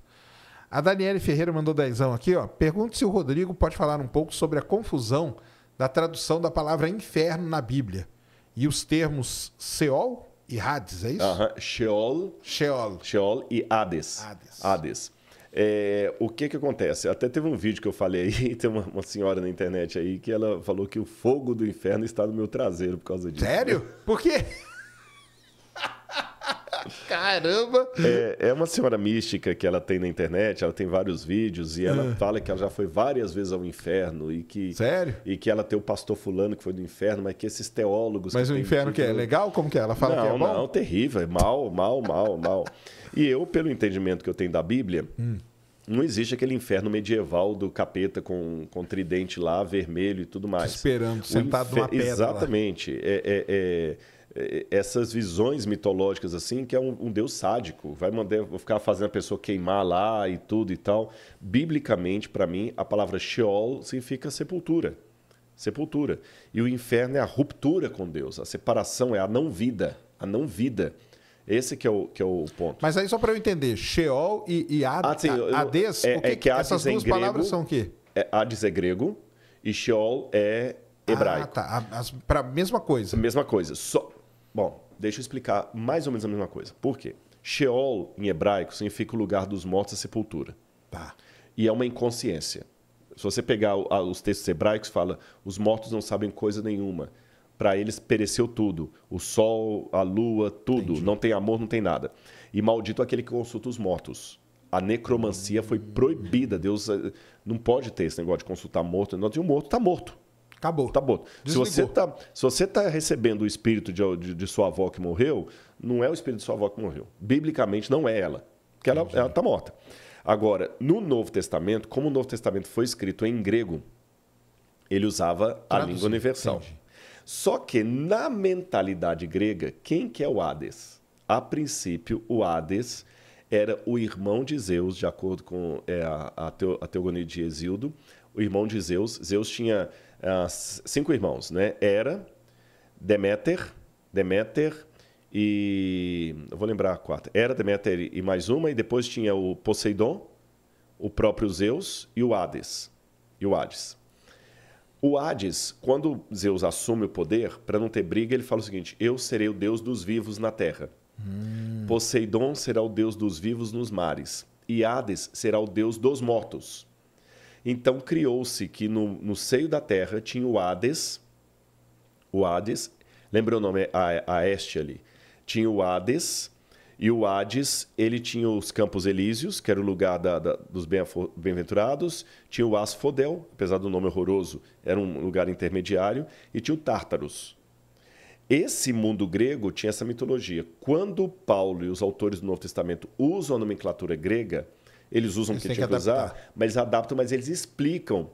A Daniele Ferreira mandou dezão aqui, ó. Pergunta se o Rodrigo pode falar um pouco sobre a confusão da tradução da palavra inferno na Bíblia e os termos Seol e Hades, é isso? Sheol. Sheol. Sheol e Hades. Hades. Hades. É, o que que acontece? Até teve um vídeo que eu falei aí, (laughs) tem uma, uma, senhora na internet aí que ela falou que o fogo do inferno está no meu traseiro por causa disso. Sério? Por quê? (laughs) Caramba! É, é, uma senhora mística que ela tem na internet, ela tem vários vídeos e ela é. fala que ela já foi várias vezes ao inferno e que. Sério? E que ela tem o pastor fulano que foi do inferno, mas que esses teólogos. Mas o inferno que é legal? Como que é? Ela fala não, que é bom? Não, terrível, é mal, mal, mal, mal. E eu, pelo entendimento que eu tenho da Bíblia. Hum não existe aquele inferno medieval do capeta com, com tridente lá, vermelho e tudo mais. Te esperando, sentado infer... numa pedra. Exatamente. É, é, é... É, é, essas visões mitológicas assim, que é um, um, Deus sádico, vai mandar ficar fazendo a pessoa queimar lá e tudo e tal. Biblicamente, para mim, a palavra Sheol significa sepultura. Sepultura. E o inferno é a ruptura com Deus, a separação é a não vida, a não vida. Esse que é o, que é o ponto. Mas aí só para eu entender, Sheol e, e Ad, ah, sim, eu, Hades, é, o que, é que Hades essas é duas grego, palavras são o quê? É, Hades é grego e Sheol é ah, hebraico. Ah, tá. Para a mesma coisa. Mesma coisa. Só, Bom, deixa eu explicar mais ou menos a mesma coisa. Por quê? Sheol, em hebraico, significa o lugar dos mortos, a sepultura. E é uma inconsciência. Se você pegar os textos hebraicos, fala: os mortos não sabem coisa nenhuma. Para eles pereceu tudo: o sol, a lua, tudo. Entendi. Não tem amor, não tem nada. E maldito aquele que consulta os mortos. A necromancia foi proibida. Deus eh, não pode ter esse negócio de consultar morto. Não, um morto está morto. Acabou. Acabou. Tá se você, está se você tá recebendo o espírito de, de, de, sua avó que morreu, não é o espírito de sua avó que morreu. Biblicamente, não é ela. Porque ela está morta. Agora, no Novo Testamento, como o Novo Testamento foi escrito em grego, ele usava a língua universal. Entendi. Só que na mentalidade grega, quem que é o Hades? A princípio, o Hades era o irmão de Zeus, de acordo com é, a, a, teo, a teogonia de Hesíodo. O irmão de Zeus, Zeus tinha cinco irmãos, né? Hera, Deméter, Deméter e eu vou lembrar a quarta. Hera, Deméter e mais uma e depois tinha o Poseidon, o próprio Zeus e o Hades. E o Hades. O Hades, quando Zeus assume o poder, para não ter briga, ele fala o seguinte: Eu serei o deus dos vivos na terra. Hum. Poseidon será o deus dos vivos nos mares. E Hades será o deus dos mortos. Então criou-se que no, no seio da terra tinha o Hades. O Hades, lembra o nome a, a este ali? Tinha o Hades. E o Hades, ele tinha os Campos Elíseos, que era o lugar da, da, dos bem-aventurados, tinha o Asfodel, apesar do nome horroroso, era um lugar intermediário, e tinha o Tártaros. Esse mundo grego tinha essa mitologia. Quando Paulo e os autores do Novo Testamento usam a nomenclatura grega, eles usam o que tinha que, que usar, mas adaptam, mas eles explicam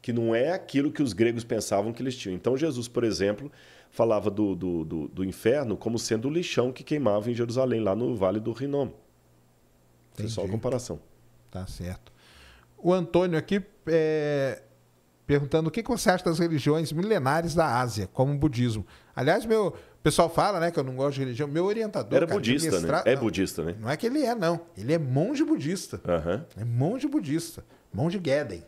que não é aquilo que os gregos pensavam que eles tinham. Então, Jesus, por exemplo, falava do, do, do, do inferno como sendo o lixão que queimava em Jerusalém, lá no Vale do Rinom. É só a comparação. Tá certo. O Antônio aqui é, perguntando o que, que você acha das religiões milenares da Ásia, como o budismo. Aliás, meu, o pessoal fala, né, que eu não gosto de religião. Meu orientador. Era cara, budista, ministra... né? É não, budista, né? Não é que ele é, não. Ele é monge budista. Uhum. É monge budista. Monge Geden.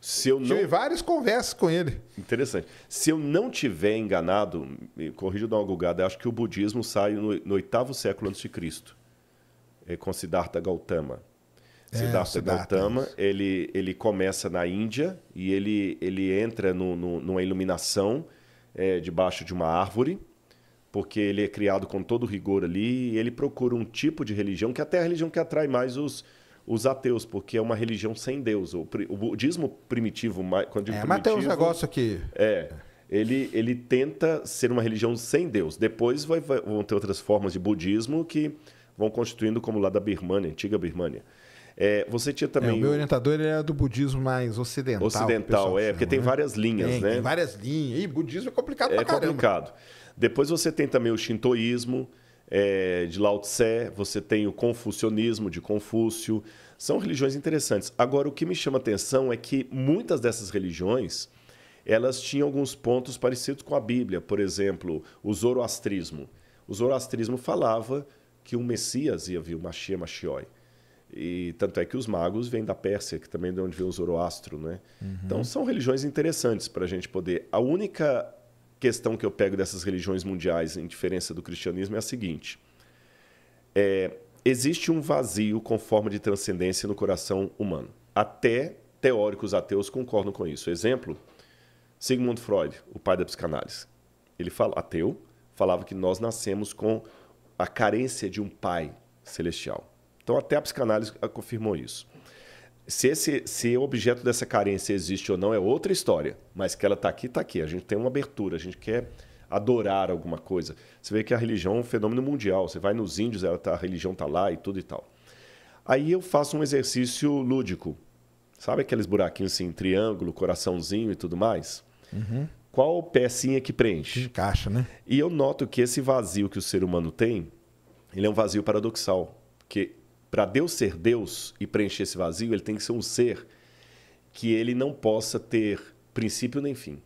Se eu não... Tive várias conversas com ele. Interessante. Se eu não tiver enganado, corrija dar uma gulgada, acho que o budismo sai no oitavo século antes de Cristo, é com Siddhartha Gautama. É, Siddhartha, Siddhartha Gautama, é ele, ele começa na Índia e ele, ele entra no, no numa iluminação é, debaixo de uma árvore porque ele é criado com todo rigor ali e ele procura um tipo de religião que até é a religião que atrai mais os, os ateus, porque é uma religião sem Deus. O, o budismo primitivo, quando é, mas tem uns negócios aqui. É. Ele, ele tenta ser uma religião sem Deus. Depois vai, vai, vão ter outras formas de budismo que vão constituindo, como lá da Birmania, antiga Birmania. É, você tinha é, também. É, o meu orientador ele era é do budismo mais ocidental. Ocidental, é, assim, porque tem né? várias linhas, tem, né? Tem várias linhas. E budismo é complicado é pra caramba. É complicado. Depois você tem também o shintoísmo é, de Lao Tse, você tem o confucionismo de Confúcio. São religiões interessantes. Agora, o que me chama atenção é que muitas dessas religiões elas tinham alguns pontos parecidos com a Bíblia. Por exemplo, o zoroastrismo. O zoroastrismo falava que o Messias ia vir, o Mashiach Mashioi. E tanto é que os magos vêm da Pérsia, que também é de onde vem o Zoroastro, né? Uhum. Então são religiões interessantes para a gente poder. A única questão que eu pego dessas religiões mundiais, em diferença do cristianismo, é a seguinte: é, existe um vazio com forma de transcendência no coração humano. Até teóricos ateus concordam com isso. Exemplo, Sigmund Freud, o pai da psicanálise. Ele fala, ateu, falava que nós nascemos com a carência de um pai celestial. Então até a psicanálise confirmou isso. Se esse se objeto dessa carência existe ou não é outra história, mas que ela está aqui, está aqui. A gente tem uma abertura, a gente quer adorar alguma coisa. Você vê que a religião é um fenômeno mundial. Você vai nos índios, ela tá, a religião está lá e tudo e tal. Aí eu faço um exercício lúdico. Sabe aqueles buraquinhos assim, triângulo, coraçãozinho e tudo mais? Uhum. Qual pecinha que preenche? Encaixa, né? E eu noto que esse vazio que o ser humano tem, ele é um vazio paradoxal. Porque para Deus ser Deus e preencher esse vazio, ele tem que ser um ser que ele não possa ter princípio nem fim.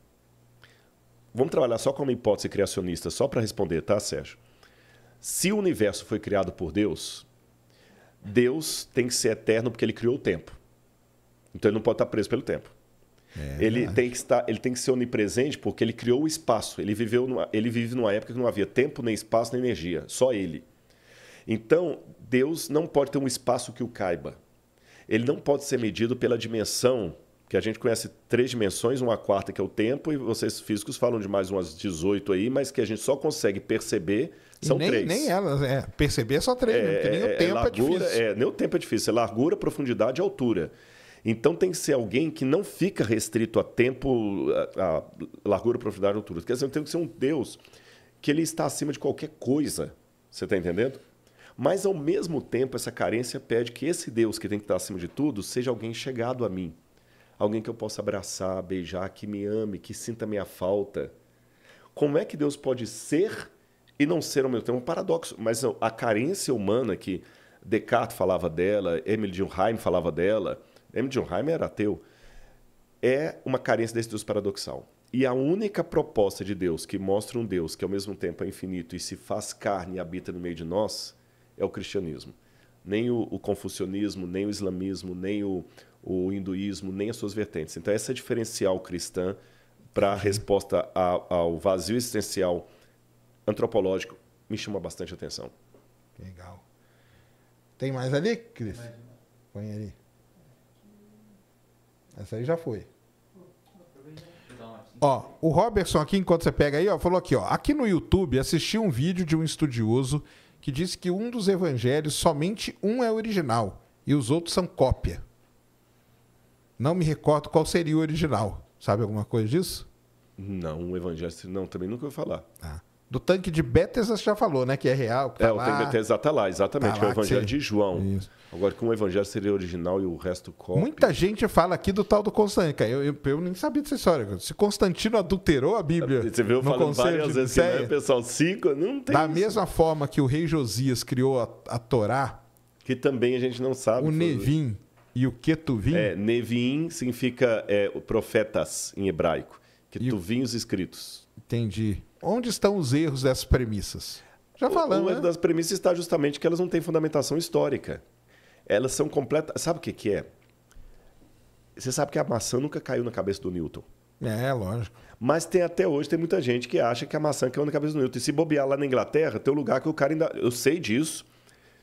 Vamos trabalhar só com uma hipótese criacionista, só para responder, tá, Sérgio? Se o universo foi criado por Deus, Deus tem que ser eterno porque ele criou o tempo. Então ele não pode estar preso pelo tempo. É, ele, tem que estar, ele tem que ser onipresente porque ele criou o espaço. Ele, viveu numa, ele vive numa época que não havia tempo, nem espaço, nem energia. Só ele. Então, Deus não pode ter um espaço que o caiba. Ele não pode ser medido pela dimensão, que a gente conhece três dimensões, uma quarta que é o tempo, e vocês físicos falam de mais umas 18 aí, mas que a gente só consegue perceber são nem, três. Nem elas, é. Perceber é só três, é, porque nem é, o é tempo é largura, é difícil. É, nem o tempo é difícil, é largura, profundidade e altura. Então tem que ser alguém que não fica restrito a tempo, a, a largura, profundidade e altura. Quer dizer, tem que ser um Deus que ele está acima de qualquer coisa. Você está entendendo? Mas, ao mesmo tempo, essa carência pede que esse Deus que tem que estar acima de tudo seja alguém chegado a mim. Alguém que eu possa abraçar, beijar, que me ame, que sinta minha falta. Como é que Deus pode ser e não ser ao mesmo tempo? É um paradoxo. Mas a carência humana que Descartes falava dela, Emile Durkheim falava dela, Emile Durkheim era ateu, é uma carência desse Deus paradoxal. E a única proposta de Deus que mostra um Deus que ao mesmo tempo é infinito e se faz carne e habita no meio de nós é o cristianismo. Nem o, o confucionismo, nem o islamismo, nem o, o hinduísmo, nem as suas vertentes. Então, essa é diferencial cristã para a resposta ao vazio existencial antropológico me chama bastante atenção. Legal. Tem mais ali, Cris? Põe ali. Essa aí já foi. Ó, o Robertson aqui, enquanto você pega aí, ó, falou aqui, ó. Aqui no YouTube assisti um vídeo de um estudioso que diz que um dos evangelhos, somente um é original e os outros são cópia. Não me recordo qual seria o original. Sabe alguma coisa disso? Não, um evangelho. Não, também nunca ouvi falar. Ah. Do tanque de Bethesda você já falou, né? Que é real. Que tá é, lá. o tanque de Bethesda está lá, exatamente. Tá lá, é o evangelho de João. Isso. Agora, que um evangelho seria original e o resto cópia. Muita gente fala aqui do tal do Constantino. Eu, eu, eu, nem sabia dessa história. Se Constantino adulterou a Bíblia. Você viu falando várias vezes é, pessoal? Cinco, não tem. Da isso. mesma forma que o rei Josias criou a, a Torá. Que também a gente não sabe. O Nevin e o Ketuvim. É, Nevin significa é, profetas em hebraico. Ketuvim, os escritos. Entendi. Onde estão os erros dessas premissas? Já falamos. Uma né? das premissas está justamente que elas não têm fundamentação histórica. Elas são completas. Sabe o que, que é? Você sabe que a maçã nunca caiu na cabeça do Newton. É, lógico. Mas tem até hoje, tem muita gente que acha que a maçã caiu na cabeça do Newton. E se bobear lá na Inglaterra, tem um lugar que o cara ainda. Eu sei disso.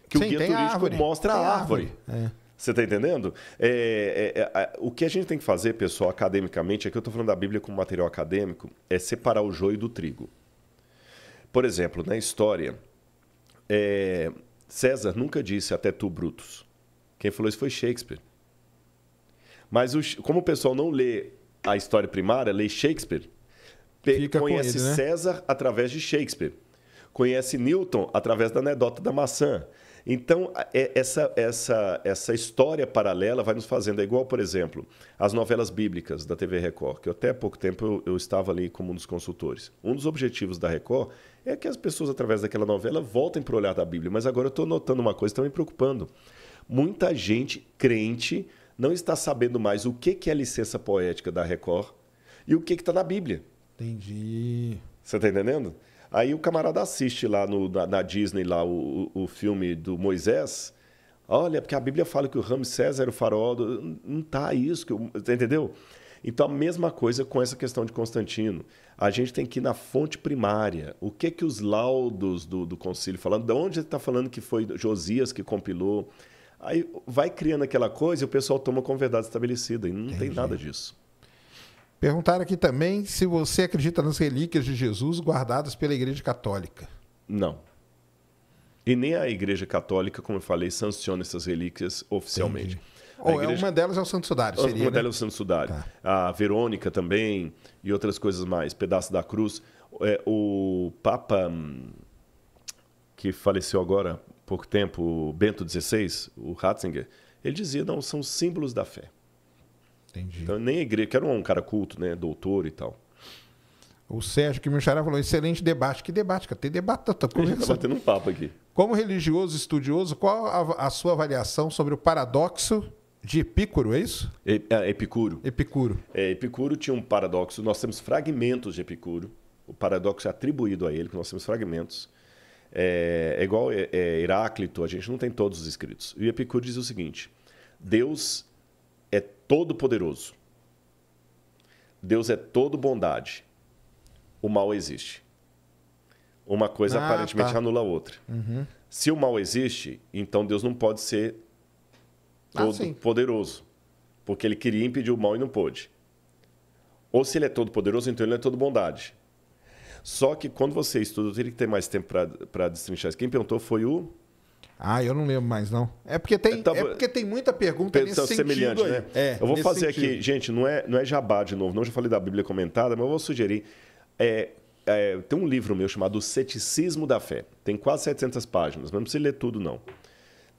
Que Sim, o guia turístico árvore. mostra tem a árvore. árvore. É. Você está entendendo? É, é, é, o que a gente tem que fazer, pessoal, academicamente, aqui é eu estou falando da Bíblia como material acadêmico, é separar o joio do trigo. Por exemplo, na história, é, César nunca disse até tu, Brutus. Quem falou isso foi Shakespeare. Mas o, como o pessoal não lê a história primária, lê Shakespeare, Fica conhece ele, né? César através de Shakespeare, conhece Newton através da anedota da maçã, então, é, essa, essa, essa história paralela vai nos fazendo. É igual, por exemplo, as novelas bíblicas da TV Record, que até há pouco tempo eu, eu estava ali como um dos consultores. Um dos objetivos da Record é que as pessoas, através daquela novela, voltem para o olhar da Bíblia. Mas agora eu estou notando uma coisa, está me preocupando. Muita gente crente não está sabendo mais o que, que é a licença poética da Record e o que está na Bíblia. Entendi. Você está entendendo? Aí o camarada assiste lá no, na, na, Disney lá o, o filme do Moisés. Olha, porque a Bíblia fala que o Ramsés era o farol. Do... Não tá isso, que eu... entendeu? Então, a mesma coisa com essa questão de Constantino. A gente tem que ir na fonte primária. O que que os laudos do, do concílio falando? De onde ele está falando que foi Josias que compilou? Aí vai criando aquela coisa e o pessoal toma como verdade estabelecida. E não Entendi. tem nada disso. Perguntaram aqui também se você acredita nas relíquias de Jesus guardadas pela Igreja Católica. Não. E nem a Igreja Católica, como eu falei, sanciona essas relíquias oficialmente. A Ou é igreja... uma delas é o Santo Sudário, ah, seria, Uma né? delas é o Santo Sudário. Tá. A Verônica também e outras coisas mais. Pedaço da Cruz. É, o Papa hum, que faleceu agora há pouco tempo, Bento XVI, o Ratzinger, ele dizia, não, são símbolos da fé. Entendi. Então nem a igreja, que era um cara culto, né? Doutor e tal. O Sérgio que me falou, excelente debate. Que debate, cara? Tem debate, tá, tá, tá conversando. batendo um papo aqui. Como religioso estudioso, qual a, a sua avaliação sobre o paradoxo de Epicuro, é isso? é, Epicuro. Epicuro. É, Epicuro tinha um paradoxo. Nós temos fragmentos de Epicuro. O paradoxo é atribuído a ele, que nós temos fragmentos. É, é igual é, é Heráclito, a gente não tem todos os escritos. E Epicuro diz o seguinte: Deus todo-poderoso. Deus é todo bondade. O mal existe. Uma coisa ah, aparentemente tá. anula a outra. Uhum. Se o mal existe, então Deus não pode ser ah, todo-poderoso. porque ele queria impedir o mal e não pôde. Ou se ele é todo-poderoso, então ele é todo bondade. Só que quando você estuda, eu teria que ter mais tempo para destrinchar isso. Quem perguntou foi o. Ah, eu não lembro mais, não. É porque tem, tá, é porque tem muita pergunta nesse semelhante, aí. né? É, eu vou fazer sentido. aqui, gente, não é, não é jabá de novo, não já falei da Bíblia comentada, mas eu vou sugerir. É, é, tem um livro meu chamado O Ceticismo da Fé. Tem quase 700 páginas, não precisa ler tudo, não.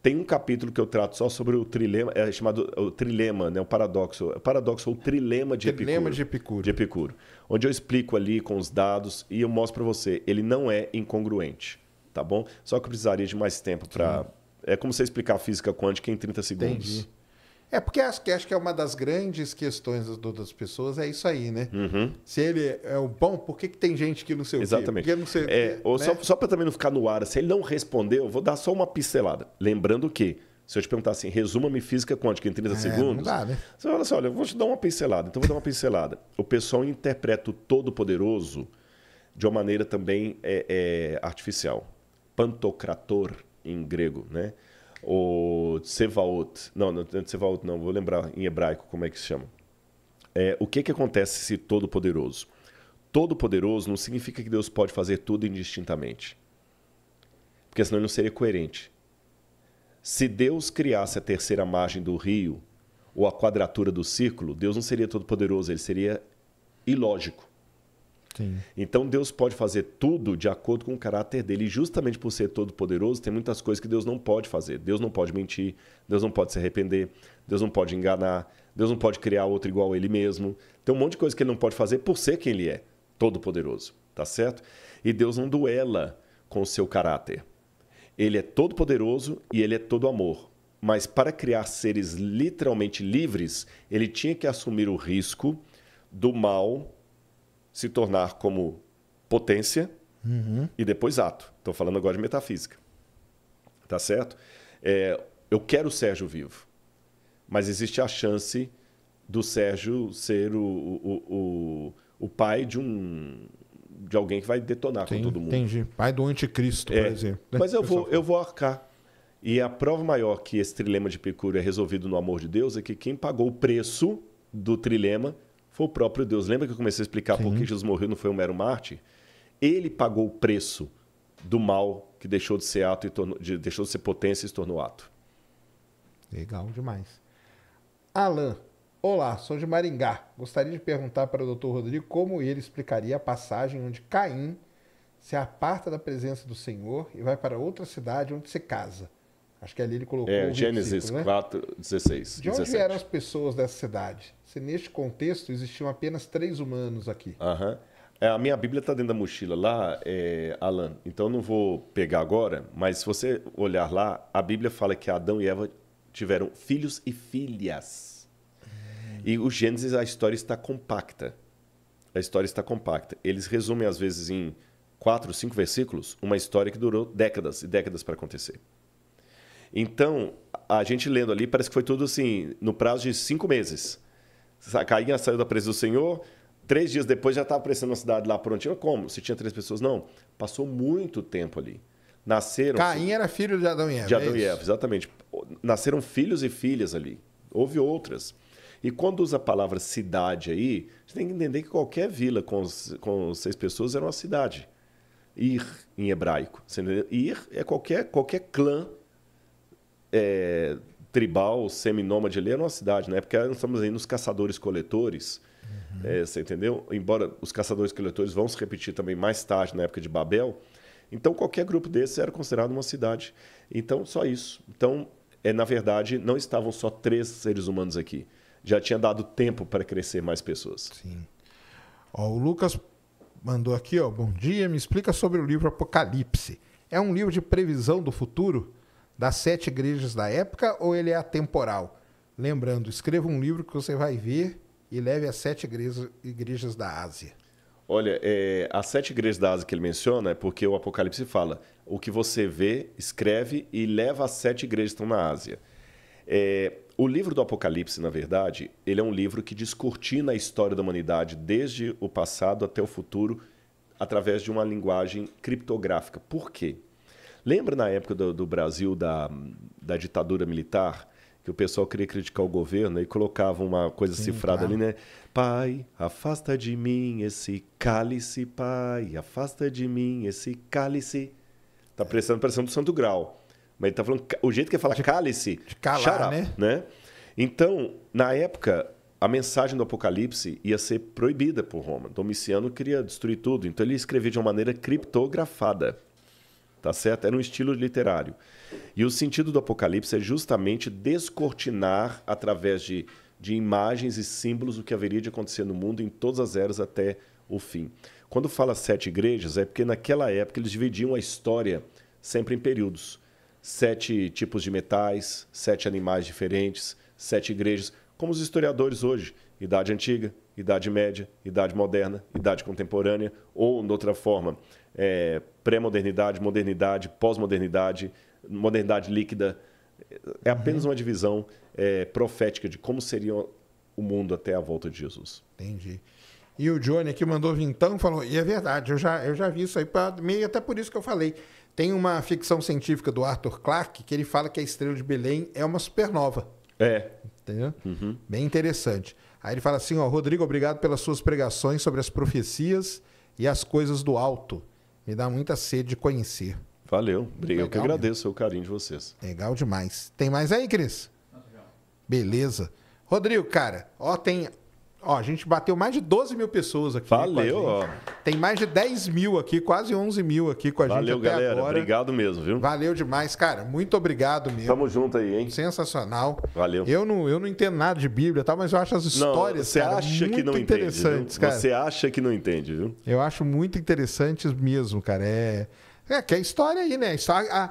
Tem um capítulo que eu trato só sobre o trilema, é chamado o trilema, né, o paradoxo, o paradoxo ou trilema de trilema Epicuro. de Epicuro. De Epicuro. Onde eu explico ali com os dados e eu mostro para você, ele não é incongruente tá bom? Só que eu precisaria de mais tempo para. É como você explicar física quântica em 30 segundos. Entendi. É, porque acho que, acho que é uma das grandes questões das, pessoas, é isso aí, né? Uhum. Se ele é o bom, por que, que tem gente que não sei Exatamente. o quê? Exatamente. É, né? ou só, só para também não ficar no ar, se ele não respondeu, eu vou dar só uma pincelada. Lembrando que, se eu te perguntar assim, resuma-me física quântica em 30 é, segundos, dá, né? você fala assim, olha, eu vou te dar uma pincelada, então eu vou dar uma pincelada. O pessoal interpreta o Todo-Poderoso de uma maneira também é, é, artificial. Pantocrator em grego, né? O Tsevaot, não, não é Tsevaot não, vou lembrar em hebraico como é que se chama. É, o que, que acontece se Todo-Poderoso? Todo-Poderoso não significa que Deus pode fazer tudo indistintamente, porque senão ele não seria coerente. Se Deus criasse a terceira margem do rio ou a quadratura do círculo, Deus não seria todo-poderoso, ele seria ilógico. Então Deus pode fazer tudo de acordo com o caráter dele. E justamente por ser todo poderoso, tem muitas coisas que Deus não pode fazer. Deus não pode mentir, Deus não pode se arrepender, Deus não pode enganar, Deus não pode criar outro igual a ele mesmo. Tem um monte de coisa que ele não pode fazer por ser quem ele é, todo poderoso, tá certo? E Deus não duela com o seu caráter. Ele é todo poderoso e ele é todo amor. Mas para criar seres literalmente livres, ele tinha que assumir o risco do mal se tornar como potência uhum. e depois ato. Estou falando agora de metafísica. Tá certo? É, eu quero o Sérgio vivo, mas existe a chance do Sérgio ser o, o, o, o pai de um de alguém que vai detonar Sim, com todo mundo. Entendi. Pai do anticristo, é, por exemplo. Né? Mas eu vou, eu vou arcar. E a prova maior que esse trilema de Epicuro é resolvido no amor de Deus é que quem pagou o preço do trilema foi o próprio Deus. Lembra que eu comecei a explicar Sim. por que Jesus morreu, não foi um mero Marte? Ele pagou o preço do mal que deixou de ser ato e tornou, de, deixou de ser potência e se tornou ato. Legal demais. Alan, olá, sou de Maringá. Gostaria de perguntar para o Dr. Rodrigo como ele explicaria a passagem onde Caim se aparta da presença do Senhor e vai para outra cidade onde se casa. Acho que ali ele colocou. É, Gênesis né? 4, 16. De onde 17. vieram as pessoas dessa cidade? Se neste contexto existiam apenas três humanos aqui. Uhum. É, a minha Bíblia está dentro da mochila lá, é, Alan. Então eu não vou pegar agora, mas se você olhar lá, a Bíblia fala que Adão e Eva tiveram filhos e filhas. E o Gênesis, a história está compacta. A história está compacta. Eles resumem, às vezes, em quatro, cinco versículos, uma história que durou décadas e décadas para acontecer. Então, a gente lendo ali, parece que foi tudo assim, no prazo de cinco meses. A saiu da presença do Senhor, três dias depois já estava aparecendo uma cidade lá prontinho. Como? Se tinha três pessoas? Não. Passou muito tempo ali. Nasceram. Caim era filho de Adão e Eva. De é Adão é e Eva, exatamente. Nasceram filhos e filhas ali. Houve outras. E quando usa a palavra cidade aí, você tem que entender que qualquer vila com, com seis pessoas era uma cidade. Ir em hebraico. Ir é qualquer, qualquer clã é, tribal, seminômade ali, era uma cidade, né? Porque nós estamos aí nos caçadores-coletores, uhum. é, você entendeu? Embora os caçadores-coletores vão se repetir também mais tarde, na época de Babel, então qualquer grupo desses era considerado uma cidade. Então, só isso. Então, é, na verdade, não estavam só três seres humanos aqui. Já tinha dado tempo para crescer mais pessoas. Sim. Ó, o Lucas mandou aqui, ó, bom dia, me explica sobre o livro Apocalipse. É um livro de previsão do futuro? das sete igrejas da época ou ele é atemporal? Lembrando, escreva um livro que você vai ver e leve as sete igrejas, igrejas da Ásia. Olha, é, as sete igrejas da Ásia que ele menciona é porque o Apocalipse fala: o que você vê, escreve e leva as sete igrejas que estão na Ásia. É, o livro do Apocalipse, na verdade, ele é um livro que descortina a história da humanidade desde o passado até o futuro através de uma linguagem criptográfica. Por quê? Lembra na época do, do Brasil da, da ditadura militar? que o pessoal queria criticar o governo e colocava uma coisa Sim, cifrada claro. ali, né? Pai, afasta de mim esse cálice, pai, afasta de mim esse cálice. Tá prestando pressão do Santo Grau. Mas ele tá falando, o jeito que ele fala de, cálice, de calar, né? né? Então, na época, a mensagem do Apocalipse ia ser proibida por Roma. Domiciano queria destruir tudo, então ele escrevia de uma maneira criptografada tá certo? Era é um estilo literário. E o sentido do Apocalipse é justamente descortinar através de, de imagens e símbolos o que haveria de acontecer no mundo em todas as eras até o fim. Quando fala sete igrejas, é porque naquela época eles dividiam a história sempre em períodos. Sete tipos de metais, sete animais diferentes, sete igrejas, como os historiadores hoje, Idade Antiga, Idade Média, Idade Moderna, Idade Contemporânea, ou, de outra forma, é, pré-modernidade, modernidade, pós-modernidade, modernidade líquida. É uhum. apenas uhum. uma divisão é, profética de como seria o mundo até a volta de Jesus. Entendi. E o Johnny aqui mandou vintão falou, e é verdade, eu já, eu já vi isso aí, pra, meio até por isso que eu falei. Tem uma ficção científica do Arthur Clarke que ele fala que a estrela de Belém é uma supernova. É. Entendeu? Uhum. Bem interessante. Aí ele fala assim, ó, Rodrigo, obrigado pelas suas pregações sobre as profecias e as coisas do alto. Me dá muita sede de conhecer. Valeu. Obrigado. Eu que agradeço mesmo. o carinho de vocês. Legal demais. Tem mais aí, Cris? Beleza. Rodrigo, cara, ó, tem Ó, a gente bateu mais de 12 mil pessoas aqui. Valeu, ó. Tem mais de 10 mil aqui, quase 11 mil aqui com a Valeu, gente até galera. agora. Obrigado mesmo, viu? Valeu demais, cara. Muito obrigado mesmo. Tamo junto aí, hein? Sensacional. Valeu. Eu não, eu não entendo nada de Bíblia, tá? mas eu acho as histórias, não, você cara, acha muito que não interessantes, entende, Você acha que não entende, viu? Eu acho muito interessantes mesmo, cara. É, é que é a história aí, né? história a,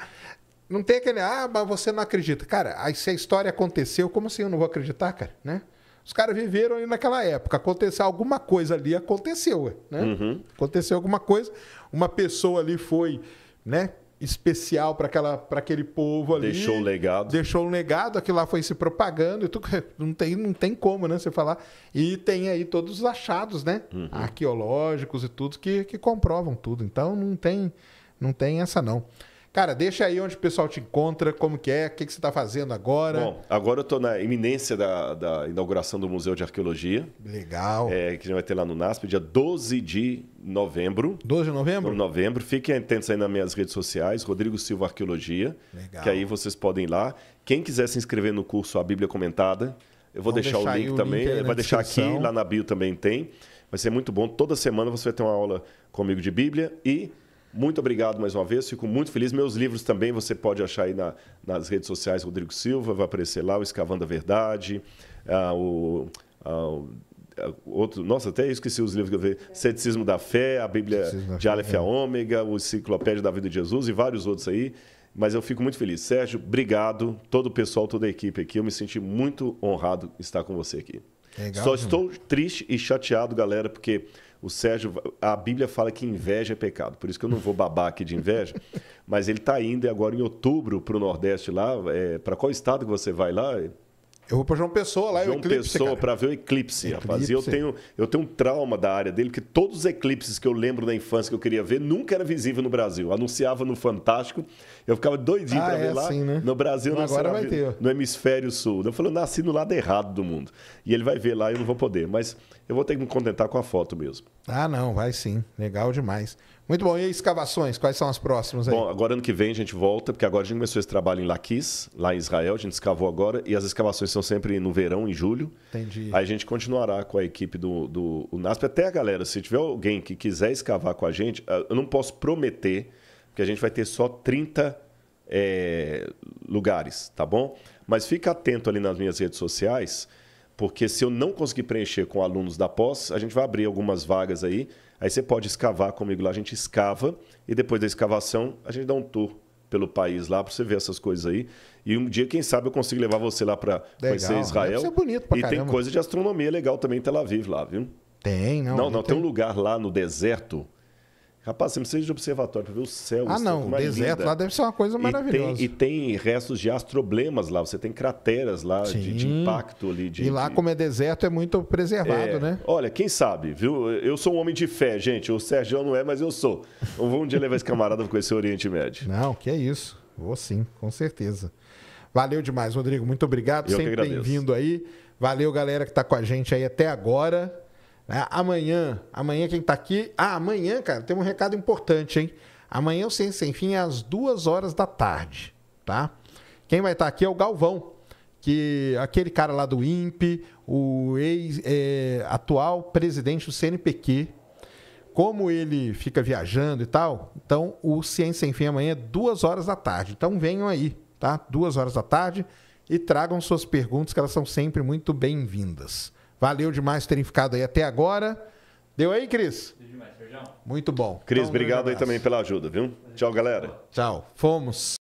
não tem aquele, ah, mas você não acredita. Cara, aí se a história aconteceu, como assim eu não vou acreditar, cara? Né? Os caras viveram ali naquela época. Aconteceu alguma coisa ali, aconteceu, né? Uhum. Aconteceu alguma coisa. Uma pessoa ali foi, né? especial para aquela para aquele povo ali. Deixou um legado. Deixou um legado, aquilo lá foi se propagando e tu, (laughs) não tem não tem como, né, você falar. E tem aí todos os achados, né, uhum. arqueológicos e tudo que, que comprovam tudo. Então não tem não tem essa não. Cara, deixa aí onde o pessoal te encontra, como que é, o que, que você está fazendo agora. Bom, agora eu estou na iminência da, da, inauguração do Museu de Arqueologia. Legal. É, que a gente vai ter lá no NASP, dia 12 de novembro. 12 de novembro? No novembro. Fiquem atentos aí nas minhas redes sociais, Rodrigo Silva Arqueologia. Legal. Que aí vocês podem ir lá. Quem quiser se inscrever no curso A Bíblia Comentada, eu vou deixar, deixar, o link o também. Link vai deixar aqui, lá na bio também tem. Vai ser muito bom. Toda semana você vai ter uma aula comigo de Bíblia e muito obrigado mais uma vez, fico muito feliz. Meus livros também você pode achar aí na, nas redes sociais, Rodrigo Silva, vai aparecer lá, o Escavando a Verdade, ah, o, ah, o ah, outro, nossa, até esqueci os livros que eu vi, é. Ceticismo da Fé, a Bíblia de Aleph é. a Ômega, o Enciclopédia da Vida de Jesus e vários outros aí. Mas eu fico muito feliz. Sérgio, obrigado, todo o pessoal, toda a equipe aqui. Eu me senti muito honrado estar com você aqui. Legal, Só estou triste e chateado, galera, porque o Sérgio, a Bíblia fala que inveja é pecado, por isso que eu não vou babar aqui de inveja, mas ele está indo agora em outubro para o Nordeste lá. É, para qual estado que você vai lá? Eu vou para João Pessoa lá, é João é eclipse, Pessoa para ver o eclipse, eclipse, rapaz. E eu tenho, eu tenho um trauma da área dele, que todos os eclipses que eu lembro da infância que eu queria ver nunca era visível no Brasil. Anunciava no Fantástico, eu ficava doidinho ah, para é ver lá. Sim, né? No Brasil, não agora vai ter. no hemisfério sul. Eu falei, eu nasci no lado errado do mundo. E ele vai ver lá e eu não vou poder. Mas eu vou ter que me contentar com a foto mesmo. Ah, não, vai sim. Legal demais. Muito bom. E escavações? Quais são as próximas aí? Bom, agora ano que vem a gente volta, porque agora a gente começou esse trabalho em Laquis, lá em Israel. A gente escavou agora e as escavações são sempre no verão, em julho. Entendi. Aí a gente continuará com a equipe do, do NASP. Até a galera, se tiver alguém que quiser escavar com a gente, ah, eu não posso prometer, porque a gente vai ter só 30 é, eh, lugares, tá bom? Mas fica atento ali nas minhas redes sociais, porque se eu não conseguir preencher com alunos da pós, a gente vai abrir algumas vagas aí Aí você pode escavar comigo lá, a gente escava e depois da escavação a gente dá um tour pelo país lá para você ver essas coisas aí. E um dia, quem sabe, eu consigo levar você lá para conhecer Israel. Isso ser bonito pra E caramba. tem coisa de astronomia legal também em Tel Aviv lá, viu? Tem, não. Não, não, tem, tem um lugar lá no deserto Rapaz, você precisa de observatório para ver o céu. Ah, não. Tá o deserto lá deve ser uma coisa maravilhosa. E tem, e tem restos de astroblemas lá. Você tem crateras lá de, de, impacto ali. De, e lá, de... como é deserto, é muito preservado, é. né? Olha, quem sabe, viu? Eu sou um homem de fé, gente. O Sérgio não é, mas eu sou. Então, vamos um dia levar esse camarada para conhecer o Oriente Médio. Não, que é isso. Vou sim, com certeza. Valeu demais, Rodrigo. Muito obrigado. Eu Sempre bem-vindo aí. Valeu, galera que está com a gente aí até agora. Né? Amanhã, amanhã quem está aqui. Ah, amanhã, cara, tem um recado importante, hein? Amanhã o Ciência Sem Fim é às duas horas da tarde, tá? Quem vai estar tá aqui é o Galvão, que aquele cara lá do INPE, o ex, é, atual presidente do CNPq. Como ele fica viajando e tal, então o Ciência Sem Fim amanhã é duas horas da tarde. Então venham aí, tá? Duas horas da tarde e tragam suas perguntas, que elas são sempre muito bem-vindas. Valeu demais terem ficado aí até agora. Deu aí, Cris? Deu demais, Muito bom. Cris, então, obrigado aí também pela ajuda, viu? Tchau, galera. Tchau. Fomos.